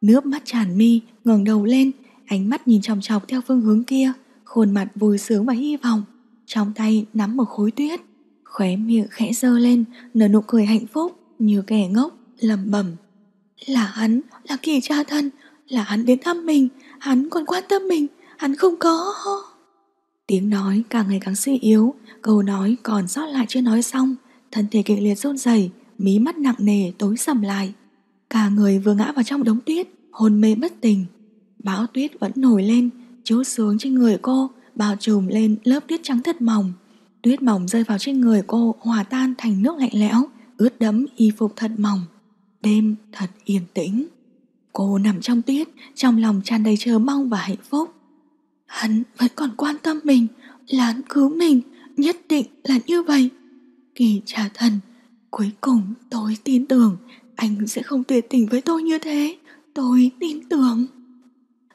Nước mắt tràn mi ngẩng đầu lên Ánh mắt nhìn chòng chọc theo phương hướng kia Khuôn mặt vui sướng và hy vọng Trong tay nắm một khối tuyết Khóe miệng khẽ dơ lên Nở nụ cười hạnh phúc Như kẻ ngốc lẩm bẩm Là hắn, là kỳ cha thân Là hắn đến thăm mình Hắn còn quan tâm mình Hắn không có Tiếng nói càng ngày càng suy yếu Câu nói còn sót lại chưa nói xong thân thể kịch liệt run rẩy, mí mắt nặng nề tối sầm lại. Cả người vừa ngã vào trong đống tuyết, hôn mê bất tỉnh. Bão tuyết vẫn nổi lên, chiếu xuống trên người cô, bao trùm lên lớp tuyết trắng thật mỏng. Tuyết mỏng rơi vào trên người cô hòa tan thành nước lạnh lẽo, ướt đẫm y phục thật mỏng. Đêm thật yên tĩnh. Cô nằm trong tuyết, trong lòng tràn đầy chờ mong và hạnh phúc. Hắn vẫn còn quan tâm mình, là hắn cứu mình, nhất định là như vậy kỳ trả thần. Cuối cùng tôi tin tưởng anh sẽ không tuyệt tình với tôi như thế. Tôi tin tưởng.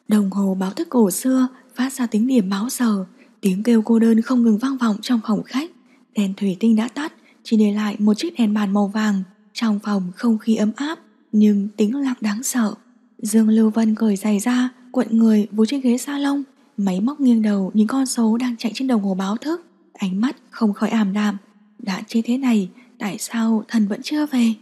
Đồng hồ báo thức cổ xưa phát ra tiếng điểm báo giờ. Tiếng kêu cô đơn không ngừng vang vọng trong phòng khách. Đèn thủy tinh đã tắt, chỉ để lại một chiếc đèn bàn màu vàng. Trong phòng không khí ấm áp, nhưng tĩnh lặng đáng sợ. Dương Lưu Vân cởi giày ra, cuộn người vú trên ghế salon. Máy móc nghiêng đầu những con số đang chạy trên đồng hồ báo thức. Ánh mắt không khỏi ảm đạm, đã chết thế này Tại sao thần vẫn chưa về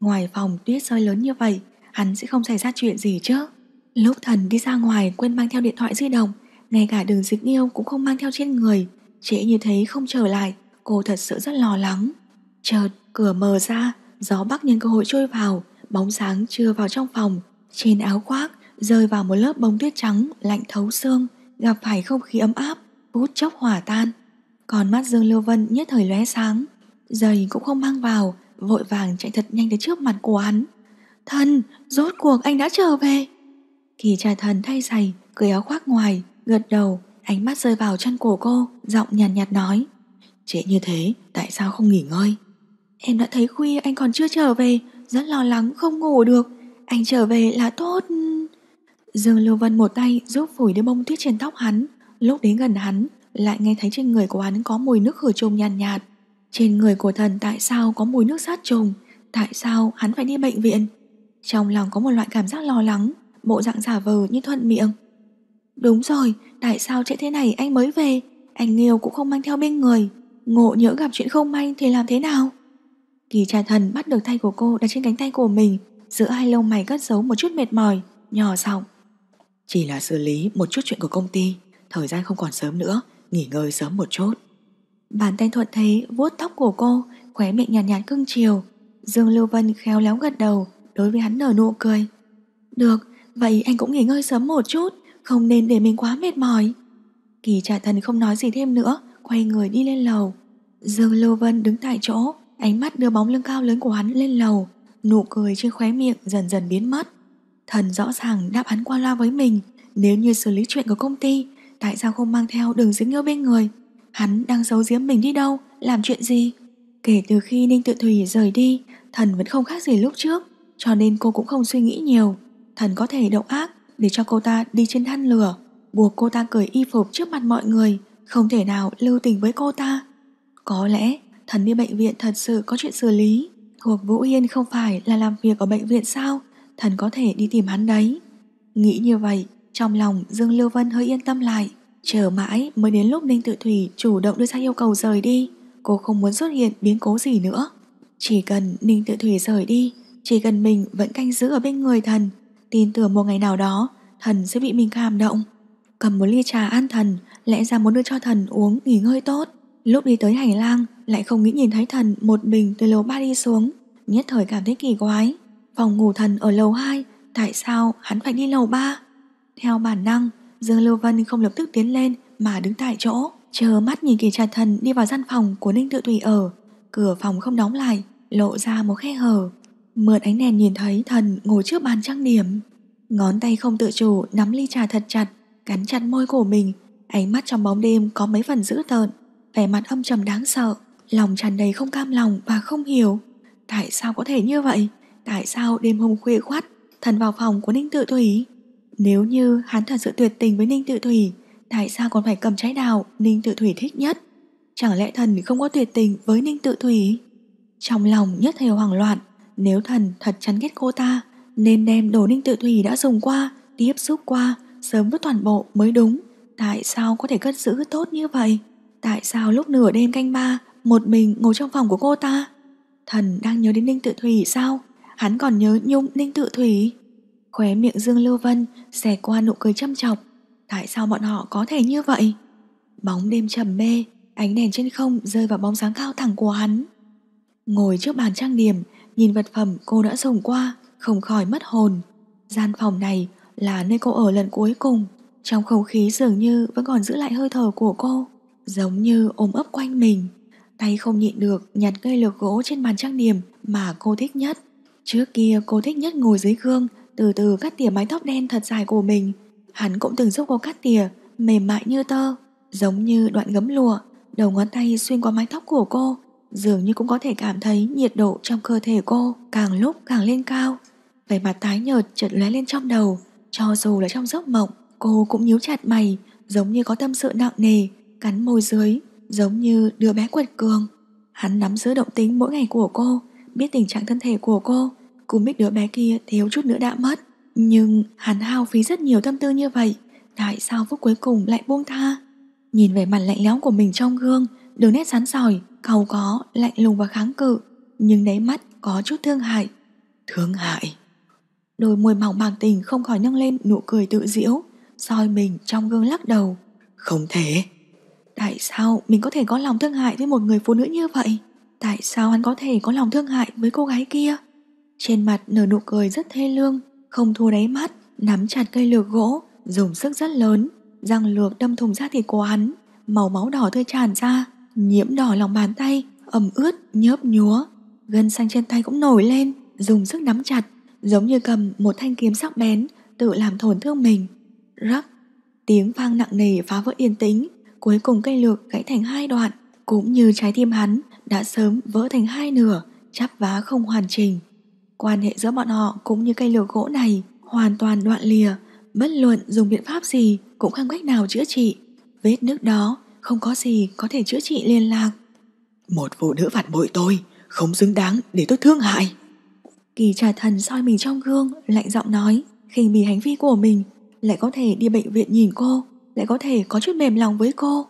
Ngoài phòng tuyết rơi lớn như vậy Hắn sẽ không xảy ra chuyện gì chứ Lúc thần đi ra ngoài quên mang theo điện thoại di động Ngay cả đường dịch yêu cũng không mang theo trên người Trễ như thế không trở lại Cô thật sự rất lo lắng Chợt cửa mở ra Gió bắc nhân cơ hội trôi vào Bóng sáng chưa vào trong phòng Trên áo khoác rơi vào một lớp bông tuyết trắng Lạnh thấu xương Gặp phải không khí ấm áp Bút chốc hỏa tan còn mắt Dương Lưu Vân nhất thời lóe sáng Giày cũng không mang vào Vội vàng chạy thật nhanh đến trước mặt của hắn Thần, rốt cuộc anh đã trở về Kỳ trà thần thay giày Cười áo khoác ngoài, gật đầu Ánh mắt rơi vào chân cổ cô Giọng nhàn nhạt, nhạt nói Trễ như thế, tại sao không nghỉ ngơi Em đã thấy khuya anh còn chưa trở về Rất lo lắng không ngủ được Anh trở về là tốt Dương Lưu Vân một tay giúp phủi đưa bông tuyết trên tóc hắn Lúc đến gần hắn lại nghe thấy trên người của hắn có mùi nước khử trùng nhàn nhạt, nhạt. Trên người của thần tại sao có mùi nước sát trùng? Tại sao hắn phải đi bệnh viện? Trong lòng có một loại cảm giác lo lắng, bộ dạng giả vờ như thuận miệng. Đúng rồi, tại sao trễ thế này anh mới về? Anh Liêu cũng không mang theo bên người. Ngộ nhỡ gặp chuyện không may thì làm thế nào? Kỳ trà thần bắt được tay của cô đặt trên cánh tay của mình, giữa hai lông mày cất giấu một chút mệt mỏi, nhỏ giọng. Chỉ là xử lý một chút chuyện của công ty, thời gian không còn sớm nữa, nghỉ ngơi sớm một chút. Bàn tay thuận thấy vuốt tóc của cô, khóe miệng nhàn nhạt, nhạt cưng chiều. Dương Lưu Vân khéo léo gật đầu, đối với hắn nở nụ cười. Được, vậy anh cũng nghỉ ngơi sớm một chút, không nên để mình quá mệt mỏi. Kỳ trả thần không nói gì thêm nữa, quay người đi lên lầu. Dương Lưu Vân đứng tại chỗ, ánh mắt đưa bóng lưng cao lớn của hắn lên lầu, nụ cười trên khóe miệng dần dần biến mất. Thần rõ ràng đáp hắn qua loa với mình, nếu như xử lý chuyện của công ty, Tại sao không mang theo đường dính yêu bên người Hắn đang giấu giếm mình đi đâu Làm chuyện gì Kể từ khi Ninh Tự Thủy rời đi Thần vẫn không khác gì lúc trước Cho nên cô cũng không suy nghĩ nhiều Thần có thể động ác để cho cô ta đi trên than lửa Buộc cô ta cởi y phục trước mặt mọi người Không thể nào lưu tình với cô ta Có lẽ thần đi bệnh viện thật sự có chuyện xử lý Thuộc Vũ Yên không phải là làm việc ở bệnh viện sao Thần có thể đi tìm hắn đấy Nghĩ như vậy trong lòng Dương Lưu Vân hơi yên tâm lại Chờ mãi mới đến lúc Ninh Tự Thủy chủ động đưa ra yêu cầu rời đi Cô không muốn xuất hiện biến cố gì nữa Chỉ cần Ninh Tự Thủy rời đi Chỉ cần mình vẫn canh giữ ở bên người thần Tin tưởng một ngày nào đó Thần sẽ bị mình cảm động Cầm một ly trà an thần Lẽ ra muốn đưa cho thần uống nghỉ ngơi tốt Lúc đi tới hành lang Lại không nghĩ nhìn thấy thần một mình từ lầu ba đi xuống Nhất thời cảm thấy kỳ quái Phòng ngủ thần ở lầu 2 Tại sao hắn phải đi lầu 3 theo bản năng, Dương Lưu Vân không lập tức tiến lên mà đứng tại chỗ, chờ mắt nhìn kỳ trà thần đi vào gian phòng của Ninh Tự Thủy ở. Cửa phòng không đóng lại, lộ ra một khe hở. Mượn ánh đèn nhìn thấy thần ngồi trước bàn trang điểm. Ngón tay không tự chủ nắm ly trà thật chặt, cắn chặt môi của mình. Ánh mắt trong bóng đêm có mấy phần dữ tợn, vẻ mặt âm trầm đáng sợ, lòng tràn đầy không cam lòng và không hiểu. Tại sao có thể như vậy? Tại sao đêm hôm khuya khoắt, thần vào phòng của Ninh Tự Thủy? Nếu như hắn thật sự tuyệt tình với Ninh Tự Thủy, tại sao còn phải cầm trái đào Ninh Tự Thủy thích nhất? Chẳng lẽ thần không có tuyệt tình với Ninh Tự Thủy? Trong lòng nhất thời hoảng loạn, nếu thần thật chán ghét cô ta, nên đem đồ Ninh Tự Thủy đã dùng qua, tiếp xúc qua, sớm vứt toàn bộ mới đúng. Tại sao có thể cất giữ tốt như vậy? Tại sao lúc nửa đêm canh ba, một mình ngồi trong phòng của cô ta? Thần đang nhớ đến Ninh Tự Thủy sao? Hắn còn nhớ Nhung Ninh Tự Thủy. Khóe miệng Dương Lưu Vân xẻ qua nụ cười châm chọc. Tại sao bọn họ có thể như vậy? Bóng đêm trầm mê, ánh đèn trên không rơi vào bóng dáng cao thẳng của hắn. Ngồi trước bàn trang điểm, nhìn vật phẩm cô đã dùng qua, không khỏi mất hồn. Gian phòng này là nơi cô ở lần cuối cùng. Trong không khí dường như vẫn còn giữ lại hơi thở của cô, giống như ôm ấp quanh mình. Tay không nhịn được nhặt cây lược gỗ trên bàn trang điểm mà cô thích nhất. Trước kia cô thích nhất ngồi dưới gương từ từ cắt tỉa mái tóc đen thật dài của mình. Hắn cũng từng giúp cô cắt tỉa, mềm mại như tơ, giống như đoạn gấm lụa, đầu ngón tay xuyên qua mái tóc của cô, dường như cũng có thể cảm thấy nhiệt độ trong cơ thể cô càng lúc càng lên cao. Vẻ mặt tái nhợt chợt lóe lên trong đầu, cho dù là trong giấc mộng, cô cũng nhíu chặt mày, giống như có tâm sự nặng nề, cắn môi dưới, giống như đứa bé quật cường. Hắn nắm giữ động tính mỗi ngày của cô, biết tình trạng thân thể của cô, cũng biết đứa bé kia thiếu chút nữa đã mất Nhưng hắn hao phí rất nhiều tâm tư như vậy Tại sao phút cuối cùng lại buông tha Nhìn về mặt lạnh lẽo của mình trong gương Đường nét sán sỏi Cầu có, lạnh lùng và kháng cự Nhưng đáy mắt có chút thương hại Thương hại Đôi môi mỏng bàng tình không khỏi nâng lên nụ cười tự diễu soi mình trong gương lắc đầu Không thể Tại sao mình có thể có lòng thương hại với một người phụ nữ như vậy Tại sao hắn có thể có lòng thương hại với cô gái kia trên mặt nở nụ cười rất thê lương, không thua đáy mắt, nắm chặt cây lược gỗ, dùng sức rất lớn, răng lược đâm thùng da thịt của hắn, màu máu đỏ tươi tràn ra, nhiễm đỏ lòng bàn tay, ẩm ướt, nhớp nhúa. Gân xanh trên tay cũng nổi lên, dùng sức nắm chặt, giống như cầm một thanh kiếm sắc bén, tự làm tổn thương mình. Rắc, tiếng vang nặng nề phá vỡ yên tĩnh, cuối cùng cây lược gãy thành hai đoạn, cũng như trái tim hắn đã sớm vỡ thành hai nửa, chắp vá không hoàn chỉnh. Quan hệ giữa bọn họ cũng như cây lược gỗ này hoàn toàn đoạn lìa, bất luận dùng biện pháp gì cũng không cách nào chữa trị. Vết nước đó không có gì có thể chữa trị liên lạc. Một phụ nữ phản bội tôi, không xứng đáng để tôi thương hại. Kỳ trà thần soi mình trong gương, lạnh giọng nói, khinh bỉ hành vi của mình, lại có thể đi bệnh viện nhìn cô, lại có thể có chút mềm lòng với cô.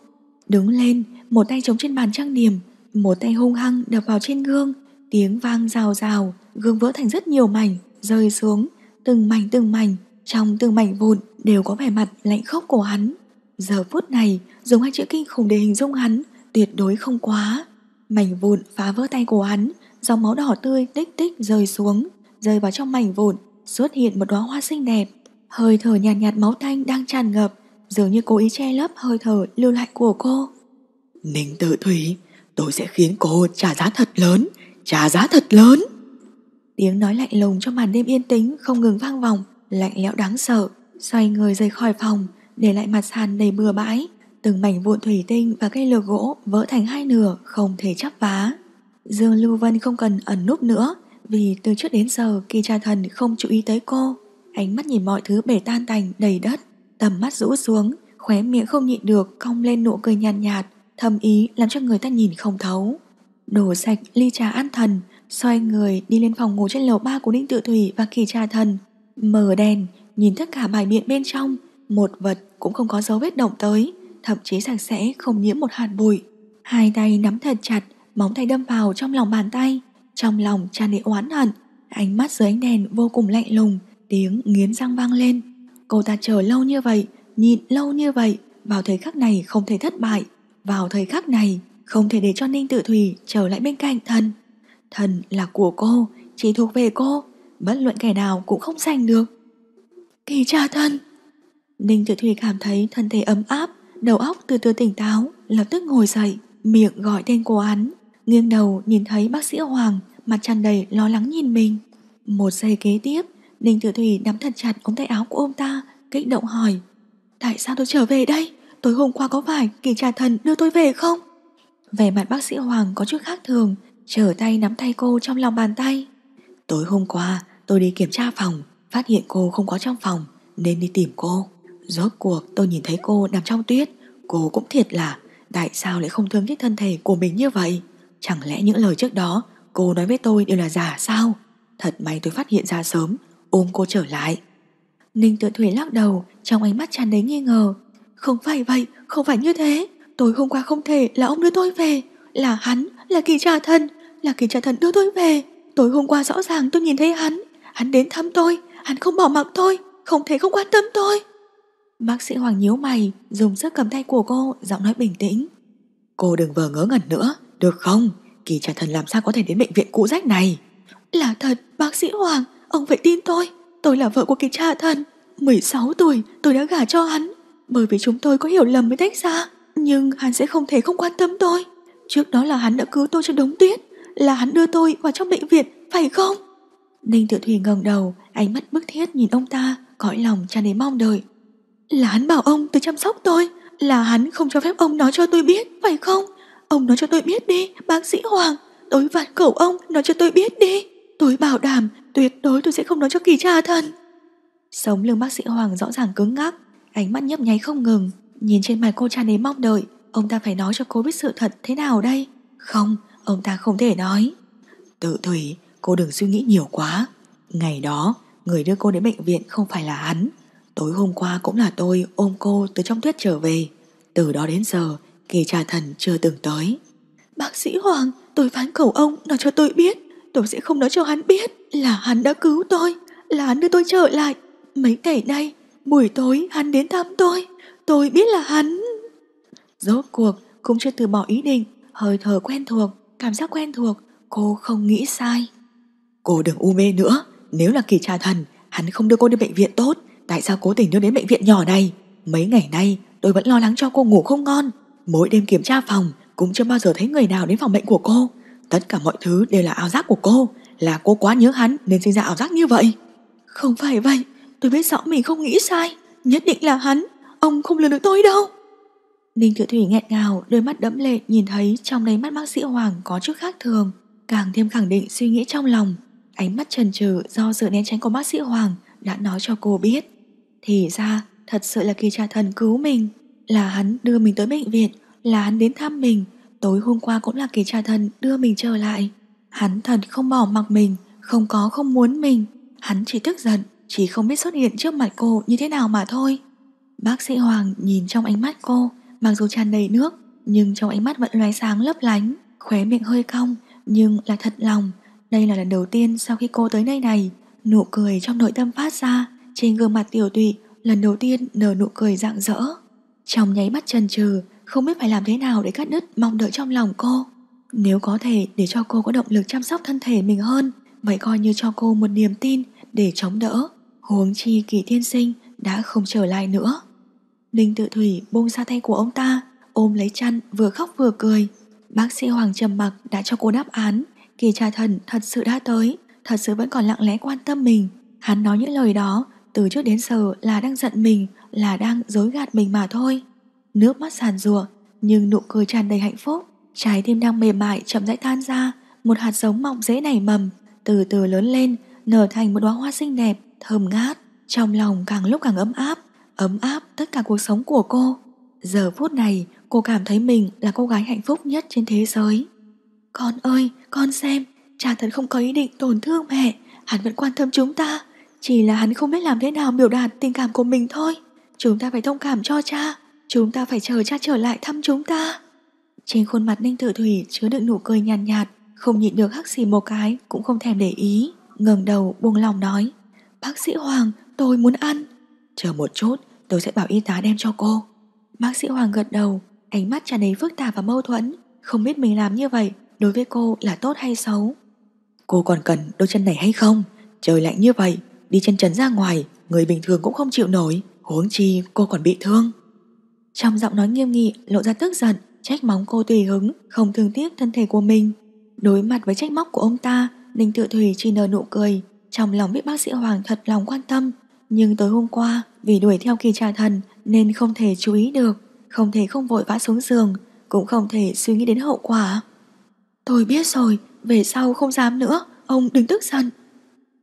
Đứng lên, một tay chống trên bàn trang điểm, một tay hung hăng đập vào trên gương, Tiếng vang rào rào, gương vỡ thành rất nhiều mảnh, rơi xuống, từng mảnh từng mảnh, trong từng mảnh vụn đều có vẻ mặt lạnh khốc của hắn. Giờ phút này, dùng hai chữ kinh khủng để hình dung hắn, tuyệt đối không quá. Mảnh vụn phá vỡ tay của hắn, dòng máu đỏ tươi tích tích rơi xuống, rơi vào trong mảnh vụn, xuất hiện một đóa hoa xinh đẹp. Hơi thở nhạt, nhạt máu thanh đang tràn ngập, dường như cố ý che lấp hơi thở lưu lại của cô. Ninh tự thủy, tôi sẽ khiến cô trả giá thật lớn, trả giá thật lớn tiếng nói lạnh lùng trong màn đêm yên tĩnh không ngừng vang vọng lạnh lẽo đáng sợ xoay người rời khỏi phòng để lại mặt sàn đầy bừa bãi từng mảnh vụn thủy tinh và cây lược gỗ vỡ thành hai nửa không thể chắp vá dương lưu vân không cần ẩn núp nữa vì từ trước đến giờ kỳ trà thần không chú ý tới cô ánh mắt nhìn mọi thứ bể tan tành đầy đất tầm mắt rũ xuống khóe miệng không nhịn được cong lên nụ cười nhàn nhạt, nhạt thầm ý làm cho người ta nhìn không thấu Đổ sạch ly trà an thần Xoay người đi lên phòng ngủ trên lầu ba của đinh Tự Thủy và Kỳ Trà Thần Mở đèn, nhìn tất cả bài biện bên trong Một vật cũng không có dấu vết động tới Thậm chí sạch sẽ không nhiễm một hạt bụi Hai tay nắm thật chặt Móng tay đâm vào trong lòng bàn tay Trong lòng tràn đầy oán hận Ánh mắt dưới ánh đèn vô cùng lạnh lùng Tiếng nghiến răng vang lên Cô ta chờ lâu như vậy Nhịn lâu như vậy Vào thời khắc này không thể thất bại Vào thời khắc này không thể để cho Ninh Tử Thủy trở lại bên cạnh thần Thần là của cô Chỉ thuộc về cô Bất luận kẻ nào cũng không giành được Kỳ cha thân Ninh Tử Thủy cảm thấy thân thể ấm áp Đầu óc từ từ tỉnh táo Lập tức ngồi dậy Miệng gọi tên cô hắn Nghiêng đầu nhìn thấy bác sĩ Hoàng Mặt tràn đầy lo lắng nhìn mình Một giây kế tiếp Ninh Tử Thủy nắm thật chặt ống tay áo của ông ta Kích động hỏi Tại sao tôi trở về đây Tối hôm qua có phải kỳ trà thần đưa tôi về không Vẻ mặt bác sĩ Hoàng có chút khác thường Trở tay nắm tay cô trong lòng bàn tay Tối hôm qua tôi đi kiểm tra phòng Phát hiện cô không có trong phòng Nên đi tìm cô Rốt cuộc tôi nhìn thấy cô nằm trong tuyết Cô cũng thiệt là Tại sao lại không thương thích thân thể của mình như vậy Chẳng lẽ những lời trước đó Cô nói với tôi đều là giả sao Thật may tôi phát hiện ra sớm Ôm cô trở lại Ninh tự thủy lắc đầu Trong ánh mắt tràn đầy nghi ngờ Không phải vậy, không phải như thế Tối hôm qua không thể là ông đưa tôi về Là hắn, là kỳ trà thần Là kỳ trà thần đưa tôi về Tối hôm qua rõ ràng tôi nhìn thấy hắn Hắn đến thăm tôi, hắn không bỏ mặc tôi Không thể không quan tâm tôi Bác sĩ Hoàng nhíu mày Dùng sức cầm tay của cô, giọng nói bình tĩnh Cô đừng vờ ngớ ngẩn nữa Được không, kỳ trà thần làm sao có thể đến bệnh viện cũ rách này Là thật, bác sĩ Hoàng Ông phải tin tôi Tôi là vợ của kỳ trà thần 16 tuổi tôi đã gả cho hắn Bởi vì chúng tôi có hiểu lầm mới tách ra nhưng hắn sẽ không thể không quan tâm tôi Trước đó là hắn đã cứu tôi cho đống tuyết Là hắn đưa tôi vào trong bệnh viện Phải không Ninh tự Thủy ngẩng đầu Ánh mắt bức thiết nhìn ông ta Cõi lòng tràn đầy mong đợi Là hắn bảo ông tự chăm sóc tôi Là hắn không cho phép ông nói cho tôi biết Phải không Ông nói cho tôi biết đi Bác sĩ Hoàng Tôi vặt cầu ông nói cho tôi biết đi Tôi bảo đảm tuyệt đối tôi sẽ không nói cho kỳ cha thần Sống lưng bác sĩ Hoàng rõ ràng cứng ngắc Ánh mắt nhấp nháy không ngừng Nhìn trên mặt cô tràn đầy mong đợi Ông ta phải nói cho cô biết sự thật thế nào đây Không, ông ta không thể nói Tự thủy, cô đừng suy nghĩ nhiều quá Ngày đó, người đưa cô đến bệnh viện không phải là hắn Tối hôm qua cũng là tôi ôm cô từ trong tuyết trở về Từ đó đến giờ, kỳ trà thần chưa từng tới Bác sĩ Hoàng, tôi phán cầu ông nói cho tôi biết Tôi sẽ không nói cho hắn biết là hắn đã cứu tôi Là hắn đưa tôi trở lại Mấy ngày nay, buổi tối hắn đến thăm tôi Tôi biết là hắn Rốt cuộc cũng chưa từ bỏ ý định Hơi thở quen thuộc Cảm giác quen thuộc Cô không nghĩ sai Cô đừng u mê nữa Nếu là kỳ trà thần Hắn không đưa cô đi bệnh viện tốt Tại sao cố tình đưa đến bệnh viện nhỏ này Mấy ngày nay tôi vẫn lo lắng cho cô ngủ không ngon Mỗi đêm kiểm tra phòng Cũng chưa bao giờ thấy người nào đến phòng bệnh của cô Tất cả mọi thứ đều là ảo giác của cô Là cô quá nhớ hắn nên sinh ra ảo giác như vậy Không phải vậy Tôi biết rõ mình không nghĩ sai Nhất định là hắn Ông không lừa được tôi đâu Ninh Thừa Thủy nghẹn ngào Đôi mắt đẫm lệ nhìn thấy trong đáy mắt bác sĩ Hoàng Có chút khác thường Càng thêm khẳng định suy nghĩ trong lòng Ánh mắt trần trừ do sự né tránh của bác sĩ Hoàng Đã nói cho cô biết Thì ra thật sự là kỳ trà thần cứu mình Là hắn đưa mình tới bệnh viện Là hắn đến thăm mình Tối hôm qua cũng là kỳ trà thần đưa mình trở lại Hắn thật không bỏ mặc mình Không có không muốn mình Hắn chỉ tức giận Chỉ không biết xuất hiện trước mặt cô như thế nào mà thôi Bác sĩ Hoàng nhìn trong ánh mắt cô Mặc dù tràn đầy nước Nhưng trong ánh mắt vẫn loé sáng lấp lánh Khóe miệng hơi cong Nhưng là thật lòng Đây là lần đầu tiên sau khi cô tới nơi này Nụ cười trong nội tâm phát ra Trên gương mặt tiểu tụy Lần đầu tiên nở nụ cười rạng rỡ Trong nháy mắt trần trừ Không biết phải làm thế nào để cắt đứt mong đợi trong lòng cô Nếu có thể để cho cô có động lực chăm sóc thân thể mình hơn Vậy coi như cho cô một niềm tin Để chống đỡ Huống chi kỳ tiên sinh đã không trở lại nữa Ninh tự thủy buông ra tay của ông ta, ôm lấy chăn vừa khóc vừa cười. Bác sĩ Hoàng trầm mặc đã cho cô đáp án, kỳ trà thần thật sự đã tới, thật sự vẫn còn lặng lẽ quan tâm mình. Hắn nói những lời đó, từ trước đến giờ là đang giận mình, là đang dối gạt mình mà thôi. Nước mắt sàn rùa, nhưng nụ cười tràn đầy hạnh phúc. Trái tim đang mềm mại chậm rãi tan ra, một hạt giống mọng dễ nảy mầm, từ từ lớn lên, nở thành một đóa hoa xinh đẹp, thơm ngát, trong lòng càng lúc càng ấm áp ấm áp tất cả cuộc sống của cô. Giờ phút này cô cảm thấy mình là cô gái hạnh phúc nhất trên thế giới. Con ơi, con xem, cha thật không có ý định tổn thương mẹ, hắn vẫn quan tâm chúng ta. Chỉ là hắn không biết làm thế nào biểu đạt tình cảm của mình thôi. Chúng ta phải thông cảm cho cha, chúng ta phải chờ cha trở lại thăm chúng ta. Trên khuôn mặt Ninh Tử Thủy chứa đựng nụ cười nhàn nhạt, nhạt, không nhịn được hắc xì một cái cũng không thèm để ý, ngẩng đầu buông lòng nói. Bác sĩ Hoàng, tôi muốn ăn. Chờ một chút, Tôi sẽ bảo y tá đem cho cô Bác sĩ Hoàng gật đầu Ánh mắt tràn đầy phức tạp và mâu thuẫn Không biết mình làm như vậy Đối với cô là tốt hay xấu Cô còn cần đôi chân này hay không Trời lạnh như vậy Đi chân trần ra ngoài Người bình thường cũng không chịu nổi Huống chi cô còn bị thương Trong giọng nói nghiêm nghị lộ ra tức giận Trách móng cô tùy hứng Không thương tiếc thân thể của mình Đối mặt với trách móc của ông ta Ninh tự thủy chỉ nở nụ cười Trong lòng biết bác sĩ Hoàng thật lòng quan tâm Nhưng tối hôm qua vì đuổi theo kỳ trà thần nên không thể chú ý được, không thể không vội vã xuống giường, cũng không thể suy nghĩ đến hậu quả. Tôi biết rồi, về sau không dám nữa, ông đừng tức giận.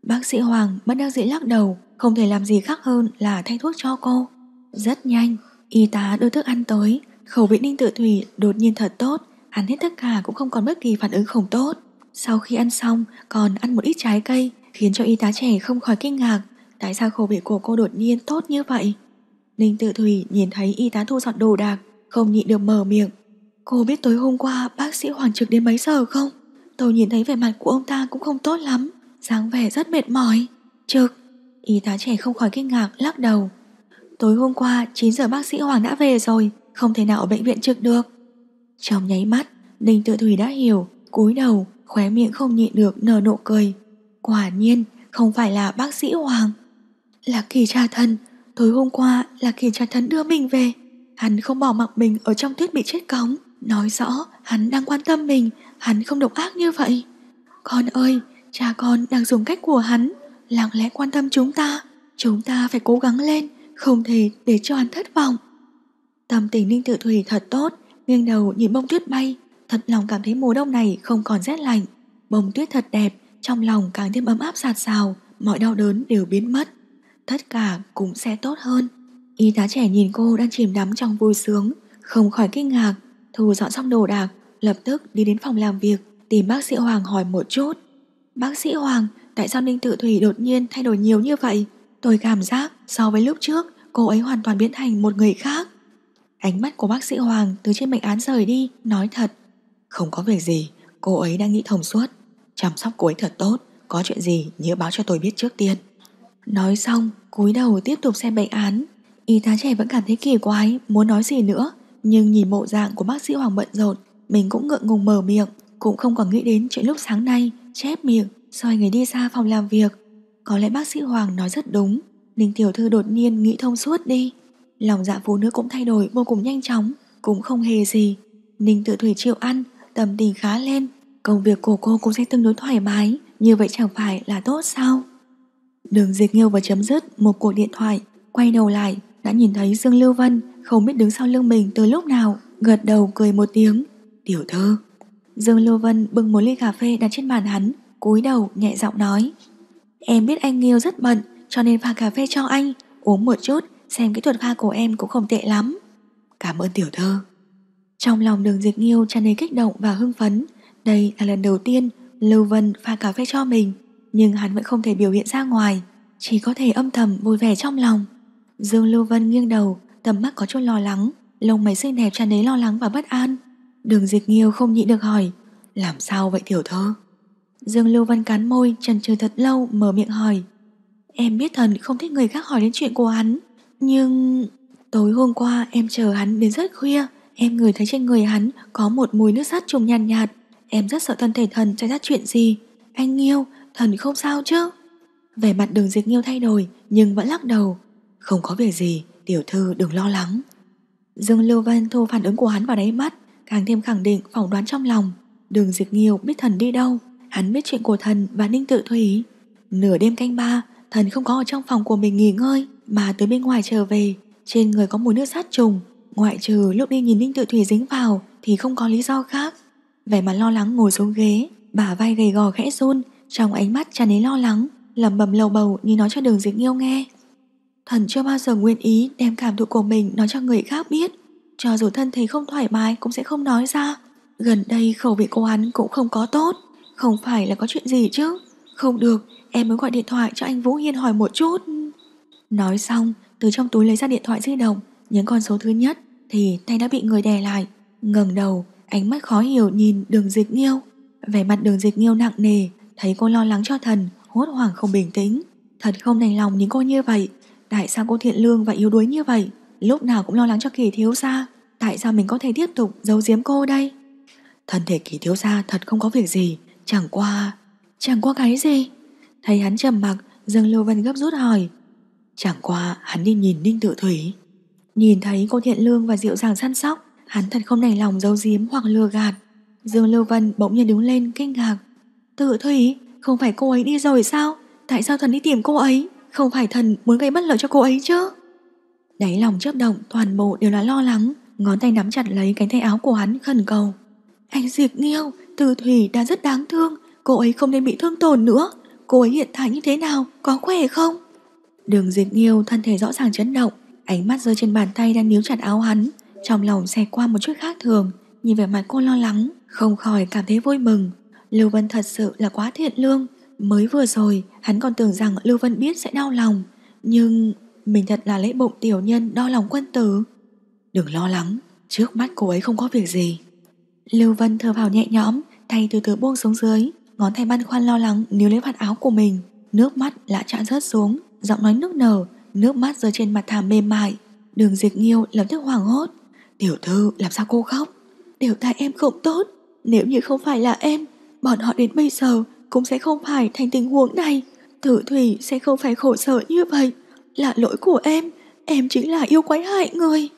Bác sĩ Hoàng vẫn đang dễ lắc đầu, không thể làm gì khác hơn là thay thuốc cho cô. Rất nhanh, y tá đưa thức ăn tới, khẩu vị ninh tự thủy đột nhiên thật tốt, ăn hết tất cả cũng không còn bất kỳ phản ứng không tốt. Sau khi ăn xong, còn ăn một ít trái cây, khiến cho y tá trẻ không khỏi kinh ngạc, Tại sao khẩu vị của cô đột nhiên tốt như vậy Ninh tự thủy nhìn thấy y tá thu dọn đồ đạc Không nhịn được mở miệng Cô biết tối hôm qua bác sĩ Hoàng trực đến mấy giờ không Tôi nhìn thấy vẻ mặt của ông ta cũng không tốt lắm dáng vẻ rất mệt mỏi Trực Y tá trẻ không khỏi kinh ngạc lắc đầu Tối hôm qua 9 giờ bác sĩ Hoàng đã về rồi Không thể nào ở bệnh viện trực được Trong nháy mắt Ninh tự thủy đã hiểu cúi đầu Khóe miệng không nhịn được nở nụ cười Quả nhiên không phải là bác sĩ Hoàng là kỳ tra thần Tối hôm qua là kỳ tra thần đưa mình về Hắn không bỏ mặc mình ở trong tuyết bị chết cống Nói rõ hắn đang quan tâm mình Hắn không độc ác như vậy Con ơi Cha con đang dùng cách của hắn Lặng lẽ quan tâm chúng ta Chúng ta phải cố gắng lên Không thể để cho hắn thất vọng Tâm tình Ninh Tự Thủy thật tốt Nghiêng đầu nhìn bông tuyết bay Thật lòng cảm thấy mùa đông này không còn rét lạnh Bông tuyết thật đẹp Trong lòng càng thêm ấm áp sạt sào Mọi đau đớn đều biến mất tất cả cũng sẽ tốt hơn. Y tá trẻ nhìn cô đang chìm đắm trong vui sướng, không khỏi kinh ngạc, thu dọn xong đồ đạc, lập tức đi đến phòng làm việc, tìm bác sĩ Hoàng hỏi một chút. Bác sĩ Hoàng, tại sao Ninh Tự Thủy đột nhiên thay đổi nhiều như vậy? Tôi cảm giác so với lúc trước, cô ấy hoàn toàn biến thành một người khác. Ánh mắt của bác sĩ Hoàng từ trên bệnh án rời đi, nói thật. Không có việc gì, cô ấy đang nghĩ thông suốt. Chăm sóc cô ấy thật tốt, có chuyện gì nhớ báo cho tôi biết trước tiên. Nói xong, cúi đầu tiếp tục xem bệnh án. Y tá trẻ vẫn cảm thấy kỳ quái, muốn nói gì nữa. Nhưng nhìn bộ dạng của bác sĩ Hoàng bận rộn, mình cũng ngượng ngùng mở miệng. Cũng không còn nghĩ đến chuyện lúc sáng nay, chép miệng, xoay người đi ra phòng làm việc. Có lẽ bác sĩ Hoàng nói rất đúng, Ninh Tiểu Thư đột nhiên nghĩ thông suốt đi. Lòng dạ phụ nữ cũng thay đổi vô cùng nhanh chóng, cũng không hề gì. Ninh tự thủy chịu ăn, tâm tình khá lên, công việc của cô cũng sẽ tương đối thoải mái, như vậy chẳng phải là tốt sao? Đường Diệt Nghiêu vừa chấm dứt một cuộc điện thoại, quay đầu lại, đã nhìn thấy Dương Lưu Vân không biết đứng sau lưng mình từ lúc nào, gật đầu cười một tiếng. Tiểu thư. Dương Lưu Vân bưng một ly cà phê đặt trên bàn hắn, cúi đầu nhẹ giọng nói. Em biết anh Nghiêu rất bận, cho nên pha cà phê cho anh, uống một chút, xem kỹ thuật pha của em cũng không tệ lắm. Cảm ơn tiểu thơ. Trong lòng đường Diệt Nghiêu tràn đầy kích động và hưng phấn, đây là lần đầu tiên Lưu Vân pha cà phê cho mình nhưng hắn vẫn không thể biểu hiện ra ngoài, chỉ có thể âm thầm vui vẻ trong lòng. Dương Lưu Vân nghiêng đầu, tầm mắt có chút lo lắng, lông mày xinh đẹp tràn đầy lo lắng và bất an. Đường Dịch Nghiêu không nhịn được hỏi, làm sao vậy tiểu thơ? Dương Lưu Vân cắn môi, chần chừ thật lâu mở miệng hỏi. Em biết thần không thích người khác hỏi đến chuyện của hắn, nhưng tối hôm qua em chờ hắn đến rất khuya, em ngửi thấy trên người hắn có một mùi nước sắt trùng nhàn nhạt, nhạt. Em rất sợ thân thể thần xảy ra chuyện gì. Anh Nghiêu, Thần không sao chứ Vẻ mặt đường dịch nghiêu thay đổi Nhưng vẫn lắc đầu Không có việc gì tiểu thư đừng lo lắng Dương Lưu văn thu phản ứng của hắn vào đáy mắt Càng thêm khẳng định phỏng đoán trong lòng Đường dịch nghiêu biết thần đi đâu Hắn biết chuyện của thần và ninh tự thủy Nửa đêm canh ba Thần không có ở trong phòng của mình nghỉ ngơi Mà tới bên ngoài trở về Trên người có mùi nước sát trùng Ngoại trừ lúc đi nhìn ninh tự thủy dính vào Thì không có lý do khác Vẻ mặt lo lắng ngồi xuống ghế Bả vai gầy gò khẽ run trong ánh mắt tràn đến lo lắng lẩm bẩm lầu bầu như nói cho đường dịch nghiêu nghe Thần chưa bao giờ nguyện ý đem cảm thụ của mình nói cho người khác biết Cho dù thân thể không thoải mái cũng sẽ không nói ra Gần đây khẩu vị cô hắn cũng không có tốt Không phải là có chuyện gì chứ Không được, em mới gọi điện thoại cho anh Vũ Hiên hỏi một chút Nói xong, từ trong túi lấy ra điện thoại di động Những con số thứ nhất thì tay đã bị người đè lại ngẩng đầu, ánh mắt khó hiểu nhìn đường dịch nghiêu Vẻ mặt đường dịch nghiêu nặng nề Thấy cô lo lắng cho thần Hốt hoảng không bình tĩnh Thần không nành lòng những cô như vậy Tại sao cô thiện lương và yếu đuối như vậy Lúc nào cũng lo lắng cho kỳ thiếu gia Tại sao mình có thể tiếp tục giấu giếm cô đây Thân thể kỳ thiếu gia thật không có việc gì Chẳng qua Chẳng qua cái gì Thấy hắn trầm mặc Dương Lưu Vân gấp rút hỏi Chẳng qua hắn đi nhìn Ninh Tự Thủy Nhìn thấy cô thiện lương và dịu dàng săn sóc Hắn thật không nành lòng giấu giếm hoặc lừa gạt Dương Lưu Vân bỗng nhiên đứng lên kinh ngạc Tử Thủy, không phải cô ấy đi rồi sao? Tại sao thần đi tìm cô ấy? Không phải thần muốn gây bất lợi cho cô ấy chứ? Đáy lòng chớp động toàn bộ đều là lo lắng, ngón tay nắm chặt lấy cánh tay áo của hắn khẩn cầu. Anh Diệp Nghiêu, Tử Thủy đã rất đáng thương, cô ấy không nên bị thương tổn nữa. Cô ấy hiện tại như thế nào, có khỏe không? Đường Diệp Nghiêu thân thể rõ ràng chấn động, ánh mắt rơi trên bàn tay đang níu chặt áo hắn, trong lòng xẹt qua một chút khác thường, nhìn vẻ mặt cô lo lắng, không khỏi cảm thấy vui mừng, Lưu Vân thật sự là quá thiện lương Mới vừa rồi hắn còn tưởng rằng Lưu Vân biết sẽ đau lòng Nhưng mình thật là lễ bụng tiểu nhân đo lòng quân tử Đừng lo lắng Trước mắt cô ấy không có việc gì Lưu Vân thở vào nhẹ nhõm Tay từ từ buông xuống dưới Ngón tay băn khoăn lo lắng níu lấy vạt áo của mình Nước mắt lã trạ rớt xuống Giọng nói nước nở Nước mắt rơi trên mặt thảm mềm mại Đường dịch nghiêu lập tức hoảng hốt Tiểu thư làm sao cô khóc Tiểu tay em không tốt Nếu như không phải là em bọn họ đến bây giờ cũng sẽ không phải thành tình huống này. Tử Thủy sẽ không phải khổ sở như vậy. Là lỗi của em, em chính là yêu quái hại người.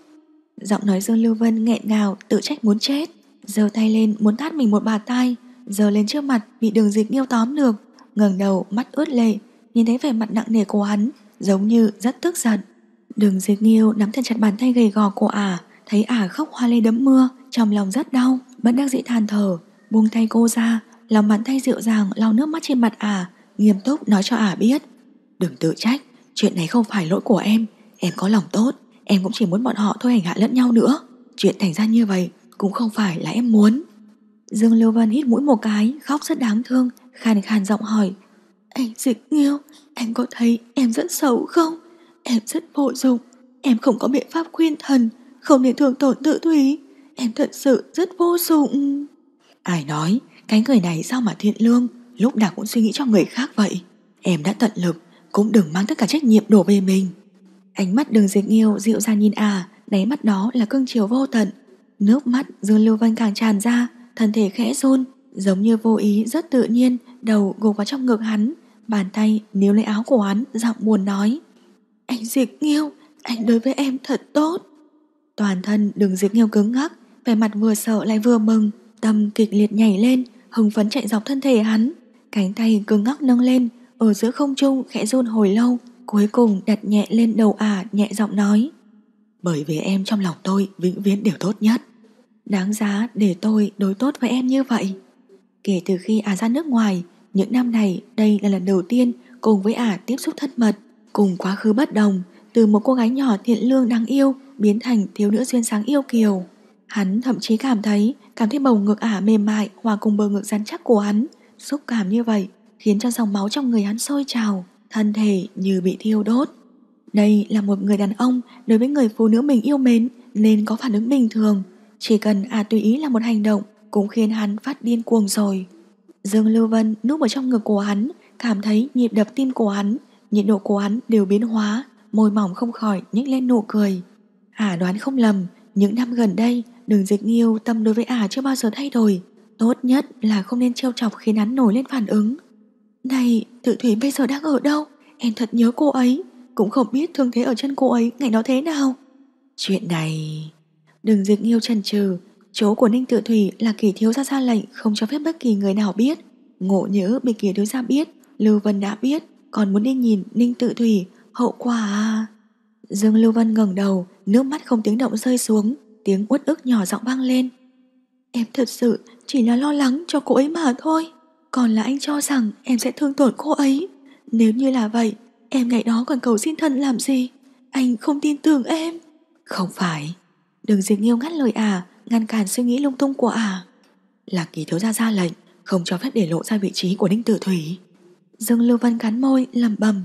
Giọng nói Dương Lưu Vân nghẹn ngào, tự trách muốn chết. giơ tay lên muốn thắt mình một bà tay, giờ lên trước mặt bị đường dịch nghiêu tóm được. ngẩng đầu mắt ướt lệ, nhìn thấy vẻ mặt nặng nề của hắn, giống như rất tức giận. Đường dịch nghiêu nắm thật chặt bàn tay gầy gò của ả, thấy ả khóc hoa lê đấm mưa, trong lòng rất đau, bất đắc dĩ than thở, buông tay cô ra, lòng bàn tay dịu dàng lau nước mắt trên mặt ả, à, nghiêm túc nói cho ả à biết. Đừng tự trách, chuyện này không phải lỗi của em, em có lòng tốt, em cũng chỉ muốn bọn họ thôi hành hạ lẫn nhau nữa. Chuyện thành ra như vậy cũng không phải là em muốn. Dương Lưu Vân hít mũi một cái, khóc rất đáng thương, khàn khàn giọng hỏi. Anh dịch nghiêu, anh có thấy em rất xấu không? Em rất vô dụng, em không có biện pháp khuyên thần, không nên thường tổn tự thúy. Em thật sự rất vô dụng. Ai nói cái người này sao mà thiện lương Lúc nào cũng suy nghĩ cho người khác vậy Em đã tận lực Cũng đừng mang tất cả trách nhiệm đổ về mình Ánh mắt đường dịch nghiêu dịu dàng nhìn à Đáy mắt đó là cưng chiều vô tận Nước mắt Dương Lưu Vân càng tràn ra Thân thể khẽ run Giống như vô ý rất tự nhiên Đầu gục vào trong ngực hắn Bàn tay níu lấy áo của hắn Giọng buồn nói Anh dịch nghiêu Anh đối với em thật tốt Toàn thân đường dịch nghiêu cứng ngắc Vẻ mặt vừa sợ lại vừa mừng Tâm kịch liệt nhảy lên hưng phấn chạy dọc thân thể hắn, cánh tay cứng ngắc nâng lên, ở giữa không trung khẽ run hồi lâu, cuối cùng đặt nhẹ lên đầu ả nhẹ giọng nói. Bởi vì em trong lòng tôi vĩnh viễn đều tốt nhất. Đáng giá để tôi đối tốt với em như vậy. Kể từ khi ả ra nước ngoài, những năm này đây là lần đầu tiên cùng với ả tiếp xúc thân mật, cùng quá khứ bất đồng, từ một cô gái nhỏ thiện lương đáng yêu biến thành thiếu nữ duyên sáng yêu kiều. Hắn thậm chí cảm thấy Cảm thấy bầu ngực ả mềm mại hòa cùng bờ ngực rắn chắc của hắn. Xúc cảm như vậy khiến cho dòng máu trong người hắn sôi trào, thân thể như bị thiêu đốt. Đây là một người đàn ông đối với người phụ nữ mình yêu mến nên có phản ứng bình thường. Chỉ cần ả tùy ý là một hành động cũng khiến hắn phát điên cuồng rồi. Dương Lưu Vân núp ở trong ngực của hắn, cảm thấy nhịp đập tim của hắn, nhiệt độ của hắn đều biến hóa, môi mỏng không khỏi nhếch lên nụ cười. Ả đoán không lầm, những năm gần đây Đường dịch nghiêu tâm đối với ả chưa bao giờ thay đổi Tốt nhất là không nên trêu chọc khiến hắn nổi lên phản ứng Này, tự thủy bây giờ đang ở đâu? Em thật nhớ cô ấy Cũng không biết thương thế ở chân cô ấy ngày đó thế nào Chuyện này... Đường dịch nghiêu trần trừ Chỗ của Ninh Tự Thủy là kỳ thiếu ra ra lệnh Không cho phép bất kỳ người nào biết Ngộ nhớ bị kỳ thiếu ra biết Lưu Vân đã biết Còn muốn đi nhìn Ninh Tự Thủy Hậu quả... À? Dương Lưu Vân ngẩng đầu Nước mắt không tiếng động rơi xuống tiếng uất ức nhỏ giọng vang lên. Em thật sự chỉ là lo lắng cho cô ấy mà thôi. Còn là anh cho rằng em sẽ thương tổn cô ấy. Nếu như là vậy, em ngày đó còn cầu xin thân làm gì? Anh không tin tưởng em. Không phải. Đừng dịch nghiêu ngắt lời à, ngăn cản suy nghĩ lung tung của à. Là kỳ thiếu gia ra lệnh, không cho phép để lộ ra vị trí của Đinh Tử Thủy. Dương Lưu Văn cắn môi, lẩm bẩm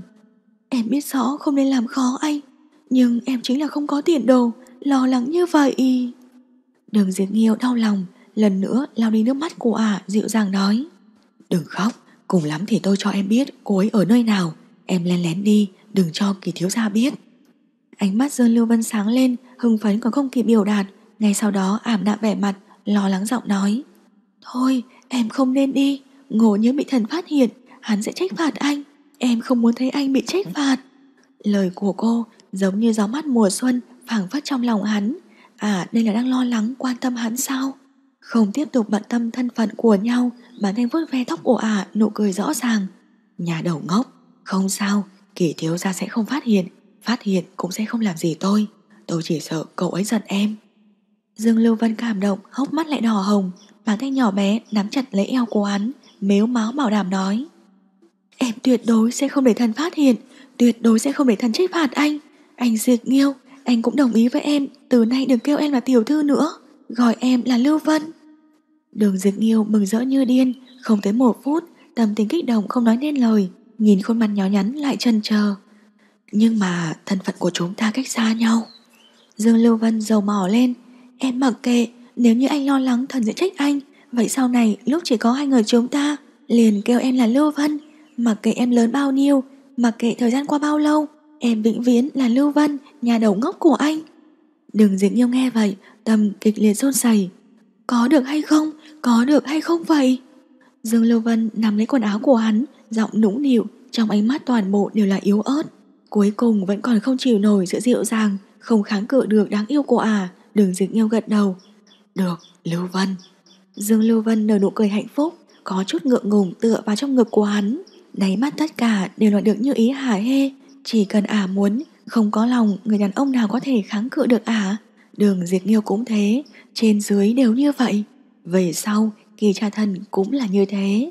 Em biết rõ không nên làm khó anh, nhưng em chính là không có tiền đồ, lo lắng như vậy Đường Diệp Nghiêu đau lòng Lần nữa lao đi nước mắt của ả dịu dàng nói Đừng khóc Cùng lắm thì tôi cho em biết cô ấy ở nơi nào Em lén lén đi Đừng cho kỳ thiếu gia biết Ánh mắt Dương Lưu Vân sáng lên Hưng phấn còn không kịp biểu đạt Ngay sau đó ảm đạm vẻ mặt Lo lắng giọng nói Thôi em không nên đi Ngộ nhớ bị thần phát hiện Hắn sẽ trách phạt anh Em không muốn thấy anh bị trách phạt Lời của cô giống như gió mát mùa xuân phảng phất trong lòng hắn À đây là đang lo lắng quan tâm hắn sao Không tiếp tục bận tâm thân phận của nhau Bản thanh vuốt ve tóc ồ ả Nụ cười rõ ràng Nhà đầu ngốc Không sao kỷ thiếu ra sẽ không phát hiện Phát hiện cũng sẽ không làm gì tôi Tôi chỉ sợ cậu ấy giận em Dương Lưu Vân cảm động Hốc mắt lại đỏ hồng Bàn tay nhỏ bé nắm chặt lấy eo của hắn Mếu máu bảo đảm nói Em tuyệt đối sẽ không để thần phát hiện Tuyệt đối sẽ không để thần trách phạt anh Anh diệt nghiêu anh cũng đồng ý với em từ nay đừng kêu em là tiểu thư nữa gọi em là lưu vân đường diệt nghiêu mừng rỡ như điên không tới một phút tâm tình kích động không nói nên lời nhìn khuôn mặt nhỏ nhắn lại chần chờ nhưng mà thân phận của chúng ta cách xa nhau dương lưu vân dầu mỏ lên em mặc kệ nếu như anh lo lắng thần sẽ trách anh vậy sau này lúc chỉ có hai người chúng ta liền kêu em là lưu vân mặc kệ em lớn bao nhiêu mặc kệ thời gian qua bao lâu em vĩnh viễn là lưu vân nhà đầu ngốc của anh. Đừng dính yêu nghe vậy, tâm kịch liệt xôn xầy. Có được hay không, có được hay không vậy? Dương Lưu Vân nắm lấy quần áo của hắn, giọng nũng nịu, trong ánh mắt toàn bộ đều là yếu ớt. Cuối cùng vẫn còn không chịu nổi sự dịu dàng, không kháng cự được đáng yêu của à. đường dính yêu gật đầu. Được, Lưu Vân. Dương Lưu Vân nở nụ cười hạnh phúc, có chút ngượng ngùng tựa vào trong ngực của hắn. Đáy mắt tất cả đều là được như ý hả hê, chỉ cần à muốn, không có lòng người đàn ông nào có thể kháng cự được à Đường diệt nghiêu cũng thế Trên dưới đều như vậy Về sau kỳ tra thần cũng là như thế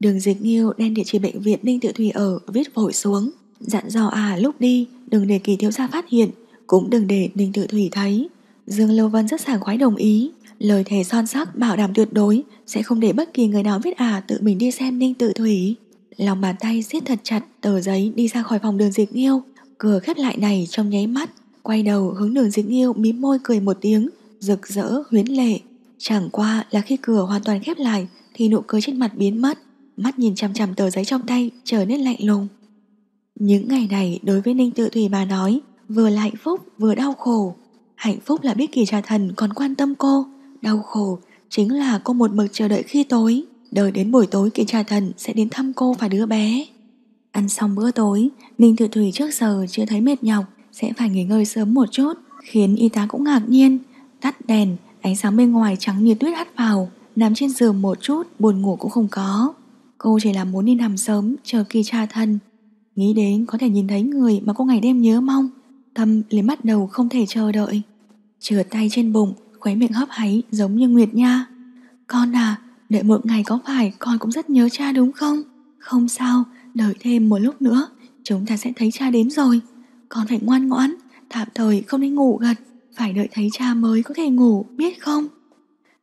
Đường diệt nghiêu đem địa chỉ bệnh viện ninh Tự Thủy ở viết vội xuống Dặn dò à lúc đi đừng để kỳ thiếu gia phát hiện Cũng đừng để ninh Tự Thủy thấy Dương Lâu Vân rất sảng khoái đồng ý Lời thề son sắc bảo đảm tuyệt đối Sẽ không để bất kỳ người nào biết à tự mình đi xem Ninh Tự Thủy Lòng bàn tay siết thật chặt tờ giấy đi ra khỏi phòng đường dịch nghiêu Cửa khép lại này trong nháy mắt, quay đầu hướng đường dính yêu mím môi cười một tiếng, rực rỡ huyến lệ. Chẳng qua là khi cửa hoàn toàn khép lại thì nụ cười trên mặt biến mất, mắt nhìn chằm chằm tờ giấy trong tay trở nên lạnh lùng. Những ngày này đối với Ninh Tự Thủy bà nói, vừa là hạnh phúc vừa đau khổ. Hạnh phúc là biết kỳ trà thần còn quan tâm cô, đau khổ chính là cô một mực chờ đợi khi tối. Đợi đến buổi tối kỳ trà thần sẽ đến thăm cô và đứa bé. Ăn xong bữa tối, Ninh Tự Thủy trước giờ chưa thấy mệt nhọc, sẽ phải nghỉ ngơi sớm một chút, khiến y tá cũng ngạc nhiên. Tắt đèn, ánh sáng bên ngoài trắng như tuyết hắt vào, nằm trên giường một chút, buồn ngủ cũng không có. Cô chỉ là muốn đi nằm sớm, chờ kỳ tra thân. Nghĩ đến có thể nhìn thấy người mà cô ngày đêm nhớ mong. Tâm liền bắt đầu không thể chờ đợi. Trượt tay trên bụng, khóe miệng hấp háy giống như Nguyệt Nha. Con à, đợi một ngày có phải con cũng rất nhớ cha đúng không? Không sao, Đợi thêm một lúc nữa Chúng ta sẽ thấy cha đến rồi Con phải ngoan ngoãn Tạm thời không nên ngủ gật Phải đợi thấy cha mới có thể ngủ biết không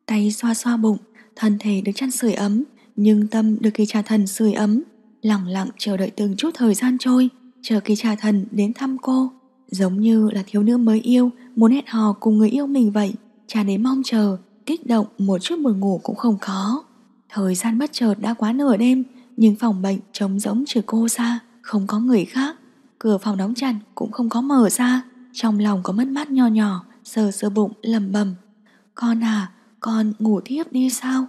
Tay xoa xoa bụng Thân thể được chăn sưởi ấm Nhưng tâm được kỳ cha thần sưởi ấm Lặng lặng chờ đợi từng chút thời gian trôi Chờ kỳ cha thần đến thăm cô Giống như là thiếu nữ mới yêu Muốn hẹn hò cùng người yêu mình vậy cha đến mong chờ Kích động một chút buồn ngủ cũng không có Thời gian bất chợt đã quá nửa đêm nhưng phòng bệnh trống rỗng trừ cô ra Không có người khác Cửa phòng đóng chặt cũng không có mở ra Trong lòng có mất mát nho nhỏ Sờ sờ bụng lầm bầm Con à, con ngủ thiếp đi sao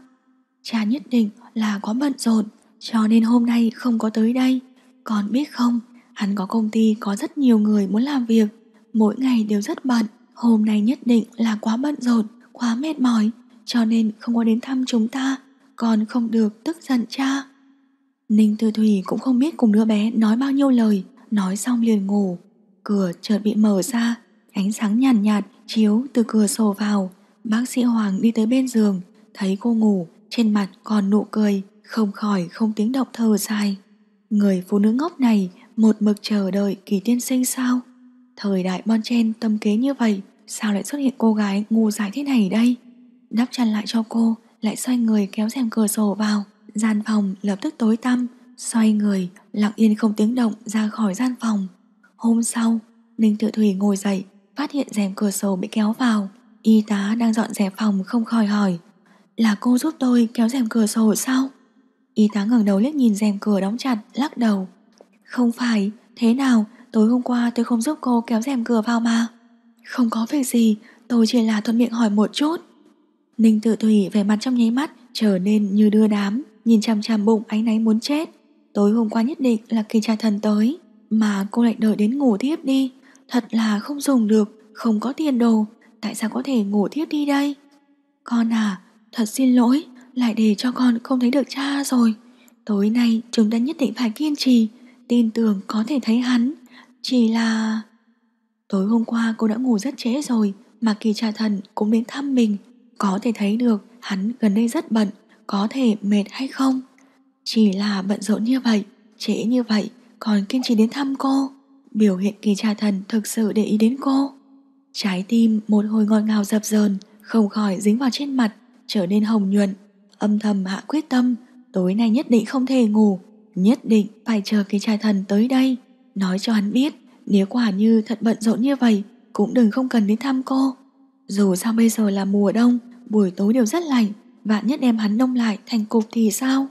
Cha nhất định là có bận rộn Cho nên hôm nay không có tới đây Con biết không Hắn có công ty có rất nhiều người muốn làm việc Mỗi ngày đều rất bận Hôm nay nhất định là quá bận rộn Quá mệt mỏi Cho nên không có đến thăm chúng ta Con không được tức giận cha Ninh Thư Thủy cũng không biết cùng đứa bé nói bao nhiêu lời, nói xong liền ngủ. Cửa chợt bị mở ra, ánh sáng nhàn nhạt, nhạt chiếu từ cửa sổ vào. Bác sĩ Hoàng đi tới bên giường, thấy cô ngủ, trên mặt còn nụ cười, không khỏi không tiếng động thở dài. Người phụ nữ ngốc này một mực chờ đợi kỳ tiên sinh sao? Thời đại bon chen tâm kế như vậy, sao lại xuất hiện cô gái ngu dại thế này đây? Đắp chăn lại cho cô, lại xoay người kéo rèm cửa sổ vào. Gian phòng lập tức tối tăm, xoay người, lặng yên không tiếng động ra khỏi gian phòng. Hôm sau, Ninh Tự Thủy ngồi dậy, phát hiện rèm cửa sổ bị kéo vào. Y tá đang dọn dẹp phòng không khỏi hỏi Là cô giúp tôi kéo rèm cửa sổ sao? Y tá ngẩng đầu liếc nhìn rèm cửa đóng chặt, lắc đầu Không phải, thế nào, tối hôm qua tôi không giúp cô kéo rèm cửa vào mà Không có việc gì, tôi chỉ là thuận miệng hỏi một chút Ninh tự thủy vẻ mặt trong nháy mắt trở nên như đưa đám nhìn chằm chằm bụng ánh náy muốn chết. Tối hôm qua nhất định là kỳ trai thần tới, mà cô lại đợi đến ngủ thiếp đi. Thật là không dùng được, không có tiền đồ, tại sao có thể ngủ thiếp đi đây? Con à, thật xin lỗi, lại để cho con không thấy được cha rồi. Tối nay chúng ta nhất định phải kiên trì, tin tưởng có thể thấy hắn. Chỉ là... Tối hôm qua cô đã ngủ rất trễ rồi, mà kỳ trà thần cũng đến thăm mình. Có thể thấy được hắn gần đây rất bận, có thể mệt hay không. Chỉ là bận rộn như vậy, trễ như vậy còn kiên trì đến thăm cô. Biểu hiện kỳ cha thần thực sự để ý đến cô. Trái tim một hồi ngọt ngào dập dờn, không khỏi dính vào trên mặt, trở nên hồng nhuận. Âm thầm hạ quyết tâm, tối nay nhất định không thể ngủ, nhất định phải chờ kỳ cha thần tới đây. Nói cho hắn biết, nếu quả như thật bận rộn như vậy, cũng đừng không cần đến thăm cô. Dù sao bây giờ là mùa đông, buổi tối đều rất lạnh, Vạn nhất đem hắn nông lại thành cục thì sao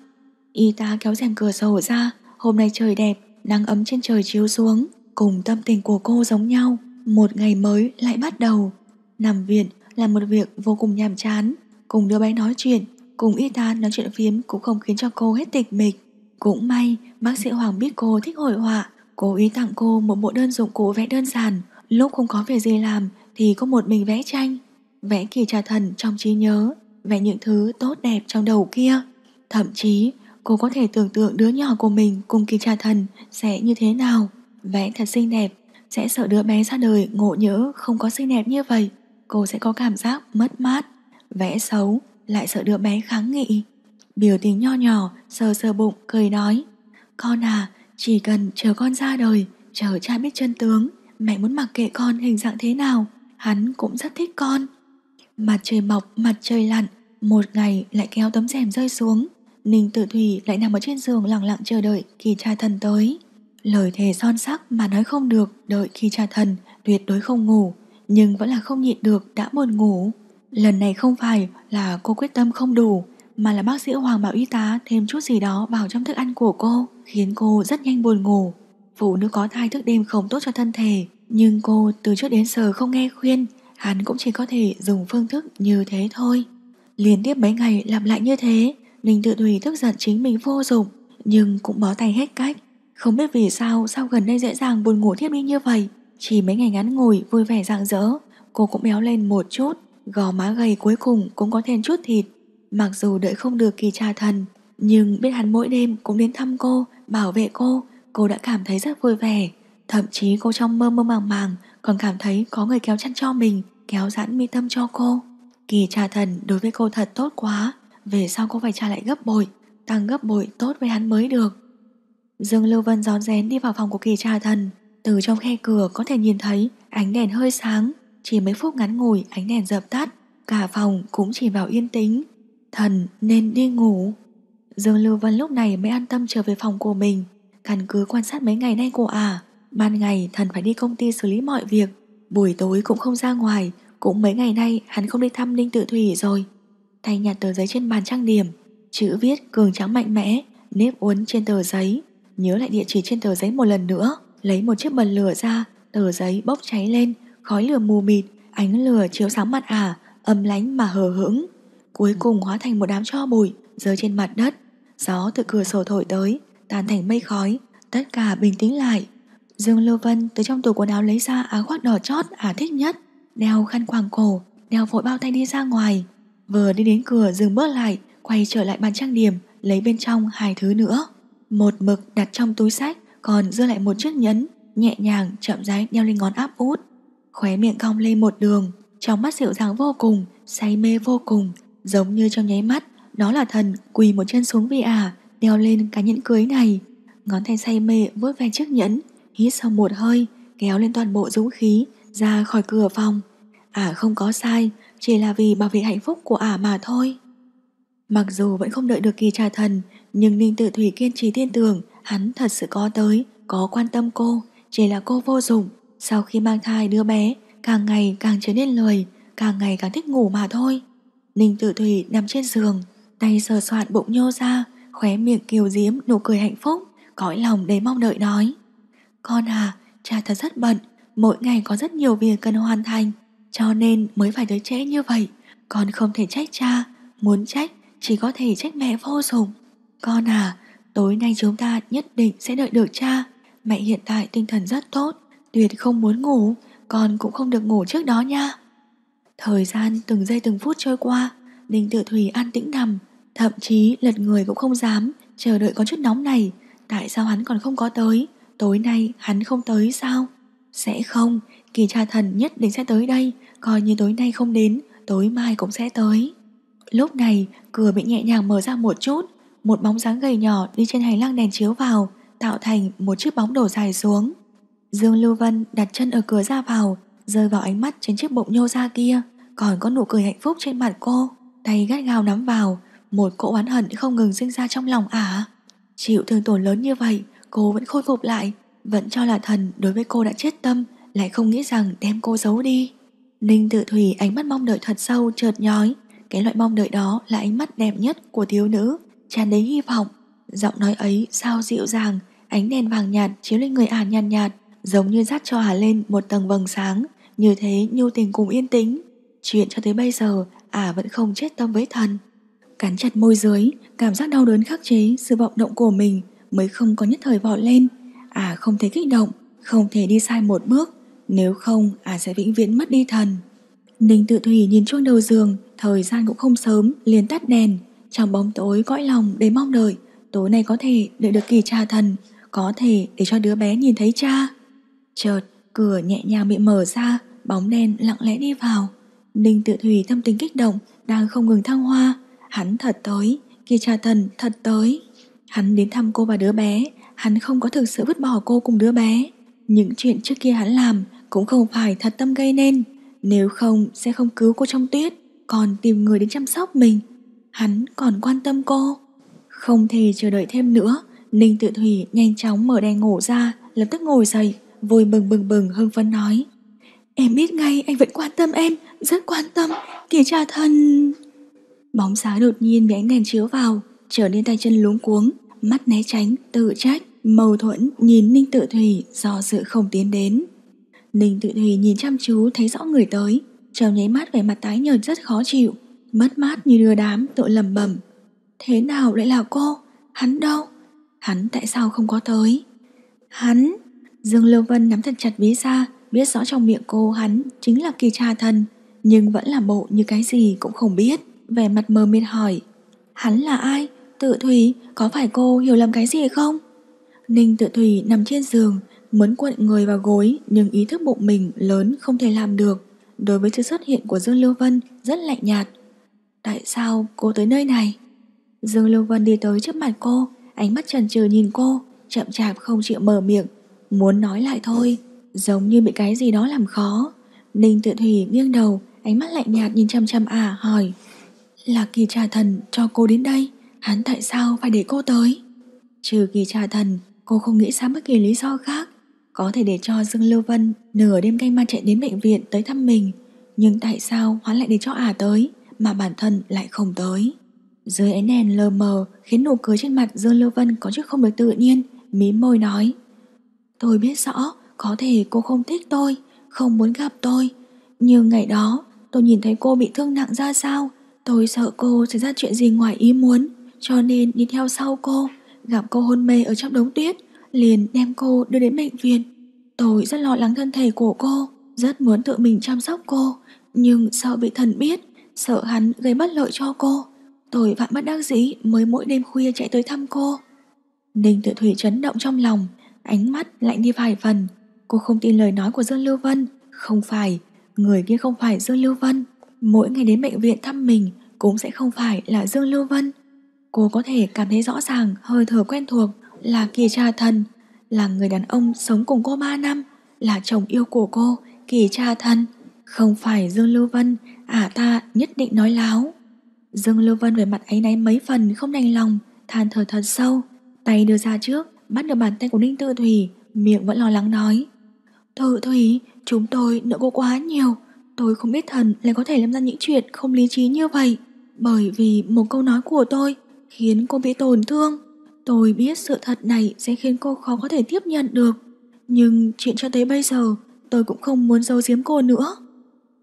Y tá kéo rèm cửa sổ ra Hôm nay trời đẹp Nắng ấm trên trời chiếu xuống Cùng tâm tình của cô giống nhau Một ngày mới lại bắt đầu Nằm viện là một việc vô cùng nhàm chán Cùng đứa bé nói chuyện Cùng y tá nói chuyện phiếm Cũng không khiến cho cô hết tịch mịch Cũng may bác sĩ Hoàng biết cô thích hội họa Cố ý tặng cô một bộ đơn dụng cụ vẽ đơn giản Lúc không có việc gì làm Thì có một mình vẽ tranh Vẽ kỳ trà thần trong trí nhớ về những thứ tốt đẹp trong đầu kia. Thậm chí, cô có thể tưởng tượng đứa nhỏ của mình cùng kỳ trà thần sẽ như thế nào. Vẽ thật xinh đẹp, sẽ sợ đứa bé ra đời ngộ nhỡ không có xinh đẹp như vậy. Cô sẽ có cảm giác mất mát. Vẽ xấu, lại sợ đứa bé kháng nghị. Biểu tình nho nhỏ, sờ sờ bụng, cười nói. Con à, chỉ cần chờ con ra đời, chờ cha biết chân tướng, mẹ muốn mặc kệ con hình dạng thế nào, hắn cũng rất thích con. Mặt trời mọc, mặt trời lặn, một ngày lại kéo tấm rèm rơi xuống Ninh tự thủy lại nằm ở trên giường lặng lặng chờ đợi khi cha thần tới Lời thề son sắc mà nói không được Đợi khi cha thần tuyệt đối không ngủ Nhưng vẫn là không nhịn được đã buồn ngủ Lần này không phải là cô quyết tâm không đủ Mà là bác sĩ Hoàng Bảo Y tá thêm chút gì đó vào trong thức ăn của cô Khiến cô rất nhanh buồn ngủ Phụ nữ có thai thức đêm không tốt cho thân thể Nhưng cô từ trước đến giờ không nghe khuyên Hắn cũng chỉ có thể dùng phương thức như thế thôi Liên tiếp mấy ngày làm lại như thế, Ninh tự thủy tức giận chính mình vô dụng, nhưng cũng bó tay hết cách. Không biết vì sao sao gần đây dễ dàng buồn ngủ thiết đi như vậy. Chỉ mấy ngày ngắn ngồi vui vẻ rạng rỡ, cô cũng béo lên một chút, gò má gầy cuối cùng cũng có thêm chút thịt. Mặc dù đợi không được kỳ trà thần, nhưng biết hắn mỗi đêm cũng đến thăm cô, bảo vệ cô, cô đã cảm thấy rất vui vẻ. Thậm chí cô trong mơ mơ màng màng còn cảm thấy có người kéo chăn cho mình, kéo giãn mi tâm cho cô. Kỳ trà thần đối với cô thật tốt quá Về sau cô phải trả lại gấp bội Tăng gấp bội tốt với hắn mới được Dương Lưu Vân rón rén đi vào phòng của kỳ trà thần Từ trong khe cửa có thể nhìn thấy Ánh đèn hơi sáng Chỉ mấy phút ngắn ngủi ánh đèn dập tắt Cả phòng cũng chỉ vào yên tĩnh Thần nên đi ngủ Dương Lưu Vân lúc này mới an tâm trở về phòng của mình Căn cứ quan sát mấy ngày nay của à. Ban ngày thần phải đi công ty xử lý mọi việc Buổi tối cũng không ra ngoài cũng mấy ngày nay hắn không đi thăm Ninh tự Thủy rồi Tay nhặt tờ giấy trên bàn trang điểm Chữ viết cường trắng mạnh mẽ Nếp uốn trên tờ giấy Nhớ lại địa chỉ trên tờ giấy một lần nữa Lấy một chiếc bật lửa ra Tờ giấy bốc cháy lên Khói lửa mù mịt Ánh lửa chiếu sáng mặt ả à, Âm lánh mà hờ hững Cuối cùng hóa thành một đám cho bụi Rơi trên mặt đất Gió từ cửa sổ thổi tới Tàn thành mây khói Tất cả bình tĩnh lại Dương Lưu Vân từ trong tủ quần áo lấy ra áo khoác đỏ chót ả à thích nhất đeo khăn quàng cổ, đeo vội bao tay đi ra ngoài. Vừa đi đến cửa dừng bước lại, quay trở lại bàn trang điểm, lấy bên trong hai thứ nữa. Một mực đặt trong túi sách, còn dư lại một chiếc nhẫn, nhẹ nhàng chậm rãi đeo lên ngón áp út. Khóe miệng cong lên một đường, trong mắt dịu dàng vô cùng, say mê vô cùng, giống như trong nháy mắt, đó là thần quỳ một chân xuống vì ả, à, đeo lên cái nhẫn cưới này. Ngón tay say mê vớt ve chiếc nhẫn, hít sâu một hơi, kéo lên toàn bộ dũng khí, ra khỏi cửa phòng. Ả không có sai Chỉ là vì bảo vệ hạnh phúc của Ả mà thôi Mặc dù vẫn không đợi được kỳ trà thần Nhưng Ninh Tự Thủy kiên trì tin tưởng Hắn thật sự có tới Có quan tâm cô Chỉ là cô vô dụng Sau khi mang thai đứa bé Càng ngày càng trở nên lười Càng ngày càng thích ngủ mà thôi Ninh Tự Thủy nằm trên giường Tay sờ soạn bụng nhô ra Khóe miệng kiều diếm nụ cười hạnh phúc Cõi lòng đầy mong đợi nói Con à, cha thật rất bận Mỗi ngày có rất nhiều việc cần hoàn thành cho nên mới phải tới trễ như vậy. Con không thể trách cha, muốn trách chỉ có thể trách mẹ vô dụng. Con à, tối nay chúng ta nhất định sẽ đợi được cha. Mẹ hiện tại tinh thần rất tốt, tuyệt không muốn ngủ, con cũng không được ngủ trước đó nha. Thời gian từng giây từng phút trôi qua, Đinh Tử Thủy an tĩnh nằm, thậm chí lật người cũng không dám, chờ đợi có chút nóng này. Tại sao hắn còn không có tới? Tối nay hắn không tới sao? Sẽ không, Kỳ tra thần nhất định sẽ tới đây Coi như tối nay không đến Tối mai cũng sẽ tới Lúc này cửa bị nhẹ nhàng mở ra một chút Một bóng dáng gầy nhỏ đi trên hành lang đèn chiếu vào Tạo thành một chiếc bóng đổ dài xuống Dương Lưu Vân đặt chân ở cửa ra vào Rơi vào ánh mắt trên chiếc bụng nhô ra kia Còn có nụ cười hạnh phúc trên mặt cô Tay gắt gao nắm vào Một cỗ oán hận không ngừng sinh ra trong lòng ả Chịu thương tổn lớn như vậy Cô vẫn khôi phục lại Vẫn cho là thần đối với cô đã chết tâm lại không nghĩ rằng đem cô giấu đi. Ninh tự thủy ánh mắt mong đợi thật sâu chợt nhói, cái loại mong đợi đó là ánh mắt đẹp nhất của thiếu nữ, tràn đầy hy vọng. Giọng nói ấy sao dịu dàng, ánh đèn vàng nhạt chiếu lên người hà nhàn nhạt, giống như dắt cho hà lên một tầng vầng sáng, như thế nhu tình cùng yên tĩnh. Chuyện cho tới bây giờ, ả vẫn không chết tâm với thần. Cắn chặt môi dưới, cảm giác đau đớn khắc chế sự vọng động của mình mới không có nhất thời vọt lên. Ả không thể kích động, không thể đi sai một bước, nếu không, ả à sẽ vĩnh viễn mất đi thần. Ninh tự thủy nhìn chuông đầu giường, thời gian cũng không sớm, liền tắt đèn. Trong bóng tối cõi lòng để mong đợi, tối nay có thể đợi được kỳ cha thần, có thể để cho đứa bé nhìn thấy cha. Chợt, cửa nhẹ nhàng bị mở ra, bóng đen lặng lẽ đi vào. Ninh tự thủy tâm tình kích động, đang không ngừng thăng hoa. Hắn thật tới, kỳ cha thần thật tới. Hắn đến thăm cô và đứa bé, hắn không có thực sự vứt bỏ cô cùng đứa bé. Những chuyện trước kia hắn làm cũng không phải thật tâm gây nên, nếu không sẽ không cứu cô trong tuyết, còn tìm người đến chăm sóc mình. Hắn còn quan tâm cô. Không thể chờ đợi thêm nữa, Ninh Tự Thủy nhanh chóng mở đèn ngủ ra, lập tức ngồi dậy, vui bừng bừng bừng hưng phấn nói. Em biết ngay anh vẫn quan tâm em, rất quan tâm, kìa cha thân. Bóng sáng đột nhiên bị ánh đèn chiếu vào, trở nên tay chân luống cuống, mắt né tránh, tự trách, mâu thuẫn nhìn Ninh Tự Thủy do sự không tiến đến. Ninh tự thề nhìn chăm chú thấy rõ người tới, trong nháy mắt về mặt tái nhợt rất khó chịu, mất mát như đưa đám tội lầm bẩm. Thế nào lại là cô? Hắn đâu? Hắn tại sao không có tới? Hắn! Dương Lưu Vân nắm thật chặt ví ra, biết rõ trong miệng cô hắn chính là kỳ Tra Thần, nhưng vẫn là bộ như cái gì cũng không biết. Vẻ mặt mờ mịt hỏi, hắn là ai? Tự Thủy, có phải cô hiểu lầm cái gì không? Ninh Tự Thủy nằm trên giường, Muốn quận người vào gối nhưng ý thức bụng mình lớn không thể làm được. Đối với sự xuất hiện của Dương Lưu Vân rất lạnh nhạt. Tại sao cô tới nơi này? Dương Lưu Vân đi tới trước mặt cô, ánh mắt trần trừ nhìn cô, chậm chạp không chịu mở miệng, muốn nói lại thôi, giống như bị cái gì đó làm khó. Ninh tự thủy nghiêng đầu, ánh mắt lạnh nhạt nhìn chăm chăm à hỏi. Là kỳ trà thần cho cô đến đây, hắn tại sao phải để cô tới? Trừ kỳ trà thần, cô không nghĩ ra bất kỳ lý do khác, có thể để cho Dương Lưu Vân nửa đêm canh ma chạy đến bệnh viện tới thăm mình, nhưng tại sao hắn lại để cho ả à tới mà bản thân lại không tới? Dưới ánh đèn lờ mờ khiến nụ cười trên mặt Dương Lưu Vân có chút không được tự nhiên, mí môi nói. Tôi biết rõ, có thể cô không thích tôi, không muốn gặp tôi. Nhưng ngày đó, tôi nhìn thấy cô bị thương nặng ra sao, tôi sợ cô xảy ra chuyện gì ngoài ý muốn, cho nên đi theo sau cô, gặp cô hôn mê ở trong đống tuyết, liền đem cô đưa đến bệnh viện. Tôi rất lo lắng thân thể của cô, rất muốn tự mình chăm sóc cô, nhưng sợ bị thần biết, sợ hắn gây bất lợi cho cô. Tôi vạn bất đắc dĩ mới mỗi đêm khuya chạy tới thăm cô. Ninh tự thủy chấn động trong lòng, ánh mắt lạnh đi vài phần. Cô không tin lời nói của Dương Lưu Vân, không phải, người kia không phải Dương Lưu Vân. Mỗi ngày đến bệnh viện thăm mình cũng sẽ không phải là Dương Lưu Vân. Cô có thể cảm thấy rõ ràng hơi thở quen thuộc là kỳ trà thần là người đàn ông sống cùng cô 3 năm, là chồng yêu của cô, kỳ cha thân. Không phải Dương Lưu Vân, à ta nhất định nói láo. Dương Lưu Vân về mặt ấy náy mấy phần không đành lòng, than thở thật sâu. Tay đưa ra trước, bắt được bàn tay của Ninh Tự Thủy, miệng vẫn lo lắng nói. Tự Thủy, chúng tôi nợ cô quá nhiều. Tôi không biết thần lại có thể làm ra những chuyện không lý trí như vậy. Bởi vì một câu nói của tôi khiến cô bị tổn thương. Tôi biết sự thật này sẽ khiến cô khó có thể tiếp nhận được. Nhưng chuyện cho tới bây giờ, tôi cũng không muốn giấu giếm cô nữa.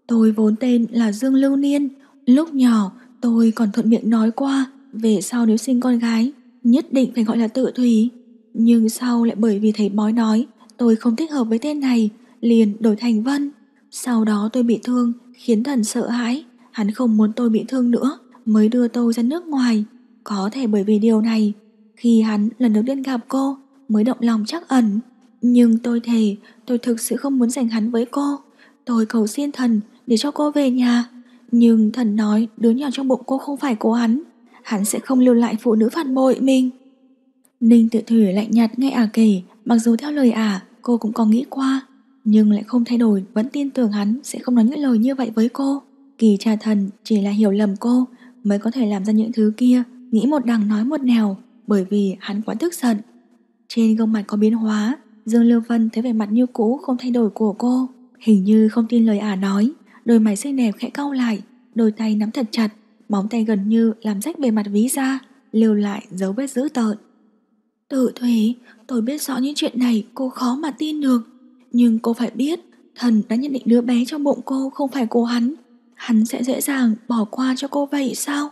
Tôi vốn tên là Dương Lưu Niên. Lúc nhỏ, tôi còn thuận miệng nói qua về sau nếu sinh con gái, nhất định phải gọi là tự thủy. Nhưng sau lại bởi vì thầy bói nói tôi không thích hợp với tên này, liền đổi thành Vân. Sau đó tôi bị thương, khiến thần sợ hãi. Hắn không muốn tôi bị thương nữa, mới đưa tôi ra nước ngoài. Có thể bởi vì điều này, khi hắn lần đầu tiên gặp cô Mới động lòng chắc ẩn Nhưng tôi thề tôi thực sự không muốn giành hắn với cô Tôi cầu xin thần Để cho cô về nhà Nhưng thần nói đứa nhỏ trong bụng cô không phải của hắn Hắn sẽ không lưu lại phụ nữ phản bội mình Ninh tự thủy lạnh nhạt nghe ả kể Mặc dù theo lời ả cô cũng có nghĩ qua Nhưng lại không thay đổi Vẫn tin tưởng hắn sẽ không nói những lời như vậy với cô Kỳ trà thần chỉ là hiểu lầm cô Mới có thể làm ra những thứ kia Nghĩ một đằng nói một nẻo bởi vì hắn quá tức giận. Trên gương mặt có biến hóa, Dương Lưu Vân thấy vẻ mặt như cũ không thay đổi của cô. Hình như không tin lời ả nói, đôi mày xinh đẹp khẽ cau lại, đôi tay nắm thật chặt, móng tay gần như làm rách bề mặt ví ra, lưu lại dấu vết dữ tợn. Tự Thủy, tôi biết rõ những chuyện này cô khó mà tin được, nhưng cô phải biết thần đã nhận định đứa bé trong bụng cô không phải của hắn. Hắn sẽ dễ dàng bỏ qua cho cô vậy sao?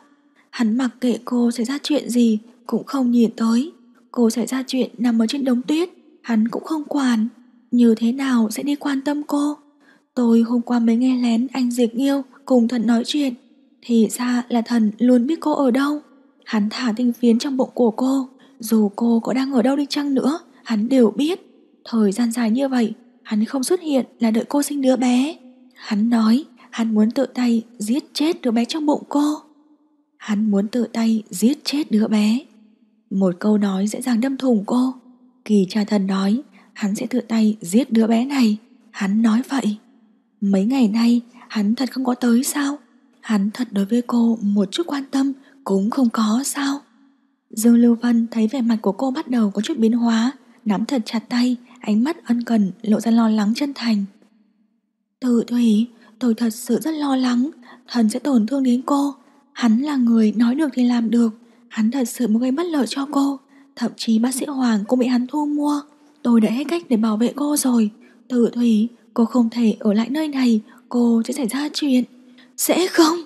Hắn mặc kệ cô xảy ra chuyện gì cũng không nhìn tới. Cô xảy ra chuyện nằm ở trên đống tuyết, hắn cũng không quản. Như thế nào sẽ đi quan tâm cô? Tôi hôm qua mới nghe lén anh Diệp Nghiêu cùng thần nói chuyện. Thì ra là thần luôn biết cô ở đâu. Hắn thả tinh phiến trong bụng của cô. Dù cô có đang ở đâu đi chăng nữa, hắn đều biết. Thời gian dài như vậy, hắn không xuất hiện là đợi cô sinh đứa bé. Hắn nói, hắn muốn tự tay giết chết đứa bé trong bụng cô. Hắn muốn tự tay giết chết đứa bé. Một câu nói dễ dàng đâm thủng cô Kỳ cha thần nói Hắn sẽ tự tay giết đứa bé này Hắn nói vậy Mấy ngày nay hắn thật không có tới sao Hắn thật đối với cô một chút quan tâm Cũng không có sao Dương Lưu Vân thấy vẻ mặt của cô bắt đầu có chút biến hóa Nắm thật chặt tay Ánh mắt ân cần lộ ra lo lắng chân thành Tự thủy Tôi thật sự rất lo lắng Thần sẽ tổn thương đến cô Hắn là người nói được thì làm được Hắn thật sự muốn gây bất lợi cho cô Thậm chí bác sĩ Hoàng cũng bị hắn thu mua Tôi đã hết cách để bảo vệ cô rồi tự Thủy Cô không thể ở lại nơi này Cô sẽ xảy ra chuyện Sẽ không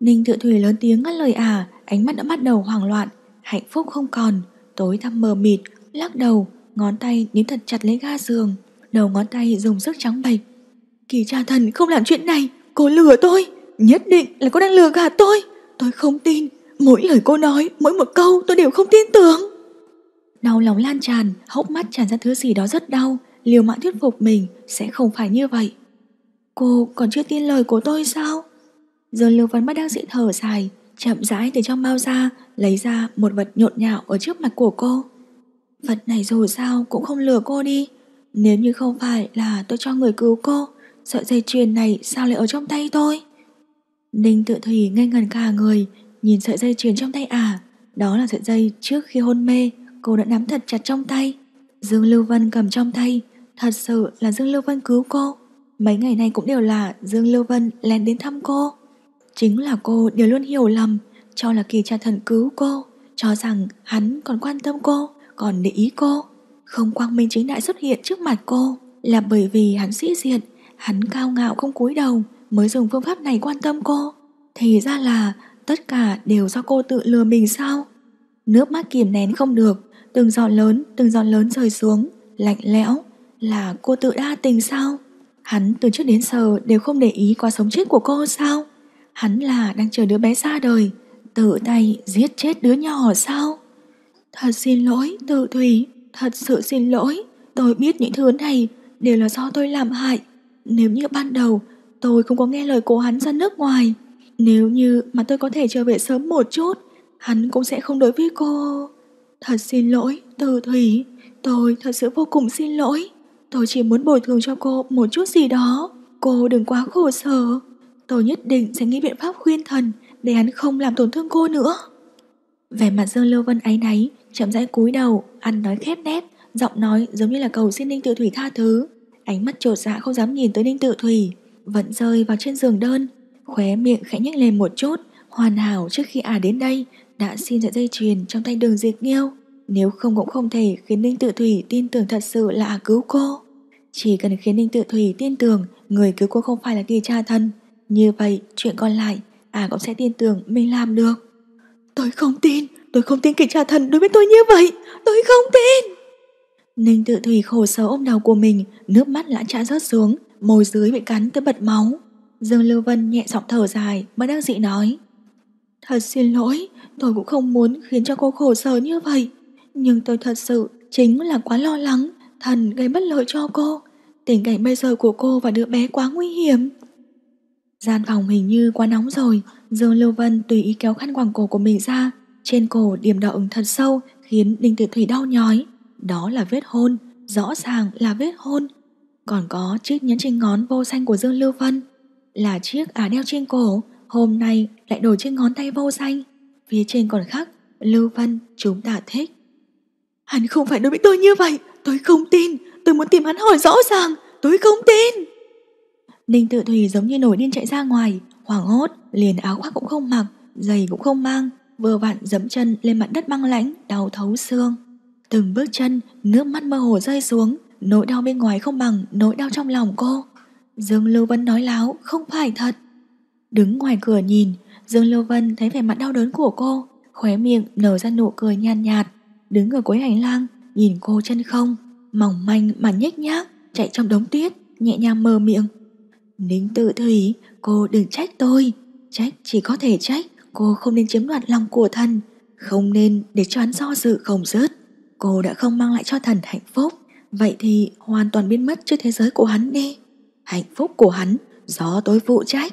Ninh Tự Thủy lớn tiếng ngắt lời à Ánh mắt đã bắt đầu hoảng loạn Hạnh phúc không còn Tối thăm mờ mịt Lắc đầu Ngón tay níu thật chặt lấy ga giường Đầu ngón tay dùng sức trắng bệch Kỳ cha thần không làm chuyện này Cô lừa tôi Nhất định là cô đang lừa gạt tôi Tôi không tin Mỗi lời cô nói, mỗi một câu tôi đều không tin tưởng. Đau lòng lan tràn, hốc mắt tràn ra thứ gì đó rất đau, liều mạng thuyết phục mình sẽ không phải như vậy. Cô còn chưa tin lời của tôi sao? Giờ Lưu Văn bắt đang dị thở dài, chậm rãi từ trong bao ra, lấy ra một vật nhộn nhạo ở trước mặt của cô. Vật này dù sao cũng không lừa cô đi. Nếu như không phải là tôi cho người cứu cô, sợi dây chuyền này sao lại ở trong tay tôi? Ninh tự thủy ngây ngần cả người, Nhìn sợi dây chuyền trong tay à. Đó là sợi dây trước khi hôn mê Cô đã nắm thật chặt trong tay Dương Lưu Vân cầm trong tay Thật sự là Dương Lưu Vân cứu cô Mấy ngày nay cũng đều là Dương Lưu Vân lén đến thăm cô Chính là cô đều luôn hiểu lầm Cho là kỳ cha thần cứu cô Cho rằng hắn còn quan tâm cô Còn để ý cô Không quang minh chính đại xuất hiện trước mặt cô Là bởi vì hắn sĩ diện, Hắn cao ngạo không cúi đầu Mới dùng phương pháp này quan tâm cô Thì ra là tất cả đều do cô tự lừa mình sao? Nước mắt kiềm nén không được, từng giọt lớn, từng giọt lớn rơi xuống, lạnh lẽo, là cô tự đa tình sao? Hắn từ trước đến giờ đều không để ý qua sống chết của cô sao? Hắn là đang chờ đứa bé ra đời, tự tay giết chết đứa nhỏ sao? Thật xin lỗi, tự thủy, thật sự xin lỗi, tôi biết những thứ này đều là do tôi làm hại. Nếu như ban đầu tôi không có nghe lời của hắn ra nước ngoài, nếu như mà tôi có thể trở về sớm một chút, hắn cũng sẽ không đối với cô. Thật xin lỗi, Từ Thủy, tôi thật sự vô cùng xin lỗi. Tôi chỉ muốn bồi thường cho cô một chút gì đó. Cô đừng quá khổ sở. Tôi nhất định sẽ nghĩ biện pháp khuyên thần để hắn không làm tổn thương cô nữa. Vẻ mặt Dương Lưu Vân ấy náy, chậm rãi cúi đầu, ăn nói khép nép, giọng nói giống như là cầu xin Ninh Tự Thủy tha thứ. Ánh mắt trột dạ không dám nhìn tới Ninh Tự Thủy, vẫn rơi vào trên giường đơn, Khóe miệng khẽ nhếch lên một chút Hoàn hảo trước khi à đến đây Đã xin lại dây chuyền trong tay đường diệt nghiêu Nếu không cũng không thể khiến Ninh Tự Thủy tin tưởng thật sự là à cứu cô Chỉ cần khiến Ninh Tự Thủy tin tưởng Người cứu cô không phải là kỳ cha thân Như vậy chuyện còn lại À cũng sẽ tin tưởng mình làm được Tôi không tin Tôi không tin kỳ cha thần đối với tôi như vậy Tôi không tin Ninh tự thủy khổ sở ôm đầu của mình Nước mắt lã trã rớt xuống Môi dưới bị cắn tới bật máu Dương Lưu Vân nhẹ giọng thở dài, bất đắc dĩ nói. Thật xin lỗi, tôi cũng không muốn khiến cho cô khổ sở như vậy. Nhưng tôi thật sự chính là quá lo lắng, thần gây bất lợi cho cô. Tình cảnh bây giờ của cô và đứa bé quá nguy hiểm. Gian phòng hình như quá nóng rồi, Dương Lưu Vân tùy ý kéo khăn quàng cổ của mình ra. Trên cổ điểm đỏ ứng thật sâu khiến Đinh Tử Thủy đau nhói. Đó là vết hôn, rõ ràng là vết hôn. Còn có chiếc nhẫn trên ngón vô xanh của Dương Lưu Vân là chiếc á đeo trên cổ, hôm nay lại đổi trên ngón tay vô danh. Phía trên còn khắc, Lưu Vân chúng ta thích. Hắn không phải đối với tôi như vậy, tôi không tin, tôi muốn tìm hắn hỏi rõ ràng, tôi không tin. Ninh tự thủy giống như nổi điên chạy ra ngoài, hoảng hốt, liền áo khoác cũng không mặc, giày cũng không mang, vừa vặn dẫm chân lên mặt đất băng lãnh, đau thấu xương. Từng bước chân, nước mắt mơ hồ rơi xuống, nỗi đau bên ngoài không bằng nỗi đau trong lòng cô. Dương Lưu Vân nói láo không phải thật Đứng ngoài cửa nhìn Dương Lưu Vân thấy vẻ mặt đau đớn của cô Khóe miệng nở ra nụ cười nhàn nhạt, nhạt Đứng ở cuối hành lang Nhìn cô chân không Mỏng manh mà nhếch nhác Chạy trong đống tuyết Nhẹ nhàng mờ miệng Ninh tự thủy Cô đừng trách tôi Trách chỉ có thể trách Cô không nên chiếm đoạt lòng của thần Không nên để cho hắn do dự không dứt Cô đã không mang lại cho thần hạnh phúc Vậy thì hoàn toàn biến mất trước thế giới của hắn đi hạnh phúc của hắn gió tối phụ trách.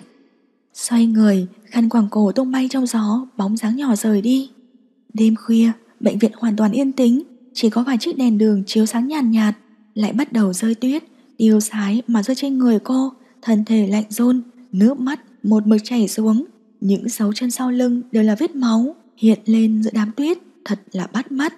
Xoay người, khăn quàng cổ tung bay trong gió, bóng dáng nhỏ rời đi. Đêm khuya, bệnh viện hoàn toàn yên tĩnh, chỉ có vài chiếc đèn đường chiếu sáng nhàn nhạt, nhạt, lại bắt đầu rơi tuyết, điều sái mà rơi trên người cô, thân thể lạnh rôn, nước mắt một mực chảy xuống, những dấu chân sau lưng đều là vết máu hiện lên giữa đám tuyết, thật là bắt mắt.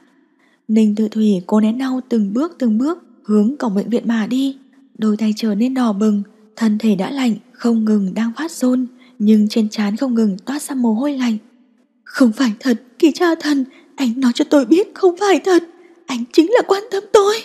Ninh Tự Thủy cô nén đau từng bước từng bước hướng cổng bệnh viện mà đi, đôi tay trở nên đỏ bừng, thân thể đã lạnh, không ngừng đang phát rôn, nhưng trên trán không ngừng toát ra mồ hôi lạnh. Không phải thật, kỳ cha thần, anh nói cho tôi biết không phải thật, anh chính là quan tâm tôi.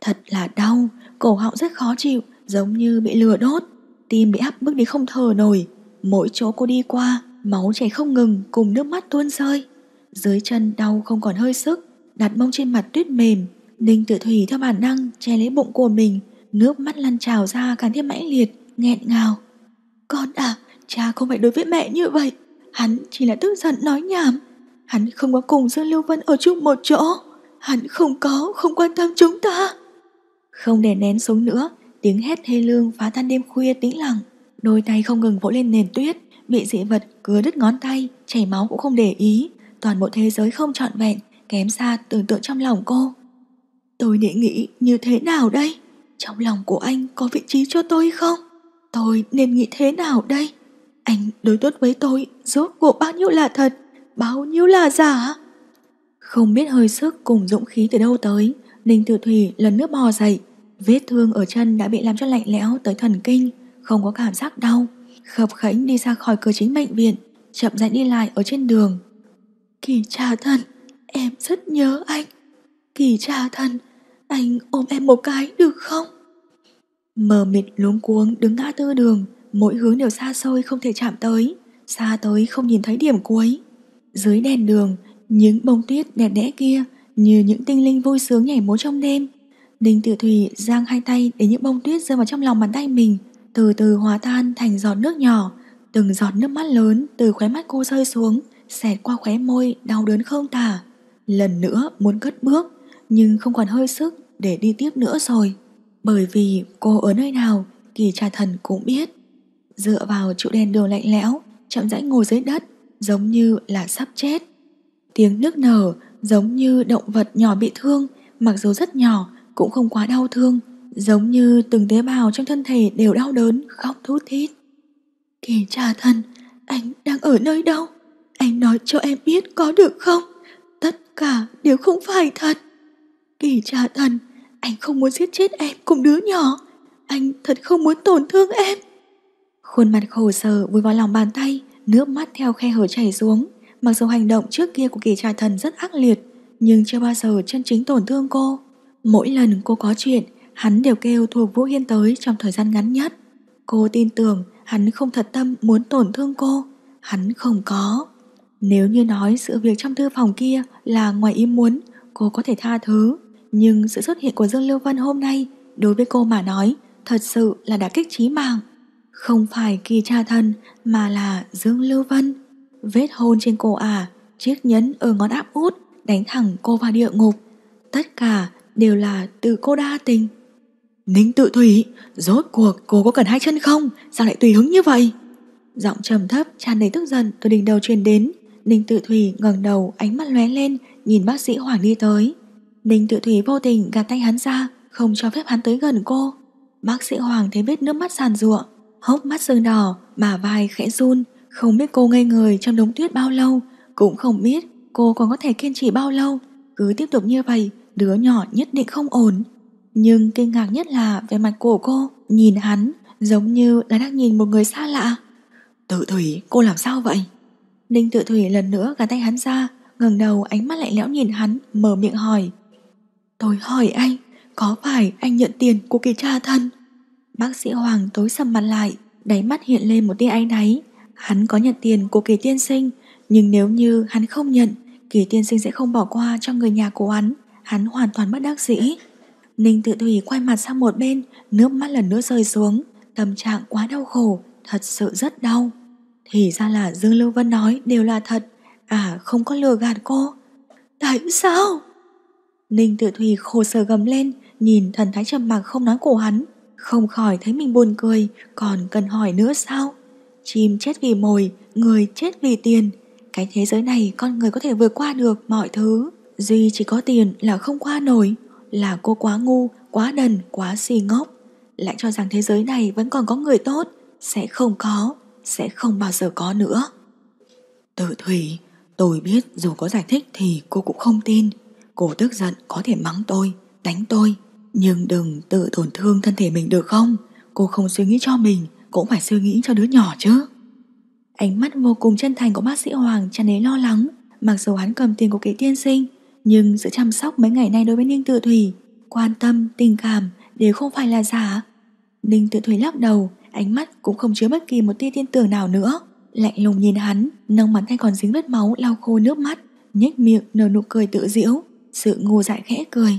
Thật là đau, cổ họng rất khó chịu, giống như bị lửa đốt, tim bị áp bức đến không thở nổi. Mỗi chỗ cô đi qua, máu chảy không ngừng cùng nước mắt tuôn rơi. Dưới chân đau không còn hơi sức, đặt mông trên mặt tuyết mềm, Ninh Tử Thủy theo bản năng che lấy bụng của mình, nước mắt lăn trào ra càng thêm mãnh liệt, nghẹn ngào. Con à, cha không phải đối với mẹ như vậy. Hắn chỉ là tức giận nói nhảm. Hắn không có cùng Dương Lưu Vân ở chung một chỗ. Hắn không có, không quan tâm chúng ta. Không để nén xuống nữa, tiếng hét thê lương phá tan đêm khuya tĩnh lặng. Đôi tay không ngừng vỗ lên nền tuyết, bị dị vật cứa đứt ngón tay, chảy máu cũng không để ý. Toàn bộ thế giới không trọn vẹn, kém xa tưởng tượng trong lòng cô. Tôi nghĩ nghĩ như thế nào đây? Trong lòng của anh có vị trí cho tôi không? Tôi nên nghĩ thế nào đây? Anh đối tốt với tôi rốt cuộc bao nhiêu là thật, bao nhiêu là giả? Không biết hơi sức cùng dũng khí từ đâu tới, Ninh Tử Thủy lần nước bò dậy. Vết thương ở chân đã bị làm cho lạnh lẽo tới thần kinh, không có cảm giác đau. Khập khánh đi ra khỏi cửa chính bệnh viện, chậm rãi đi lại ở trên đường. Kỳ trà thần, em rất nhớ anh. Kỳ trà thần, anh ôm em một cái được không? Mờ mịt luống cuống đứng ngã tư đường, mỗi hướng đều xa xôi không thể chạm tới, xa tới không nhìn thấy điểm cuối. Dưới đèn đường, những bông tuyết đẹp đẽ kia như những tinh linh vui sướng nhảy múa trong đêm. Đinh Tử Thủy giang hai tay để những bông tuyết rơi vào trong lòng bàn tay mình, từ từ hòa tan thành giọt nước nhỏ, từng giọt nước mắt lớn từ khóe mắt cô rơi xuống, xẹt qua khóe môi đau đớn không tả. Lần nữa muốn cất bước, nhưng không còn hơi sức để đi tiếp nữa rồi. Bởi vì cô ở nơi nào, kỳ trà thần cũng biết. Dựa vào trụ đèn đường lạnh lẽo, chậm rãi ngồi dưới đất, giống như là sắp chết. Tiếng nước nở giống như động vật nhỏ bị thương, mặc dù rất nhỏ cũng không quá đau thương, giống như từng tế bào trong thân thể đều đau đớn, khóc thút thít. Kỳ trà thần, anh đang ở nơi đâu? Anh nói cho em biết có được không? Tất cả đều không phải thật. Kỳ trả thần, anh không muốn giết chết em cùng đứa nhỏ. Anh thật không muốn tổn thương em. Khuôn mặt khổ sở vùi vào lòng bàn tay, nước mắt theo khe hở chảy xuống. Mặc dù hành động trước kia của kỳ Trà thần rất ác liệt, nhưng chưa bao giờ chân chính tổn thương cô. Mỗi lần cô có chuyện, hắn đều kêu thuộc Vũ Hiên tới trong thời gian ngắn nhất. Cô tin tưởng hắn không thật tâm muốn tổn thương cô, hắn không có. Nếu như nói sự việc trong thư phòng kia là ngoài ý muốn, cô có thể tha thứ, nhưng sự xuất hiện của Dương Lưu Vân hôm nay đối với cô mà nói thật sự là đã kích trí mạng. Không phải kỳ cha thân mà là Dương Lưu Vân. Vết hôn trên cổ à, chiếc nhẫn ở ngón áp út đánh thẳng cô vào địa ngục. Tất cả đều là từ cô đa tình. Ninh tự thủy, rốt cuộc cô có cần hai chân không? Sao lại tùy hứng như vậy? Giọng trầm thấp tràn đầy tức giận từ đỉnh đầu truyền đến. Ninh tự thủy ngẩng đầu ánh mắt lóe lên nhìn bác sĩ Hoàng đi tới. Ninh tự thủy vô tình gạt tay hắn ra Không cho phép hắn tới gần cô Bác sĩ Hoàng thấy vết nước mắt sàn ruộng Hốc mắt sưng đỏ Bả vai khẽ run Không biết cô ngây người trong đống tuyết bao lâu Cũng không biết cô còn có thể kiên trì bao lâu Cứ tiếp tục như vậy Đứa nhỏ nhất định không ổn Nhưng kinh ngạc nhất là về mặt của cô Nhìn hắn giống như là đang nhìn một người xa lạ Tự thủy cô làm sao vậy Ninh tự thủy lần nữa gạt tay hắn ra ngẩng đầu ánh mắt lạnh lẽo nhìn hắn mở miệng hỏi Tôi hỏi anh, có phải anh nhận tiền của kỳ cha thân? Bác sĩ Hoàng tối sầm mặt lại, đáy mắt hiện lên một tia áy náy. Hắn có nhận tiền của kỳ tiên sinh, nhưng nếu như hắn không nhận, kỳ tiên sinh sẽ không bỏ qua cho người nhà của hắn. Hắn hoàn toàn bất đắc dĩ. Ninh tự thủy quay mặt sang một bên, nước mắt lần nữa rơi xuống. Tâm trạng quá đau khổ, thật sự rất đau. Thì ra là Dương Lưu Vân nói đều là thật. À không có lừa gạt cô. Tại sao? Ninh Tử Thủy khổ sở gầm lên, nhìn thần thái trầm mặc không nói của hắn, không khỏi thấy mình buồn cười, còn cần hỏi nữa sao? Chim chết vì mồi, người chết vì tiền. Cái thế giới này con người có thể vượt qua được mọi thứ. Duy chỉ có tiền là không qua nổi, là cô quá ngu, quá đần, quá si ngốc. Lại cho rằng thế giới này vẫn còn có người tốt, sẽ không có, sẽ không bao giờ có nữa. Tự Thủy, tôi biết dù có giải thích thì cô cũng không tin. Cô tức giận có thể mắng tôi, đánh tôi, nhưng đừng tự tổn thương thân thể mình được không? Cô không suy nghĩ cho mình, cũng phải suy nghĩ cho đứa nhỏ chứ. Ánh mắt vô cùng chân thành của bác sĩ Hoàng tràn đầy lo lắng, mặc dù hắn cầm tiền của kỳ tiên sinh, nhưng sự chăm sóc mấy ngày nay đối với Ninh Tự Thủy, quan tâm, tình cảm đều không phải là giả. Ninh Tự Thủy lắc đầu, ánh mắt cũng không chứa bất kỳ một tia tin tưởng nào nữa. Lạnh lùng nhìn hắn, nâng mặt tay còn dính vết máu lau khô nước mắt, nhếch miệng nở nụ cười tự giễu. Sự ngu dại khẽ cười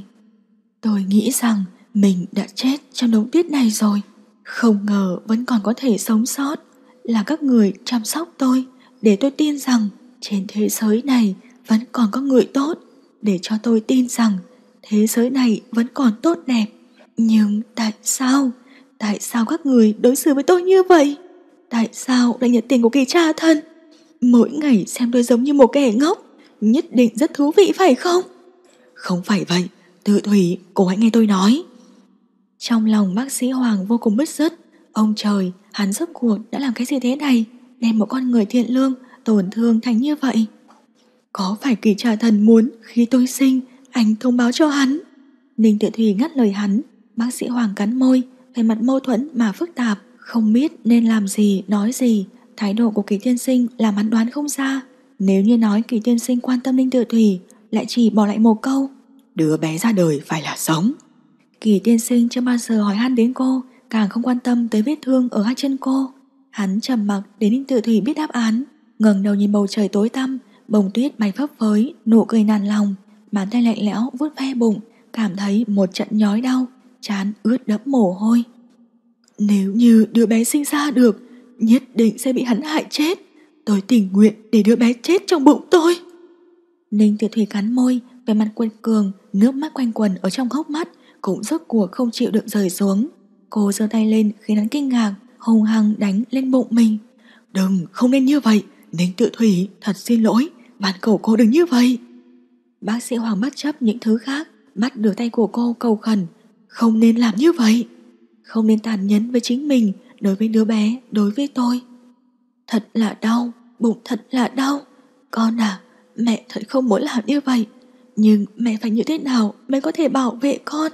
Tôi nghĩ rằng mình đã chết trong đống tuyết này rồi Không ngờ vẫn còn có thể sống sót Là các người chăm sóc tôi Để tôi tin rằng trên thế giới này vẫn còn có người tốt Để cho tôi tin rằng thế giới này vẫn còn tốt đẹp Nhưng tại sao? Tại sao các người đối xử với tôi như vậy? Tại sao lại nhận tiền của kỳ cha thân? Mỗi ngày xem tôi giống như một kẻ ngốc Nhất định rất thú vị phải không? Không phải vậy, tự thủy, cô hãy nghe tôi nói. Trong lòng bác sĩ Hoàng vô cùng bứt rứt. Ông trời, hắn rốt cuộc đã làm cái gì thế này? Đem một con người thiện lương, tổn thương thành như vậy. Có phải kỳ trà thần muốn khi tôi sinh, anh thông báo cho hắn? Ninh tự thủy ngắt lời hắn, bác sĩ Hoàng cắn môi, về mặt mâu thuẫn mà phức tạp, không biết nên làm gì, nói gì. Thái độ của kỳ tiên sinh làm hắn đoán không ra. Nếu như nói kỳ tiên sinh quan tâm Ninh tự thủy, lại chỉ bỏ lại một câu Đứa bé ra đời phải là sống Kỳ tiên sinh chưa bao giờ hỏi han đến cô Càng không quan tâm tới vết thương ở hai chân cô Hắn trầm mặc đến Ninh Tự Thủy biết đáp án ngẩng đầu nhìn bầu trời tối tăm Bông tuyết bay phấp phới Nụ cười nàn lòng Bàn tay lạnh lẽo vuốt ve bụng Cảm thấy một trận nhói đau Chán ướt đẫm mồ hôi Nếu như đứa bé sinh ra được Nhất định sẽ bị hắn hại chết Tôi tình nguyện để đứa bé chết trong bụng tôi Ninh Tiểu Thủy cắn môi, vẻ mặt quên cường, nước mắt quanh quần ở trong hốc mắt, cũng rốt cuộc không chịu được rời xuống. Cô giơ tay lên khiến hắn kinh ngạc, hùng hăng đánh lên bụng mình. Đừng, không nên như vậy, Ninh Tiểu Thủy, thật xin lỗi, bạn cầu cô đừng như vậy. Bác sĩ Hoàng bất chấp những thứ khác, bắt được tay của cô cầu khẩn, không nên làm như vậy. Không nên tàn nhẫn với chính mình, đối với đứa bé, đối với tôi. Thật là đau, bụng thật là đau. Con à, Mẹ thật không muốn làm như vậy Nhưng mẹ phải như thế nào Mới có thể bảo vệ con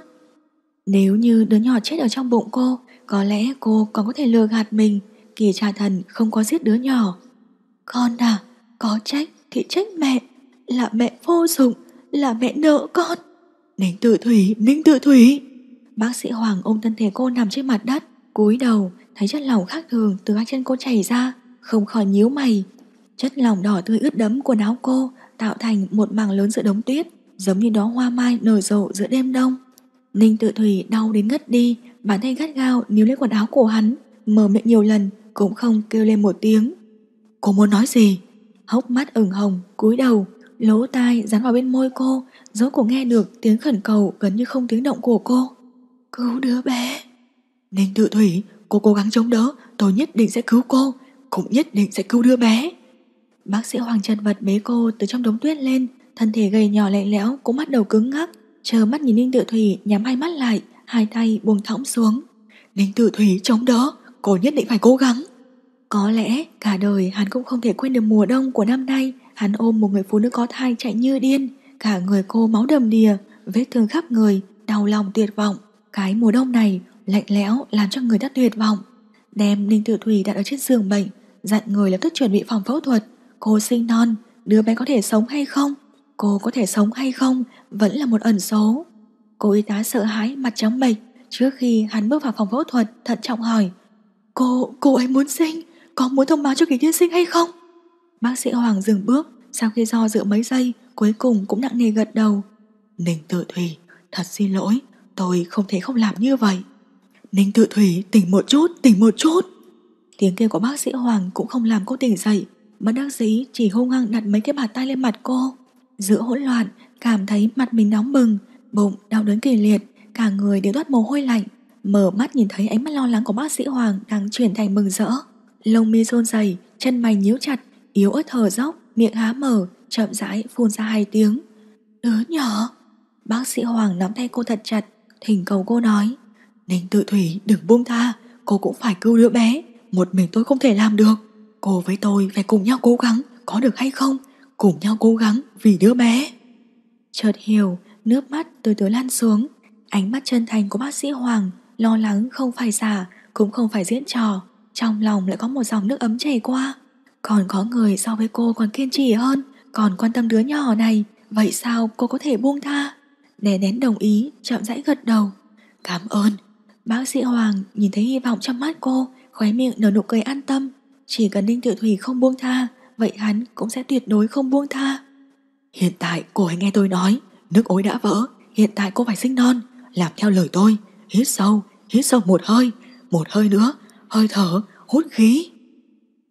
Nếu như đứa nhỏ chết ở trong bụng cô Có lẽ cô còn có thể lừa gạt mình Kỳ trà thần không có giết đứa nhỏ Con à Có trách thì trách mẹ Là mẹ vô dụng Là mẹ nợ con Ninh tự thủy, ninh tự thủy Bác sĩ Hoàng ôm thân thể cô nằm trên mặt đất cúi đầu thấy chất lỏng khác thường từ hai chân cô chảy ra không khỏi nhíu mày Chất lỏng đỏ tươi ướt đẫm quần áo cô tạo thành một mảng lớn giữa đống tuyết, giống như đó hoa mai nở rộ giữa đêm đông. Ninh tự thủy đau đến ngất đi, bàn tay gắt gao níu lấy quần áo của hắn, mở miệng nhiều lần cũng không kêu lên một tiếng. Cô muốn nói gì? Hốc mắt ửng hồng, cúi đầu, lỗ tai dán vào bên môi cô, dấu cổ nghe được tiếng khẩn cầu gần như không tiếng động của cô. Cứu đứa bé. Ninh tự thủy, cô cố gắng chống đỡ, tôi nhất định sẽ cứu cô, cũng nhất định sẽ cứu đứa bé. Bác sĩ Hoàng chật vật bế cô từ trong đống tuyết lên, thân thể gầy nhỏ lạnh lẽo cũng bắt đầu cứng ngắc, chờ mắt nhìn Ninh Tự Thủy nhắm hai mắt lại, hai tay buông thõng xuống. Ninh Tự Thủy chống đó, cô nhất định phải cố gắng. Có lẽ cả đời hắn cũng không thể quên được mùa đông của năm nay, hắn ôm một người phụ nữ có thai chạy như điên, cả người cô máu đầm đìa, vết thương khắp người, đau lòng tuyệt vọng. Cái mùa đông này lạnh lẽo làm cho người ta tuyệt vọng. Đem Ninh Tự Thủy đặt ở trên giường bệnh, dặn người lập tức chuẩn bị phòng phẫu thuật cô sinh non, đứa bé có thể sống hay không, cô có thể sống hay không vẫn là một ẩn số. Cô y tá sợ hãi mặt trắng bệch trước khi hắn bước vào phòng phẫu thuật thận trọng hỏi Cô, cô ấy muốn sinh, có muốn thông báo cho kỳ thiên sinh hay không? Bác sĩ Hoàng dừng bước sau khi do dự mấy giây cuối cùng cũng nặng nề gật đầu. Ninh tự thủy, thật xin lỗi, tôi không thể không làm như vậy. Ninh tự thủy tỉnh một chút, tỉnh một chút. Tiếng kêu của bác sĩ Hoàng cũng không làm cô tỉnh dậy Bác đắc dí chỉ hung hăng đặt mấy cái bàn tay lên mặt cô Giữa hỗn loạn Cảm thấy mặt mình nóng bừng Bụng đau đớn kỳ liệt Cả người đều toát mồ hôi lạnh Mở mắt nhìn thấy ánh mắt lo lắng của bác sĩ Hoàng Đang chuyển thành mừng rỡ Lông mi rôn dày, chân mày nhíu chặt Yếu ớt thở dốc, miệng há mở Chậm rãi phun ra hai tiếng Đứa nhỏ Bác sĩ Hoàng nắm tay cô thật chặt Thỉnh cầu cô nói Ninh tự thủy đừng buông tha Cô cũng phải cứu đứa bé Một mình tôi không thể làm được Cô với tôi phải cùng nhau cố gắng Có được hay không Cùng nhau cố gắng vì đứa bé Chợt hiểu Nước mắt tôi tới lan xuống Ánh mắt chân thành của bác sĩ Hoàng Lo lắng không phải giả Cũng không phải diễn trò Trong lòng lại có một dòng nước ấm chảy qua Còn có người so với cô còn kiên trì hơn Còn quan tâm đứa nhỏ này Vậy sao cô có thể buông tha Đè nén đồng ý chậm rãi gật đầu Cảm ơn Bác sĩ Hoàng nhìn thấy hy vọng trong mắt cô Khóe miệng nở nụ cười an tâm chỉ cần Ninh Tiểu Thủy không buông tha Vậy hắn cũng sẽ tuyệt đối không buông tha Hiện tại cô hãy nghe tôi nói Nước ối đã vỡ Hiện tại cô phải sinh non Làm theo lời tôi Hít sâu Hít sâu một hơi Một hơi nữa Hơi thở Hút khí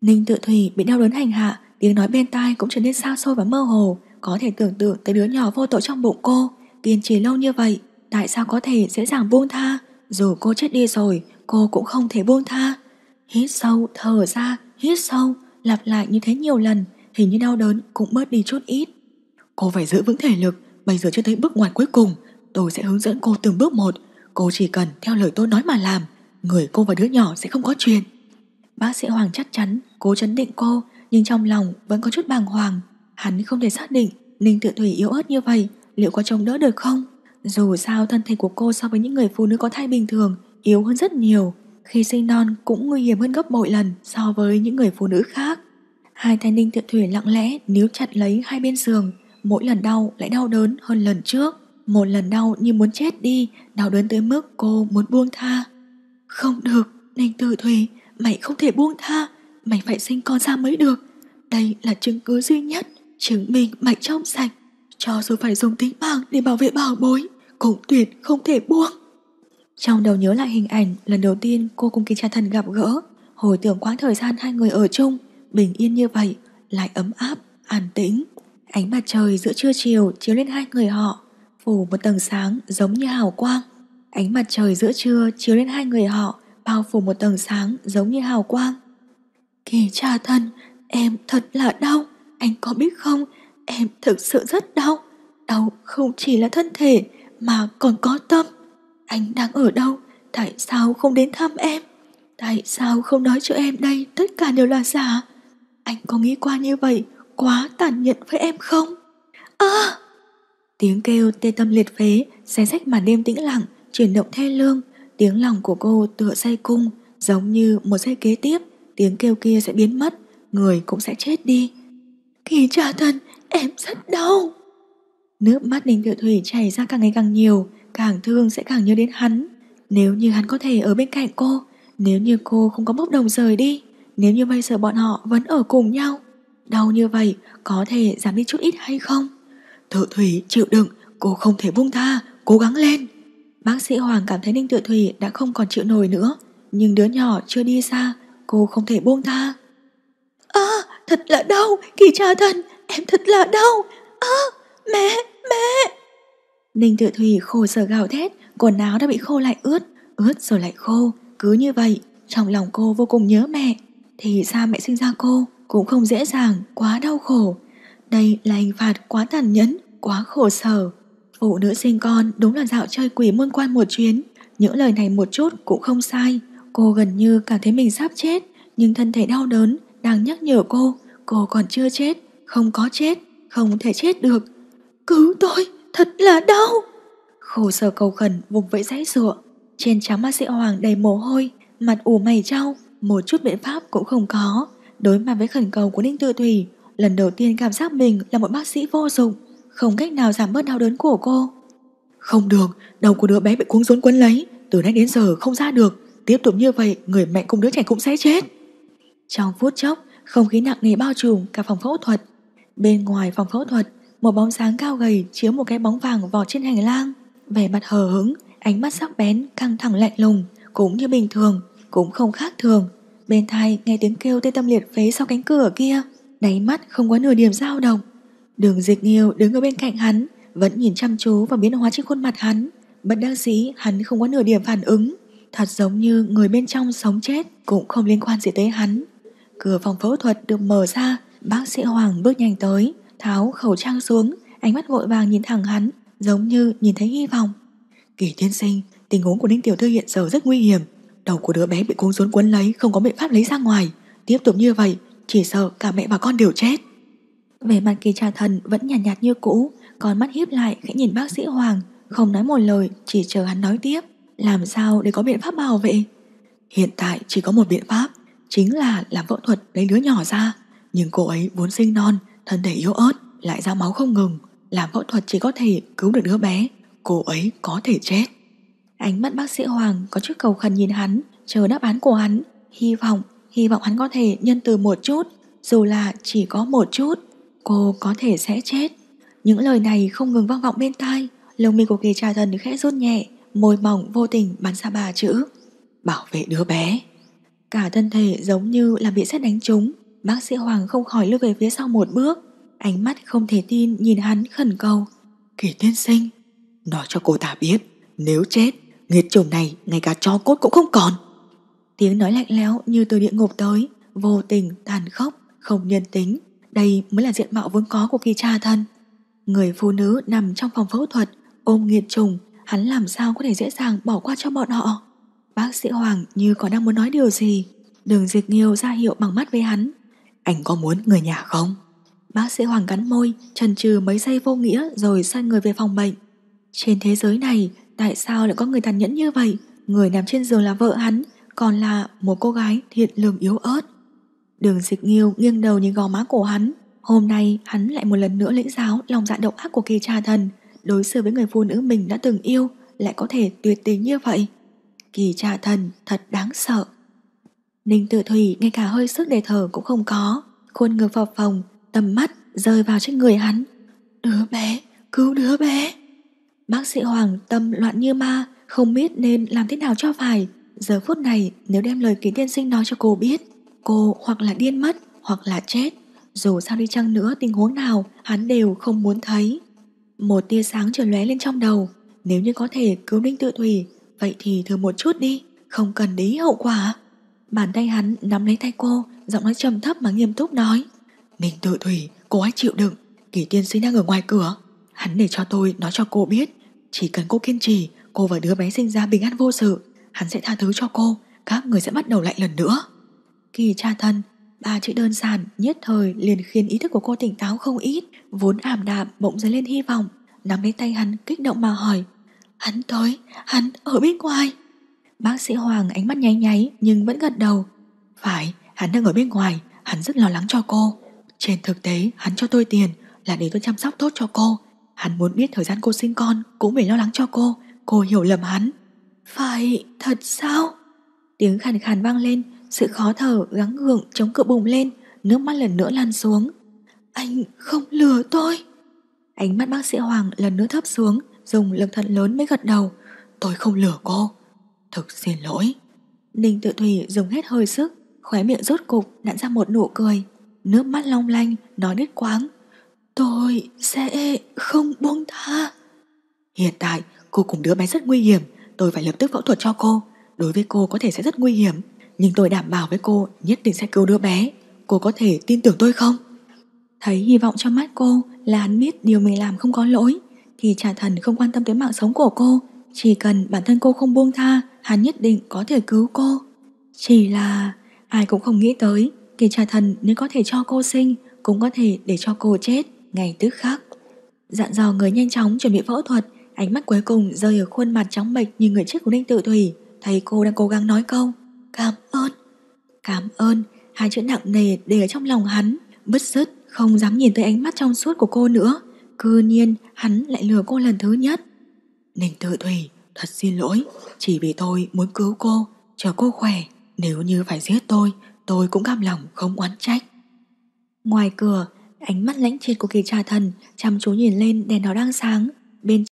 Ninh tự Thủy bị đau đớn hành hạ Tiếng nói bên tai cũng trở nên xa xôi và mơ hồ Có thể tưởng tượng tới đứa nhỏ vô tội trong bụng cô Kiên trì lâu như vậy Tại sao có thể dễ dàng buông tha Dù cô chết đi rồi Cô cũng không thể buông tha Hít sâu thở ra hít sâu, lặp lại như thế nhiều lần, hình như đau đớn cũng bớt đi chút ít. Cô phải giữ vững thể lực, bây giờ chưa thấy bước ngoặt cuối cùng, tôi sẽ hướng dẫn cô từng bước một. Cô chỉ cần theo lời tôi nói mà làm, người cô và đứa nhỏ sẽ không có chuyện. Bác sĩ Hoàng chắc chắn cố chấn định cô, nhưng trong lòng vẫn có chút bàng hoàng. Hắn không thể xác định Ninh Tự Thủy yếu ớt như vậy liệu có chống đỡ được không? Dù sao thân thể của cô so với những người phụ nữ có thai bình thường yếu hơn rất nhiều, khi sinh non cũng nguy hiểm hơn gấp bội lần so với những người phụ nữ khác. Hai tay Ninh Thiệu Thủy lặng lẽ níu chặt lấy hai bên giường, mỗi lần đau lại đau đớn hơn lần trước. Một lần đau như muốn chết đi, đau đớn tới mức cô muốn buông tha. Không được, Ninh Tử Thủy, mày không thể buông tha, mày phải sinh con ra mới được. Đây là chứng cứ duy nhất, chứng minh mày trong sạch. Cho dù phải dùng tính mạng để bảo vệ bảo bối, cũng tuyệt không thể buông. Trong đầu nhớ lại hình ảnh lần đầu tiên cô cùng kỳ cha thần gặp gỡ, hồi tưởng quãng thời gian hai người ở chung, bình yên như vậy, lại ấm áp, an tĩnh. Ánh mặt trời giữa trưa chiều chiếu lên hai người họ, phủ một tầng sáng giống như hào quang. Ánh mặt trời giữa trưa chiếu lên hai người họ, bao phủ một tầng sáng giống như hào quang. Kỳ cha thân, em thật là đau, anh có biết không, em thực sự rất đau. Đau không chỉ là thân thể mà còn có tâm. Anh đang ở đâu? Tại sao không đến thăm em? Tại sao không nói cho em đây tất cả đều là giả? Anh có nghĩ qua như vậy quá tàn nhẫn với em không? À! Tiếng kêu tê tâm liệt phế, xé rách màn đêm tĩnh lặng, chuyển động thê lương. Tiếng lòng của cô tựa dây cung, giống như một giây kế tiếp, tiếng kêu kia sẽ biến mất, người cũng sẽ chết đi. Kỳ trả thần, em rất đau. Nước mắt Ninh Tự Thủy chảy ra càng ngày càng nhiều, càng thương sẽ càng nhớ đến hắn. Nếu như hắn có thể ở bên cạnh cô, nếu như cô không có bốc đồng rời đi, nếu như bây giờ bọn họ vẫn ở cùng nhau, đau như vậy có thể giảm đi chút ít hay không? Tự thủy chịu đựng, cô không thể buông tha, cố gắng lên. Bác sĩ Hoàng cảm thấy Ninh Tự Thủy đã không còn chịu nổi nữa, nhưng đứa nhỏ chưa đi xa, cô không thể buông tha. À, thật là đau, kỳ cha thần, em thật là đau. À, mẹ, mẹ. Ninh Tự Thủy khổ sở gào thét, quần áo đã bị khô lại ướt, ướt rồi lại khô, cứ như vậy, trong lòng cô vô cùng nhớ mẹ. Thì ra mẹ sinh ra cô cũng không dễ dàng, quá đau khổ. Đây là hình phạt quá tàn nhẫn, quá khổ sở. Phụ nữ sinh con đúng là dạo chơi quỷ môn quan một chuyến, những lời này một chút cũng không sai. Cô gần như cảm thấy mình sắp chết, nhưng thân thể đau đớn đang nhắc nhở cô, cô còn chưa chết, không có chết, không thể chết được. Cứu tôi! thật là đau. Khổ sở cầu khẩn vùng vẫy dãy dụa, trên trán bác sĩ Hoàng đầy mồ hôi, mặt ủ mày trao, một chút biện pháp cũng không có. Đối mặt với khẩn cầu của Ninh Tự Thủy, lần đầu tiên cảm giác mình là một bác sĩ vô dụng, không cách nào giảm bớt đau đớn của cô. Không được, đầu của đứa bé bị cuống rốn quấn lấy, từ nay đến giờ không ra được, tiếp tục như vậy người mẹ cùng đứa trẻ cũng sẽ chết. Trong phút chốc, không khí nặng nề bao trùm cả phòng phẫu thuật. Bên ngoài phòng phẫu thuật, một bóng sáng cao gầy chiếu một cái bóng vàng vọt trên hành lang. Vẻ mặt hờ hứng, ánh mắt sắc bén, căng thẳng lạnh lùng, cũng như bình thường, cũng không khác thường. Bên tai nghe tiếng kêu tên tâm liệt phế sau cánh cửa kia, đáy mắt không có nửa điểm dao động. Đường dịch nghiêu đứng ở bên cạnh hắn, vẫn nhìn chăm chú vào biến hóa trên khuôn mặt hắn. Bất đắc sĩ hắn không có nửa điểm phản ứng, thật giống như người bên trong sống chết cũng không liên quan gì tới hắn. Cửa phòng phẫu thuật được mở ra, bác sĩ Hoàng bước nhanh tới, Tháo khẩu trang xuống, ánh mắt vội vàng nhìn thẳng hắn, giống như nhìn thấy hy vọng. Kỳ tiên sinh, tình huống của Ninh Tiểu Thư hiện giờ rất nguy hiểm. Đầu của đứa bé bị cuốn xuống cuốn lấy, không có biện pháp lấy ra ngoài. Tiếp tục như vậy, chỉ sợ cả mẹ và con đều chết. Về mặt kỳ trà thần vẫn nhàn nhạt, nhạt như cũ, còn mắt hiếp lại khẽ nhìn bác sĩ Hoàng, không nói một lời, chỉ chờ hắn nói tiếp. Làm sao để có biện pháp bảo vệ? Hiện tại chỉ có một biện pháp, chính là làm phẫu thuật lấy đứa nhỏ ra. Nhưng cô ấy vốn sinh non, thân thể yếu ớt lại ra máu không ngừng, làm phẫu thuật chỉ có thể cứu được đứa bé, cô ấy có thể chết. Ánh mắt bác sĩ Hoàng có chút cầu khẩn nhìn hắn, chờ đáp án của hắn, hy vọng, hy vọng hắn có thể nhân từ một chút, dù là chỉ có một chút, cô có thể sẽ chết. Những lời này không ngừng vang vọng bên tai, lông mi của kỳ trà thần khẽ rút nhẹ, môi mỏng vô tình bắn ra ba chữ. Bảo vệ đứa bé. Cả thân thể giống như là bị xét đánh trúng, Bác sĩ Hoàng không khỏi lùi về phía sau một bước Ánh mắt không thể tin nhìn hắn khẩn cầu Kỳ tiên sinh Nói cho cô ta biết Nếu chết Nghiệt chủng này ngay cả cho cốt cũng không còn Tiếng nói lạnh lẽo như từ địa ngục tới Vô tình, tàn khốc, không nhân tính Đây mới là diện mạo vốn có của kỳ cha thân Người phụ nữ nằm trong phòng phẫu thuật Ôm nghiệt trùng Hắn làm sao có thể dễ dàng bỏ qua cho bọn họ Bác sĩ Hoàng như còn đang muốn nói điều gì Đường dịch nghiêu ra hiệu bằng mắt với hắn anh có muốn người nhà không? Bác sĩ Hoàng cắn môi, trần trừ mấy giây vô nghĩa rồi xoay người về phòng bệnh. Trên thế giới này, tại sao lại có người tàn nhẫn như vậy? Người nằm trên giường là vợ hắn, còn là một cô gái thiện lương yếu ớt. Đường dịch nghiêu nghiêng đầu nhìn gò má của hắn. Hôm nay hắn lại một lần nữa lĩnh giáo lòng dạ độc ác của kỳ trà thần, đối xử với người phụ nữ mình đã từng yêu lại có thể tuyệt tình như vậy. Kỳ trà thần thật đáng sợ. Ninh Tử Thủy ngay cả hơi sức để thở cũng không có, khuôn ngược vào phòng, tầm mắt rơi vào trên người hắn. Đứa bé, cứu đứa bé. Bác sĩ Hoàng tâm loạn như ma, không biết nên làm thế nào cho phải. Giờ phút này nếu đem lời kỳ tiên sinh nói cho cô biết, cô hoặc là điên mất hoặc là chết. Dù sao đi chăng nữa tình huống nào hắn đều không muốn thấy. Một tia sáng trở lóe lên trong đầu, nếu như có thể cứu Ninh Tự Thủy, vậy thì thử một chút đi, không cần lý hậu quả. Bàn tay hắn nắm lấy tay cô Giọng nói trầm thấp mà nghiêm túc nói Mình tự thủy, cô hãy chịu đựng Kỳ tiên sinh đang ở ngoài cửa Hắn để cho tôi nói cho cô biết Chỉ cần cô kiên trì, cô và đứa bé sinh ra bình an vô sự Hắn sẽ tha thứ cho cô Các người sẽ bắt đầu lại lần nữa Kỳ cha thân, ba chữ đơn giản Nhất thời liền khiến ý thức của cô tỉnh táo không ít Vốn ảm đạm bỗng dấy lên hy vọng Nắm lấy tay hắn kích động mà hỏi Hắn tới, hắn ở bên ngoài Bác sĩ Hoàng ánh mắt nháy nháy nhưng vẫn gật đầu. Phải, hắn đang ở bên ngoài, hắn rất lo lắng cho cô. Trên thực tế, hắn cho tôi tiền là để tôi chăm sóc tốt cho cô. Hắn muốn biết thời gian cô sinh con cũng để lo lắng cho cô. Cô hiểu lầm hắn. Phải, thật sao? Tiếng khàn khàn vang lên, sự khó thở gắng gượng chống cự bùng lên, nước mắt lần nữa lan xuống. Anh không lừa tôi. Ánh mắt bác sĩ Hoàng lần nữa thấp xuống, dùng lực thật lớn mới gật đầu. Tôi không lừa cô. Thực xin lỗi. Ninh tự thủy dùng hết hơi sức, khóe miệng rốt cục nặn ra một nụ cười. Nước mắt long lanh, nói đứt quáng. Tôi sẽ không buông tha. Hiện tại, cô cùng đứa bé rất nguy hiểm. Tôi phải lập tức phẫu thuật cho cô. Đối với cô có thể sẽ rất nguy hiểm. Nhưng tôi đảm bảo với cô nhất định sẽ cứu đứa bé. Cô có thể tin tưởng tôi không? Thấy hy vọng trong mắt cô là hắn biết điều mình làm không có lỗi thì trả thần không quan tâm tới mạng sống của cô chỉ cần bản thân cô không buông tha, hắn nhất định có thể cứu cô. Chỉ là ai cũng không nghĩ tới, kỳ trà thần nếu có thể cho cô sinh, cũng có thể để cho cô chết ngày tức khắc. Dặn dò người nhanh chóng chuẩn bị phẫu thuật, ánh mắt cuối cùng rơi ở khuôn mặt trắng bệch như người chết của Ninh Tự Thủy, thấy cô đang cố gắng nói câu cảm ơn. Cảm ơn, hai chữ nặng nề để ở trong lòng hắn, bứt rứt, không dám nhìn tới ánh mắt trong suốt của cô nữa. cư nhiên, hắn lại lừa cô lần thứ nhất. Ninh tự thủy, thật xin lỗi, chỉ vì tôi muốn cứu cô, chờ cô khỏe, nếu như phải giết tôi, tôi cũng cam lòng không oán trách. Ngoài cửa, ánh mắt lãnh triệt của kỳ trà thần chăm chú nhìn lên đèn đó đang sáng, bên